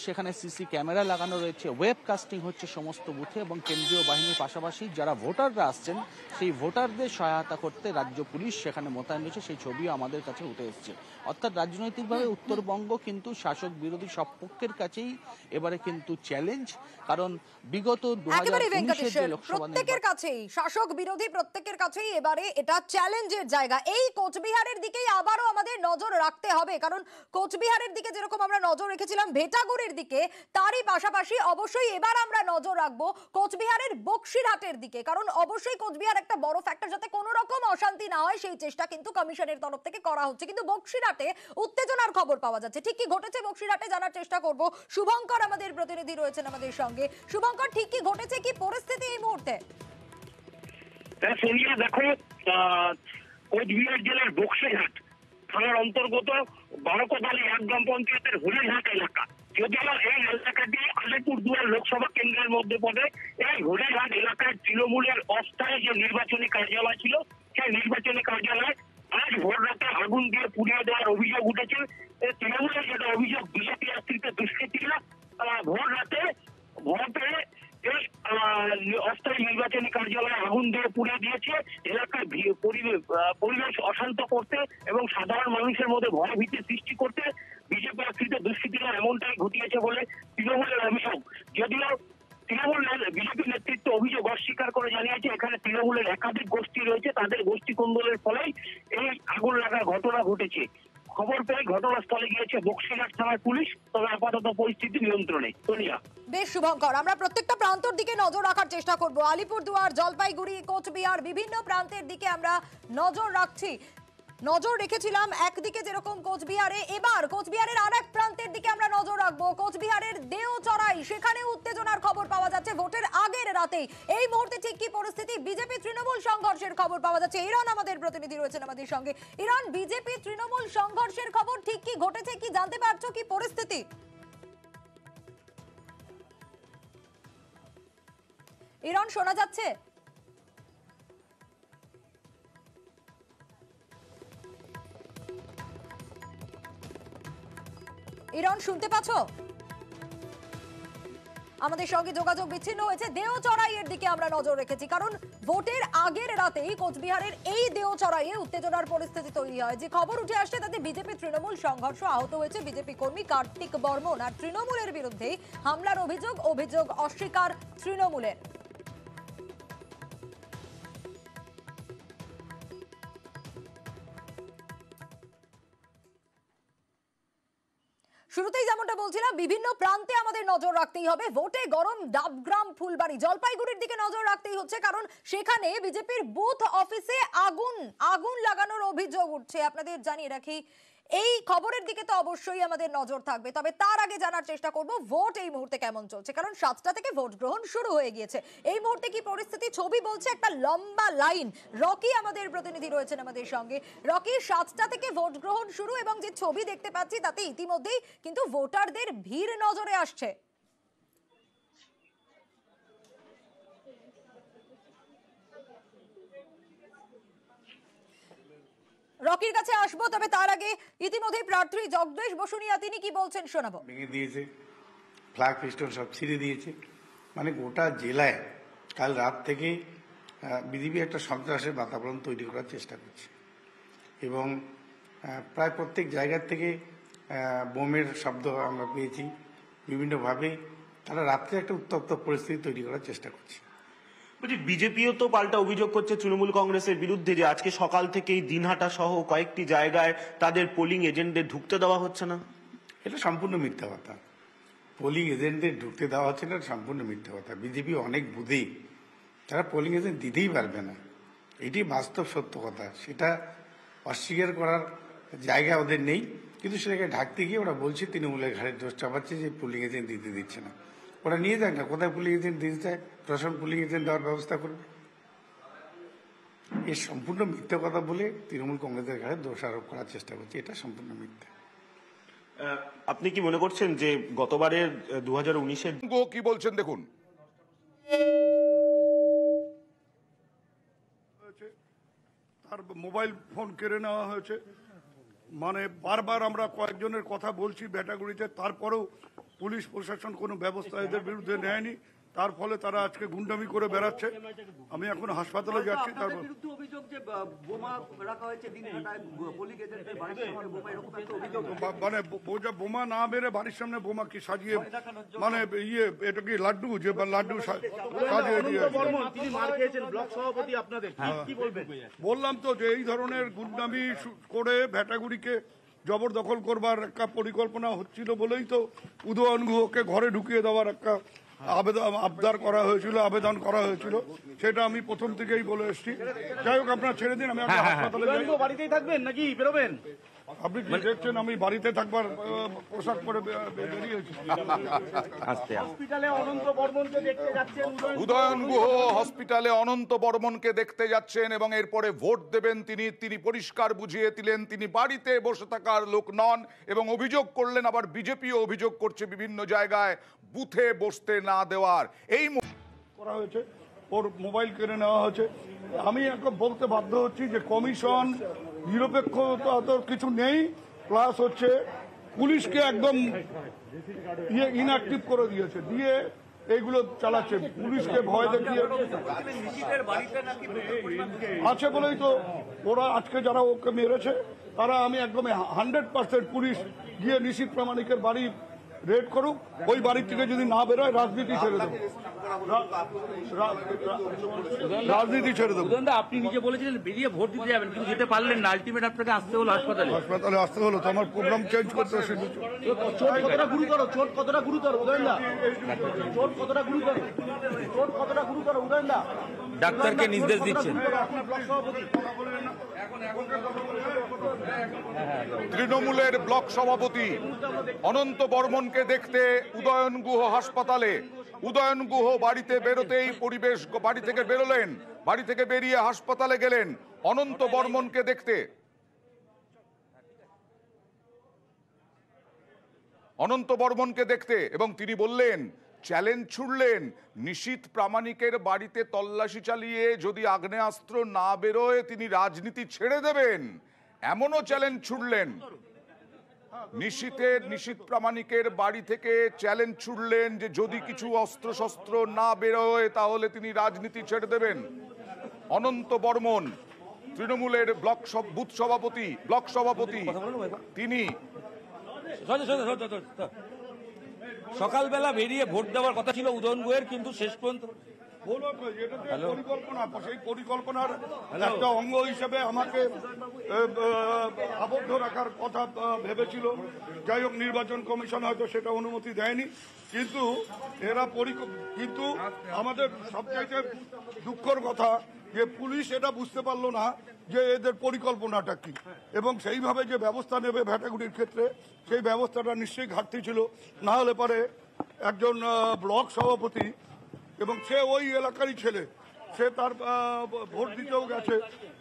সেখানে সিসি ক্যামেরা লাগানো রয়েছে ওয়েব কাস্টিং হচ্ছে সমস্ত বুথে এবং কেন্দ্রীয় বাহিনীর পাশাপাশি যারা ভোটাররা আসছেন সেই ভোটারদের সহায়তা করতে রাজ্য পুলিশ সেখানে মোতায়েন রয়েছে সেই ছবিও আমাদের কাছে উঠে এসছে অর্থাৎ রাজনৈতিকভাবে উত্তরবঙ্গ কিন্তু শাসক বিরোধী সব পক্ষের কাছেই এবারে কিন্তু চ্যালেঞ্জ কারণ বিগত প্রত্যেকের কাছেই শাসক বিরোধী প্রত্যেকের কাছেই এবারে এটা চ্যালেঞ্জের জায়গা এই কোচবিহারের দিকেই আবারও আমাদের নজর রাখতে হবে কারণ কোচবিহারের দিকে যেরকম আমরা নজর রেখেছিলাম ভেটাগুড়ির দিকে তারই পাশাপাশি অবশ্যই এবার আমরা নজর রাখবো কোচবিহারের বক্সিরহাটের দিকে কারণ অবশ্যই কোচবিহার একটা বড় ফ্যাক্টর যাতে কোনো রকম অশান্তি না হয় সেই চেষ্টা কিন্তু কমিশনের তরফ থেকে করা হচ্ছে কিন্তু বক্সিরহাট বক্সিরহাটে উত্তেজনার খবর পাওয়া যাচ্ছে ঠিক কি ঘটেছে বক্সিরহাটে জানার চেষ্টা করব শুভঙ্কর আমাদের প্রতিনিধি রয়েছেন আমাদের সঙ্গে শুভঙ্কর ঠিক কি ঘটেছে কি পরিস্থিতি এই মুহূর্তে হ্যাঁ, জেলার থানার অন্তর্গত এক গ্রাম পঞ্চায়েতের হরিণহাট এলাকা এই এলাকাটি আলিপুরদুয়ার লোকসভা কেন্দ্রের মধ্যে পড়ে এই হরিণহাট এলাকার তৃণমূলের অস্থায়ী যে নির্বাচনী কার্যালয় ছিল সেই নির্বাচনী কার্যালয় আজ ভোর রাতে আগুন দিয়ে পুড়িয়ে Namooti kee namooti keeka obi jibbu. চেষ্টা করব আলিপুরদুয়ার জলপাইগুড়ি কোচবিহার বিভিন্ন প্রান্তের দিকে আমরা নজর রাখছি নজর রেখেছিলাম একদিকে যেরকম কোচবিহারে এবার কোচবিহারের আর এক প্রান্তের দিকে আমরা নজর রাখবো কোচবিহারের দেও চড়াই সেখানে উত্তেজনার খবর পাওয়া যাচ্ছে ভোটের আগের রাতে এই মুহূর্তে ঠিক কি পরিস্থিতি বিজেপি তৃণমূল সংঘর্ষের খবর পাওয়া যাচ্ছে ইরান আমাদের প্রতিনিধি রয়েছেন আমাদের সঙ্গে ইরান বিজেপি তৃণমূল সংঘর্ষের খবর ঠিক কি ঘটেছে কি জানতে পারছো কি পরিস্থিতি ইরন শোনা যাচ্ছে ইরন শুনতে পাচ্ছ আমাদের সঙ্গে যোগাযোগ বিচ্ছিন্ন হয়েছে দেও চড়াইয়ের দিকে আমরা নজর রেখেছি কারণ ভোটের আগের রাতেই কোচবিহারের এই দেও চড়াইয়ে উত্তেজনার পরিস্থিতি তৈরি হয় যে খবর উঠে আসছে তাতে বিজেপি তৃণমূল সংঘর্ষ আহত হয়েছে বিজেপি কর্মী কার্তিক বর্মন আর তৃণমূলের বিরুদ্ধে হামলার অভিযোগ অভিযোগ অস্বীকার তৃণমূলের শুরুতেই যেমনটা বলছিলাম বিভিন্ন প্রান্তে আমাদের নজর রাখতেই হবে ভোটে গরম ডাবগ্রাম ফুলবাড়ি জলপাইগুড়ির দিকে নজর রাখতেই হচ্ছে কারণ সেখানে বিজেপির বুথ অফিসে আগুন আগুন লাগানোর অভিযোগ উঠছে আপনাদের জানিয়ে রাখি এই খবরের দিকে তো অবশ্যই আমাদের নজর থাকবে তবে তার আগে জানার চেষ্টা করব ভোট এই মুহূর্তে কেমন চলছে কারণ সাতটা থেকে ভোট গ্রহণ শুরু হয়ে গিয়েছে এই মুহূর্তে কি পরিস্থিতি ছবি বলছে একটা লম্বা লাইন রকি আমাদের প্রতিনিধি রয়েছেন আমাদের সঙ্গে রকি সাতটা থেকে ভোট গ্রহণ শুরু এবং যে ছবি দেখতে পাচ্ছি তাতে ইতিমধ্যেই কিন্তু ভোটারদের ভিড় নজরে আসছে রকির কাছে আসবো তবে তার আগে ইতিমধ্যে প্রার্থী জগদেশ বসুনিয়া তিনি কি বলছেন শোনাবো ভেঙে দিয়েছে ফ্ল্যাগ ফিস্টন সব ছিঁড়ে দিয়েছে মানে গোটা জেলায় কাল রাত থেকে বিজেপি একটা সন্ত্রাসের বাতাবরণ তৈরি করার চেষ্টা করছে এবং প্রায় প্রত্যেক জায়গার থেকে বোমের শব্দ আমরা পেয়েছি বিভিন্নভাবে তারা রাত্রে একটা উত্তপ্ত পরিস্থিতি তৈরি করার চেষ্টা করছে বলছি বিজেপিও তো পাল্টা অভিযোগ করছে তৃণমূল কংগ্রেসের বিরুদ্ধে যে আজকে সকাল থেকেই দিনহাটা সহ কয়েকটি জায়গায় তাদের পোলিং এজেন্টদের ঢুকতে দেওয়া হচ্ছে না এটা সম্পূর্ণ মিথ্যা কথা পোলিং এজেন্টদের ঢুকতে দেওয়া হচ্ছে না সম্পূর্ণ মিথ্যা কথা বিজেপি অনেক বুধেই তারা পোলিং এজেন্ট দিতেই পারবে না এটি বাস্তব সত্য কথা সেটা অস্বীকার করার জায়গা ওদের নেই কিন্তু সেটাকে ঢাকতে গিয়ে ওরা বলছে তৃণমূলের ঘাড়ের দোষ চাপাচ্ছে যে পোলিং এজেন্ট দিতে দিচ্ছে না ওরা নিয়ে যাক না কোথায় পুলিং এজেন্ট দিতে চায় প্রশাসন পুলিং এজেন্ট দেওয়ার ব্যবস্থা করবে এ সম্পূর্ণ মিথ্যা কথা বলে তৃণমূল কংগ্রেসের দোষ দোষারোপ করার চেষ্টা করছে এটা সম্পূর্ণ মিথ্যা আপনি কি মনে করছেন যে গতবারের দু হাজার কি বলছেন দেখুন তার মোবাইল ফোন কেড়ে নেওয়া হয়েছে মানে বারবার আমরা কয়েকজনের কথা বলছি ব্যাটাগুড়িতে তারপরেও পুলিশ প্রশাসন কোনো ব্যবস্থা এদের বিরুদ্ধে নেয়নি তার ফলে তারা আজকে গুন্ডামি করে বেড়াচ্ছে আমি এখন হাসপাতালে যাচ্ছি তারপর মানে বোঝা বোমা না মেরে বাড়ির সামনে বোমা কি সাজিয়ে মানে ইয়ে এটা কি লাড্ডু যে লাড্ডু সাজিয়ে দিয়ে হ্যাঁ। বললাম তো যে এই ধরনের গুন্ডামি করে ভ্যাটাগুড়িকে জবরদখল করবার একটা পরিকল্পনা হচ্ছিল বলেই তো উদয়ন গুহকে ঘরে ঢুকিয়ে দেওয়ার একটা হ্যাঁ। আবেদন আবদার করা হয়েছিল আবেদন করা হয়েছিল সেটা আমি প্রথম থেকেই বলে এসেছি যাই হোক আপনার ছেড়ে দিন আমি হ্যাঁ, হ্যাঁ, হাসপাতালে বাড়িতেই থাকবেন নাকি বেরোবেন আপনি কি মানে- আমি বাড়িতে থাকবার পোশাক হসপিটালে অনন্ত দেখতে যাচ্ছেন উদয়ন গুহ হসপিটালে অনন্ত বর্মনকে দেখতে যাচ্ছেন এবং এরপরে ভোট দেবেন তিনি তিনি পরিষ্কার বুঝিয়ে দিলেন তিনি বাড়িতে বসে থাকার লোক নন এবং অভিযোগ করলেন আবার বিজেপিও অভিযোগ করছে বিভিন্ন জায়গায় বুথে বসতে না দেওয়ার এই করা হয়েছে ওর মোবাইল কেড়ে নেওয়া হয়েছে আমি বলতে বাধ্য হচ্ছি যে কমিশন নিরপেক্ষতা তো কিছু নেই প্লাস হচ্ছে পুলিশকে একদম ইয়ে ইনঅ্যাক্টিভ করে দিয়েছে দিয়ে এইগুলো চালাচ্ছে পুলিশকে ভয় দেখিয়ে আছে বলেই তো ওরা আজকে যারা ওকে মেরেছে তারা আমি একদম হান্ড্রেড পার্সেন্ট পুলিশ গিয়ে নিশিত প্রামাণিকের বাড়ি রেড করুক ওই বাড়ির থেকে যদি না বেরোয় রাজনীতি ছেড়ে দেবো রাজনীতি ছেড়ে দেবো আপনি নিজে বলেছিলেন বেরিয়ে ভোট দিতে যাবেন কিন্তু যেতে পারলেন না আলটিমেট আপনাকে আসতে হলো হাসপাতালে হাসপাতালে আসতে হলো তো আমার প্রোগ্রাম চেঞ্জ করতে চোট কতটা গুরুতর চোট কতটা গুরুতর উদয়ন দা চোট কতটা গুরুতর চোট কতটা গুরুতর উদয়ন দা ডাক্তারকে নির্দেশ দিচ্ছেন তৃণমূলের ব্লক সভাপতি অনন্ত বর্মনকে দেখতে উদয়ন গুহ হাসপাতালে উদয়ন গুহ বাড়িতে বেরোতেই পরিবেশ বাড়ি থেকে বেরোলেন বাড়ি থেকে বেরিয়ে হাসপাতালে গেলেন অনন্ত বর্মনকে দেখতে অনন্ত বর্মনকে দেখতে এবং তিনি বললেন চ্যালেঞ্জ ছুড়লেন নিশীত প্রামাণিকের বাড়িতে তল্লাশি চালিয়ে যদি আগ্নেয়াস্ত্র না বেরোয় তিনি রাজনীতি ছেড়ে দেবেন এমনও চ্যালেঞ্জ ছুড়লেন নিশীতের নিশীত প্রামাণিকের বাড়ি থেকে চ্যালেঞ্জ ছুড়লেন যে যদি কিছু অস্ত্রশস্ত্র না বেরোয় তাহলে তিনি রাজনীতি ছেড়ে দেবেন অনন্ত বর্মন তৃণমূলের ব্লক বুথ সভাপতি ব্লক সভাপতি তিনি সকালবেলা বেরিয়ে ভোট দেওয়ার কথা ছিল উদয়ন গোয়ের কিন্তু শেষ পর্যন্ত পরিকল্পনা সেই পরিকল্পনার একটা অঙ্গ হিসেবে আমাকে আবদ্ধ রাখার কথা ভেবেছিল যাই হোক নির্বাচন কমিশন হয়তো সেটা অনুমতি দেয়নি কিন্তু এরা কিন্তু আমাদের সবচাইতে দুঃখর কথা যে পুলিশ এটা বুঝতে পারলো না যে এদের পরিকল্পনাটা কি এবং সেইভাবে যে ব্যবস্থা নেবে ভ্যাটাগুড়ির ক্ষেত্রে সেই ব্যবস্থাটা নিশ্চয়ই ঘাটতি ছিল না হলে পরে একজন ব্লক সভাপতি এবং সে ওই এলাকারই ছেলে সে তার ভোট দিতেও গেছে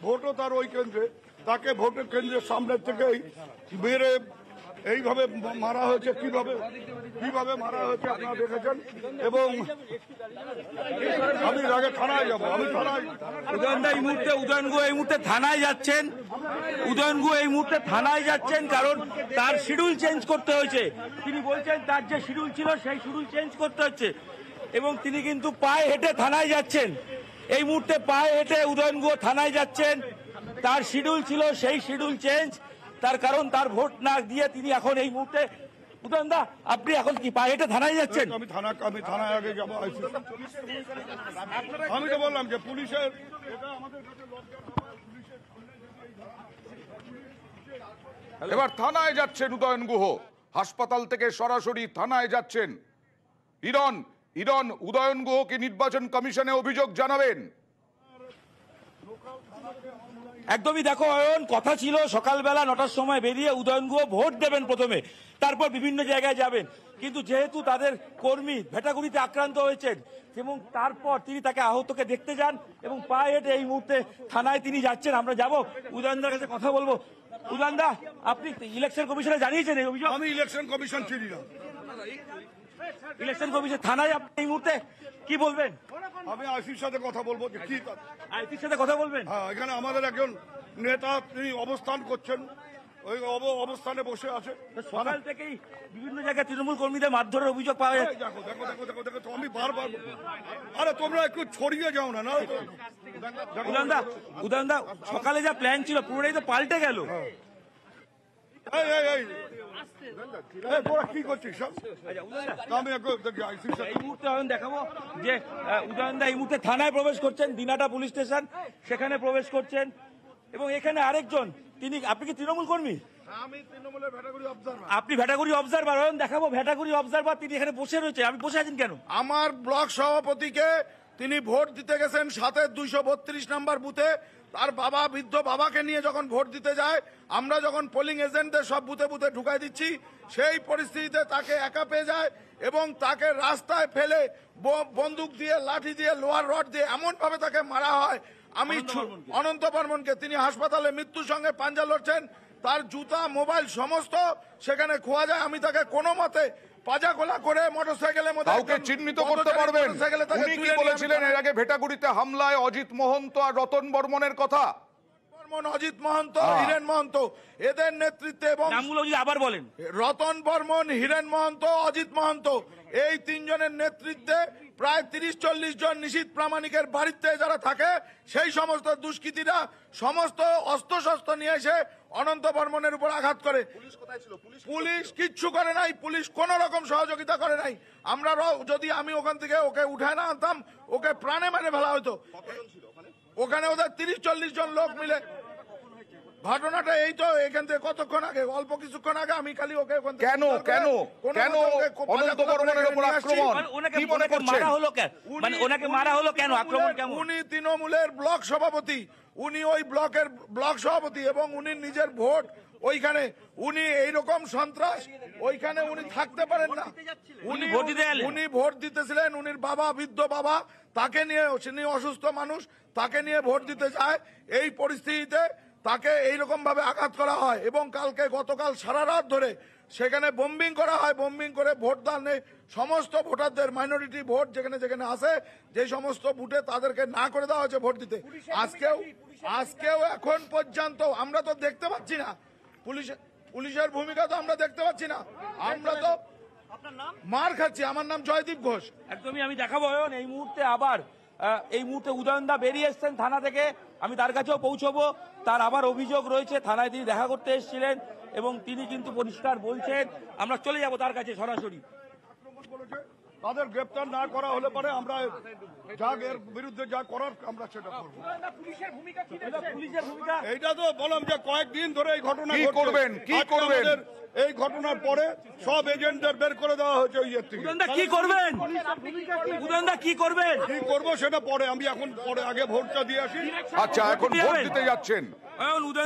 ভোটও তার ওই কেন্দ্রে তাকে ভোটের কেন্দ্রের সামনের থেকেই বেড়ে এইভাবে মারা হয়েছে কিভাবে কিভাবে মারা হয়েছে আপনারা দেখেছেন এবং আমি আগে থানায় যাবো আমি থানায় এই মুহূর্তে উদয়ন গো এই মুহূর্তে থানায় যাচ্ছেন উদয়ন গু এই মুহূর্তে থানায় যাচ্ছেন কারণ তার শিডিউল চেঞ্জ করতে হয়েছে তিনি বলছেন তার যে শিডিউল ছিল সেই শিডিউল চেঞ্জ করতে হচ্ছে এবং তিনি কিন্তু পায়ে হেঁটে থানায় যাচ্ছেন এই মুহূর্তে পায়ে হেঁটে উদয়ন গো থানায় যাচ্ছেন তার শিডিউল ছিল সেই শিডিউল চেঞ্জ তার কারণ তার ভোট না দিয়ে তিনি এখন এই মুহূর্তে উদয়নদা আপনি এখন কি পা এটা থানায় যাচ্ছেন আমি থানা আমি থানায় আগে যাবো আমি তো বললাম যে পুলিশের এবার থানায় যাচ্ছেন উদয়ন গুহ হাসপাতাল থেকে সরাসরি থানায় যাচ্ছেন ইরন ইরন উদয়ন গুহকে নির্বাচন কমিশনে অভিযোগ জানাবেন একদমই দেখো অয়ন কথা ছিল সকালবেলা নটার সময় বেরিয়ে উদয়ন গুহ ভোট দেবেন প্রথমে তারপর বিভিন্ন জায়গায় যাবেন কিন্তু যেহেতু তাদের কর্মী ভেটাগুড়িতে আক্রান্ত হয়েছেন এবং তারপর তিনি তাকে আহতকে দেখতে যান এবং পায়ে হেঁটে এই মুহূর্তে থানায় তিনি যাচ্ছেন আমরা যাব উদয়নদার কাছে কথা বলবো উদয়নদা আপনি ইলেকশন কমিশনে জানিয়েছেন এই অভিযোগ আমি ইলেকশন কমিশন চিনি না ইলেকশন কমিশন থানায় আপনি এই মুহূর্তে কি বলবেন আমি আইসির সাথে কথা বলবো কি আইসির সাথে কথা বলবেন হ্যাঁ এখানে আমাদের একজন নেতা তিনি অবস্থান করছেন ওই অবস্থানে বসে আছে সকাল থেকেই বিভিন্ন জায়গায় তৃণমূল কর্মীদের মারধরের অভিযোগ পাওয়া যায় দেখো দেখো দেখো দেখো দেখো আমি বারবার আরে তোমরা একটু ছড়িয়ে যাও না না উদানদা উদানদা সকালে যা প্ল্যান ছিল পুরোটাই তো পাল্টে গেল এই এই আচ্ছা, মুহূর্তে থানায় প্রবেশ করছেন দিনাটা পুলিশ স্টেশন সেখানে প্রবেশ করছেন এবং এখানে আরেকজন তিনি আপনি কি তৃণমূল কর্মী আপনি ভেটাগুড়ি অবজারভার অয়ন দেখাবো ভেটাগুড়ি অবজারভার তিনি এখানে বসে রয়েছে আমি বসে আছেন কেন আমার ব্লক সভাপতিকে তিনি ভোট দিতে গেছেন সাথে দুইশো বত্রিশ নাম্বার বুথে তার বাবা বৃদ্ধ বাবাকে নিয়ে যখন ভোট দিতে যায় আমরা যখন পোলিং এজেন্টদের সব বুথে বুথে ঢুকাই দিচ্ছি সেই পরিস্থিতিতে তাকে একা পেয়ে যায় এবং তাকে রাস্তায় ফেলে বন্দুক দিয়ে লাঠি দিয়ে লোহার রড দিয়ে এমনভাবে তাকে মারা হয় আমি অনন্ত বর্মনকে তিনি হাসপাতালে মৃত্যুর সঙ্গে পাঞ্জা লড়ছেন তার জুতা মোবাইল সমস্ত সেখানে খোয়া যায় আমি তাকে কোনো মতে পাজাগোলা করে মোটরসাইকেলের মধ্যে কাউকে চিহ্নিত করতে পারবেন উনি কি বলেছিলেন এর আগে ভেটাগুড়িতে হামলায় অজিত মহন্ত আর রতন বর্মনের কথা বর্মন অজিত মহন্ত হিরেন হ্যাঁ। মহন্ত এদের নেতৃত্বে এবং আবার বলেন রতন বর্মন হিরেন মহন্ত অজিত মহন্ত এই তিনজনের নেতৃত্বে প্রায় তিরিশ চল্লিশ জন নিশীত প্রামাণিকের বাড়িতে যারা থাকে সেই সমস্ত দুষ্কৃতীরা সমস্ত অস্ত্রশস্ত্র নিয়ে এসে অনন্ত বর্মনের উপর আঘাত করে পুলিশ কিচ্ছু করে নাই পুলিশ কোন রকম সহযোগিতা করে নাই আমরা যদি আমি ওখান থেকে ওকে উঠায় না আনতাম ওকে প্রাণে মেরে ফেলা হতো ওখানে ওদের তিরিশ চল্লিশ জন লোক মিলে ঘটনাটা এই তো এখান থেকে কতক্ষণ আগে অল্প কিছুক্ষণ আগে আমি খালি ওকে কেন কেন কেন অনন্ত বর্মনের উপর আক্রমণ কি মনে করছেন মারা হলো কেন মানে ওনাকে মারা হলো কেন আক্রমণ কেন উনি তৃণমূলের ব্লক সভাপতি উনি ওই ব্লকের ব্লক সভাপতি এবং উনি নিজের ভোট ওইখানে উনি এই রকম সন্ত্রাস ওইখানে উনি থাকতে পারেন না উনি উনি ভোট দিতেছিলেন উনির বাবা বৃদ্ধ বাবা তাকে নিয়ে তিনি অসুস্থ মানুষ তাকে নিয়ে ভোট দিতে যায় এই পরিস্থিতিতে তাকে ভাবে আঘাত করা হয় এবং কালকে গতকাল সারা রাত ধরে সেখানে বোম্বিং করা হয় বোম্বিং করে ভোট নেই সমস্ত ভোটারদের মাইনরিটি ভোট যেখানে যেখানে আসে যে সমস্ত বুটে তাদেরকে না করে দেওয়া হয়েছে ভোট দিতে আজকেও আজকেও এখন পর্যন্ত আমরা তো দেখতে পাচ্ছি না পুলিশের পুলিশের ভূমিকা তো আমরা দেখতে পাচ্ছি না আমরা তো মার খাচ্ছি আমার নাম জয়দীপ ঘোষ একদমই আমি দেখাবো এই মুহূর্তে আবার এই মুহূর্তে উদয়নদা বেরিয়ে এসছেন থানা থেকে আমি তার কাছেও পৌঁছবো তার আবার অভিযোগ রয়েছে থানায় তিনি দেখা করতে এসেছিলেন এবং তিনি কিন্তু পরিষ্কার বলছেন আমরা চলে যাব তার কাছে সরাসরি তাদের গ্রেপ্তার না করা হলে পরে আমরা যা এর বিরুদ্ধে যা করার আমরা সেটা করব এটা তো বললাম যে কয়েকদিন ধরে এই ঘটনা করবেন কি করবেন এই ঘটনার পরে সব এজেন্টদের বের করে দেওয়া হয়েছে ওই থেকে কি করবেন কি করবেন কি করবো সেটা পরে আমি এখন পরে আগে ভোটটা দিয়ে আসি আচ্ছা এখন ভোট দিতে যাচ্ছেন স্বরাষ্ট্র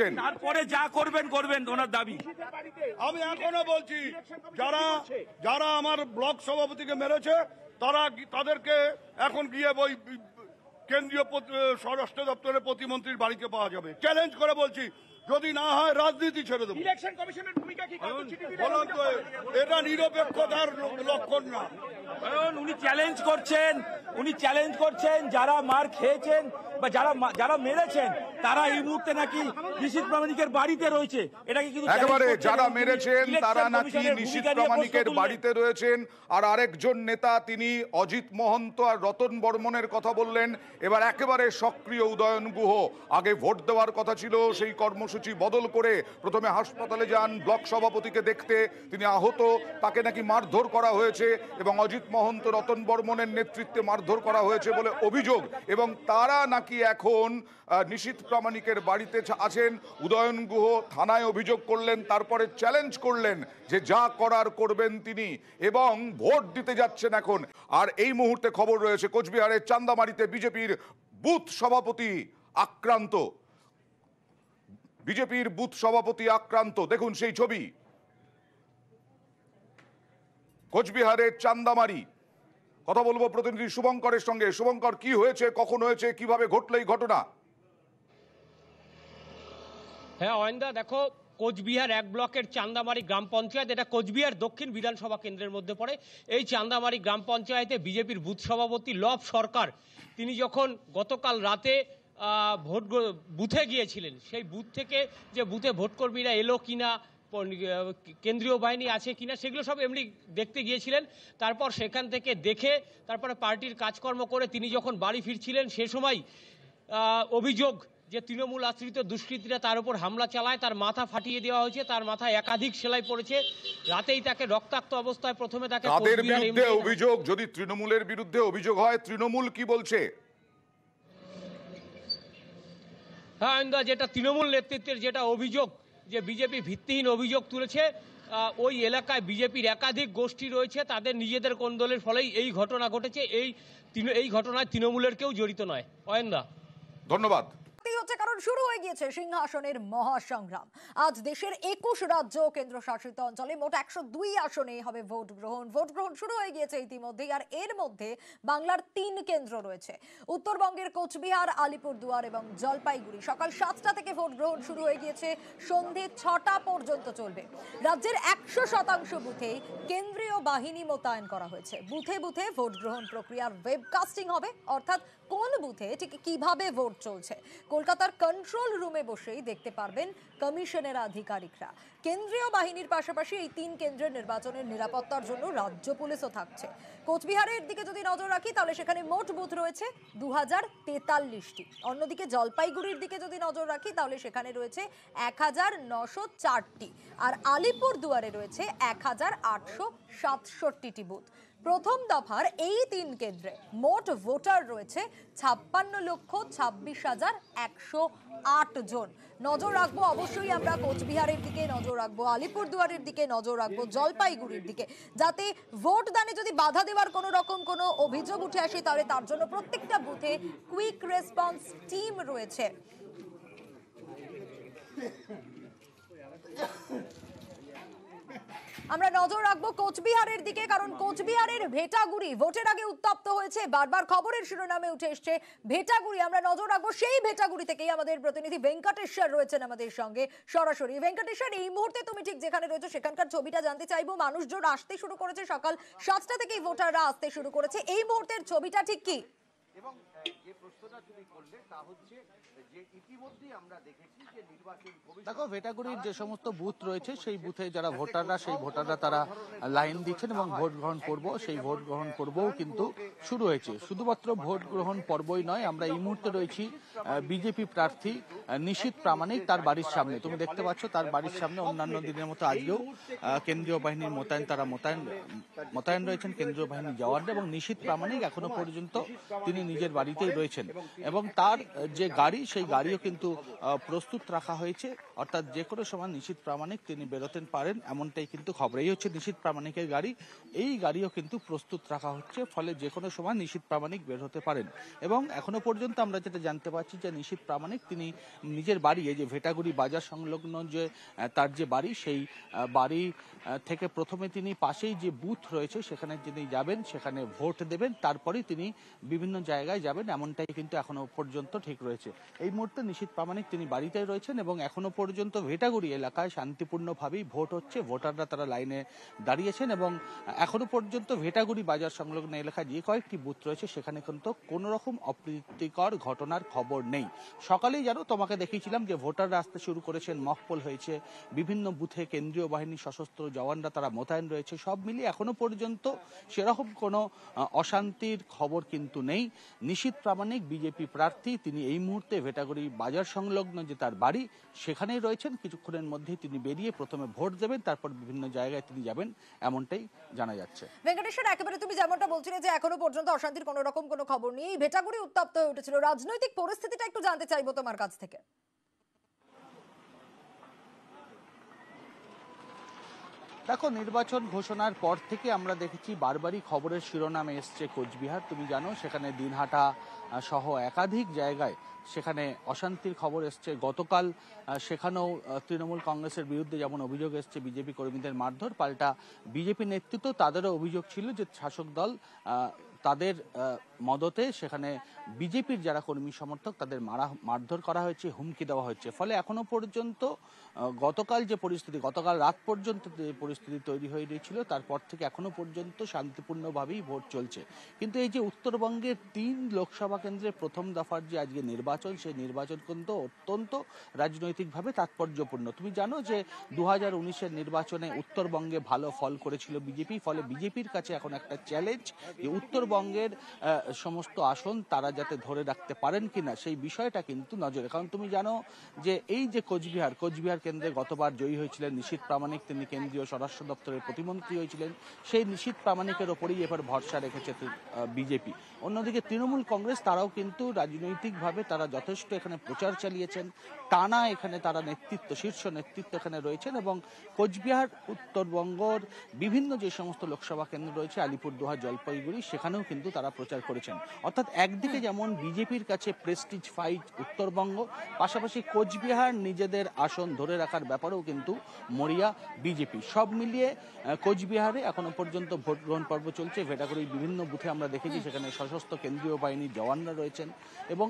দপ্তরের প্রতিমন্ত্রীর বাড়িতে পাওয়া যাবে চ্যালেঞ্জ করে বলছি যদি না হয় রাজনীতি ছেড়ে দেবো এটা নিরপেক্ষতার লক্ষণ না কারণ উনি চ্যালেঞ্জ করছেন উনি চ্যালেঞ্জ করছেন যারা মার খেয়েছেন বা যারা যারা মেরেছেন তারা এই মুহূর্তে নাকি নিশীত প্রামাণিকের বাড়িতে রয়েছে এটাকে কিন্তু একেবারে যারা মেরেছেন তারা নাকি নিশীত প্রামাণিকের বাড়িতে রয়েছেন আর আরেকজন নেতা তিনি অজিত মহন্ত আর রতন বর্মনের কথা বললেন এবার একেবারে সক্রিয় উদয়ন গুহ আগে ভোট দেওয়ার কথা ছিল সেই কর্মসূচি কর্মসূচি বদল করে প্রথমে হাসপাতালে যান ব্লক সভাপতিকে দেখতে তিনি আহত তাকে নাকি মারধর করা হয়েছে এবং অজিত মহন্ত রতন বর্মনের নেতৃত্বে মারধর করা হয়েছে বলে অভিযোগ এবং তারা নাকি এখন নিশীত প্রামাণিকের বাড়িতে আছেন উদয়ন গুহ থানায় অভিযোগ করলেন তারপরে চ্যালেঞ্জ করলেন যে যা করার করবেন তিনি এবং ভোট দিতে যাচ্ছেন এখন আর এই মুহূর্তে খবর রয়েছে কোচবিহারের চান্দামারিতে বিজেপির বুথ সভাপতি আক্রান্ত বিজেপির বুথ সভাপতি আক্রান্ত দেখুন সেই ছবি কোচবিহারের চান্দামারি কথা বলবো প্রতিনিধি শুভঙ্করের সঙ্গে শুভঙ্কর কি হয়েছে কখন হয়েছে কিভাবে ঘটল এই ঘটনা হ্যাঁ অয়েন্দা দেখো কোচবিহার এক ব্লকের চান্দামারি গ্রাম পঞ্চায়েত এটা কোচবিহার দক্ষিণ বিধানসভা কেন্দ্রের মধ্যে পড়ে এই চান্দামারি গ্রাম পঞ্চায়েতে বিজেপির বুথ সভাপতি লব সরকার তিনি যখন গতকাল রাতে ভোট বুথে গিয়েছিলেন সেই বুথ থেকে যে বুথে ভোটকর্মীরা এলো কিনা কেন্দ্রীয় বাহিনী আছে কিনা সেগুলো সব এমনি দেখতে গিয়েছিলেন তারপর সেখান থেকে দেখে তারপরে পার্টির কাজকর্ম করে তিনি যখন বাড়ি ফিরছিলেন সে সময় অভিযোগ যে তৃণমূল আশ্রিত দুষ্কৃতীরা তার উপর হামলা চালায় তার মাথা ফাটিয়ে দেওয়া হয়েছে তার মাথায় একাধিক সেলাই পড়েছে রাতেই তাকে রক্তাক্ত অবস্থায় প্রথমে তাকে অভিযোগ যদি তৃণমূলের বিরুদ্ধে অভিযোগ হয় তৃণমূল কি বলছে নারায়ণদা যেটা তৃণমূল নেতৃত্বের যেটা অভিযোগ যে বিজেপি ভিত্তিহীন অভিযোগ তুলেছে ওই এলাকায় বিজেপির একাধিক গোষ্ঠী রয়েছে তাদের নিজেদের কোন্দলের ফলেই এই ঘটনা ঘটেছে এই এই ঘটনায় তৃণমূলের কেউ জড়িত নয় অয়েন্দা ধন্যবাদ থাকতেই হচ্ছে কারণ শুরু হয়ে গিয়েছে সিংহাসনের মহাসংগ্রাম আজ দেশের একুশ রাজ্য কেন্দ্রশাসিত অঞ্চলে মোট একশো দুই আসনে হবে ভোট গ্রহণ ভোট গ্রহণ শুরু হয়ে গিয়েছে ইতিমধ্যেই আর এর মধ্যে বাংলার তিন কেন্দ্র রয়েছে উত্তরবঙ্গের কোচবিহার আলিপুরদুয়ার এবং জলপাইগুড়ি সকাল সাতটা থেকে ভোট গ্রহণ শুরু হয়ে গিয়েছে সন্ধে ছটা পর্যন্ত চলবে রাজ্যের একশো শতাংশ বুথে কেন্দ্রীয় বাহিনী মোতায়েন করা হয়েছে বুথে বুথে ভোট গ্রহণ প্রক্রিয়ার ওয়েবকাস্টিং হবে অর্থাৎ কোন বুথে ঠিক কিভাবে ভোট চলছে কলকাতার কন্ট্রোল রুমে বসেই দেখতে পারবেন কমিশনের আধিকারিকরা কেন্দ্রীয় বাহিনীর পাশাপাশি এই তিন কেন্দ্রের নির্বাচনের নিরাপত্তার জন্য রাজ্য পুলিশও থাকছে কোচবিহারের দিকে যদি নজর রাখি তাহলে সেখানে মোট বুথ রয়েছে দু হাজার তেতাল্লিশটি অন্যদিকে জলপাইগুড়ির দিকে যদি নজর রাখি তাহলে সেখানে রয়েছে এক হাজার নশো চারটি আর আলিপুর দুয়ারে রয়েছে এক হাজার আটশো সাতষট্টিটি বুথ প্রথম দফার এই তিন কেন্দ্রে মোট ভোটার রয়েছে ছাপ্পান্ন লক্ষ ছাব্বিশ হাজার একশো আট জন নজর রাখবো অবশ্যই আমরা কোচবিহারের দিকে নজর রাখবো আলিপুরদুয়ারের দিকে নজর রাখবো জলপাইগুড়ির দিকে যাতে ভোট দানে যদি বাধা দেওয়ার কোনো রকম কোনো অভিযোগ উঠে আসে তাহলে তার জন্য প্রত্যেকটা বুথে কুইক রেসপন্স টিম রয়েছে আমরা নজর রাখবো কোচবিহারের দিকে কারণ কোচবিহারের ভেটাগুড়ি ভোটের আগে উত্তপ্ত হয়েছে বারবার খবরের শিরোনামে উঠে এসছে ভেটাগুড়ি আমরা নজর রাখবো সেই ভেটাগুড়ি থেকেই আমাদের প্রতিনিধি ভেঙ্কটেশ্বর রয়েছেন আমাদের সঙ্গে সরাসরি ভেঙ্কটেশ্বর এই মুহূর্তে তুমি ঠিক যেখানে রয়েছো সেখানকার ছবিটা জানতে চাইবো মানুষজন আসতে শুরু করেছে সকাল সাতটা থেকেই ভোটাররা আসতে শুরু করেছে এই মুহূর্তের ছবিটা ঠিক কি এবং যে প্রশ্নটা তুমি করলে তা হচ্ছে দেখো ভেটাগুড়ির যে সমস্ত বুথ রয়েছে সেই বুথে যারা ভোটাররা সেই ভোটাররা তারা লাইন দিচ্ছেন এবং ভোট গ্রহণ করব সেই ভোট গ্রহণ করব কিন্তু শুরু হয়েছে শুধুমাত্র ভোট গ্রহণ পর্বই নয় আমরা এই মুহূর্তে রয়েছি বিজেপি প্রার্থী নিশীত প্রামাণিক তার বাড়ির সামনে তুমি দেখতে পাচ্ছ তার বাড়ির সামনে অন্যান্য দিনের মতো আজকেও কেন্দ্রীয় বাহিনীর মোতায়েন তারা মোতায়েন মোতায়েন রয়েছেন কেন্দ্রীয় বাহিনীর জওয়ানরা এবং নিশীত প্রামাণিক এখনো পর্যন্ত তিনি নিজের বাড়িতেই রয়েছেন এবং তার যে গাড়ি সেই সেই গাড়িও কিন্তু প্রস্তুত রাখা হয়েছে অর্থাৎ যে কোনো সময় নিশীত প্রামাণিক তিনি বেরোতেন পারেন এমনটাই কিন্তু খবর এই হচ্ছে নিশীত প্রামাণিকের গাড়ি এই গাড়িও কিন্তু প্রস্তুত রাখা হচ্ছে ফলে যে কোনো সময় নিশীত প্রামাণিক বের হতে পারেন এবং এখনো পর্যন্ত আমরা যেটা জানতে পারছি যে নিশীত প্রামাণিক তিনি নিজের বাড়ি এই যে ভেটাগুড়ি বাজার সংলগ্ন যে তার যে বাড়ি সেই বাড়ি থেকে প্রথমে তিনি পাশেই যে বুথ রয়েছে সেখানে তিনি যাবেন সেখানে ভোট দেবেন তারপরে তিনি বিভিন্ন জায়গায় যাবেন এমনটাই কিন্তু এখনো পর্যন্ত ঠিক রয়েছে এই মুহূর্তে নিশীত প্রামাণিক তিনি বাড়িতে রয়েছেন এবং এখনো পর্যন্ত ভেটাগুড়ি এলাকায় শান্তিপূর্ণভাবেই ভোট হচ্ছে ভোটাররা তারা লাইনে দাঁড়িয়েছেন এবং এখনো পর্যন্ত ভেটাগুড়ি বাজার সংলগ্ন এলাকায় যে কয়েকটি বুথ রয়েছে সেখানে কিন্তু কোনো রকম অপ্রীতিকর ঘটনার খবর নেই সকালেই যেন তোমাকে দেখিয়েছিলাম যে ভোটাররা আসতে শুরু করেছেন মকপল হয়েছে বিভিন্ন বুথে কেন্দ্রীয় বাহিনী সশস্ত্র জওয়ানরা তারা মোতায়েন রয়েছে সব মিলিয়ে এখনো পর্যন্ত সেরকম কোনো অশান্তির খবর কিন্তু নেই নিশীত প্রামাণিক বিজেপি প্রার্থী তিনি এই মুহূর্তে ভেটা ক্যাটাগরি বাজার সংলগ্ন যে তার বাড়ি সেখানেই রয়েছেন কিছুক্ষণের মধ্যেই তিনি বেরিয়ে প্রথমে ভোট দেবেন তারপর বিভিন্ন জায়গায় তিনি যাবেন এমনটাই জানা যাচ্ছে ভেঙ্কটেশ্বর একেবারে তুমি যেমনটা বলছিলে যে এখনো পর্যন্ত অশান্তির কোনো রকম কোনো খবর নেই ভেটাগুড়ি উত্তপ্ত হয়ে উঠেছিল রাজনৈতিক পরিস্থিতিটা একটু জানতে চাইবো তোমার কাছ থেকে দেখো নির্বাচন ঘোষণার পর থেকে আমরা দেখেছি বারবারই খবরের শিরোনামে এসছে কোচবিহার তুমি জানো সেখানে দিনহাটা সহ একাধিক জায়গায় সেখানে অশান্তির খবর এসছে গতকাল সেখানেও তৃণমূল কংগ্রেসের বিরুদ্ধে যেমন অভিযোগ এসছে বিজেপি কর্মীদের মারধর পাল্টা বিজেপি নেতৃত্ব তাদেরও অভিযোগ ছিল যে শাসক দল তাদের মদতে সেখানে বিজেপির যারা কর্মী সমর্থক তাদের মারা মারধর করা হয়েছে হুমকি দেওয়া হয়েছে ফলে এখনো পর্যন্ত গতকাল যে পরিস্থিতি গতকাল রাত পর্যন্ত যে পরিস্থিতি তৈরি হয়ে গিয়েছিল তারপর থেকে এখনো পর্যন্ত শান্তিপূর্ণভাবেই ভোট চলছে কিন্তু এই যে উত্তরবঙ্গের তিন লোকসভা কেন্দ্রের প্রথম দফার যে আজকে নির্বাচন সেই নির্বাচন কিন্তু অত্যন্ত রাজনৈতিকভাবে তাৎপর্যপূর্ণ তুমি জানো যে দু হাজার নির্বাচনে উত্তরবঙ্গে ভালো ফল করেছিল বিজেপি ফলে বিজেপির কাছে এখন একটা চ্যালেঞ্জ যে উত্তরবঙ্গ পশ্চিমবঙ্গের সমস্ত আসন তারা যাতে ধরে রাখতে পারেন কিনা সেই বিষয়টা কিন্তু নজরে কারণ তুমি জানো যে এই যে কোচবিহার কোচবিহার কেন্দ্রে গতবার জয়ী হয়েছিলেন নিশীত প্রামাণিক তিনি কেন্দ্রীয় স্বরাষ্ট্র দপ্তরের প্রতিমন্ত্রী হয়েছিলেন সেই নিশীত প্রামাণিকের ওপরেই এবার ভরসা রেখেছে বিজেপি অন্যদিকে তৃণমূল কংগ্রেস তারাও কিন্তু রাজনৈতিকভাবে তারা যথেষ্ট এখানে প্রচার চালিয়েছেন টানা এখানে তারা নেতৃত্ব শীর্ষ নেতৃত্ব এখানে রয়েছেন এবং কোচবিহার উত্তরবঙ্গর বিভিন্ন যে সমস্ত লোকসভা কেন্দ্র রয়েছে আলিপুরদুয়ার জলপাইগুড়ি সেখানেও কিন্তু তারা প্রচার করেছেন অর্থাৎ একদিকে যেমন বিজেপির কাছে প্রেস্টিজ ফাইট উত্তরবঙ্গ পাশাপাশি কোচবিহার নিজেদের আসন ধরে রাখার ব্যাপারেও কিন্তু মরিয়া বিজেপি সব মিলিয়ে কোচবিহারে এখনো পর্যন্ত ভোট গ্রহণ পর্ব চলছে ভেটাগুড়ির বিভিন্ন বুথে আমরা দেখেছি সেখানে সশস্ত্র কেন্দ্রীয় বাহিনীর জওয়ানরা রয়েছেন এবং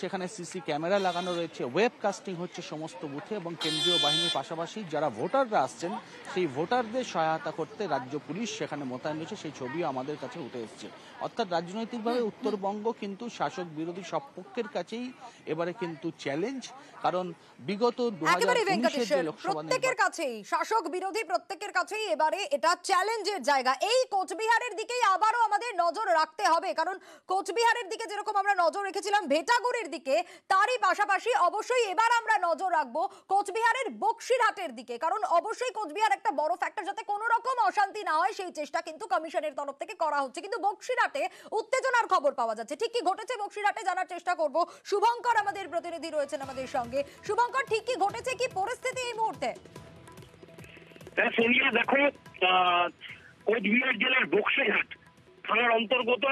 সেখানে সিসি ক্যামেরা লাগানো রয়েছে ওয়েবকাস্টিং হচ্ছে সমস্ত বুথে এবং কেন্দ্রীয় বাহিনীর পাশাপাশি যারা ভোটাররা আসছেন সেই ভোটারদের সহায়তা করতে রাজ্য পুলিশ সেখানে মোতায়েন রয়েছে সেই ছবিও আমাদের কাছে উঠে এসছে অর্থাৎ রাজনৈতিকভাবে উত্তরবঙ্গ কিন্তু শাসক বিরোধী সব পক্ষের কাছেই এবারে কিন্তু চ্যালেঞ্জ কারণ বিগত প্রত্যেকের কাছেই শাসক বিরোধী প্রত্যেকের কাছেই এবারে এটা চ্যালেঞ্জের জায়গা এই কোচবিহারের দিকেই আবারও আমাদের নজর রাখতে হবে কারণ কোচবিহারের দিকে যেরকম আমরা নজর রেখেছিলাম ভেটা সাগরের দিকে তারই পাশাপাশি অবশ্যই এবার আমরা নজর রাখবো কোচবিহারের বক্সিরহাটের দিকে কারণ অবশ্যই কোচবিহার একটা বড় ফ্যাক্টর যাতে কোনো রকম অশান্তি না হয় সেই চেষ্টা কিন্তু কমিশনের তরফ থেকে করা হচ্ছে কিন্তু বক্সিরহাটে উত্তেজনার খবর পাওয়া যাচ্ছে ঠিক কি ঘটেছে বক্সিরহাটে জানার চেষ্টা করব শুভঙ্কর আমাদের প্রতিনিধি রয়েছেন আমাদের সঙ্গে শুভঙ্কর ঠিক কি ঘটেছে কি পরিস্থিতি এই মুহূর্তে হ্যাঁ, দেখো কোচবিহার জেলার বক্সিরহাট থানার অন্তর্গত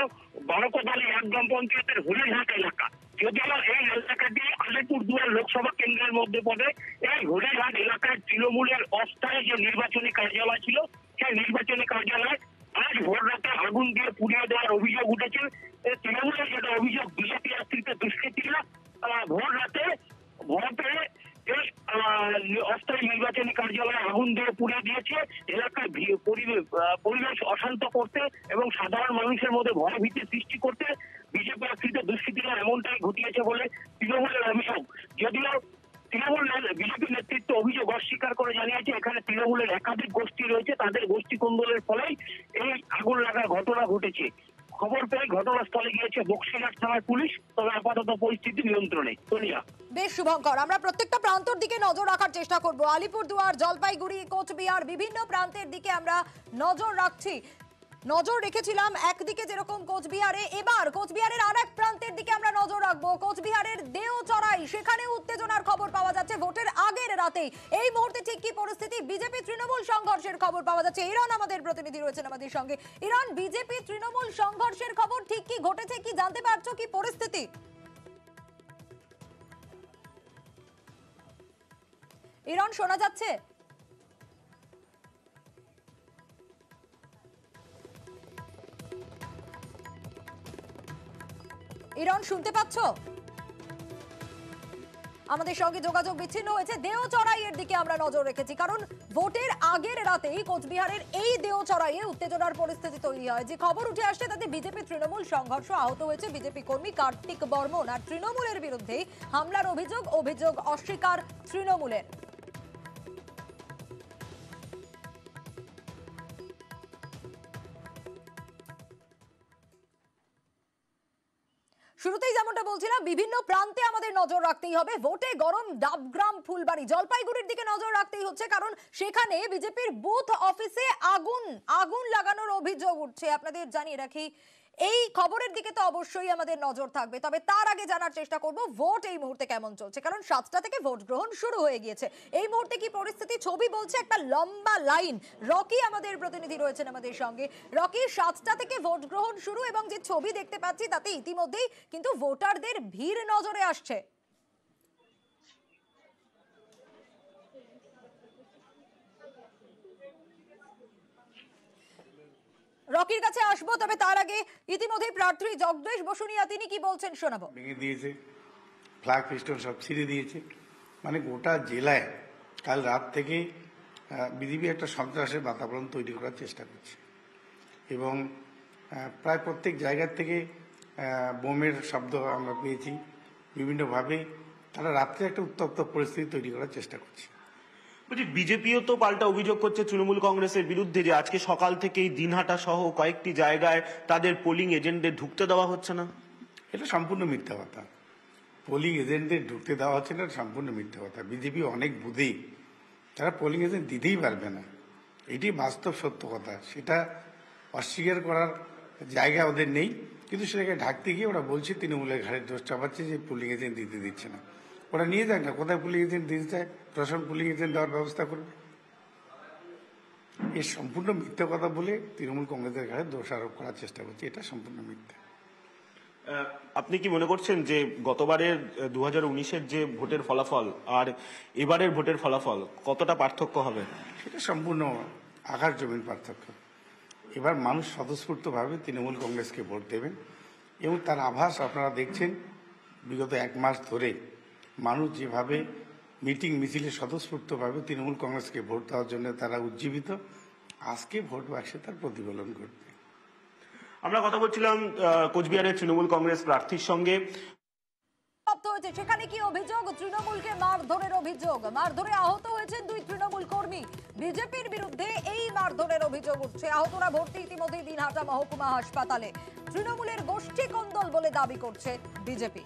বারকোদালি এক গ্রাম পঞ্চায়েতের হরিণহাট এলাকা যদিও এই এলাকাটি আলিপুর দুয়ার লোকসভা কেন্দ্রের মধ্যে পড়ে এই হরিণহাট এলাকার তৃণমূলের অস্থায়ী যে নির্বাচনী কার্যালয় ছিল সেই নির্বাচনী কার্যালয় আজ ভোর রাতে আগুন দিয়ে পুড়িয়ে দেওয়ার অভিযোগ উঠেছে এই তৃণমূলের যেটা অভিযোগ বিজেপি আশ্রিত দুষ্কৃতীরা ভোর রাতে ভোটে অস্থায়ী নির্বাচনী কার্যালয়ে আগুন দিয়ে পুড়িয়ে দিয়েছে এলাকার পরিবেশ অশান্ত করতে এবং সাধারণ মানুষের মধ্যে ভয় ভীতি সৃষ্টি করতে বিজেপি আশ্রিত দুষ্কৃতীরা এমনটাই ঘটিয়েছে বলে তৃণমূলের অভিযোগ যদিও তৃণমূল বিজেপি নেতৃত্ব অভিযোগ অস্বীকার করে জানিয়েছে এখানে তৃণমূলের একাধিক গোষ্ঠী রয়েছে তাদের গোষ্ঠী কোন্দলের ফলেই এই আগুন লাগার ঘটনা ঘটেছে খবর পেয়ে ঘটনাস্থলে গিয়েছে বক্সিঘাট থানার পুলিশ তবে আপাতত পরিস্থিতি নিয়ন্ত্রণে সোনিয়া বেশ শুভঙ্কর আমরা প্রত্যেকটা প্রান্তর দিকে নজর রাখার চেষ্টা করব আলিপুরদুয়ার জলপাইগুড়ি কোচবিহার বিভিন্ন প্রান্তের দিকে আমরা নজর রাখছি নজর রেখেছিলাম একদিকে যেরকম কোচবিহারে এবার কোচবিহারের আর এক প্রান্তের দিকে আমরা নজর রাখবো কোচবিহারের দেও চড়াই সেখানে উত্তেজনার খবর পাওয়া যাচ্ছে ভোটের আগের রাতে এই মুহূর্তে ঠিক কি পরিস্থিতি বিজেপি তৃণমূল সংঘর্ষের খবর পাওয়া যাচ্ছে ইরান আমাদের প্রতিনিধি রয়েছেন আমাদের সঙ্গে ইরান বিজেপি তৃণমূল সংঘর্ষের খবর ঠিক কি ঘটেছে কি জানতে পারছো কি পরিস্থিতি ইরান শোনা যাচ্ছে ইরন শুনতে পাচ্ছ আমাদের সঙ্গে যোগাযোগ বিচ্ছিন্ন হয়েছে দেও চড়াইয়ের দিকে আমরা নজর রেখেছি কারণ ভোটের আগের রাতেই কোচবিহারের এই দেও চড়াইয়ে উত্তেজনার পরিস্থিতি তৈরি হয় যে খবর উঠে আসছে তাতে বিজেপি তৃণমূল সংঘর্ষ আহত হয়েছে বিজেপি কর্মী কার্তিক বর্মন আর তৃণমূলের বিরুদ্ধে হামলার অভিযোগ অভিযোগ অস্বীকার তৃণমূলের বিভিন্ন প্রান্তে আমাদের নজর রাখতেই হবে ভোটে গরম ডাবগ্রাম ফুলবাড়ি জলপাইগুড়ির দিকে নজর রাখতেই হচ্ছে কারণ সেখানে বিজেপির বুথ অফিসে আগুন আগুন লাগানোর অভিযোগ উঠছে আপনাদের জানিয়ে রাখি এই খবরের দিকে তো অবশ্যই আমাদের নজর থাকবে তবে তার আগে জানার চেষ্টা করব ভোট এই মুহূর্তে কেমন চলছে কারণ সাতটা থেকে ভোট গ্রহণ শুরু হয়ে গিয়েছে এই মুহূর্তে কি পরিস্থিতি ছবি বলছে একটা লম্বা লাইন রকি আমাদের প্রতিনিধি রয়েছেন আমাদের সঙ্গে রকি সাতটা থেকে ভোট গ্রহণ শুরু এবং যে ছবি দেখতে পাচ্ছি তাতে ইতিমধ্যেই কিন্তু ভোটারদের ভিড় নজরে আসছে রকির কাছে আসবো তবে তার আগে ইতিমধ্যে প্রার্থী জগদেশ বসুনিয়া তিনি কি বলছেন শোনাবো ভেঙে দিয়েছে ফ্ল্যাগ ফেস্টন সব ছিঁড়ে দিয়েছে মানে গোটা জেলায় কাল রাত থেকে বিজেপি একটা সন্ত্রাসের বাতাবরণ তৈরি করার চেষ্টা করছে এবং প্রায় প্রত্যেক জায়গার থেকে বোমের শব্দ আমরা পেয়েছি বিভিন্নভাবে তারা রাত্রে একটা উত্তপ্ত পরিস্থিতি তৈরি করার চেষ্টা করছে বলছি বিজেপিও তো পাল্টা অভিযোগ করছে তৃণমূল কংগ্রেসের বিরুদ্ধে যে আজকে সকাল থেকেই দিনহাটা সহ কয়েকটি জায়গায় তাদের পোলিং এজেন্টদের ঢুকতে দেওয়া হচ্ছে না এটা সম্পূর্ণ মিথ্যা কথা পোলিং এজেন্টদের ঢুকতে দেওয়া হচ্ছে না সম্পূর্ণ মিথ্যা কথা বিজেপি অনেক বুধি তারা পোলিং এজেন্ট দিতেই পারবে না এটি বাস্তব সত্য কথা সেটা অস্বীকার করার জায়গা ওদের নেই কিন্তু সেটাকে ঢাকতে গিয়ে ওরা বলছে তৃণমূলের ঘাড়ে দোষ চাপাচ্ছে যে পোলিং এজেন্ট দিতে দিচ্ছে না ওরা নিয়ে যাক না কোথায় পুলিং এজেন্ট দিতে চায় প্রশাসন পুলিং এজেন্ট দেওয়ার ব্যবস্থা করবে এ সম্পূর্ণ মিথ্যা কথা বলে তৃণমূল কংগ্রেসের দোষ দোষারোপ করার চেষ্টা করছে এটা সম্পূর্ণ মিথ্যা আপনি কি মনে করছেন যে গতবারের দু হাজার যে ভোটের ফলাফল আর এবারের ভোটের ফলাফল কতটা পার্থক্য হবে সেটা সম্পূর্ণ আকাশ জমির পার্থক্য এবার মানুষ স্বতঃস্ফূর্তভাবে তৃণমূল কংগ্রেসকে ভোট দেবেন এবং তার আভাস আপনারা দেখছেন বিগত এক মাস ধরে মানুষ যেভাবে মিটিং মিছিলে স্বতঃস্ফূর্তভাবে তৃণমূল কংগ্রেসকে ভোট দেওয়ার জন্য তারা উজ্জীবিত আজকে ভোট বাসে তার প্রতিফলন করবে আমরা কথা বলছিলাম কোচবিহারের তৃণমূল কংগ্রেস প্রার্থীর সঙ্গে সেখানে কি অভিযোগ তৃণমূলকে মারধরের অভিযোগ মারধরে আহত হয়েছেন দুই তৃণমূল কর্মী বিজেপির বিরুদ্ধে এই মারধরের অভিযোগ উঠছে আহতরা ভর্তি ইতিমধ্যেই দিনহাটা মহকুমা হাসপাতালে তৃণমূলের গোষ্ঠী কন্দল বলে দাবি করছে বিজেপি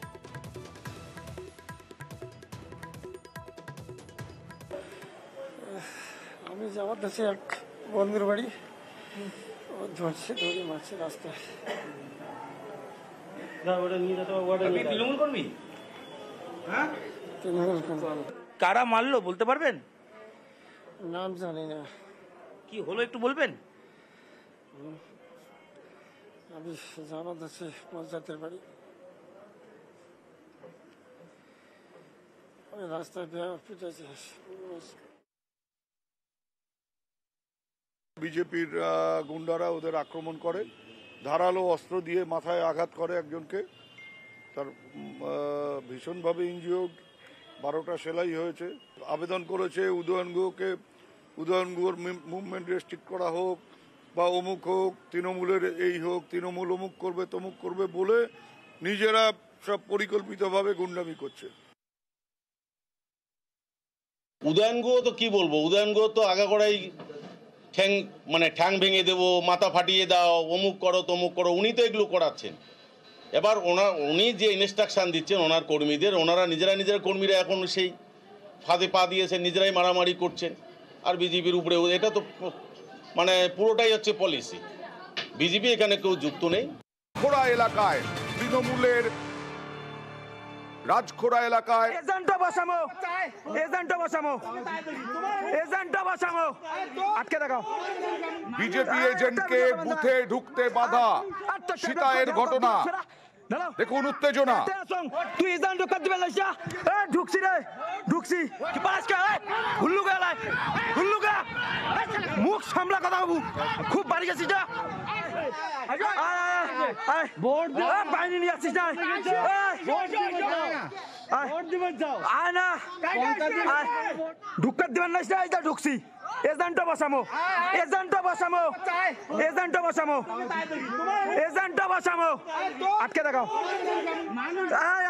আমি যাওয়ার দেশে এক বন্ধুর বাড়ি ও ধরছে ধরে মারছে রাস্তায় কর্মী হ্যাঁ কারা মারলো বলতে পারবেন নাম জানি না কি হলো একটু বলবেন আমি জানাত আছে পঞ্চায়েতের বাড়ি আমি রাস্তায় পিটাইছি বিজেপির গুন্ডারা ওদের আক্রমণ করে ধারালো অস্ত্র দিয়ে মাথায় আঘাত করে একজনকে তার ভীষণভাবে ইঞ্জিওর্ড বারোটা সেলাই হয়েছে আবেদন করেছে উদয়ন গুহকে উদয়ন গুহর মুভমেন্ট রেস্ট্রিক্ট করা হোক বা অমুক হোক তৃণমূলের এই হোক তৃণমূল অমুক করবে তমুক করবে বলে নিজেরা সব পরিকল্পিতভাবে গুন্ডামি করছে উদয়ন গুহ তো কি বলবো উদয়ন গুহ তো আগাগোড়াই ঠ্যাং মানে ঠ্যাং ভেঙে দেবো মাথা ফাটিয়ে দাও অমুক করো তমুক করো উনি তো এগুলো করাচ্ছেন এবার ওনার উনি যে ইনস্ট্রাকশান দিচ্ছেন ওনার কর্মীদের ওনারা নিজেরা নিজের কর্মীরা এখন সেই ফাঁদে পা দিয়েছে নিজেরাই মারামারি করছেন আর বিজেপির উপরে এটা তো মানে পুরোটাই হচ্ছে পলিসি বিজেপি এখানে কেউ যুক্ত নেই ঘোড়া এলাকায় তৃণমূলের রাজখোড়া এলাকায় এজেন্টটা বসামো এজেন্টটা বসামো এজেন্টটা বসামো আটকে দেখাও বিজেপি এজেন্টকে বুথে ঢুকতে বাধা সীতায়ের ঘটনা দেখুন উত্তেজনা তুই ইজান ঢুকার দিবে লাইসা এ ঢুকছি রে ঢুকছি কি পাস কা হুল্লু গা লাই হুল্লু গা মুখ সামলা কথা বাবু খুব বাড়ি গেছিস যা ভোট দে বাইরে নিয়ে আসছিস না ভোট দিবেন যাও আয় না ঢুকার দিবেন না ঢুকছি এজেন্টও বসামো এজেন্টও বসামো এজেন্টও বসামো এজেন্টও বসামো আটকে দেখাও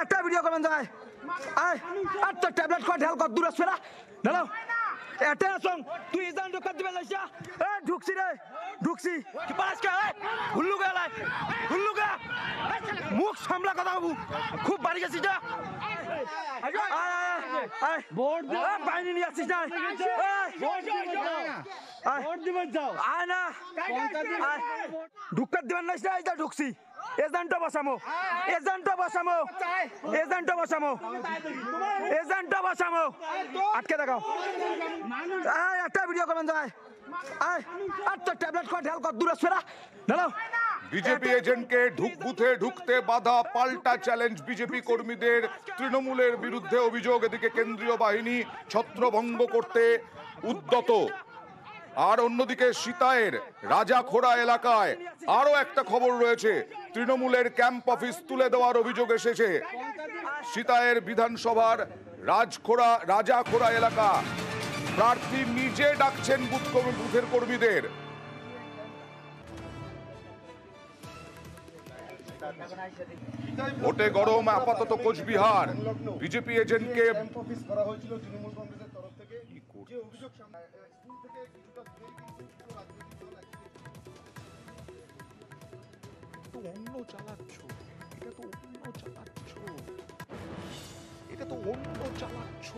একটা ভিডিও করবেন যাই আয় আচ্ছা ট্যাবলেট কট হেল কত দূর আসবে না দাঁড়াও এটা আসং তুই ইজান ঢুকাত দিবে লাইছা এ ঢুকছি রে ঢুকছি কি পাস কে হুল্লু গা লাই হুল্লু গা মুখ সামলা কথা বাবু খুব বাড়ি গেছিস না বোর্ড দে বাইনি নিয়ে আসিস না বোর্ড দিবে যাও আয় না ঢুকাত দিবেন না ঢুকছি বসামো বসামো বসামো বসামো আটকে দেখাও একটা ভিডিও করবেন আয় আর তো ট্যাবলেট ঢেল দূরে দাঁড়াও বিজেপি এজেন্টকে আচ্ছা। ঢুকবুথে ঢুকতে বাধা পাল্টা চ্যালেঞ্জ বিজেপি কর্মীদের তৃণমূলের বিরুদ্ধে অভিযোগ এদিকে কেন্দ্রীয় বাহিনী ছত্রভঙ্গ করতে উদ্যত আর অন্যদিকে সীতায়ের রাজাখোড়া এলাকায় আরও একটা খবর রয়েছে তৃণমূলের ক্যাম্প অফিস তুলে দেওয়ার অভিযোগ এসেছে সীতায়ের বিধানসভার রাজখোড়া রাজাখোড়া এলাকা প্রার্থী নিজে ডাকছেন বুথ বুথের কর্মীদের ভোটে গরম আপাতত কোচবিহার বিজেপি এজেন্টকে অন্য চালাচ্ছ এটা তো অন্য চালাচ্ছ এটা তো অন্য চালাচ্ছ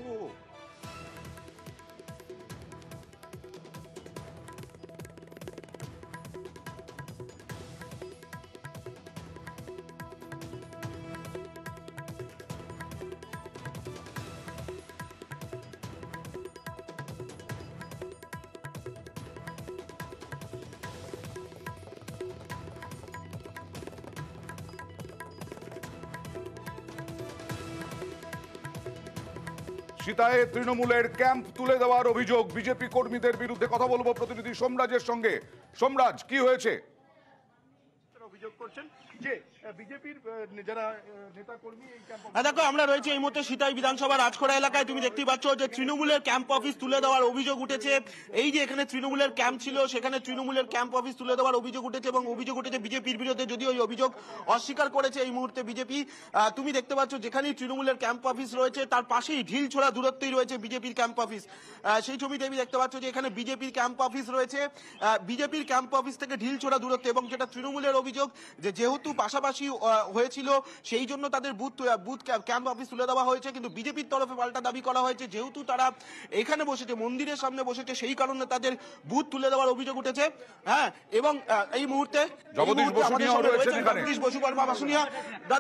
সীতায় তৃণমূলের ক্যাম্প তুলে দেওয়ার অভিযোগ বিজেপি কর্মীদের বিরুদ্ধে কথা বলবো প্রতিনিধি সোমরাজের সঙ্গে সোমরাজ কি হয়েছে অভিযোগ করছেন যে হ্যাঁ, দেখো আমরা রয়েছে এই মুহূর্তে সিতাই বিধানসভার রাজখোড়া এলাকায় তুমি দেখতে পাচ্ছ যে তৃণমূলের ক্যাম্প অফিস তুলে দেওয়ার অভিযোগ উঠেছে এই যে এখানে তৃণমূলের ক্যাম্প ছিল সেখানে তৃণমূলের ক্যাম্প অফিস তুলে দেওয়ার অভিযোগ উঠেছে এবং অভিযোগ উঠেছে বিজেপির বিরুদ্ধে যদি ওই অভিযোগ অস্বীকার করেছে এই মুহূর্তে বিজেপি তুমি দেখতে পাচ্ছ যেখানেই তৃণমূলের ক্যাম্প অফিস রয়েছে তার পাশেই ঢিল ছোড়া দূরত্বেই রয়েছে বিজেপির ক্যাম্প অফিস সেই ছবিতে আমি দেখতে পাচ্ছ যে এখানে বিজেপির ক্যাম্প অফিস রয়েছে বিজেপির ক্যাম্প অফিস থেকে ঢিল ছোড়া দূরত্ব এবং যেটা তৃণমূলের অভিযোগ যে যেহেতু পাশাপাশি প্রত্যাশী হয়েছিল সেই জন্য তাদের বুথ বুথ ক্যাম্প অফিস তুলে দেওয়া হয়েছে কিন্তু বিজেপির তরফে পাল্টা দাবি করা হয়েছে যেহেতু তারা এখানে বসেছে মন্দিরের সামনে বসেছে সেই কারণে তাদের বুথ তুলে দেওয়ার অভিযোগ উঠেছে হ্যাঁ এবং এই মুহূর্তে এর আগে তো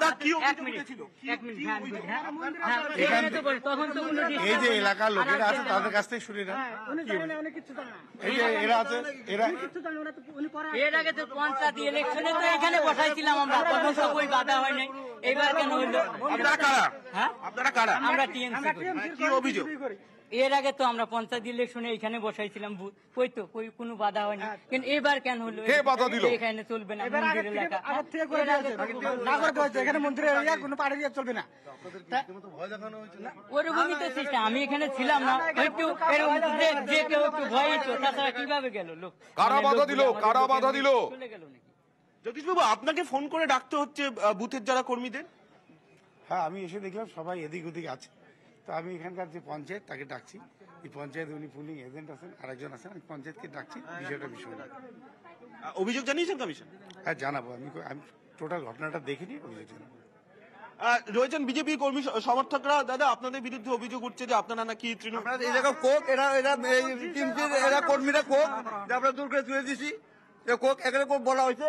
পঞ্চায়েত ইলেকশনে তো এখানে বসাইছিলাম আমরা সব ওই বাধা হয় নাই এবার কেন হইলো হ্যাঁ? আপনারা কারা আমরা টিএমসি কি অভিযোগ এর আগে তো আমরা পঞ্চায়েত ইলেকশনে এখানে বসাইছিলাম কই তো কোনো বাধা হয়নি হ্যাঁ। কিন্তু এবার কেন হলো বাধা দিল এখানে চলবে না এলাকা হ্যাঁ? এখানে কোনো পাড়ে দিয়ে চলবে না ওরকমই তো সিস্টেম আমি এখানে ছিলাম না একটু যে কেউ একটু ভয় তাছাড়া কিভাবে গেল লোক কারা মানে বাধা দিল কারা বাধা দিল চলে গেল জগদীশবাবু আপনাকে ফোন করে ডাকতে হচ্ছে বুথের যারা কর্মীদের হ্যাঁ আমি এসে দেখলাম সবাই এদিক ওদিক আছে তো আমি এখানকার যে পঞ্চায়েত তাকে ডাকছি এই পঞ্চায়েত উনি পুলিং এজেন্ট আছেন আরেকজন আছেন আমি পঞ্চায়েতকে ডাকছি বিষয়টা বিষয় অভিযোগ জানিয়েছেন কমিশন হ্যাঁ জানাবো আমি আমি টোটাল ঘটনাটা দেখিনি অভিযোগ রয়েছেন বিজেপি কর্মী সমর্থকরা দাদা আপনাদের বিরুদ্ধে অভিযোগ উঠছে যে আপনারা নাকি তৃণমূল কোক এরা এরা এরা কর্মীরা কোক যে আমরা দূর করে তুলে দিছি কোক এখানে কোক বলা হয়েছে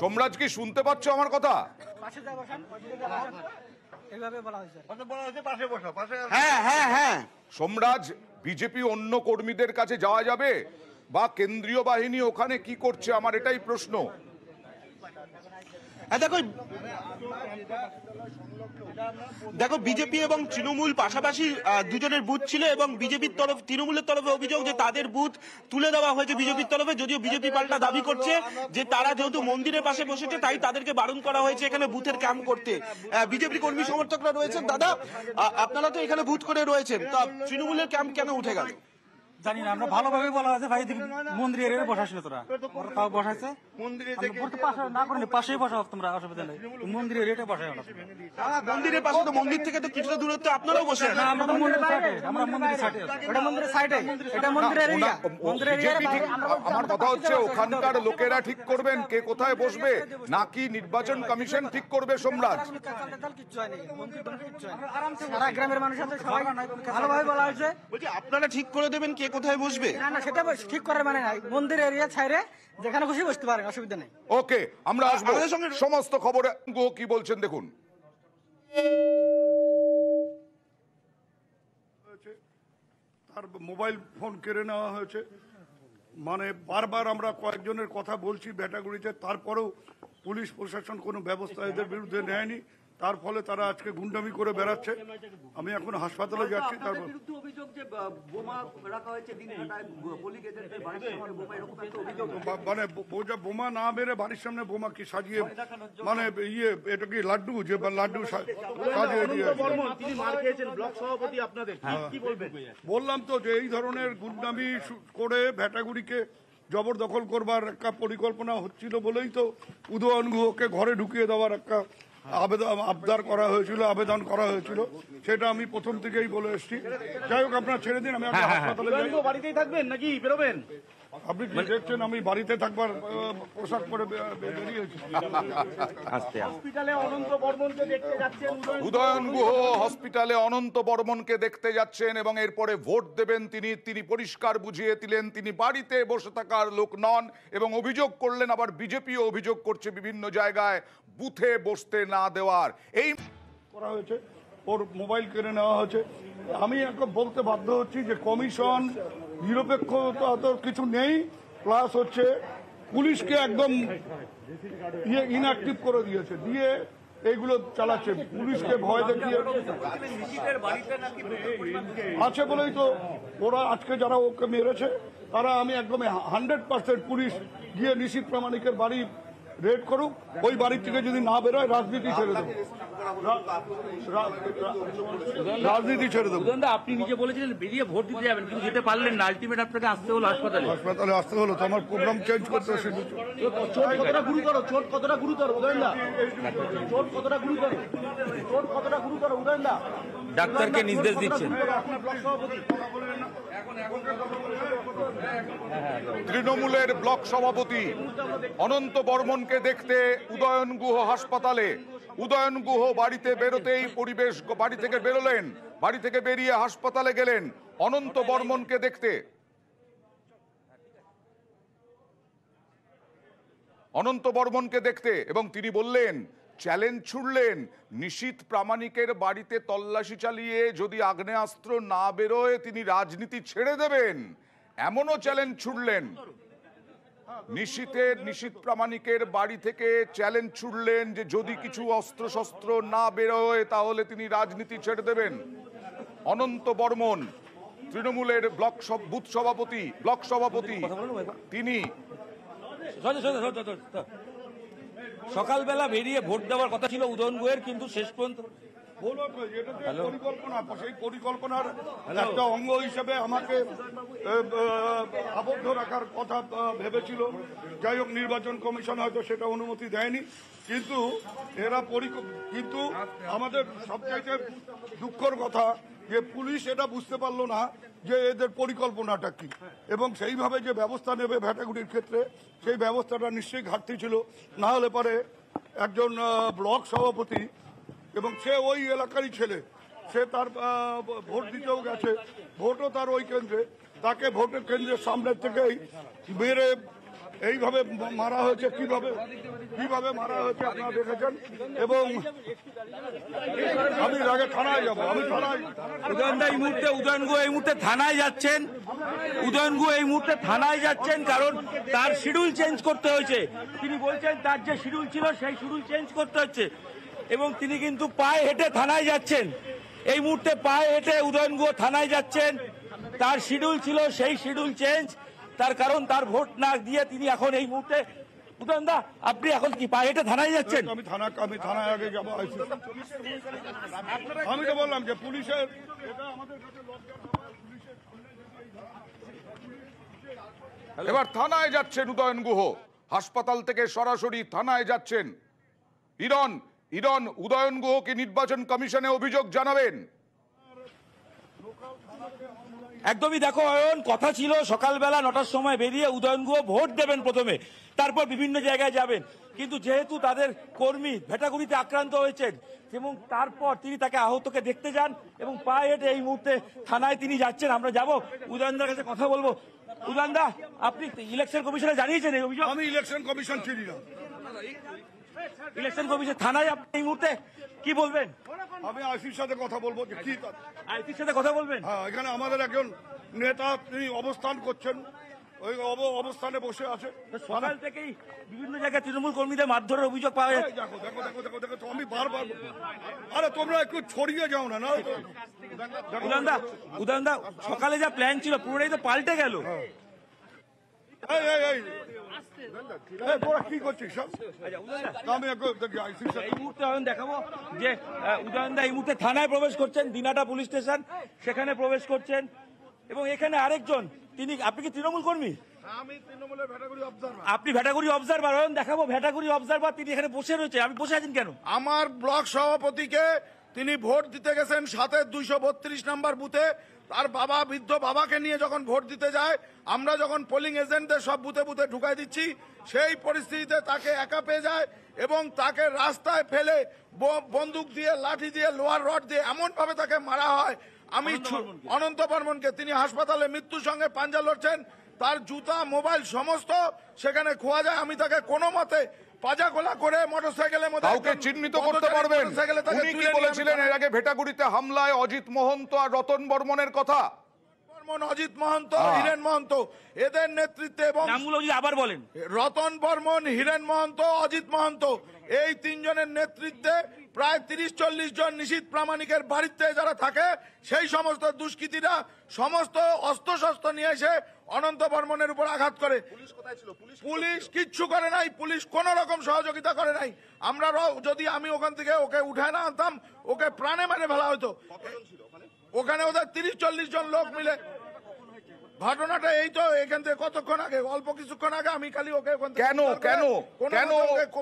সোমরাজ কি শুনতে পাচ্ছ আমার কথা হ্যাঁ হ্যাঁ হ্যাঁ সোমরাজ বিজেপি অন্য কর্মীদের কাছে যাওয়া যাবে বা কেন্দ্রীয় বাহিনী ওখানে কি করছে আমার এটাই প্রশ্ন দেখো দেখো বিজেপি এবং তৃণমূল পাশাপাশি দুজনের বুথ ছিল এবং বিজেপির তরফ তৃণমূলের তরফে অভিযোগ যে তাদের বুথ তুলে দেওয়া হয়েছে বিজেপির তরফে যদিও বিজেপি পাল্টা দাবি করছে যে তারা যেহেতু মন্দিরের পাশে বসেছে তাই তাদেরকে বারণ করা হয়েছে এখানে বুথের ক্যাম্প করতে বিজেপি কর্মী সমর্থকরা রয়েছেন দাদা আপনারা তো এখানে বুথ করে রয়েছেন তা তৃণমূলের ক্যাম্প কেন উঠে গেল জানি না আমরা ভালোভাবে বলা আছে ভাই মন্দিরে এর তোরা তাও বসাইছে মন্দিরে না করলে পাশেই বসাও তোমরা অসুবিধা নেই মন্দিরে রেটে বসাই না মন্দিরের পাশে তো মন্দির থেকে তো কিছুটা দূরত্ব আপনারাও বসে না আমরা তো সাইডে আমরা সাইডে এটা সাইডে এটা এরিয়া এরিয়া আমার কথা হচ্ছে ওখানকার লোকেরা ঠিক করবেন কে কোথায় বসবে নাকি নির্বাচন কমিশন ঠিক করবে সোমরাজ সারা গ্রামের মানুষের সবাই ভালোভাবে বলা হয়েছে আপনারা ঠিক করে দেবেন কে কোথায় বসবে না না সেটা ঠিক করার মানে নাই মন্দির এরিয়া ছাইরে যেখানে খুশি বসতে পারেন অসুবিধা নেই ওকে আমরা হ্যাঁ, আসবো সমস্ত খবর গো কি বলছেন দেখুন তার মোবাইল ফোন কেড়ে নেওয়া হয়েছে মানে বারবার আমরা কয়েকজনের কথা বলছি ব্যাটাগুড়িতে তারপরেও পুলিশ প্রশাসন কোনো ব্যবস্থা এদের বিরুদ্ধে নেয়নি তার ফলে তারা আজকে গুন্ডামি করে বেড়াচ্ছে আমি এখন হাসপাতালে যাচ্ছি তারপর মানে বোমা না মেরে বাড়ির সামনে বোমা কি সাজিয়ে মানে ইয়ে এটা কি লাড্ডু যে লাড্ডু সাজিয়ে হ্যাঁ। বললাম তো যে এই ধরনের গুন্ডামি করে ভেটাগুড়িকে জবরদখল করবার একটা পরিকল্পনা হচ্ছিল বলেই তো উদয়ন গুহকে ঘরে ঢুকিয়ে দেওয়ার একটা আবেদন আবদার করা হয়েছিল আবেদন করা হয়েছিল সেটা আমি প্রথম থেকেই বলে যাই হোক আপনার ছেড়ে দিন আমি হ্যাঁ, হ্যাঁ, হ্যাঁ। হাসপাতালে বাড়িতেই থাকবেন নাকি বেরোবেন আপনি কি দেখছেন আমি বাড়িতে থাকবার পোশাক পরে বেরিয়েছি অনন্ত উদয়ন গুহ হসপিটালে অনন্ত বর্মনকে দেখতে যাচ্ছেন এবং এরপরে ভোট দেবেন তিনি তিনি পরিষ্কার বুঝিয়ে দিলেন তিনি বাড়িতে বসে থাকার লোক নন এবং অভিযোগ করলেন আবার বিজেপিও অভিযোগ করছে বিভিন্ন জায়গায় বুথে বসতে না দেওয়ার এই করা হয়েছে ওর মোবাইল কেড়ে নেওয়া হয়েছে আমি এখন বলতে বাধ্য হচ্ছি যে কমিশন নিরপেক্ষতা তো কিছু নেই প্লাস হচ্ছে পুলিশকে একদম ইয়ে ইনঅ্যাক্টিভ করে দিয়েছে দিয়ে এইগুলো চালাচ্ছে পুলিশকে ভয় দেখিয়ে আছে বলেই তো ওরা আজকে যারা ওকে মেরেছে তারা আমি একদম হান্ড্রেড পার্সেন্ট পুলিশ গিয়ে নিশীত প্রামাণিকের বাড়ি রেড করুক ওই বাড়ির থেকে যদি না বেরোয় রাজনীতি ছেড়ে দেবো রাজনীতি ছেড়ে দেবো আপনি নিজে বলেছিলেন বেরিয়ে ভোট দিতে যাবেন কিন্তু যেতে পারলেন না আলটিমেট আপনাকে আসতে হলো হাসপাতালে হাসপাতালে আসতে হলো তো আমার প্রোগ্রাম চেঞ্জ করতে হচ্ছে চোট কতটা গুরুতর চোট কতটা গুরুতর চোট কতটা গুরুতর চোট কতটা গুরুতর ডাক্তারকে নির্দেশ দিচ্ছেন তৃণমূলের ব্লক সভাপতি অনন্ত বর্মনকে দেখতে উদয়ন গুহ হাসপাতালে উদয়ন গুহ বাড়িতে বেরোতেই পরিবেশ বাড়ি থেকে বেরোলেন বাড়ি থেকে বেরিয়ে হাসপাতালে গেলেন অনন্ত বর্মনকে দেখতে অনন্ত বর্মনকে দেখতে এবং তিনি বললেন চ্যালেঞ্জ ছুড়লেন নিশীত প্রামাণিকের বাড়িতে তল্লাশি চালিয়ে যদি আগ্নেয়াস্ত্র না বেরোয় তিনি রাজনীতি ছেড়ে দেবেন এমনও চ্যালেঞ্জ ছুড়লেন নিশীতের নিশীত প্রামাণিকের বাড়ি থেকে চ্যালেঞ্জ ছুড়লেন যে যদি কিছু অস্ত্র শস্ত্র না বেরোয় তাহলে তিনি রাজনীতি ছেড়ে দেবেন অনন্ত বর্মন তৃণমূলের ব্লক বুথ সভাপতি ব্লক সভাপতি তিনি সকালবেলা বেরিয়ে ভোট দেওয়ার কথা ছিল উদয়ন গোয়ের কিন্তু শেষ পর্যন্ত সেই পরিকল্পনার একটা অঙ্গ হিসেবে আমাকে আবদ্ধ রাখার কথা ভেবেছিল যাই হোক নির্বাচন কমিশন হয়তো সেটা অনুমতি দেয়নি কিন্তু এরা কিন্তু আমাদের সবচাইতে দুঃখর কথা যে পুলিশ এটা বুঝতে পারলো না যে এদের পরিকল্পনাটা কি এবং সেইভাবে যে ব্যবস্থা নেবে ভ্যাটাগুড়ির ক্ষেত্রে সেই ব্যবস্থাটা নিশ্চয়ই ঘাটতি ছিল না হলে পরে একজন ব্লক সভাপতি এবং সে ওই এলাকারই ছেলে সে তার ভোট দিতেও গেছে ভোটও তার ওই কেন্দ্রে তাকে ভোটের কেন্দ্রের সামনে থেকেই মেরে এইভাবে মারা হয়েছে কিভাবে কিভাবে মারা হয়েছে আপনারা দেখেছেন এবং আমি আগে থানায় যাবো আমি থানায় এই মুহূর্তে উদয়ন এই মুহূর্তে থানায় যাচ্ছেন উদয়ন এই মুহূর্তে থানায় যাচ্ছেন কারণ তার শিডিউল চেঞ্জ করতে হয়েছে তিনি বলছেন তার যে শিডিউল ছিল সেই শিডিউল চেঞ্জ করতে হচ্ছে এবং তিনি কিন্তু পায়ে হেঁটে থানায় যাচ্ছেন এই মুহূর্তে পায়ে হেঁটে উদয়নগু থানায় যাচ্ছেন তার শিডিউল ছিল সেই শিডিউল চেঞ্জ তার কারণ তার ভোট না দিয়ে তিনি এখন এই মুহূর্তে দা আপনি এখন কি পায়ে এটা থানায় যাচ্ছেন আমি থানা আমি থানায় আগে যাবো আমি তো বললাম যে পুলিশের এবার থানায় যাচ্ছেন উদয়ন গুহ হাসপাতাল থেকে সরাসরি থানায় যাচ্ছেন ইরন ইরন উদয়ন গুহকে নির্বাচন কমিশনে অভিযোগ জানাবেন একদমই দেখো অয়ন কথা ছিল সকালবেলা নটার সময় বেরিয়ে উদয়ন গুহ ভোট দেবেন প্রথমে তারপর বিভিন্ন জায়গায় যাবেন কিন্তু যেহেতু তাদের কর্মী ভেটাগুড়িতে আক্রান্ত হয়েছেন এবং তারপর তিনি তাকে আহতকে দেখতে যান এবং পায়ে হেঁটে এই মুহূর্তে থানায় তিনি যাচ্ছেন আমরা যাব উদয়নদার কাছে কথা বলবো উদয়নদা আপনি ইলেকশন কমিশনে জানিয়েছেন এই অভিযোগ আমি ইলেকশন কমিশন ছিলাম ইলেকশন কমিশন থানায় আপনি এই মুহূর্তে কি বলবেন আমি আইসির সাথে কথা বলবো কি আইসির সাথে কথা বলবেন হ্যাঁ এখানে আমাদের একজন নেতা তিনি অবস্থান করছেন ওই অবস্থানে বসে আছে সকাল থেকেই বিভিন্ন জায়গায় তৃণমূল কর্মীদের মারধরের অভিযোগ পাওয়া যায় দেখো দেখো দেখো দেখো দেখো আমি বারবার আরে তোমরা একটু ছড়িয়ে যাও না না উদানদা উদানদা সকালে যা প্ল্যান ছিল পুরোটাই তো পাল্টে গেল এই এই কি করছিস আচ্ছা, এই মুহূর্তে আমি দেখাবো যে এই মুহূর্তে থানায় প্রবেশ করছেন দিনাটা পুলিশ স্টেশন সেখানে প্রবেশ করছেন এবং এখানে আরেকজন তিনি আপনি কি তৃণমূল কর্মী আপনি ভেটাগুড়ি অবজারভার দেখাবো ভেটাগুড়ি অবজারভার তিনি এখানে বসে রয়েছে আমি বসে আছেন কেন আমার ব্লক সভাপতিকে তিনি ভোট দিতে গেছেন সাথে দুইশো বত্রিশ নাম্বার বুথে তার বাবা বৃদ্ধ বাবাকে নিয়ে যখন ভোট দিতে যায় আমরা যখন পোলিং এজেন্টদের সব বুথে বুথে ঢুকাই দিচ্ছি সেই পরিস্থিতিতে তাকে একা পেয়ে যায় এবং তাকে রাস্তায় ফেলে বন্দুক দিয়ে লাঠি দিয়ে লোহার রড দিয়ে এমনভাবে তাকে মারা হয় আমি অনন্ত বর্মনকে তিনি হাসপাতালে মৃত্যুর সঙ্গে পাঞ্জা লড়ছেন তার জুতা মোবাইল সমস্ত সেখানে খোয়া যায় আমি তাকে কোনো মতে হ্যাঁ। রতন বর্মন হিরেন মহন্ত নেতৃত্বে অজিত মহন্ত এই তিনজনের নেতৃত্বে প্রায় তিরিশ চল্লিশ জন নিশীত প্রামাণিকের বাড়িতে যারা থাকে সেই সমস্ত দুষ্কৃতীরা সমস্ত অস্ত্র নিয়ে এসে অনন্ত বর্মনের উপর আঘাত করে পুলিশ কিচ্ছু করে নাই পুলিশ কোন রকম সহযোগিতা করে নাই আমরা যদি আমি ওখান থেকে ওকে উঠায় না আনতাম ওকে প্রাণে মারে ফেলা হতো ওখানে ওদের তিরিশ চল্লিশ জন লোক মিলে ঘটনাটা এই তো এখান থেকে কতক্ষণ আগে অল্প কিছুক্ষণ আগে আমি খালি ওকে কেন কেন কেন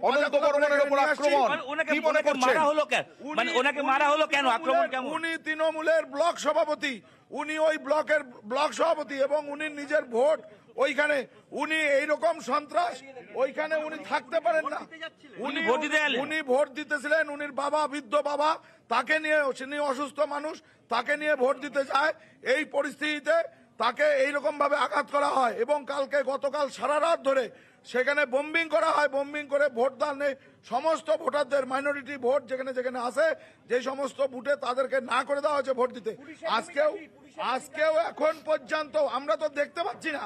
অনন্ত বর্মনের উপর আক্রমণ মানে কি মনে করছেন মারা হলো কেন মানে ওনাকে মারা হলো কেন আক্রমণ কেন উনি তৃণমূলের ব্লক সভাপতি উনি ওই ব্লকের ব্লক সভাপতি এবং উনি নিজের ভোট ওইখানে উনি এইরকম সন্ত্রাস ওইখানে উনি থাকতে পারেন না উনি ভোট উনি ভোট দিতেছিলেন উনির বাবা বৃদ্ধ বাবা তাকে নিয়ে অসুস্থ মানুষ তাকে নিয়ে ভোট দিতে যায় এই পরিস্থিতিতে তাকে এইরকম ভাবে আঘাত করা হয় এবং কালকে গতকাল সারা রাত ধরে সেখানে বোম্বিং করা হয় বোম্বিং করে ভোট দান নেই সমস্ত ভোটারদের মাইনরিটি ভোট যেখানে যেখানে আছে যে সমস্ত বুটে তাদেরকে না করে দেওয়া হয়েছে ভোট দিতে আজকেও আজকেও এখন পর্যন্ত আমরা তো দেখতে পাচ্ছি না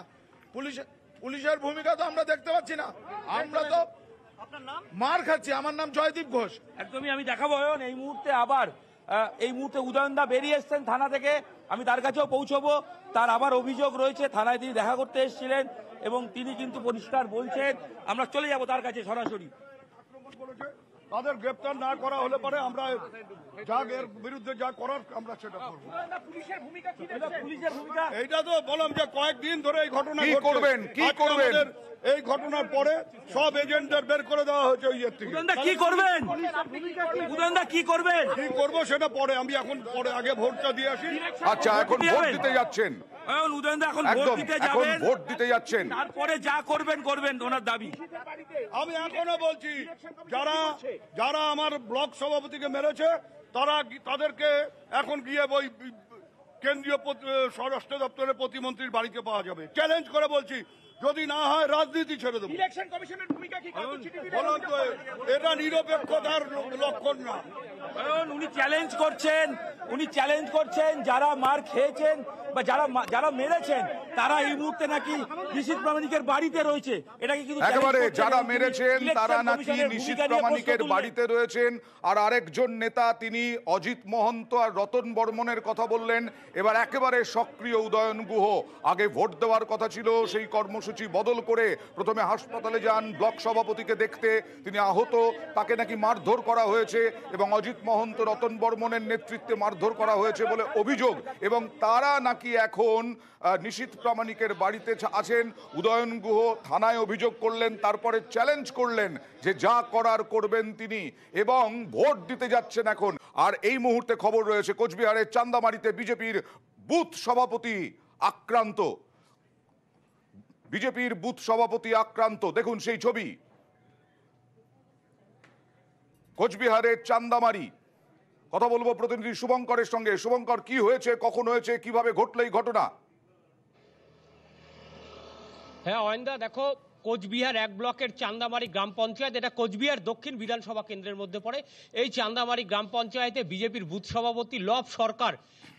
পুলিশ পুলিশের ভূমিকা তো আমরা দেখতে পাচ্ছি না আমরা তো মার খাচ্ছি আমার নাম জয়দীপ ঘোষ একদমই আমি দেখাবো এই মুহূর্তে আবার এই মুহূর্তে উদয়নদা বেরিয়ে এসছেন থানা থেকে আমি তার কাছেও পৌঁছবো তার আবার অভিযোগ রয়েছে থানায় তিনি দেখা করতে এসেছিলেন এবং তিনি কিন্তু পরিষ্কার বলছেন আমরা চলে যাব তার কাছে সরাসরি তাদের গ্রেপ্তার না করা হলে পরে আমরা যা এর বিরুদ্ধে যা করার আমরা সেটা করবো পুলিশের ভূমিকা এইটা তো বললাম যে কয়েকদিন ধরে এই ঘটনা করবেন কি করবেন এই ঘটনার পরে সব এজেন্টদের বের করে দেওয়া হয়েছে ওই ইয়ের থেকে কি করবেন উদয়নদা কি করবেন কি করবো সেটা পরে আমি এখন পরে আগে ভোটটা দিয়ে আসি আচ্ছা এখন দিতে যাচ্ছেন উদয়নদা এখন ভোট দিতে এখন ভোট দিতে যাচ্ছেন তারপরে যা করবেন করবেন ওনার দাবি আমি এখনো বলছি যারা যারা আমার ব্লক সভাপতিকে মেরেছে তারা তাদেরকে এখন গিয়ে ওই কেন্দ্রীয় স্বরাষ্ট্র দপ্তরের প্রতিমন্ত্রীর বাড়িতে পাওয়া যাবে চ্যালেঞ্জ করে বলছি যদি না হয় রাজনীতি ছেড়ে দেবো ইলেকশন কমিশনের ভূমিকা কি এটা নিরপেক্ষতার লক্ষণ না উনি চ্যালেঞ্জ করছেন উনি চ্যালেঞ্জ করছেন যারা মার খেয়েছেন বা যারা যারা মেরেছেন তারা এই মুহূর্তে নাকি নিশীত প্রামাণিকের বাড়িতে রয়েছে এটাকে কিন্তু একেবারে যারা মেরেছেন তারা নাকি নিশীত প্রামাণিকের বাড়িতে রয়েছেন আর আরেকজন নেতা তিনি অজিত মহন্ত আর রতন বর্মনের কথা বললেন এবার একেবারে সক্রিয় উদয়ন গুহ আগে ভোট দেওয়ার কথা ছিল সেই কর্মসূচি বদল করে প্রথমে হাসপাতালে যান ব্লক সভাপতিকে দেখতে তিনি আহত তাকে নাকি মারধর করা হয়েছে এবং অজিত অভিজিৎ মহন্ত রতন বর্মনের নেতৃত্বে মারধর করা হয়েছে বলে অভিযোগ এবং তারা নাকি এখন নিশীত প্রামাণিকের বাড়িতে আছেন উদয়ন গুহ থানায় অভিযোগ করলেন তারপরে চ্যালেঞ্জ করলেন যে যা করার করবেন তিনি এবং ভোট দিতে যাচ্ছেন এখন আর এই মুহূর্তে খবর রয়েছে কোচবিহারের চান্দামারিতে বিজেপির বুথ সভাপতি আক্রান্ত বিজেপির বুথ সভাপতি আক্রান্ত দেখুন সেই ছবি কোচবিহারের চান্দামারি কথা বলবো প্রতিনিধি শুভঙ্করের সঙ্গে শুভঙ্কর কি হয়েছে কখন হয়েছে কিভাবে ঘটলো এই ঘটনা হ্যাঁ অয়েন্দা দেখো কোচবিহার এক ব্লকের চান্দামারি গ্রাম পঞ্চায়েত এটা কোচবিহার দক্ষিণ বিধানসভা কেন্দ্রের মধ্যে পড়ে এই চান্দামারি গ্রাম পঞ্চায়েতে বিজেপির বুথ সভাপতি লব সরকার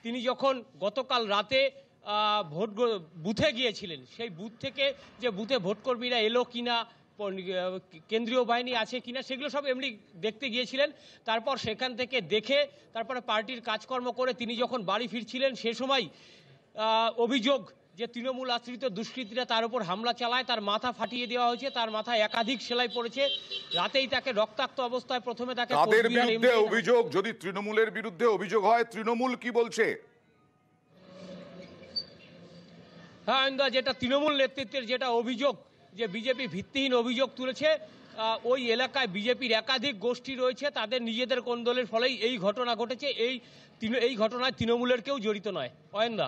তিনি যখন গতকাল রাতে ভোট বুথে গিয়েছিলেন সেই বুথ থেকে যে বুথে ভোটকর্মীরা এলো কিনা কেন্দ্রীয় বাহিনী আছে কিনা সেগুলো সব এমনি দেখতে গিয়েছিলেন তারপর সেখান থেকে দেখে তারপরে পার্টির কাজকর্ম করে তিনি যখন বাড়ি ফিরছিলেন সে সময় অভিযোগ যে তৃণমূল আশ্রিত দুষ্কৃতীরা তার উপর হামলা চালায় তার মাথা ফাটিয়ে দেওয়া হয়েছে তার মাথায় একাধিক সেলাই পড়েছে রাতেই তাকে রক্তাক্ত অবস্থায় প্রথমে তাকে তাদের বিরুদ্ধে অভিযোগ যদি তৃণমূলের বিরুদ্ধে অভিযোগ হয় তৃণমূল কি বলছে হ্যাঁ যেটা তৃণমূল নেতৃত্বের যেটা অভিযোগ যে বিজেপি ভিত্তিহীন অভিযোগ তুলেছে ওই এলাকায় বিজেপির একাধিক গোষ্ঠী রয়েছে তাদের নিজেদের কোন্দলের ফলেই এই ঘটনা ঘটেছে এই এই ঘটনায় তৃণমূলের কেউ জড়িত নয় অয়েন্দা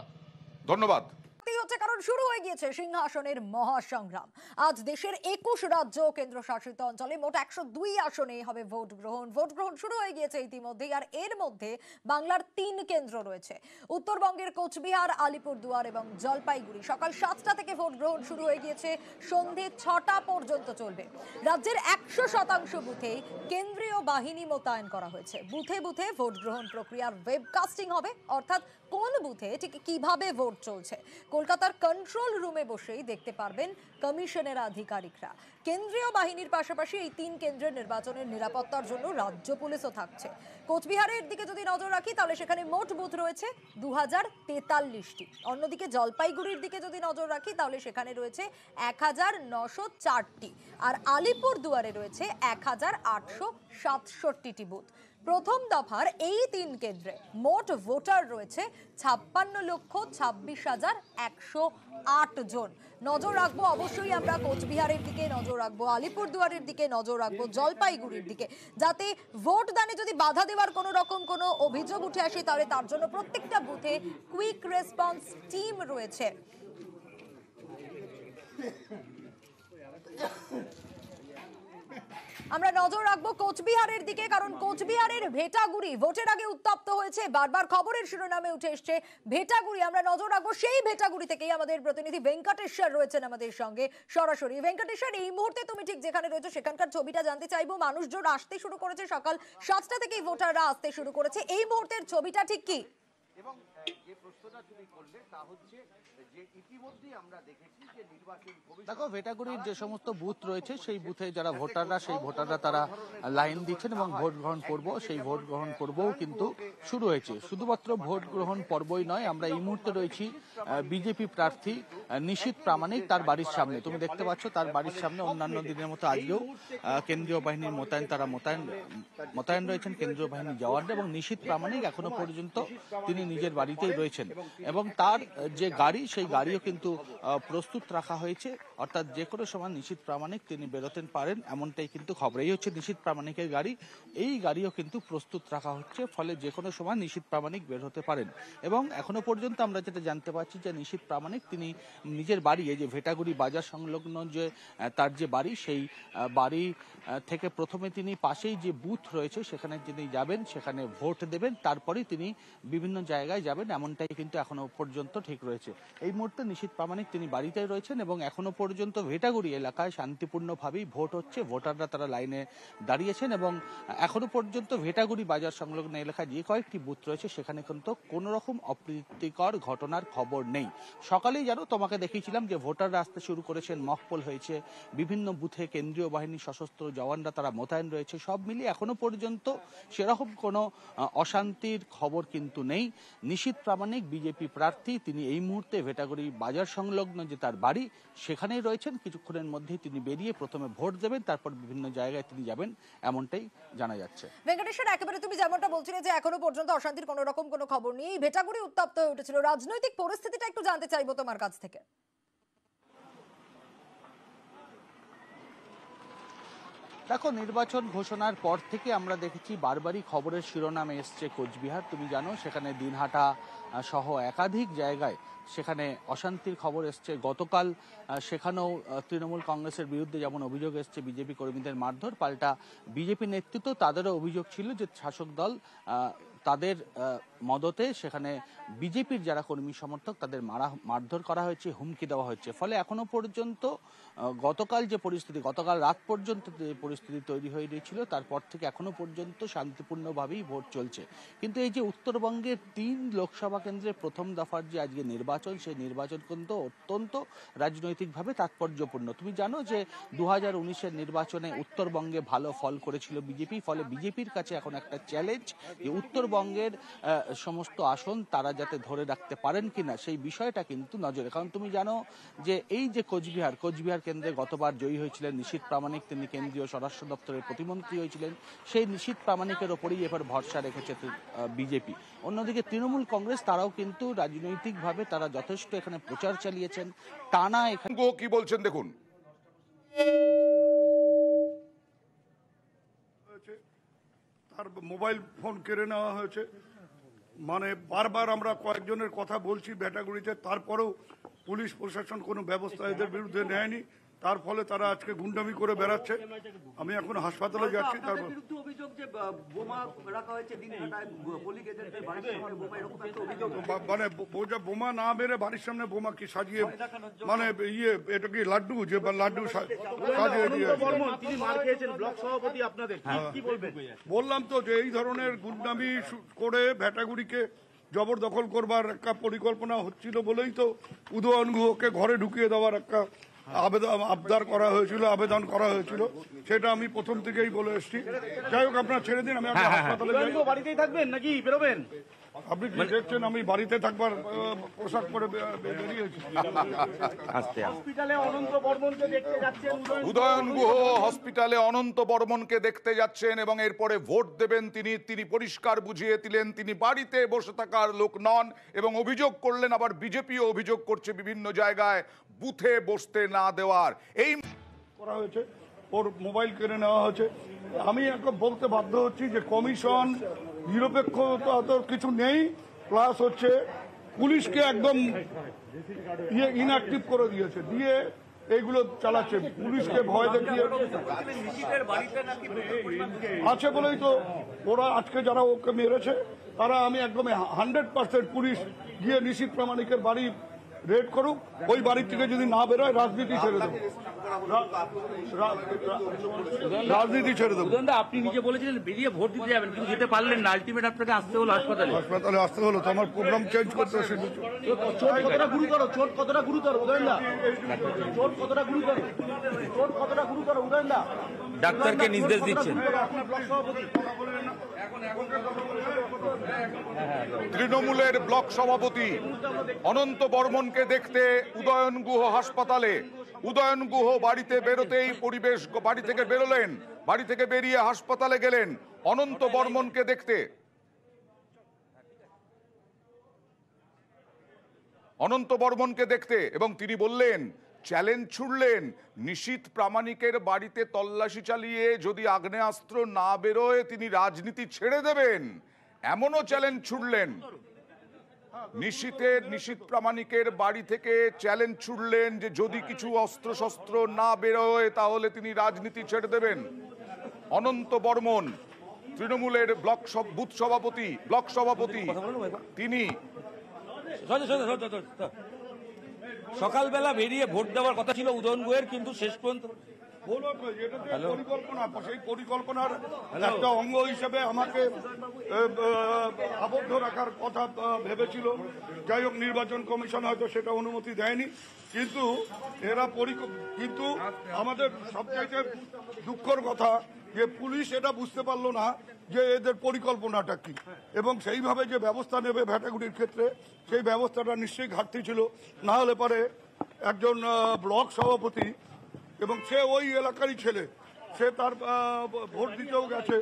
ধন্যবাদ থাকতেই হচ্ছে কারণ শুরু হয়ে গিয়েছে সিংহাসনের মহাসংগ্রাম আজ দেশের একুশ রাজ্য কেন্দ্রশাসিত অঞ্চলে মোট একশো দুই আসনে হবে ভোট গ্রহণ ভোট গ্রহণ শুরু হয়ে গিয়েছে ইতিমধ্যেই আর এর মধ্যে বাংলার তিন কেন্দ্র রয়েছে উত্তরবঙ্গের কোচবিহার আলিপুরদুয়ার এবং জলপাইগুড়ি সকাল সাতটা থেকে ভোট গ্রহণ শুরু হয়ে গিয়েছে সন্ধে ছটা পর্যন্ত চলবে রাজ্যের একশো শতাংশ বুথে কেন্দ্রীয় বাহিনী মোতায়েন করা হয়েছে বুথে বুথে ভোট গ্রহণ প্রক্রিয়ার ওয়েবকাস্টিং হবে অর্থাৎ কোন বুথে ঠিক কিভাবে ভোট চলছে কলকাতার কন্ট্রোল রুমে বসেই দেখতে পারবেন কমিশনের আধিকারিকরা কেন্দ্রীয় বাহিনীর পাশাপাশি এই তিন কেন্দ্রের নির্বাচনের নিরাপত্তার জন্য রাজ্য পুলিশও থাকছে কোচবিহারের দিকে যদি নজর রাখি তাহলে সেখানে মোট বুথ রয়েছে দু হাজার তেতাল্লিশটি অন্যদিকে জলপাইগুড়ির দিকে যদি নজর রাখি তাহলে সেখানে রয়েছে এক হাজার নশো চারটি আর আলিপুর দুয়ারে রয়েছে এক হাজার আটশো সাতষট্টিটি বুথ প্রথম দফার এই তিন কেন্দ্রে মোট ভোটার রয়েছে ছাপ্পান্ন লক্ষ ছাব্বিশ হাজার একশো আট জন নজর রাখবো অবশ্যই আমরা কোচবিহারের দিকে নজর রাখবো আলিপুরদুয়ারের দিকে নজর রাখবো জলপাইগুড়ির দিকে যাতে ভোট দানে যদি বাধা দেওয়ার কোনো রকম কোনো অভিযোগ উঠে আসে তাহলে তার জন্য প্রত্যেকটা বুথে কুইক রেসপন্স টিম রয়েছে আমরা নজর রাখবো কোচবিহারের দিকে কারণ কোচবিহারের ভেটাগুড়ি ভোটের আগে উত্তপ্ত হয়েছে বারবার খবরের শিরোনামে উঠে এসছে ভেটাগুড়ি আমরা নজর রাখবো সেই ভেটাগুড়ি থেকেই আমাদের প্রতিনিধি ভেঙ্কটেশ্বর রয়েছেন আমাদের সঙ্গে সরাসরি ভেঙ্কটেশ্বর এই মুহূর্তে তুমি ঠিক যেখানে রয়েছে সেখানকার ছবিটা জানতে চাইবো মানুষজন আসতে শুরু করেছে সকাল সাতটা থেকেই ভোটাররা আসতে শুরু করেছে এই মুহূর্তের ছবিটা ঠিক কি এবং যে প্রশ্নটা তুমি করলে তা হচ্ছে দেখো ভেটাগুড়ির যে সমস্ত বুথ রয়েছে সেই বুথে যারা ভোটাররা সেই ভোটাররা তারা লাইন দিচ্ছেন এবং ভোট গ্রহণ করব সেই ভোট গ্রহণ করবও কিন্তু শুরু হয়েছে শুধুমাত্র ভোট গ্রহণ পর্বই নয় আমরা এই মুহূর্তে রয়েছি বিজেপি প্রার্থী নিশীত প্রামাণিক তার বাড়ির সামনে তুমি দেখতে পাচ্ছ তার বাড়ির সামনে অন্যান্য দিনের মতো আজকেও কেন্দ্রীয় বাহিনীর মোতায়েন তারা মোতায়েন মোতায়েন রয়েছেন কেন্দ্রীয় বাহিনী জওয়ানরা এবং নিশীত প্রামাণিক এখনো পর্যন্ত তিনি নিজের বাড়িতেই রয়েছেন এবং তার যে গাড়ি সেই গাড়িও কিন্তু প্রস্তুত রাখা হয়েছে অর্থাৎ যে কোনো সময় নিশীত প্রামাণিক তিনি বেরোতে পারেন এমনটাই কিন্তু খবর এই হচ্ছে নিশীত প্রামাণিকের গাড়ি এই গাড়িও কিন্তু প্রস্তুত রাখা হচ্ছে ফলে যে কোনো সময় নিশীত প্রামাণিক বের হতে পারেন এবং এখনো পর্যন্ত আমরা যেটা জানতে পারছি যে নিশীত প্রামাণিক তিনি নিজের বাড়ি এই যে ভেটাগুড়ি বাজার সংলগ্ন যে তার যে বাড়ি সেই বাড়ি থেকে প্রথমে তিনি পাশেই যে বুথ রয়েছে সেখানে তিনি যাবেন সেখানে ভোট দেবেন তারপরে তিনি বিভিন্ন জায়গায় যাবেন এমনটাই কিন্তু এখনো পর্যন্ত ঠিক রয়েছে এই মুহূর্তে নিশীত প্রামাণিক তিনি বাড়িতেই রয়েছেন এবং এখনো পর্যন্ত ভেটাগুড়ি এলাকায় শান্তিপূর্ণভাবেই ভোট হচ্ছে ভোটাররা তারা লাইনে দাঁড়িয়েছেন এবং এখনো পর্যন্ত ভেটাগুড়ি বাজার সংলগ্ন এলাকায় যে কয়েকটি বুথ রয়েছে সেখানে কিন্তু কোনো রকম অপ্রীতিকর ঘটনার খবর নেই সকালেই যেন তোমাকে দেখিয়েছিলাম যে ভোটাররা আসতে শুরু করেছেন মকপল হয়েছে বিভিন্ন বুথে কেন্দ্রীয় বাহিনী সশস্ত্র জওয়ানরা তারা মোতায়েন রয়েছে সব মিলিয়ে এখনো পর্যন্ত সেরকম কোনো অশান্তির খবর কিন্তু নেই নিশীত প্রামাণিক বিজেপি প্রার্থী তিনি এই মুহূর্তে ভেটাগুড়ি বাজার সংলগ্ন যে তার বাড়ি সেখানেই রয়েছেন কিছুক্ষণের মধ্যেই তিনি বেরিয়ে প্রথমে ভোট দেবেন তারপর বিভিন্ন জায়গায় তিনি যাবেন এমনটাই জানা যাচ্ছে ভেঙ্কটেশ্বর একেবারে তুমি যেমনটা বলছিলে যে এখনো পর্যন্ত অশান্তির কোনো রকম কোনো খবর নেই ভেটাগুড়ি উত্তপ্ত হয়ে উঠেছিল রাজনৈতিক পরিস্থিতিটা একটু জানতে চাইবো তোমার কাছ থেকে দেখো নির্বাচন ঘোষণার পর থেকে আমরা দেখেছি বারবারই খবরের শিরোনামে এসছে কোচবিহার তুমি জানো সেখানে দিনহাটা সহ একাধিক জায়গায় সেখানে অশান্তির খবর এসছে গতকাল সেখানেও তৃণমূল কংগ্রেসের বিরুদ্ধে যেমন অভিযোগ এসছে বিজেপি কর্মীদের মারধর পাল্টা বিজেপি নেতৃত্ব তাদেরও অভিযোগ ছিল যে শাসক দল তাদের মদতে সেখানে বিজেপির যারা কর্মী সমর্থক তাদের মারা মারধর করা হয়েছে হুমকি দেওয়া হয়েছে ফলে এখনো পর্যন্ত গতকাল যে পরিস্থিতি গতকাল রাত পর্যন্ত যে পরিস্থিতি তৈরি হয়ে গিয়েছিল তারপর থেকে এখনো পর্যন্ত শান্তিপূর্ণভাবেই ভোট চলছে কিন্তু এই যে উত্তরবঙ্গের তিন লোকসভা কেন্দ্রের প্রথম দফার যে আজকে নির্বাচন সেই নির্বাচন কিন্তু অত্যন্ত রাজনৈতিকভাবে তাৎপর্যপূর্ণ তুমি জানো যে দু হাজার নির্বাচনে উত্তরবঙ্গে ভালো ফল করেছিল বিজেপি ফলে বিজেপির কাছে এখন একটা চ্যালেঞ্জ যে উত্তরবঙ্গ পশ্চিমবঙ্গের সমস্ত আসন তারা যাতে ধরে রাখতে পারেন কিনা সেই বিষয়টা কিন্তু নজরে কারণ তুমি জানো যে এই যে কোচবিহার কোচবিহার কেন্দ্রে গতবার জয়ী হয়েছিলেন নিশীত প্রামাণিক তিনি কেন্দ্রীয় স্বরাষ্ট্র দপ্তরের প্রতিমন্ত্রী হয়েছিলেন সেই নিশীত প্রামাণিকের ওপরেই এবার ভরসা রেখেছে বিজেপি অন্যদিকে তৃণমূল কংগ্রেস তারাও কিন্তু রাজনৈতিকভাবে তারা যথেষ্ট এখানে প্রচার চালিয়েছেন টানা এখানে কি বলছেন দেখুন তার মোবাইল ফোন কেড়ে নেওয়া হয়েছে মানে বারবার আমরা কয়েকজনের কথা বলছি ব্যাটাগুড়িতে তারপরেও পুলিশ প্রশাসন কোনো ব্যবস্থা এদের বিরুদ্ধে নেয়নি তার ফলে তারা আজকে গুন্ডামি করে বেড়াচ্ছে আমি এখন হাসপাতালে যাচ্ছি তারপর মানে বোমা না মেরে বাড়ির সামনে বোমা কি সাজিয়ে মানে ইয়ে এটা কি লাড্ডু যে লাড্ডু সাজিয়ে হ্যাঁ। বললাম তো যে এই ধরনের গুন্ডামি করে ভেটাগুড়িকে জবরদখল করবার একটা পরিকল্পনা হচ্ছিল বলেই তো উদয়ন গুহকে ঘরে ঢুকিয়ে দেওয়ার একটা আবেদন আবদার করা হয়েছিল আবেদন করা হয়েছিল সেটা আমি প্রথম থেকেই বলে এসেছি যাই হোক আপনার ছেড়ে দিন আমি হ্যাঁ, হ্যাঁ, হ্যাঁ। হাসপাতালে বাড়িতেই থাকবেন নাকি বেরোবেন আপনি কি দেখছেন আমি বাড়িতে থাকবার পোশাক হসপিটালে অনন্ত দেখতে যাচ্ছেন উদয়ন গুহ হসপিটালে অনন্ত বর্মনকে দেখতে যাচ্ছেন এবং এরপরে ভোট দেবেন তিনি তিনি পরিষ্কার বুঝিয়ে দিলেন তিনি বাড়িতে বসে থাকার লোক নন এবং অভিযোগ করলেন আবার বিজেপিও অভিযোগ করছে বিভিন্ন জায়গায় বুথে বসতে না দেওয়ার এই করা হয়েছে ওর মোবাইল কেড়ে নেওয়া হয়েছে আমি এখন বলতে বাধ্য হচ্ছি যে কমিশন নিরপেক্ষতা তো কিছু নেই প্লাস হচ্ছে পুলিশকে একদম ইয়ে ইনঅ্যাক্টিভ করে দিয়েছে দিয়ে এইগুলো চালাচ্ছে পুলিশকে ভয় দেখিয়ে আছে বলেই তো ওরা আজকে যারা ওকে মেরেছে তারা আমি একদম হান্ড্রেড পার্সেন্ট পুলিশ গিয়ে নিশিত প্রামাণিকের বাড়ি রেড করুক ওই বাড়ির থেকে যদি না বেরোয় রাজনীতি ছেড়ে দেবো রাজনীতি ছেড়ে দেবো আপনি নিজে বলেছিলেন বেরিয়ে ভোট দিতে যাবেন কিন্তু যেতে পারলেন না আলটিমেট আপনাকে আসতে হলো হাসপাতালে হাসপাতালে আসতে হলো তো আমার প্রোগ্রাম চেঞ্জ করতে হচ্ছে চোট কতটা গুরুতর চোট কতটা গুরুতর চোট কতটা গুরুতর চোট কতটা গুরুতর ডাক্তারকে নির্দেশ দিচ্ছেন তৃণমূলের ব্লক সভাপতি অনন্ত বর্মনকে দেখতে উদয়ন গুহ হাসপাতালে উদয়ন গুহ বাড়িতে বেরোতেই পরিবেশ বাড়ি থেকে বেরোলেন বাড়ি থেকে বেরিয়ে হাসপাতালে গেলেন অনন্ত বর্মনকে দেখতে অনন্ত বর্মনকে দেখতে এবং তিনি বললেন চ্যালেঞ্জ ছুড়লেন নিশীত প্রামাণিকের বাড়িতে তল্লাশি চালিয়ে যদি আগ্নেয়াস্ত্র না বেরোয় তিনি রাজনীতি ছেড়ে দেবেন এমনও চ্যালেঞ্জ ছুড়লেন নিশীতের নিশীত প্রামাণিকের বাড়ি থেকে চ্যালেঞ্জ ছুড়লেন যে যদি কিছু অস্ত্র শস্ত্র না বেরোয় তাহলে তিনি রাজনীতি ছেড়ে দেবেন অনন্ত বর্মন তৃণমূলের ব্লক বুথ সভাপতি ব্লক সভাপতি তিনি সকালবেলা বেরিয়ে ভোট দেওয়ার কথা ছিল উদয়ন গোয়ের কিন্তু শেষ পর্যন্ত পরিকল্পনা সেই পরিকল্পনার একটা অঙ্গ হিসেবে আমাকে আবদ্ধ রাখার কথা ভেবেছিল যাই হোক নির্বাচন কমিশন হয়তো সেটা অনুমতি দেয়নি কিন্তু এরা কিন্তু আমাদের সবচাইতে দুঃখর কথা যে পুলিশ এটা বুঝতে পারলো না যে এদের পরিকল্পনাটা কি এবং সেইভাবে যে ব্যবস্থা নেবে ভ্যাটাগুড়ির ক্ষেত্রে সেই ব্যবস্থাটা নিশ্চয়ই ঘাটতি ছিল না হলে পরে একজন ব্লক সভাপতি এবং সে ওই এলাকারই ছেলে সে তার ভোট দিতেও গেছে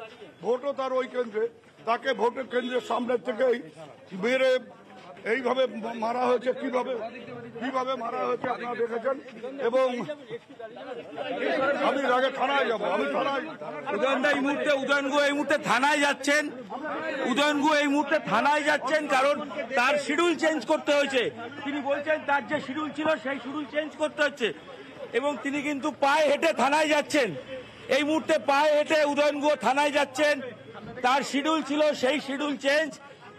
ভোটও তার ওই কেন্দ্রে তাকে ভোটের কেন্দ্রের সামনে থেকেই বেড়ে এইভাবে মারা হয়েছে কিভাবে কিভাবে মারা হয়েছে আপনারা দেখেছেন এবং আমি আগে থানায় যাব আমি থানায় উদয়নদা এই মুহূর্তে উদয়ন এই মুহূর্তে থানায় যাচ্ছেন উদয়ন এই মুহূর্তে থানায় যাচ্ছেন কারণ তার শিডিউল চেঞ্জ করতে হয়েছে তিনি বলছেন তার যে শিডিউল ছিল সেই শিডিউল চেঞ্জ করতে হচ্ছে এবং তিনি কিন্তু পায়ে হেঁটে থানায় যাচ্ছেন এই মুহূর্তে পায়ে হেঁটে উদয়ন গুহ থানায় যাচ্ছেন তার শিডিউল ছিল সেই শিডিউল চেঞ্জ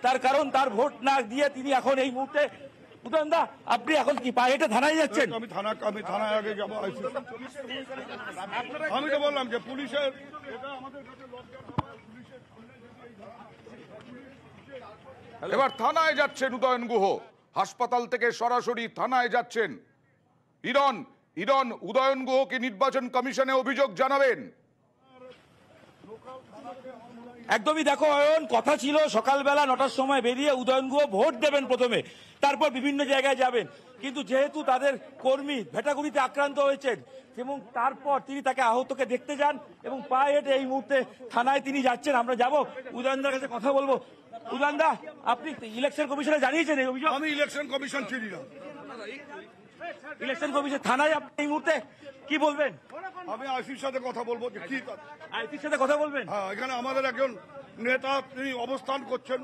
তার কারণ তার ভোট না দিয়ে তিনি এখন এই মুহূর্তে উদয়ন দা আপনি এখন কি পায়ে হেঁটে থানায় যাচ্ছেন আমি থানা আমি থানায় আগে যাবো আমি তো বললাম যে পুলিশের এবার থানায় যাচ্ছেন উদয়ন গুহ হাসপাতাল থেকে সরাসরি থানায় যাচ্ছেন ইরন ইডন উদয়ন গুহকে নির্বাচন কমিশনে অভিযোগ জানাবেন একদমই দেখো অয়ন কথা ছিল সকালবেলা নটার সময় বেরিয়ে উদয়ন গুহ ভোট দেবেন প্রথমে তারপর বিভিন্ন জায়গায় যাবেন কিন্তু যেহেতু তাদের কর্মী ভেটাগুড়িতে আক্রান্ত হয়েছেন এবং তারপর তিনি তাকে আহতকে দেখতে যান এবং পায়ে হেঁটে এই মুহূর্তে থানায় তিনি যাচ্ছেন আমরা যাব উদয়নদার কাছে কথা বলবো উদয়নদা আপনি ইলেকশন কমিশনে জানিয়েছেন এই অভিযোগ আমি ইলেকশন কমিশন চিনি না ইলেকশন কমিশন থানায় আপনি এই মুহূর্তে কি বলবেন আমি আইসির সাথে কথা বলবো যে কি আইসির সাথে কথা বলবেন হ্যাঁ এখানে আমাদের একজন নেতা তিনি অবস্থান করছেন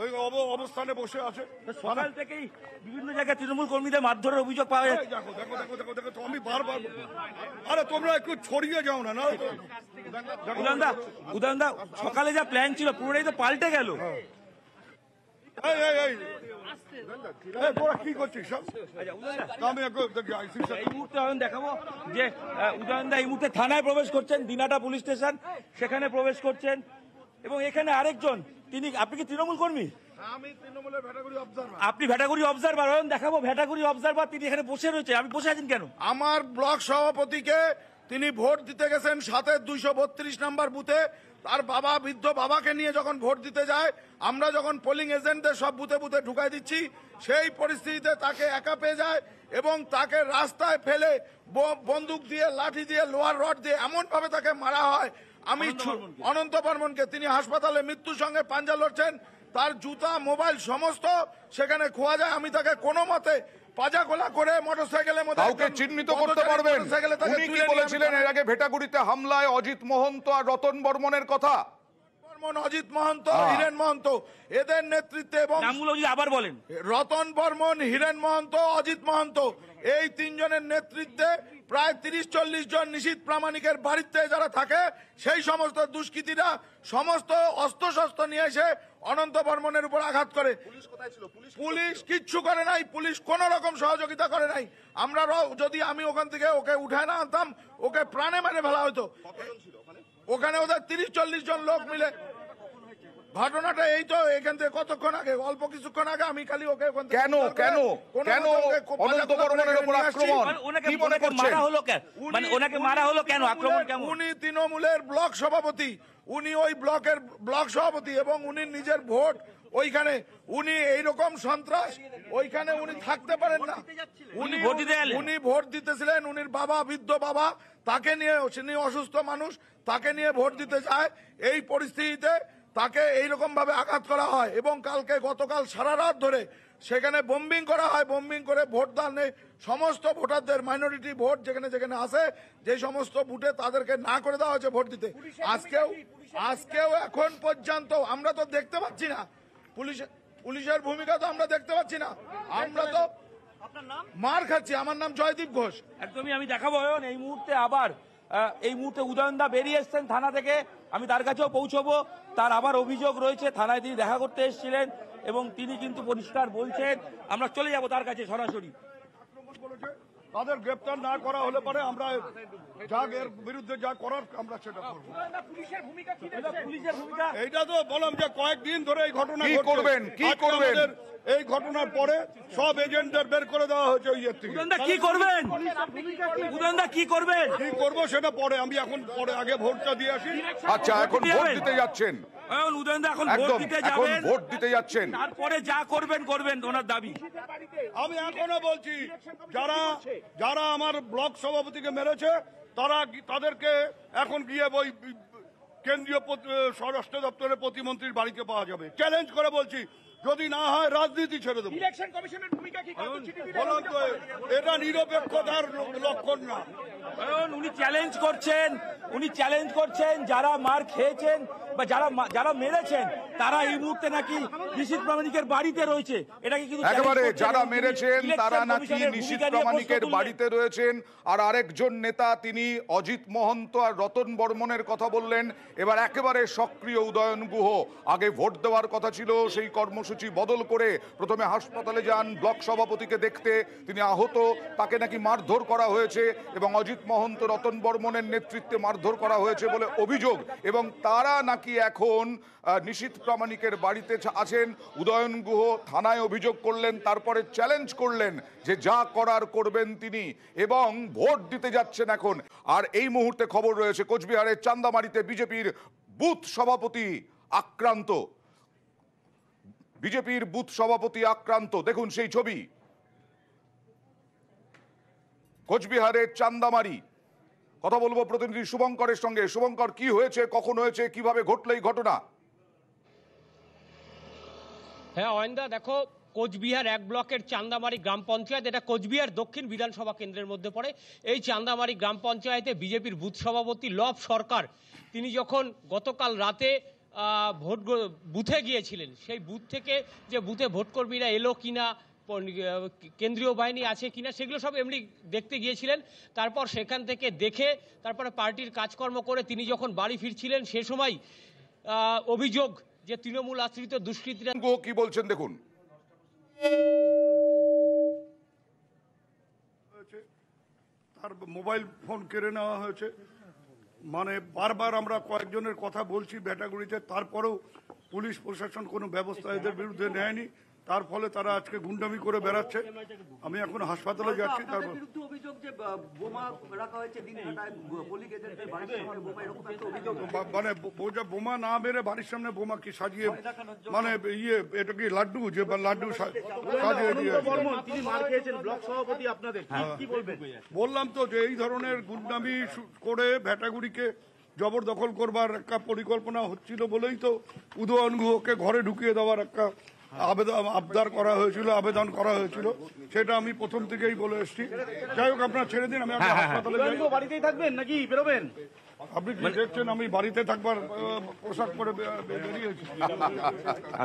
ওই অব- অবস্থানে বসে আছে সকাল থেকেই বিভিন্ন জায়গায় তৃণমূল কর্মীদের মারধরের অভিযোগ পাওয়া যাচ্ছে দেখো দেখো দেখো দেখো দেখো আমি বারবার আরে তোমরা একটু ছড়িয়ে যাও না না উদানদা উদানদা সকালে যা প্ল্যান ছিল পুরোটাই তো পাল্টে গেল হ্যাঁ। এই, এই, এই, আচ্ছা, আচ্ছা, স্টেশন সেখানে প্রবেশ করছেন এবং এখানে আরেকজন তিনি আপনি কি তৃণমূল কর্মী আপনি ভেটাগুড়ি অবজারভার দেখাবো ভেটাগুড়ি অবজারভার তিনি এখানে বসে রয়েছে আমি বসে আছেন কেন আমার ব্লক সভাপতিকে তিনি ভোট দিতে গেছেন সাথে দুইশো বত্রিশ নাম্বার বুথে তার বাবা বৃদ্ধ বাবাকে নিয়ে যখন ভোট দিতে যায় আমরা যখন পোলিং এজেন্টদের সব বুথে বুথে ঢুকাই দিচ্ছি সেই পরিস্থিতিতে তাকে একা পেয়ে যায় এবং তাকে রাস্তায় ফেলে বন্দুক দিয়ে লাঠি দিয়ে লোহার রড দিয়ে এমনভাবে তাকে মারা হয় আমি অনন্ত বর্মনকে তিনি হাসপাতালে মৃত্যুর সঙ্গে পাঞ্জা লড়ছেন তার জুতা মোবাইল সমস্ত সেখানে খোয়া যায় আমি তাকে কোনো মতে রতন বর্মন হিরেন মহন্ত অজিত মহন্ত এই তিনজনের নেতৃত্বে প্রায় তিরিশ চল্লিশ জন নিশীত প্রামাণিকের বাড়িতে যারা থাকে সেই সমস্ত দুষ্কৃতীরা সমস্ত অস্ত্রশস্ত্র নিয়ে এসে অনন্ত বর্মনের উপর আঘাত করে পুলিশ কিচ্ছু করে নাই পুলিশ কোন রকম সহযোগিতা করে নাই আমরা যদি আমি ওখান থেকে ওকে উঠায় না আনতাম ওকে প্রাণে মেরে ফেলা হতো ওখানে ওদের তিরিশ চল্লিশ জন লোক মিলে ঘটনাটা এই তো এখান থেকে কতক্ষণ আগে অল্প কিছুক্ষণ আগে আমি খালি ওকে কেন কেন কেন অনন্ত বর্মনের উপর আক্রমণ মানে কি মনে করছেন মারা হলো কেন মানে ওনাকে মারা হলো কেন আক্রমণ কেমন উনি তৃণমূলের ব্লক সভাপতি উনি ওই ব্লকের ব্লক সভাপতি এবং উনি নিজের ভোট ওইখানে উনি এইরকম সন্ত্রাস ওইখানে উনি থাকতে পারেন না উনি ভোট দিলেন উনি ভোট দিতেছিলেন উনির বাবা বৃদ্ধ বাবা তাকে নিয়ে উনি অসুস্থ মানুষ তাকে নিয়ে ভোট দিতে যায় এই পরিস্থিতিতে তাকে এইরকমভাবে আঘাত করা হয় এবং কালকে গতকাল সারা রাত ধরে সেখানে বোম্বিং করা হয় বোম্বিং করে নেই সমস্ত ভোটারদের মাইনরিটি ভোট যেখানে যেখানে আসে যে সমস্ত বুটে তাদেরকে না করে দেওয়া হয়েছে ভোট দিতে আজকেও আজকেও এখন পর্যন্ত আমরা তো দেখতে পাচ্ছি না পুলিশ পুলিশের ভূমিকা তো আমরা দেখতে পাচ্ছি না আমরা তো মার খাচ্ছি আমার নাম জয়দীপ ঘোষ একদমই আমি দেখাবো এই মুহূর্তে আবার এই মুহূর্তে উদয়নদা বেরিয়ে এসছেন থানা থেকে আমি তার কাছেও পৌঁছবো তার আবার অভিযোগ রয়েছে থানায় তিনি দেখা করতে এসেছিলেন এবং তিনি কিন্তু পরিষ্কার বলছেন আমরা চলে যাব তার কাছে সরাসরি তাদের গ্রেপ্তার না করা হলে পরে আমরা যা এর বিরুদ্ধে যা করার আমরা সেটা করবো এইটা তো বললাম যে কয়েকদিন ধরে এই ঘটনা করবেন কি করবেন এই ঘটনার পরে সব এজেন্টদের বের করে দেওয়া হয়েছে ওই থেকে কি করবেন উদয়নদা কি করবেন কি করবো সেটা পরে আমি এখন পরে আগে ভোটটা দিয়ে আসি আচ্ছা এখন দিতে যাচ্ছেন এখন উদয়নদা এখন ভোট দিতে যাবেন ভোট দিতে যাচ্ছেন তারপরে যা করবেন করবেন ওনার দাবি আমি এখনো বলছি যারা যারা আমার ব্লক সভাপতিকে মেরেছে তারা তাদেরকে এখন গিয়ে ওই কেন্দ্রীয় স্বরাষ্ট্র দপ্তরের প্রতিমন্ত্রীর বাড়িতে পাওয়া যাবে চ্যালেঞ্জ করে বলছি যদি না হয় রাজনীতি ছেড়ে দেবো ইলেকশন কমিশনের ভূমিকা কি এটা নিরপেক্ষতার লক্ষণ না কারণ উনি চ্যালেঞ্জ করছেন উনি চ্যালেঞ্জ করছেন যারা মার খেয়েছেন বা যারা যারা মেরেছেন তারা এই মুহূর্তে নাকি নিশীত প্রামাণিকের বাড়িতে রয়েছে এটাকে কিন্তু একেবারে যারা মেরেছেন তারা নাকি নিশীত প্রামাণিকের বাড়িতে রয়েছেন আর আরেকজন নেতা তিনি অজিত মহন্ত আর রতন বর্মনের কথা বললেন এবার একেবারে সক্রিয় উদয়ন গুহ আগে ভোট দেওয়ার কথা ছিল সেই কর্মসূচি বদল করে প্রথমে হাসপাতালে যান ব্লক সভাপতিকে দেখতে তিনি আহত তাকে নাকি মারধর করা হয়েছে এবং অজিত অজিত মহন্ত রতন বর্মনের নেতৃত্বে মারধর করা হয়েছে বলে অভিযোগ এবং তারা নাকি এখন নিশীত প্রামাণিকের বাড়িতে আছেন উদয়ন গুহ থানায় অভিযোগ করলেন তারপরে চ্যালেঞ্জ করলেন যে যা করার করবেন তিনি এবং ভোট দিতে যাচ্ছেন এখন আর এই মুহূর্তে খবর রয়েছে কোচবিহারের চান্দামারিতে বিজেপির বুথ সভাপতি আক্রান্ত বিজেপির বুথ সভাপতি আক্রান্ত দেখুন সেই ছবি কোচবিহারের চান্দামারি কথা বলবো প্রতিনিধি শুভঙ্করের সঙ্গে শুভঙ্কর কি হয়েছে কখন হয়েছে কিভাবে ঘটল এই ঘটনা হ্যাঁ অয়েন্দা দেখো কোচবিহার এক ব্লকের চান্দামারি গ্রাম পঞ্চায়েত এটা কোচবিহার দক্ষিণ বিধানসভা কেন্দ্রের মধ্যে পড়ে এই চান্দামারি গ্রাম পঞ্চায়েতে বিজেপির বুথ সভাপতি লব সরকার তিনি যখন গতকাল রাতে ভোট বুথে গিয়েছিলেন সেই বুথ থেকে যে বুথে ভোটকর্মীরা এলো কিনা কেন্দ্রীয় বাহিনী আছে কিনা সেগুলো সব এমনি দেখতে গিয়েছিলেন তারপর সেখান থেকে দেখে তারপরে পার্টির কাজকর্ম করে তিনি যখন বাড়ি ফিরছিলেন সে সময় অভিযোগ যে তৃণমূল আশ্রিত দুষ্কৃতীরা কি বলছেন দেখুন তার মোবাইল ফোন কেড়ে নেওয়া হয়েছে মানে বারবার আমরা কয়েকজনের কথা বলছি ব্যাটাগুড়িতে তারপরেও পুলিশ প্রশাসন কোনো ব্যবস্থা এদের বিরুদ্ধে নেয়নি তার ফলে তারা আজকে গুন্ডামি করে বেড়াচ্ছে আমি এখন হাসপাতালে যাচ্ছি তারপর মানে বোমা না মেরে বাড়ির সামনে বোমা কি সাজিয়ে মানে ইয়ে এটা কি লাড্ডু যে লাড্ডু সাজিয়ে দিয়ে হ্যাঁ। বললাম তো যে এই ধরনের গুন্ডামি করে ভেটাগুড়িকে জবরদখল করবার একটা পরিকল্পনা হচ্ছিল বলেই তো উদয়ন গুহকে ঘরে ঢুকিয়ে দেওয়ার একটা হ্যাঁ। আবেদন আবদার করা হয়েছিল আবেদন করা হয়েছিল সেটা আমি প্রথম থেকেই বলে এসেছি যাই হোক আপনার ছেড়ে দিন আমি হ্যাঁ, হ্যাঁ, হাসপাতালে বাড়িতেই থাকবেন নাকি বেরোবেন আপনি কি আমি বাড়িতে থাকবার পোশাক পরে বেরিয়েছি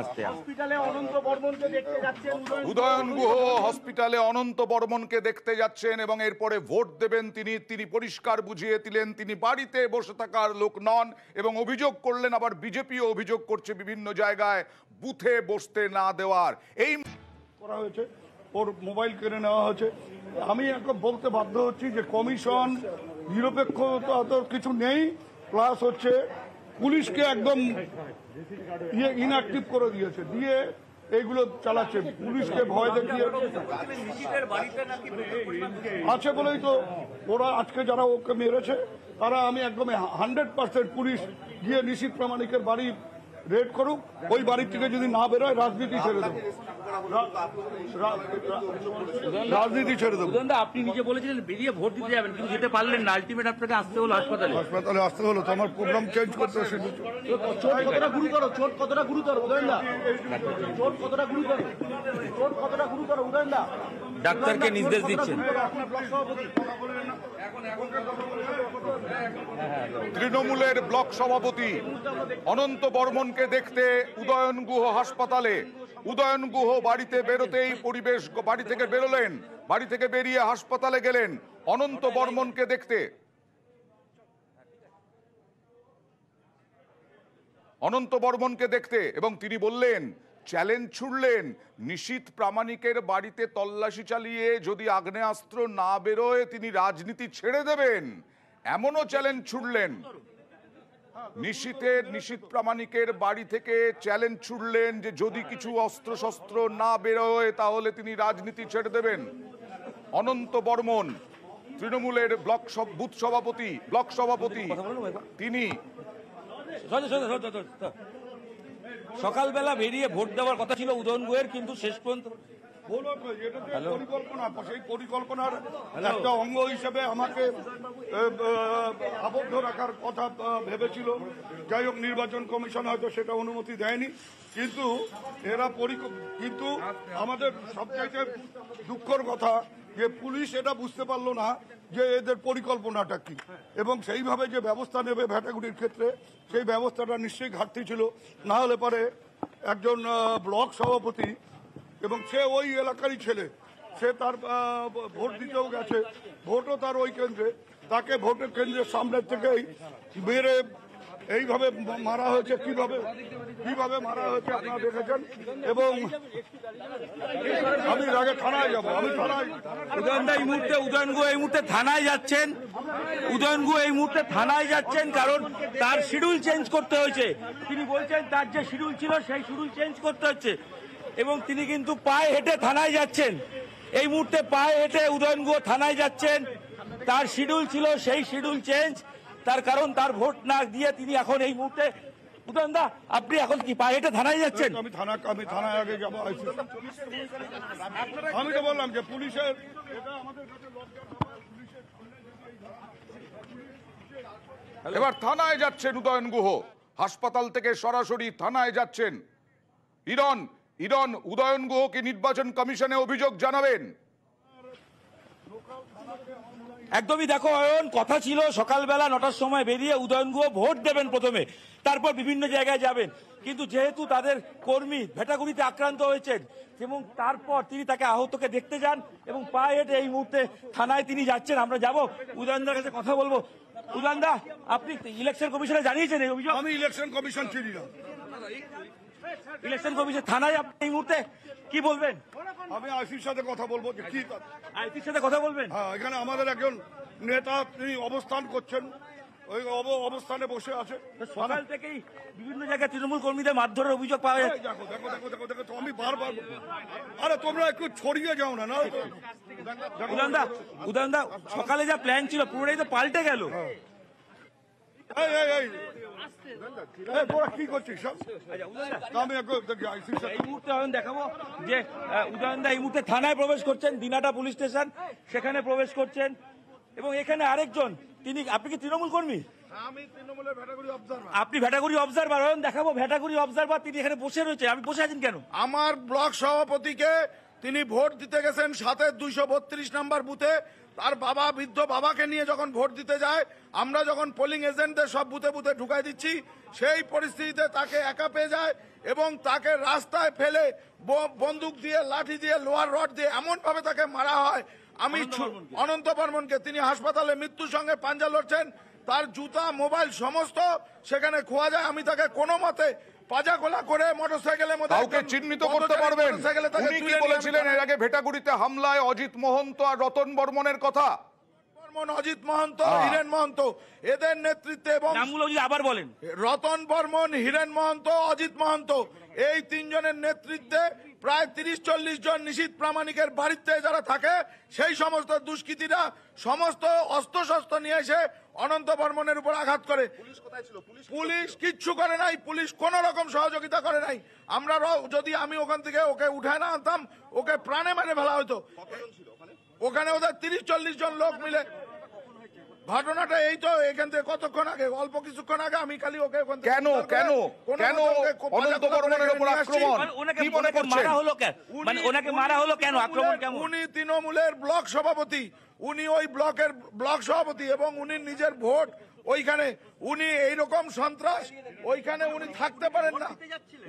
আস্তে হসপিটালে অনন্ত বর্মনকে দেখতে যাচ্ছেন উদয়ন গুহ হসপিটালে অনন্ত বর্মনকে দেখতে যাচ্ছেন এবং এরপরে ভোট দেবেন তিনি তিনি পরিষ্কার বুঝিয়ে দিলেন তিনি বাড়িতে বসে থাকার লোক নন এবং অভিযোগ করলেন আবার বিজেপিও অভিযোগ করছে বিভিন্ন জায়গায় বুথে বসতে না দেওয়ার এই করা হয়েছে ওর মোবাইল কেড়ে নেওয়া হয়েছে আমি একদম বলতে বাধ্য হচ্ছি যে কমিশন নিরপেক্ষতা তো কিছু নেই প্লাস হচ্ছে পুলিশকে একদম ইয়ে ইনঅ্যাক্টিভ করে দিয়েছে দিয়ে এইগুলো চালাচ্ছে পুলিশকে ভয় দেখিয়ে আছে বলেই তো ওরা আজকে যারা ওকে মেরেছে তারা আমি একদম হান্ড্রেড পার্সেন্ট পুলিশ গিয়ে নিশীত প্রামাণিকের বাড়ি রেড করুক ওই বাড়ির থেকে যদি না বেরোয় রাজনীতি ছেড়ে দেবো রাজনীতি ছেড়ে দেবো আপনি নিজে বলেছিলেন বেরিয়ে ভোট দিতে যাবেন কিন্তু যেতে পারলেন না আলটিমেট আপনাকে আসতে হলো হাসপাতালে হাসপাতালে আসতে হলো তো আমার প্রোগ্রাম চেঞ্জ করতে চোট কতটা গুরুতর চোট কতটা গুরুতর উদয়ন দা চোট কতটা গুরুতর চোট কতটা গুরুতর উদয়ন ডাক্তারকে নির্দেশ দিচ্ছেন তৃণমূলের ব্লক সভাপতি অনন্ত বর্মনকে দেখতে উদয়ন গুহ হাসপাতালে উদয়ন গুহ বাড়িতে বেরোতেই পরিবেশ বাড়ি থেকে বেরোলেন বাড়ি থেকে বেরিয়ে হাসপাতালে গেলেন অনন্ত বর্মনকে দেখতে অনন্ত বর্মনকে দেখতে এবং তিনি বললেন চ্যালেঞ্জ ছুড়লেন নিশীত প্রামাণিকের বাড়িতে তল্লাশি চালিয়ে যদি আগ্নেয়াস্ত্র না বেরোয় তিনি রাজনীতি ছেড়ে দেবেন এমনও চ্যালেঞ্জ ছুড়লেন নিশীতের নিশীত প্রামাণিকের বাড়ি থেকে চ্যালেঞ্জ ছুড়লেন যে যদি কিছু অস্ত্রশস্ত্র না বেরোয় তাহলে তিনি রাজনীতি ছেড়ে দেবেন অনন্ত বর্মন তৃণমূলের ব্লক বুথ সভাপতি ব্লক সভাপতি তিনি সকালবেলা বেরিয়ে ভোট দেওয়ার কথা ছিল উদয়ন গোয়ের কিন্তু শেষ পর্যন্ত পরিকল্পনা সেই পরিকল্পনার একটা অঙ্গ হিসেবে আমাকে আবদ্ধ রাখার কথা ভেবেছিল যাই হোক নির্বাচন কমিশন হয়তো সেটা অনুমতি দেয়নি কিন্তু এরা কিন্তু আমাদের সবচাইতে দুঃখর কথা যে পুলিশ এটা বুঝতে পারলো না যে এদের পরিকল্পনাটা কি এবং সেইভাবে যে ব্যবস্থা নেবে ভ্যাটাগুড়ির ক্ষেত্রে সেই ব্যবস্থাটা নিশ্চয়ই ঘাটতি ছিল না হলে পরে একজন ব্লক সভাপতি এবং সে ওই এলাকারই ছেলে সে তার ভোট দিতেও গেছে ভোটও তার ওই কেন্দ্রে তাকে ভোটের কেন্দ্রের সামনের থেকেই মেরে এইভাবে মারা হয়েছে কিভাবে কিভাবে মারা হয়েছে আপনারা দেখেছেন এবং আমি আগে থানায় যাবো আমি থানায় উদয়নদা এই মুহূর্তে উদয়ন এই মুহূর্তে থানায় যাচ্ছেন উদয়ন গু এই মুহূর্তে থানায় যাচ্ছেন কারণ তার শিডিউল চেঞ্জ করতে হয়েছে তিনি বলছেন তার যে শিডিউল ছিল সেই শিডিউল চেঞ্জ করতে হচ্ছে এবং তিনি কিন্তু পায়ে হেঁটে থানায় যাচ্ছেন এই মুহূর্তে পায়ে হেঁটে উদয়ন গু থানায় যাচ্ছেন তার শিডিউল ছিল সেই শিডিউল চেঞ্জ তার কারণ তার ভোট না দিয়ে তিনি এখন এই মুহূর্তে আপনি এখন কি থানায় যাচ্ছেন আমি থানা আমি থানায় আগে যাবো আমি তো বললাম যে পুলিশের এবার থানায় যাচ্ছেন উদয়ন গুহ হাসপাতাল থেকে সরাসরি থানায় যাচ্ছেন ইরন ইরন উদয়ন গুহকে নির্বাচন কমিশনে অভিযোগ জানাবেন একদমই দেখো অয়ন কথা ছিল সকালবেলা নটার সময় বেরিয়ে উদয়ন গুহ ভোট দেবেন প্রথমে তারপর বিভিন্ন জায়গায় যাবেন কিন্তু যেহেতু তাদের কর্মী ভেটাগুড়িতে আক্রান্ত হয়েছেন এবং তারপর তিনি তাকে আহতকে দেখতে যান এবং পায়ে হেঁটে এই মুহূর্তে থানায় তিনি যাচ্ছেন আমরা যাব উদয়নদার কাছে কথা বলবো উদয়নদা আপনি ইলেকশন কমিশনে জানিয়েছেন এই অভিযোগ আমি ইলেকশন কমিশন চিনি না ইলেকশন কমিশন থানায় আপনি এই মুহূর্তে কি বলবেন আমি আইসির সাথে কথা বলবো যে কি আইসির সাথে কথা বলবেন হ্যাঁ এখানে আমাদের একজন নেতা তিনি অবস্থান করছেন ওই অবস্থানে বসে আছে সকাল থেকেই বিভিন্ন জায়গায় তৃণমূল কর্মীদের মারধরের অভিযোগ পাওয়া যায় দেখো দেখো দেখো দেখো আমি বারবার আরে তোমরা একটু ছড়িয়ে যাও না না উদানদা উদানদা সকালে যা প্ল্যান ছিল পুরোটাই তো পাল্টে গেল হ্যাঁ। এই এই কি করছিস আচ্ছা, এই মুহূর্তে দেখাবো যে উদয়নদা এই মুহূর্তে থানায় প্রবেশ করছেন দিনাটা পুলিশ স্টেশন সেখানে প্রবেশ করছেন এবং এখানে আরেকজন তিনি আপনি কি তৃণমূল কর্মী আপনি ভেটাগুড়ি অবজারভার দেখাবো ভেটাগুড়ি অবজারভার তিনি এখানে বসে রয়েছে আপনি বসে আছেন কেন আমার ব্লক সভাপতিকে তিনি ভোট দিতে গেছেন সাথে দুইশো বত্রিশ নাম্বার বুথে তার বাবা বৃদ্ধ বাবাকে নিয়ে যখন ভোট দিতে যায় আমরা যখন পোলিং এজেন্টদের সব বুথে বুথে ঢুকাই দিচ্ছি সেই পরিস্থিতিতে তাকে একা পেয়ে যায় এবং তাকে রাস্তায় ফেলে বন্দুক দিয়ে লাঠি দিয়ে লোহার রড দিয়ে এমনভাবে তাকে মারা হয় আমি অনন্ত বর্মনকে তিনি হাসপাতালে মৃত্যুর সঙ্গে পাঞ্জা লড়ছেন তার জুতা মোবাইল সমস্ত সেখানে খোয়া যায় আমি তাকে কোনো মতে পাজাগোলা করে মোটরসাইকেলের মধ্যে কাউকে চিহ্নিত করতে পারবেন উনি কি বলেছিলেন এর আগে ভেটাগুড়িতে হামলায় অজিত মহন্ত আর রতন বর্মনের কথা বর্মন অজিত মহন্ত হিরেন হ্যাঁ। মহন্ত এদের নেতৃত্বে এবং আবার বলেন রতন বর্মন হিরেন মহন্ত অজিত মহন্ত এই তিনজনের নেতৃত্বে প্রায় তিরিশ চল্লিশ জন নিশীত প্রামাণিকের বাড়িতে যারা থাকে সেই সমস্ত দুষ্কৃতীরা সমস্ত অস্ত্রশস্ত্র নিয়ে এসে অনন্ত বর্মনের উপর আঘাত করে পুলিশ কিচ্ছু করে নাই পুলিশ কোন রকম সহযোগিতা করে নাই আমরা যদি আমি ওখান থেকে ওকে উঠায় না আনতাম ওকে প্রাণে মেরে ফেলা হতো ওখানে ওদের তিরিশ চল্লিশ জন লোক মিলে ঘটনাটা এই তো এখান থেকে কতক্ষণ আগে অল্প কিছুক্ষণ আগে আমি খালি ওকে কেন কেন কেন অনন্ত বর্মনের উপর আক্রমণ মানে কি মনে করছেন মারা হলো কেন মানে ওনাকে মারা হলো কেন আক্রমণ কেন উনি তৃণমূলের ব্লক সভাপতি উনি ওই ব্লকের ব্লক সভাপতি এবং উনি নিজের ভোট ওইখানে উনি এই রকম সন্ত্রাস ওইখানে উনি থাকতে পারেন না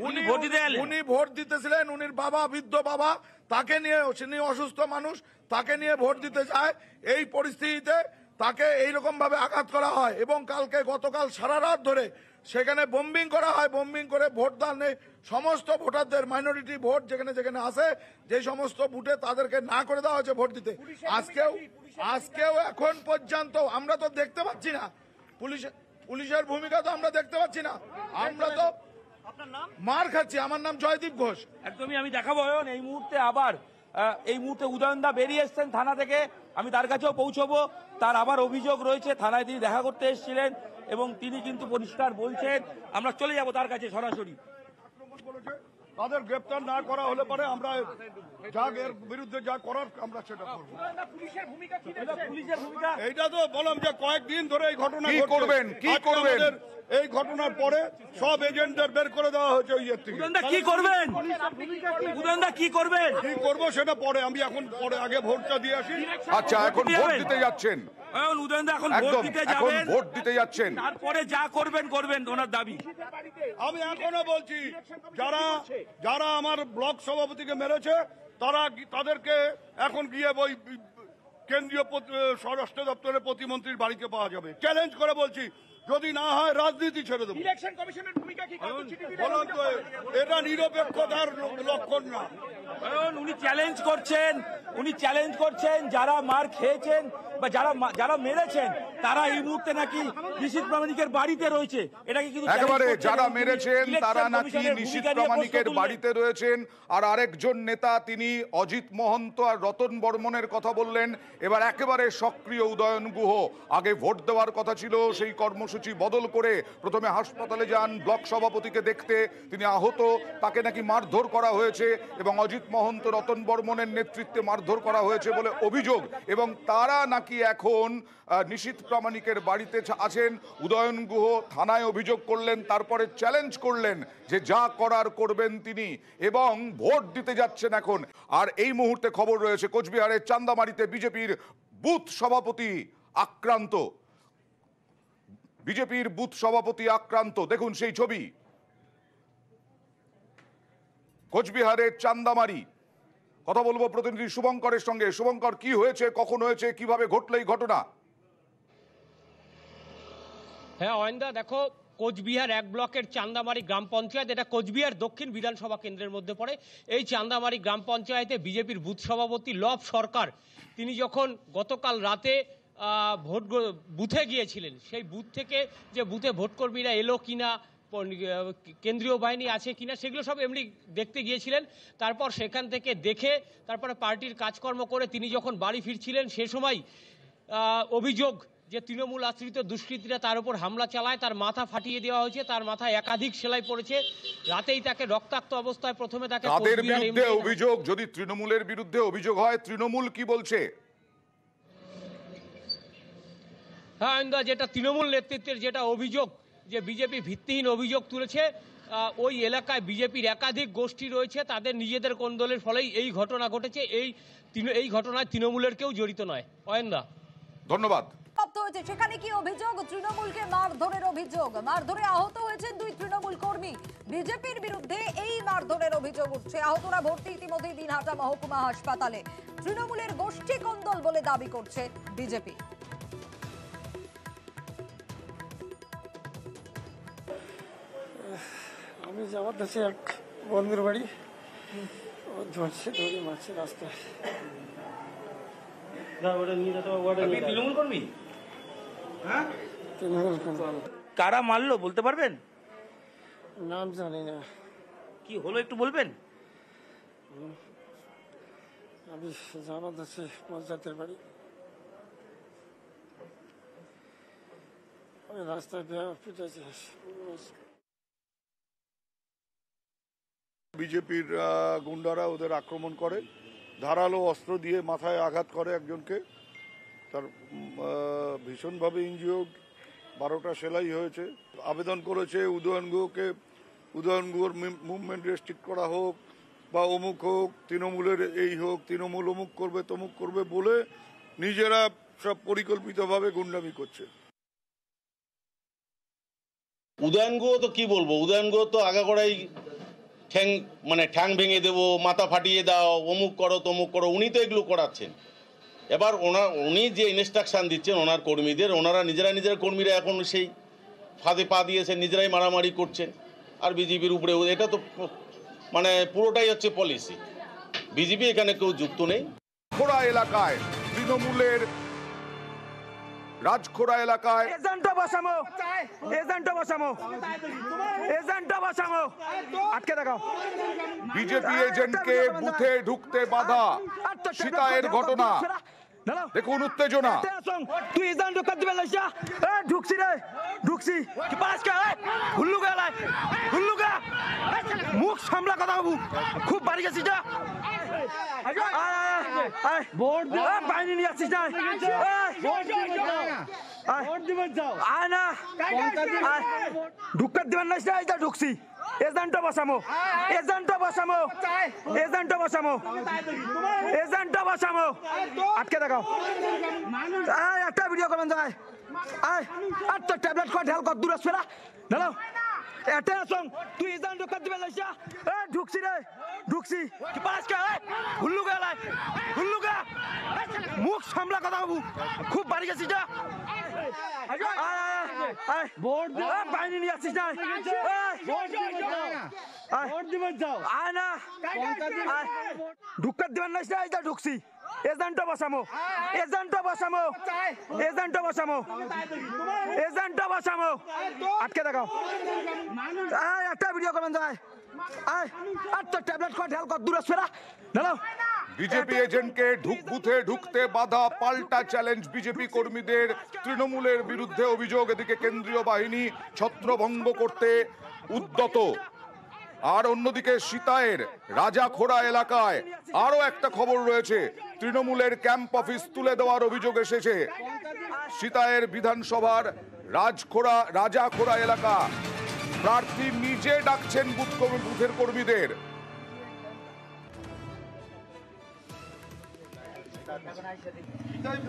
উনি ভোট দিলেন উনি ভোট দিতেছিলেন উনির বাবা বৃদ্ধ বাবা তাকে নিয়ে উনি অসুস্থ মানুষ তাকে নিয়ে ভোট দিতে যায় এই পরিস্থিতিতে তাকে এইরকমভাবে আঘাত করা হয় এবং কালকে গতকাল সারা রাত ধরে সেখানে বোম্বিং করা হয় বোম্বিং করে ভোট নেই সমস্ত ভোটারদের মাইনরিটি ভোট যেখানে যেখানে আসে যে সমস্ত বুটে তাদেরকে না করে দেওয়া হয়েছে ভোট দিতে আজকেও আজকেও এখন পর্যন্ত আমরা তো দেখতে পাচ্ছি না পুলিশ পুলিশের ভূমিকা তো আমরা দেখতে পাচ্ছি না আমরা তো মার খাচ্ছি আমার নাম জয়দীপ ঘোষ একদমই আমি দেখাবো এই মুহূর্তে আবার এই মুহূর্তে উদয়ন দা বেরিয়ে এসছেন থানা থেকে আমি তার কাছেও পৌঁছবো তার আবার অভিযোগ রয়েছে থানায় তিনি দেখা করতে এসেছিলেন এবং তিনি কিন্তু পরিষ্কার বলছেন আমরা চলে যাব তার কাছে সরাসরি তাদের গ্রেপ্তার না করা হলে পরে আমরা যা এর বিরুদ্ধে যা করার আমরা সেটা করবো এইটা তো বললাম যে কয়েকদিন ধরে এই ঘটনা করবেন কি করবেন এই ঘটনার পরে সব এজেন্টদের বের করে দেওয়া হয়েছে ওই থেকে কি করবেন উদয়নদা কি করবেন কি করবো সেটা পরে আমি এখন পরে আগে ভোটটা দিয়ে আসি আচ্ছা এখন ভোট দিতে যাচ্ছেন উদয়নদা এখন ভোট দিতে যাবেন ভোট দিতে যাচ্ছেন তারপরে যা করবেন করবেন ওনার দাবি আমি এখনো বলছি যারা যারা আমার ব্লক সভাপতিকে মেরেছে তারা তাদেরকে এখন গিয়ে ওই কেন্দ্রীয় স্বরাষ্ট্র দপ্তরের প্রতিমন্ত্রীর বাড়িতে পাওয়া যাবে চ্যালেঞ্জ করে বলছি যদি না হয় রাজনীতি ছেড়ে দেবো ইলেকশন এটা নিরপেক্ষতার লক্ষণ না কারণ উনি চ্যালেঞ্জ করছেন উনি চ্যালেঞ্জ করছেন যারা মার খেয়েছেন বা যারা যারা মেরেছেন তারা এই মুহূর্তে নাকি নিশীত প্রামাণিকের বাড়িতে রয়েছে এটাকে কিন্তু একেবারে যারা মেরেছেন তারা নাকি নিশীত প্রামাণিকের বাড়িতে রয়েছেন আর আরেকজন নেতা তিনি অজিত মহন্ত আর রতন বর্মনের কথা বললেন এবার একেবারে সক্রিয় উদয়ন গুহ আগে ভোট দেওয়ার কথা ছিল সেই কর্ম কর্মসূচি বদল করে প্রথমে হাসপাতালে যান ব্লক সভাপতিকে দেখতে তিনি আহত তাকে নাকি মারধর করা হয়েছে এবং অজিত মহন্ত রতন বর্মনের নেতৃত্বে মারধর করা হয়েছে বলে অভিযোগ এবং তারা নাকি এখন নিশীত প্রামাণিকের বাড়িতে আছেন উদয়ন গুহ থানায় অভিযোগ করলেন তারপরে চ্যালেঞ্জ করলেন যে যা করার করবেন তিনি এবং ভোট দিতে যাচ্ছেন এখন আর এই মুহূর্তে খবর রয়েছে কোচবিহারের চান্দামারিতে বিজেপির বুথ সভাপতি আক্রান্ত বিজেপির বুথ সভাপতি আক্রান্ত দেখুন সেই ছবি কোচবিহারের চান্দামারি কথা বলবো প্রতিনিধি শুভঙ্করের সঙ্গে শুভঙ্কর কি হয়েছে কখন হয়েছে কিভাবে ঘটল এই ঘটনা হ্যাঁ অয়েন্দা দেখো কোচবিহার এক ব্লকের চান্দামারি গ্রাম পঞ্চায়েত এটা কোচবিহার দক্ষিণ বিধানসভা কেন্দ্রের মধ্যে পড়ে এই চান্দামারি গ্রাম পঞ্চায়েতে বিজেপির বুথ সভাপতি লব সরকার তিনি যখন গতকাল রাতে ভোট বুথে গিয়েছিলেন সেই বুথ থেকে যে বুথে ভোটকর্মীরা এলো কিনা কেন্দ্রীয় বাহিনী আছে কিনা সেগুলো সব এমনি দেখতে গিয়েছিলেন তারপর সেখান থেকে দেখে তারপরে পার্টির কাজকর্ম করে তিনি যখন বাড়ি ফিরছিলেন সে সময় অভিযোগ যে তৃণমূল আশ্রিত দুষ্কৃতীরা তার উপর হামলা চালায় তার মাথা ফাটিয়ে দেওয়া হয়েছে তার মাথায় একাধিক সেলাই পড়েছে রাতেই তাকে রক্তাক্ত অবস্থায় প্রথমে তাকে অভিযোগ যদি তৃণমূলের বিরুদ্ধে অভিযোগ হয় তৃণমূল কি বলছে নারায়ণদা যেটা তৃণমূল নেতৃত্বের যেটা অভিযোগ যে বিজেপি ভিত্তিহীন অভিযোগ তুলেছে ওই এলাকায় বিজেপির একাধিক গোষ্ঠী রয়েছে তাদের নিজেদের কোন্দলের ফলেই এই ঘটনা ঘটেছে এই এই ঘটনায় তৃণমূলের কেউ জড়িত নয় অয়েন্দা ধন্যবাদ হয়েছে সেখানে কি অভিযোগ তৃণমূলকে মারধরের অভিযোগ মারধরে আহত হয়েছেন দুই তৃণমূল কর্মী বিজেপির বিরুদ্ধে এই মারধরের অভিযোগ উঠছে আহতরা ভর্তি ইতিমধ্যেই দিনহাটা মহকুমা হাসপাতালে তৃণমূলের গোষ্ঠী কন্দল বলে দাবি করছে বিজেপি আমি যাওয়ার দেশে এক বন্ধুর বাড়ি ও ধরছে ধরে মারছে রাস্তায় তৃণমূল কর্মী হ্যাঁ তৃণমূল কর্মী কারা মারলো বলতে পারবেন নাম জানি না কি হলো একটু বলবেন আমি জানাত আছে পঞ্চায়েতের বাড়ি আমি রাস্তায় পিঠেছি বিজেপির গুন্ডারা ওদের আক্রমণ করে ধারালো অস্ত্র দিয়ে মাথায় আঘাত করে একজনকে তার ভীষণভাবে ইঞ্জিওর্ড বারোটা সেলাই হয়েছে আবেদন করেছে উদয়ন গুহকে উদয়ন গুহর মুভমেন্ট রেস্ট্রিক্ট করা হোক বা অমুক হোক তৃণমূলের এই হোক তৃণমূল অমুক করবে তমুক করবে বলে নিজেরা সব পরিকল্পিতভাবে গুন্ডামি করছে উদয়ন গুহ তো কি বলবো উদয়ন গুহ তো আগাগোড়াই ঠ্যাং মানে ঠ্যাং ভেঙে দেবো মাথা ফাটিয়ে দাও অমুক করো তমুক করো উনি তো এগুলো করাচ্ছেন এবার ওনার উনি যে ইনস্ট্রাকশান দিচ্ছেন ওনার কর্মীদের ওনারা নিজেরা নিজের কর্মীরা এখন সেই ফাঁদে পা দিয়েছেন নিজেরাই মারামারি করছেন আর বিজেপির উপরে এটা তো মানে পুরোটাই হচ্ছে পলিসি বিজেপি এখানে কেউ যুক্ত নেই খোড়া এলাকায় তৃণমূলের রাজখোড়া এলাকায় এজেন্টটা বসামো এজেন্টটা বসামো এজেন্টটা বসামো আটকে দেখাও বিজেপি এজেন্টকে বুথে ঢুকতে বাধা সীতায়ের ঘটনা দেখুন উত্তেজনা তুই ইজান ঢুকাত দিবে লাইসা এ ঢুকছি রে ঢুকছি কি পাস কা হুল্লু গা লাই হুল্লু গা মুখ সামলা কথা বাবু খুব বাড়ি গেছিস যা ভোট দে বাইরে নিয়ে আসছিস না ভোট দিবেন যাও আয় না ঢুকাত দিবেন লাইসা এটা ঢুকছি এজেন্ট বসামো এজেন্ট বসামো এজেন্ট বসামো এজেন্ট বসামো আটকে দেখাও একটা ভিডিও করবেন আয় আয় আটটা ট্যাবলেট কট হেল কত দূর আসবে না দাঁড়াও Até song, tu izan do kat bela sha. Eh duksi re. Duksi. Ke pass ka hai. Ulluga lai. Ulluga. मुख हमला कदा बु खूब बारी के सीधा आय आय आय बोर्ड दे पानी नहीं आसी ना बोर्ड दे बोर्ड दे जाओ आ ना ढुक्कत दिवन नसता इधर ढुकसी এজেন্ট বসামো এজেন্টও বসামো এজেন্টও বসামো বসামো আটকে দেখাও আয় একটা ভিডিও করবেন যায় আয় আর তো ট্যাবলেট দূরে ফেরা দাঁড়াও বিজেপি এজেন্টকে ঢুক বুথে ঢুকতে বাধা পাল্টা চ্যালেঞ্জ বিজেপি কর্মীদের তৃণমূলের বিরুদ্ধে অভিযোগ এদিকে কেন্দ্রীয় বাহিনী ছত্রভঙ্গ করতে উদ্যত আর অন্যদিকে সীতায়ের রাজাখোড়া এলাকায় আরও একটা খবর রয়েছে তৃণমূলের ক্যাম্প অফিস তুলে দেওয়ার অভিযোগ এসেছে সীতায়ের বিধানসভার রাজখোড়া রাজা খোড়া এলাকা প্রার্থী নিজে ডাকছেন বুথ বুথের কর্মীদের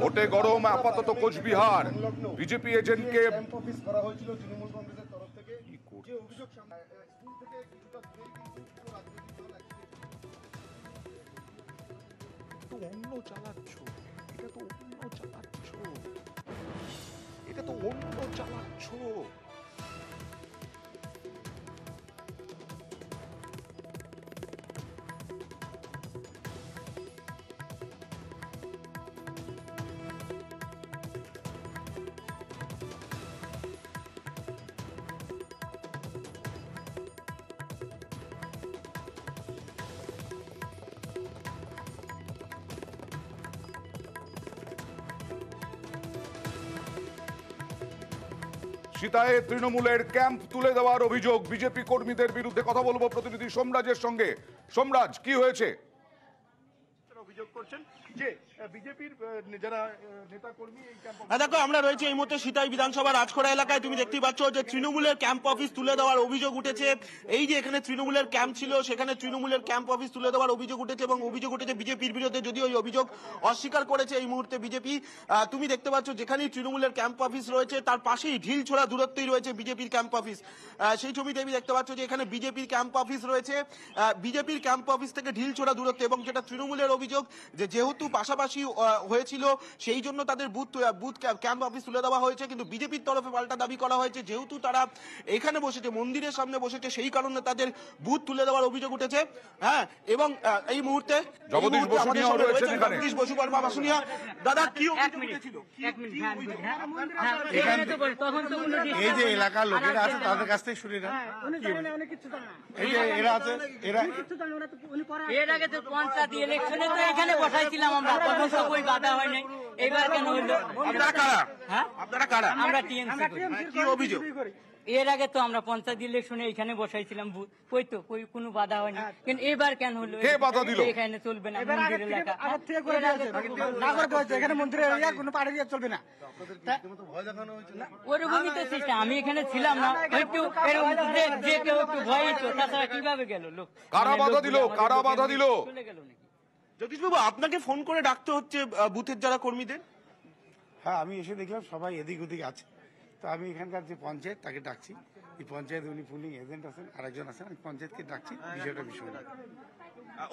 ভোটে গরম আপাতত কোচবিহার বিজেপি এজেন্টকে অন্য চালাচ্ছ এটা তো অন্য চালাচ্ছ এটা তো অন্য চালাচ্ছ সীতায় তৃণমূলের ক্যাম্প তুলে দেওয়ার অভিযোগ বিজেপি কর্মীদের বিরুদ্ধে কথা বলবো প্রতিনিধি সোমরাজের সঙ্গে সোমরাজ কি হয়েছে অভিযোগ করছেন যে বিজেপির যারা নেতা হ্যাঁ, দেখো আমরা রয়েছে এই মুহূর্তে সিতাই বিধানসভা রাজখোড়া এলাকায় তুমি দেখতে পাচ্ছ যে তৃণমূলের ক্যাম্প অফিস তুলে দেওয়ার অভিযোগ উঠেছে এই যে এখানে তৃণমূলের ক্যাম্প ছিল সেখানে তৃণমূলের ক্যাম্প অফিস তুলে দেওয়ার অভিযোগ উঠেছে এবং অভিযোগ উঠেছে বিজেপির বিরুদ্ধে যদিও ওই অভিযোগ অস্বীকার করেছে এই মুহূর্তে বিজেপি তুমি দেখতে পাচ্ছ যেখানেই তৃণমূলের ক্যাম্প অফিস রয়েছে তার পাশেই ঢিল ছোড়া দূরত্বেই রয়েছে বিজেপির ক্যাম্প অফিস সেই ছবিতে আমি দেখতে পাচ্ছ যে এখানে বিজেপির ক্যাম্প অফিস রয়েছে বিজেপির ক্যাম্প অফিস থেকে ঢিল ছোড়া দূরত্ব এবং যেটা তৃণমূলের অভিযোগ দর্শক যে যেহেতু পাশাপাশি হয়েছিল সেই জন্য তাদের বুথ বুথ ক্যাম্প অফিস তুলে দেওয়া হয়েছে কিন্তু বিজেপির তরফে পাল্টা দাবি করা হয়েছে যেহেতু তারা এখানে বসেছে মন্দিরের সামনে বসেছে সেই কারণে তাদের বুথ তুলে দেওয়ার অভিযোগ উঠেছে হ্যাঁ এবং এই মুহূর্তে এরা আছে এরা এর আগে তো পঞ্চায়েত ইলেকশনে তো এখানে বসাইছিলাম আমরা পর্যন্ত কই বাধা হয় নাই এবার কেন হইলো আপনারা কারা হ্যাঁ আপনারা কারা আমরা টিএমসি কি অভিযোগ এর আগে তো আমরা পঞ্চায়েত ইলেকশনে এখানে বসাইছিলাম কই তো কই কোনো বাধা হয়নি আচ্ছা। কিন্তু এবার কেন হলো কে বাধা দিল এখানে চলবে না মন্দিরের এলাকা আগে থেকে করে না করতে হচ্ছে এখানে মন্দিরের এরিয়া কোনো পাড়ে দিয়ে চলবে না ওরকমই তো সিস্টেম আমি এখানে ছিলাম না একটু যে কেউ একটু ভয় তাছাড়া কিভাবে গেল লোক কারা মানে বাধা দিল কারা বাধা দিল চলে গেল জগদীশবাবু আপনাকে ফোন করে ডাকতে হচ্ছে বুথের যারা কর্মীদের হ্যাঁ আমি এসে দেখলাম সবাই এদিক ওদিক আছে তো আমি এখানকার যে পঞ্চায়েত তাকে ডাকছি এই পঞ্চায়েত উনি পুলিং এজেন্ট আছেন আরেকজন আছেন আমি পঞ্চায়েতকে ডাকছি বিষয়টা বিষয়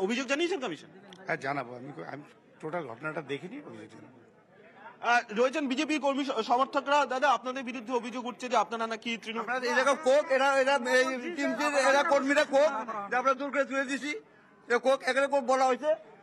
অভিযোগ জানিয়েছেন কমিশন হ্যাঁ জানাবো আমি আমি টোটাল ঘটনাটা দেখিনি অভিযোগ রয়েছেন বিজেপি কর্মী সমর্থকরা দাদা আপনাদের বিরুদ্ধে অভিযোগ উঠছে যে আপনারা নাকি তৃণমূল এরকম কোক এরা এরা টিমটির এরা কর্মীরা কোক যে আমরা দূর করে তুলে দিছি কোক এখানে কোক বলা হয়েছে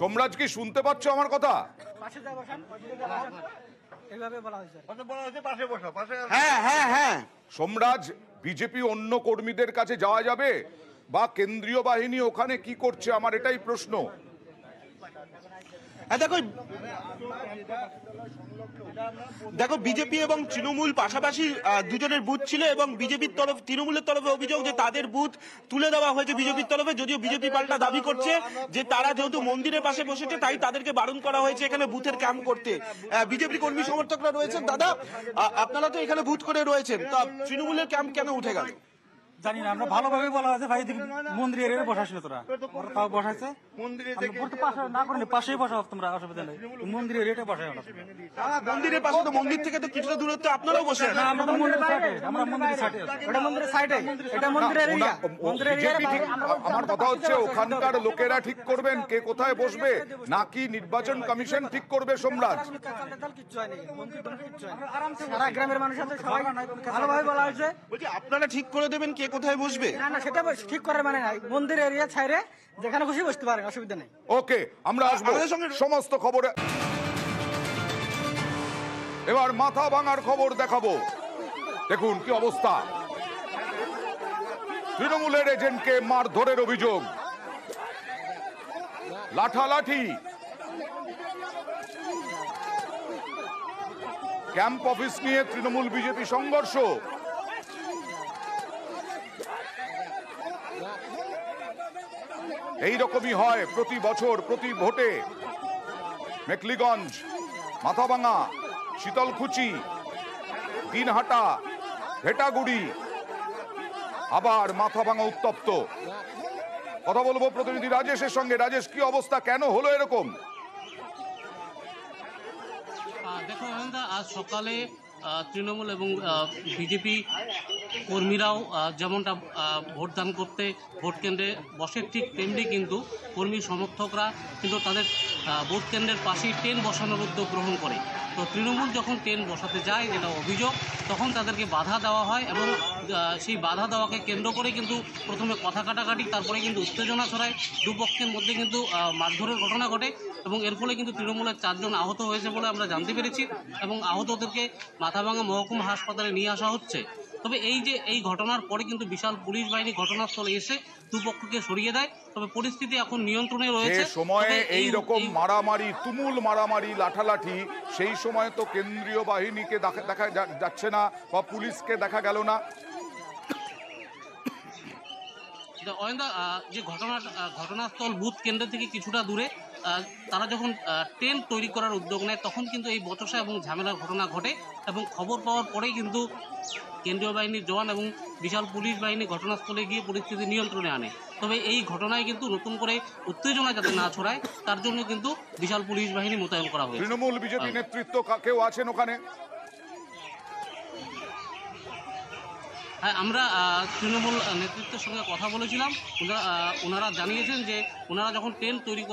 সোমরাজ কি শুনতে পাচ্ছ আমার কথা হ্যাঁ হ্যাঁ হ্যাঁ সোমরাজ বিজেপি অন্য কর্মীদের কাছে যাওয়া যাবে বা কেন্দ্রীয় বাহিনী ওখানে কি করছে আমার এটাই প্রশ্ন হ্যাঁ, দেখো দেখো বিজেপি এবং তৃণমূল পাশাপাশি দুজনের বুথ ছিল এবং বিজেপির তরফ তৃণমূলের তরফে অভিযোগ যে তাদের বুথ তুলে দেওয়া হয়েছে বিজেপির তরফে যদিও বিজেপি পাল্টা দাবি করছে যে তারা যেহেতু মন্দিরের পাশে বসেছে তাই তাদেরকে বারণ করা হয়েছে এখানে বুথের ক্যাম্প করতে বিজেপি কর্মী সমর্থকরা রয়েছেন দাদা আপনারা তো এখানে বুথ করে রয়েছেন তা তৃণমূলের ক্যাম্প কেন উঠে গেল জানি না আমরা ভালোভাবে বলা হয়েছে ভাই মন্দিরে এর বসাছিল তোরা তাও বসাইছে মন্দিরে থেকে পড়তে পাশে না করলে পাশেই বসাও তোমরা অসুবিধা নাই মন্দিরে রেটে বসায় না মন্দিরের পাশে তো মন্দির থেকে তো কিছুটা দূরত্ব আপনারাও বসে না আমরা তো মন্দিরের সাইডে আমরা মন্দিরের সাইডে এটা মন্দিরের সাইডে এটা মন্দিরের এরিয়া মন্দিরের এরিয়া আমার কথা হচ্ছে ওখানকার লোকেরা ঠিক করবেন কে কোথায় বসবে নাকি নির্বাচন কমিশন ঠিক করবে সোমরাজ সারা গ্রামের মানুষ সাথে সবাই ভালোভাবে বলা হয়েছে আপনারা ঠিক করে দেবেন কে কোথায় বসবে না না সেটা ঠিক করার মানে নাই মন্দির এরিয়া ছাইরে যেখানে খুশি বসতে পারেন অসুবিধা নেই ওকে আমরা আসবো সমস্ত খবরে এবার মাথা ভাঙার খবর দেখাবো দেখুন কি অবস্থা তৃণমূলের এজেন্টকে মারধরের অভিযোগ লাঠালাঠি ক্যাম্প অফিস নিয়ে তৃণমূল বিজেপি সংঘর্ষ এই রকমই হয় প্রতি বছর প্রতি ভোটে মেকলিগঞ্জ মাথাভাঙা শীতলকুচি দিনহাটা ভেটাগুড়ি আবার মাথাভাঙা উত্তপ্ত কথা বলবো প্রতিনিধি রাজেশের সঙ্গে রাজেশ কি অবস্থা কেন হলো এরকম দেখো আজ সকালে তৃণমূল এবং বিজেপি কর্মীরাও যেমনটা ভোটদান করতে ভোট কেন্দ্রে বসে ঠিক তেমনি কিন্তু কর্মী সমর্থকরা কিন্তু তাদের ভোট কেন্দ্রের পাশেই ট্রেন বসানোর উদ্যোগ গ্রহণ করে তো তৃণমূল যখন ট্রেন বসাতে যায় যেটা অভিযোগ তখন তাদেরকে বাধা দেওয়া হয় এবং সেই বাধা দেওয়াকে কেন্দ্র করে কিন্তু প্রথমে কথা কাটাকাটি তারপরে কিন্তু উত্তেজনা ছড়ায় দুপক্ষের মধ্যে কিন্তু মারধরের ঘটনা ঘটে এবং এর ফলে কিন্তু তৃণমূলের চারজন আহত হয়েছে বলে আমরা জানতে পেরেছি এবং আহতদেরকে মাথাভাঙা মহকুমা হাসপাতালে নিয়ে আসা হচ্ছে তবে এই যে এই ঘটনার পরে কিন্তু বিশাল পুলিশ বাহিনী ঘটনাস্থলে এসে দুপক্ষকে সরিয়ে দেয় তবে পরিস্থিতি এখন নিয়ন্ত্রণে রয়েছে সময়ে এই রকম মারামারি তুমুল মারামারি লাঠালাঠি সেই সময় তো কেন্দ্রীয় বাহিনীকে দেখা যাচ্ছে না বা পুলিশকে দেখা গেল না অয়েন্দা যে ঘটনা ঘটনাস্থল বুথ কেন্দ্র থেকে কিছুটা দূরে তারা যখন টেন্ট তৈরি করার উদ্যোগ নেয় তখন কিন্তু এই বচসা এবং ঝামেলার ঘটনা ঘটে এবং খবর পাওয়ার পরেই কিন্তু কেন্দ্রীয় বাহিনীর জওয়ান এবং বিশাল পুলিশ বাহিনী ঘটনাস্থলে গিয়ে পরিস্থিতি নিয়ন্ত্রণে আনে তবে এই ঘটনায় কিন্তু নতুন করে উত্তেজনা যাতে না ছড়ায় তার জন্য কিন্তু বিশাল পুলিশ বাহিনী মোতায়েন করা হয়েছে তৃণমূল বিজেপি হ্যাঁ। নেতৃত্ব কেউ আছেন ওখানে হ্যাঁ আমরা তৃণমূল নেতৃত্বের সঙ্গে কথা বলেছিলাম ওনারা জানিয়েছেন যে ওনারা যখন ট্রেন তৈরি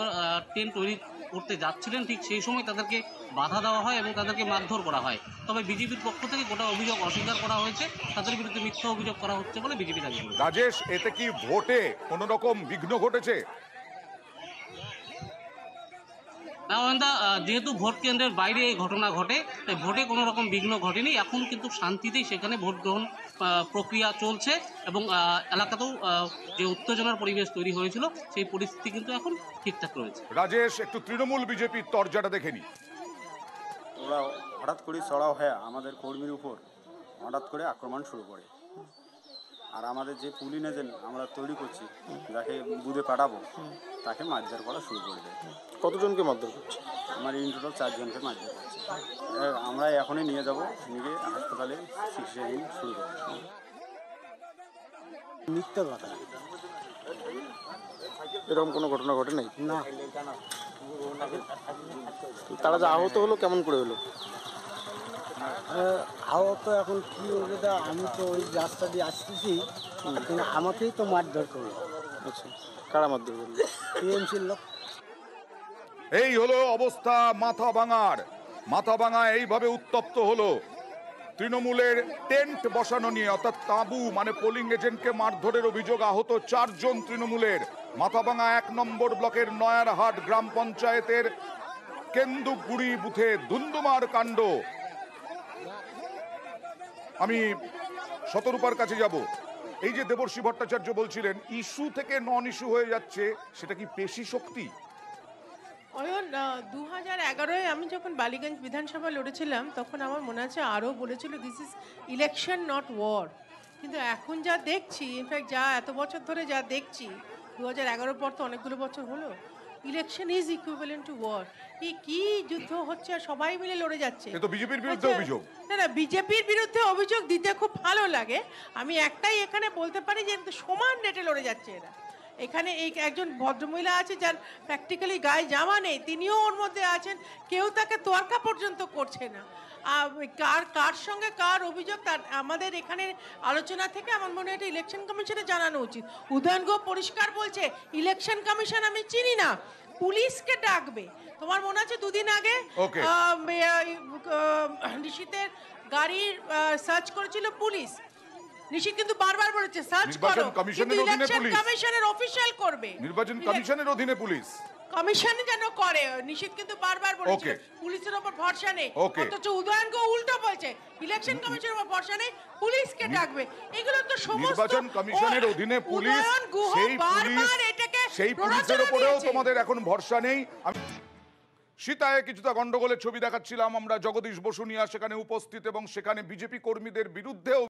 ট্রেন তৈরি করতে যাচ্ছিলেন ঠিক সেই সময় তাদেরকে বাধা দেওয়া হয় এবং তাদেরকে মারধর করা হয় তবে বিজেপির পক্ষ থেকে গোটা অভিযোগ অস্বীকার করা হয়েছে তাদের বিরুদ্ধে মিথ্যা অভিযোগ করা হচ্ছে বলে বিজেপি দাবি রাজেশ এতে কি ভোটে কোন রকম বিঘ্ন ঘটেছে যেহেতু ভোট কেন্দ্রের বাইরে এই ঘটনা ঘটে তাই ভোটে কোনো রকম বিঘ্ন ঘটেনি এখন কিন্তু শান্তিতেই সেখানে ভোট গ্রহণ প্রক্রিয়া চলছে এবং এলাকাতেও যে উত্তেজনার পরিবেশ তৈরি হয়েছিল সেই পরিস্থিতি কিন্তু এখন ঠিকঠাক রয়েছে রাজেশ একটু তৃণমূল বিজেপির তরজাটা দেখেনি ওরা হঠাৎ করে চড়াও হয়ে হ্যাঁ, আমাদের কর্মীর উপর হঠাৎ করে আক্রমণ শুরু করে আর আমাদের যে পুলিং এজেন্ট আমরা তৈরি করছি যাকে বুধে পাঠাবো তাকে মারধার করা শুরু করে দেয় কতজনকে মারধর করছে আমার ইন টোটাল চারজনকে মারধর করছে আমরা এখনই নিয়ে যাব নিয়ে হাসপাতালে চিকিৎসাহীন শুরু করবো মিথ্যা কথা এরকম কোনো ঘটনা ঘটে নাই না তারা যে আহত হলো কেমন করে হলো আহত এখন কি হবে দা আমি তো ওই রাস্তা দিয়ে আসতেছি কিন্তু আমাকেই তো মারধর করলো আচ্ছা কারা মারধর করলো টিএমসির লোক এই হলো অবস্থা মাথা ভাঙার মাথা ভাঙা এইভাবে উত্তপ্ত হলো তৃণমূলের টেন্ট বসানো নিয়ে অর্থাৎ তাঁবু মানে পোলিং এজেন্টকে মারধরের অভিযোগ আহত চারজন তৃণমূলের মাথাভাঙা এক নম্বর ব্লকের নয়ারহাট গ্রাম পঞ্চায়েতের কেন্দুগুড়ি বুথে দুন্দুমার কাণ্ড আমি শতরূপার কাছে যাব এই যে দেবর্ষী ভট্টাচার্য বলছিলেন ইস্যু থেকে নন ইস্যু হয়ে যাচ্ছে সেটা কি পেশি শক্তি অয়ন দু হাজার এগারোয় আমি যখন বালিগঞ্জ বিধানসভা লড়েছিলাম তখন আমার মনে আছে আরও বলেছিল this is election not war কিন্তু এখন যা দেখছি ইনফ্যাক্ট যা এত বছর ধরে যা দেখছি দু হাজার এগারোর পর তো অনেকগুলো বছর হলো election is equivalent to war এই কি যুদ্ধ হচ্ছে আর সবাই মিলে লড়ে যাচ্ছে তো বিজেপির বিরুদ্ধে আচ্ছা, অভিযোগ না না বিজেপির বিরুদ্ধে অভিযোগ দিতে খুব ভালো লাগে আমি একটাই এখানে বলতে পারি যে সমান রেটে লড়ে যাচ্ছে এরা এখানে এই একজন ভদ্রমহিলা আছে যার প্র্যাকটিক্যালি গায়ে জামা নেই তিনিও ওর মধ্যে আছেন কেউ তাকে তোয়ার্কা পর্যন্ত করছে না কার কার সঙ্গে কার অভিযোগ তার আমাদের এখানে আলোচনা থেকে আমার মনে হয় ইলেকশন কমিশনে জানানো উচিত উদয়ন গো পরিষ্কার বলছে ইলেকশন কমিশন আমি চিনি না পুলিশকে ডাকবে তোমার মনে আছে দুদিন আগে নিশীতের গাড়ির সার্চ করেছিল পুলিশ নিশিত কিন্তু বারবার বলেছে সার্চ করো কমিশনের অধীনে পুলিশ কমিশনের অফিশিয়াল করবে নির্বাচন কমিশনের অধীনে পুলিশ কমিশন যেন করে নিশিত কিন্তু বারবার বলেছে পুলিশের উপর ভরসা নেই অথচ উল্টো বলছে ইলেকশন কমিশনের উপর ভরসা নেই পুলিশকে ডাকবে এগুলো তো সমস্ত নির্বাচন কমিশনের অধীনে পুলিশ এটাকে সেই পুলিশের উপরেও তোমাদের এখন ভরসা নেই আমি সীতায় কিছুটা গন্ডগোলের ছবি দেখাচ্ছিলাম আমরা জগদীশ বসুনিয়া সেখানে উপস্থিত এবং সেখানে বিজেপি কর্মীদের বিরুদ্ধেও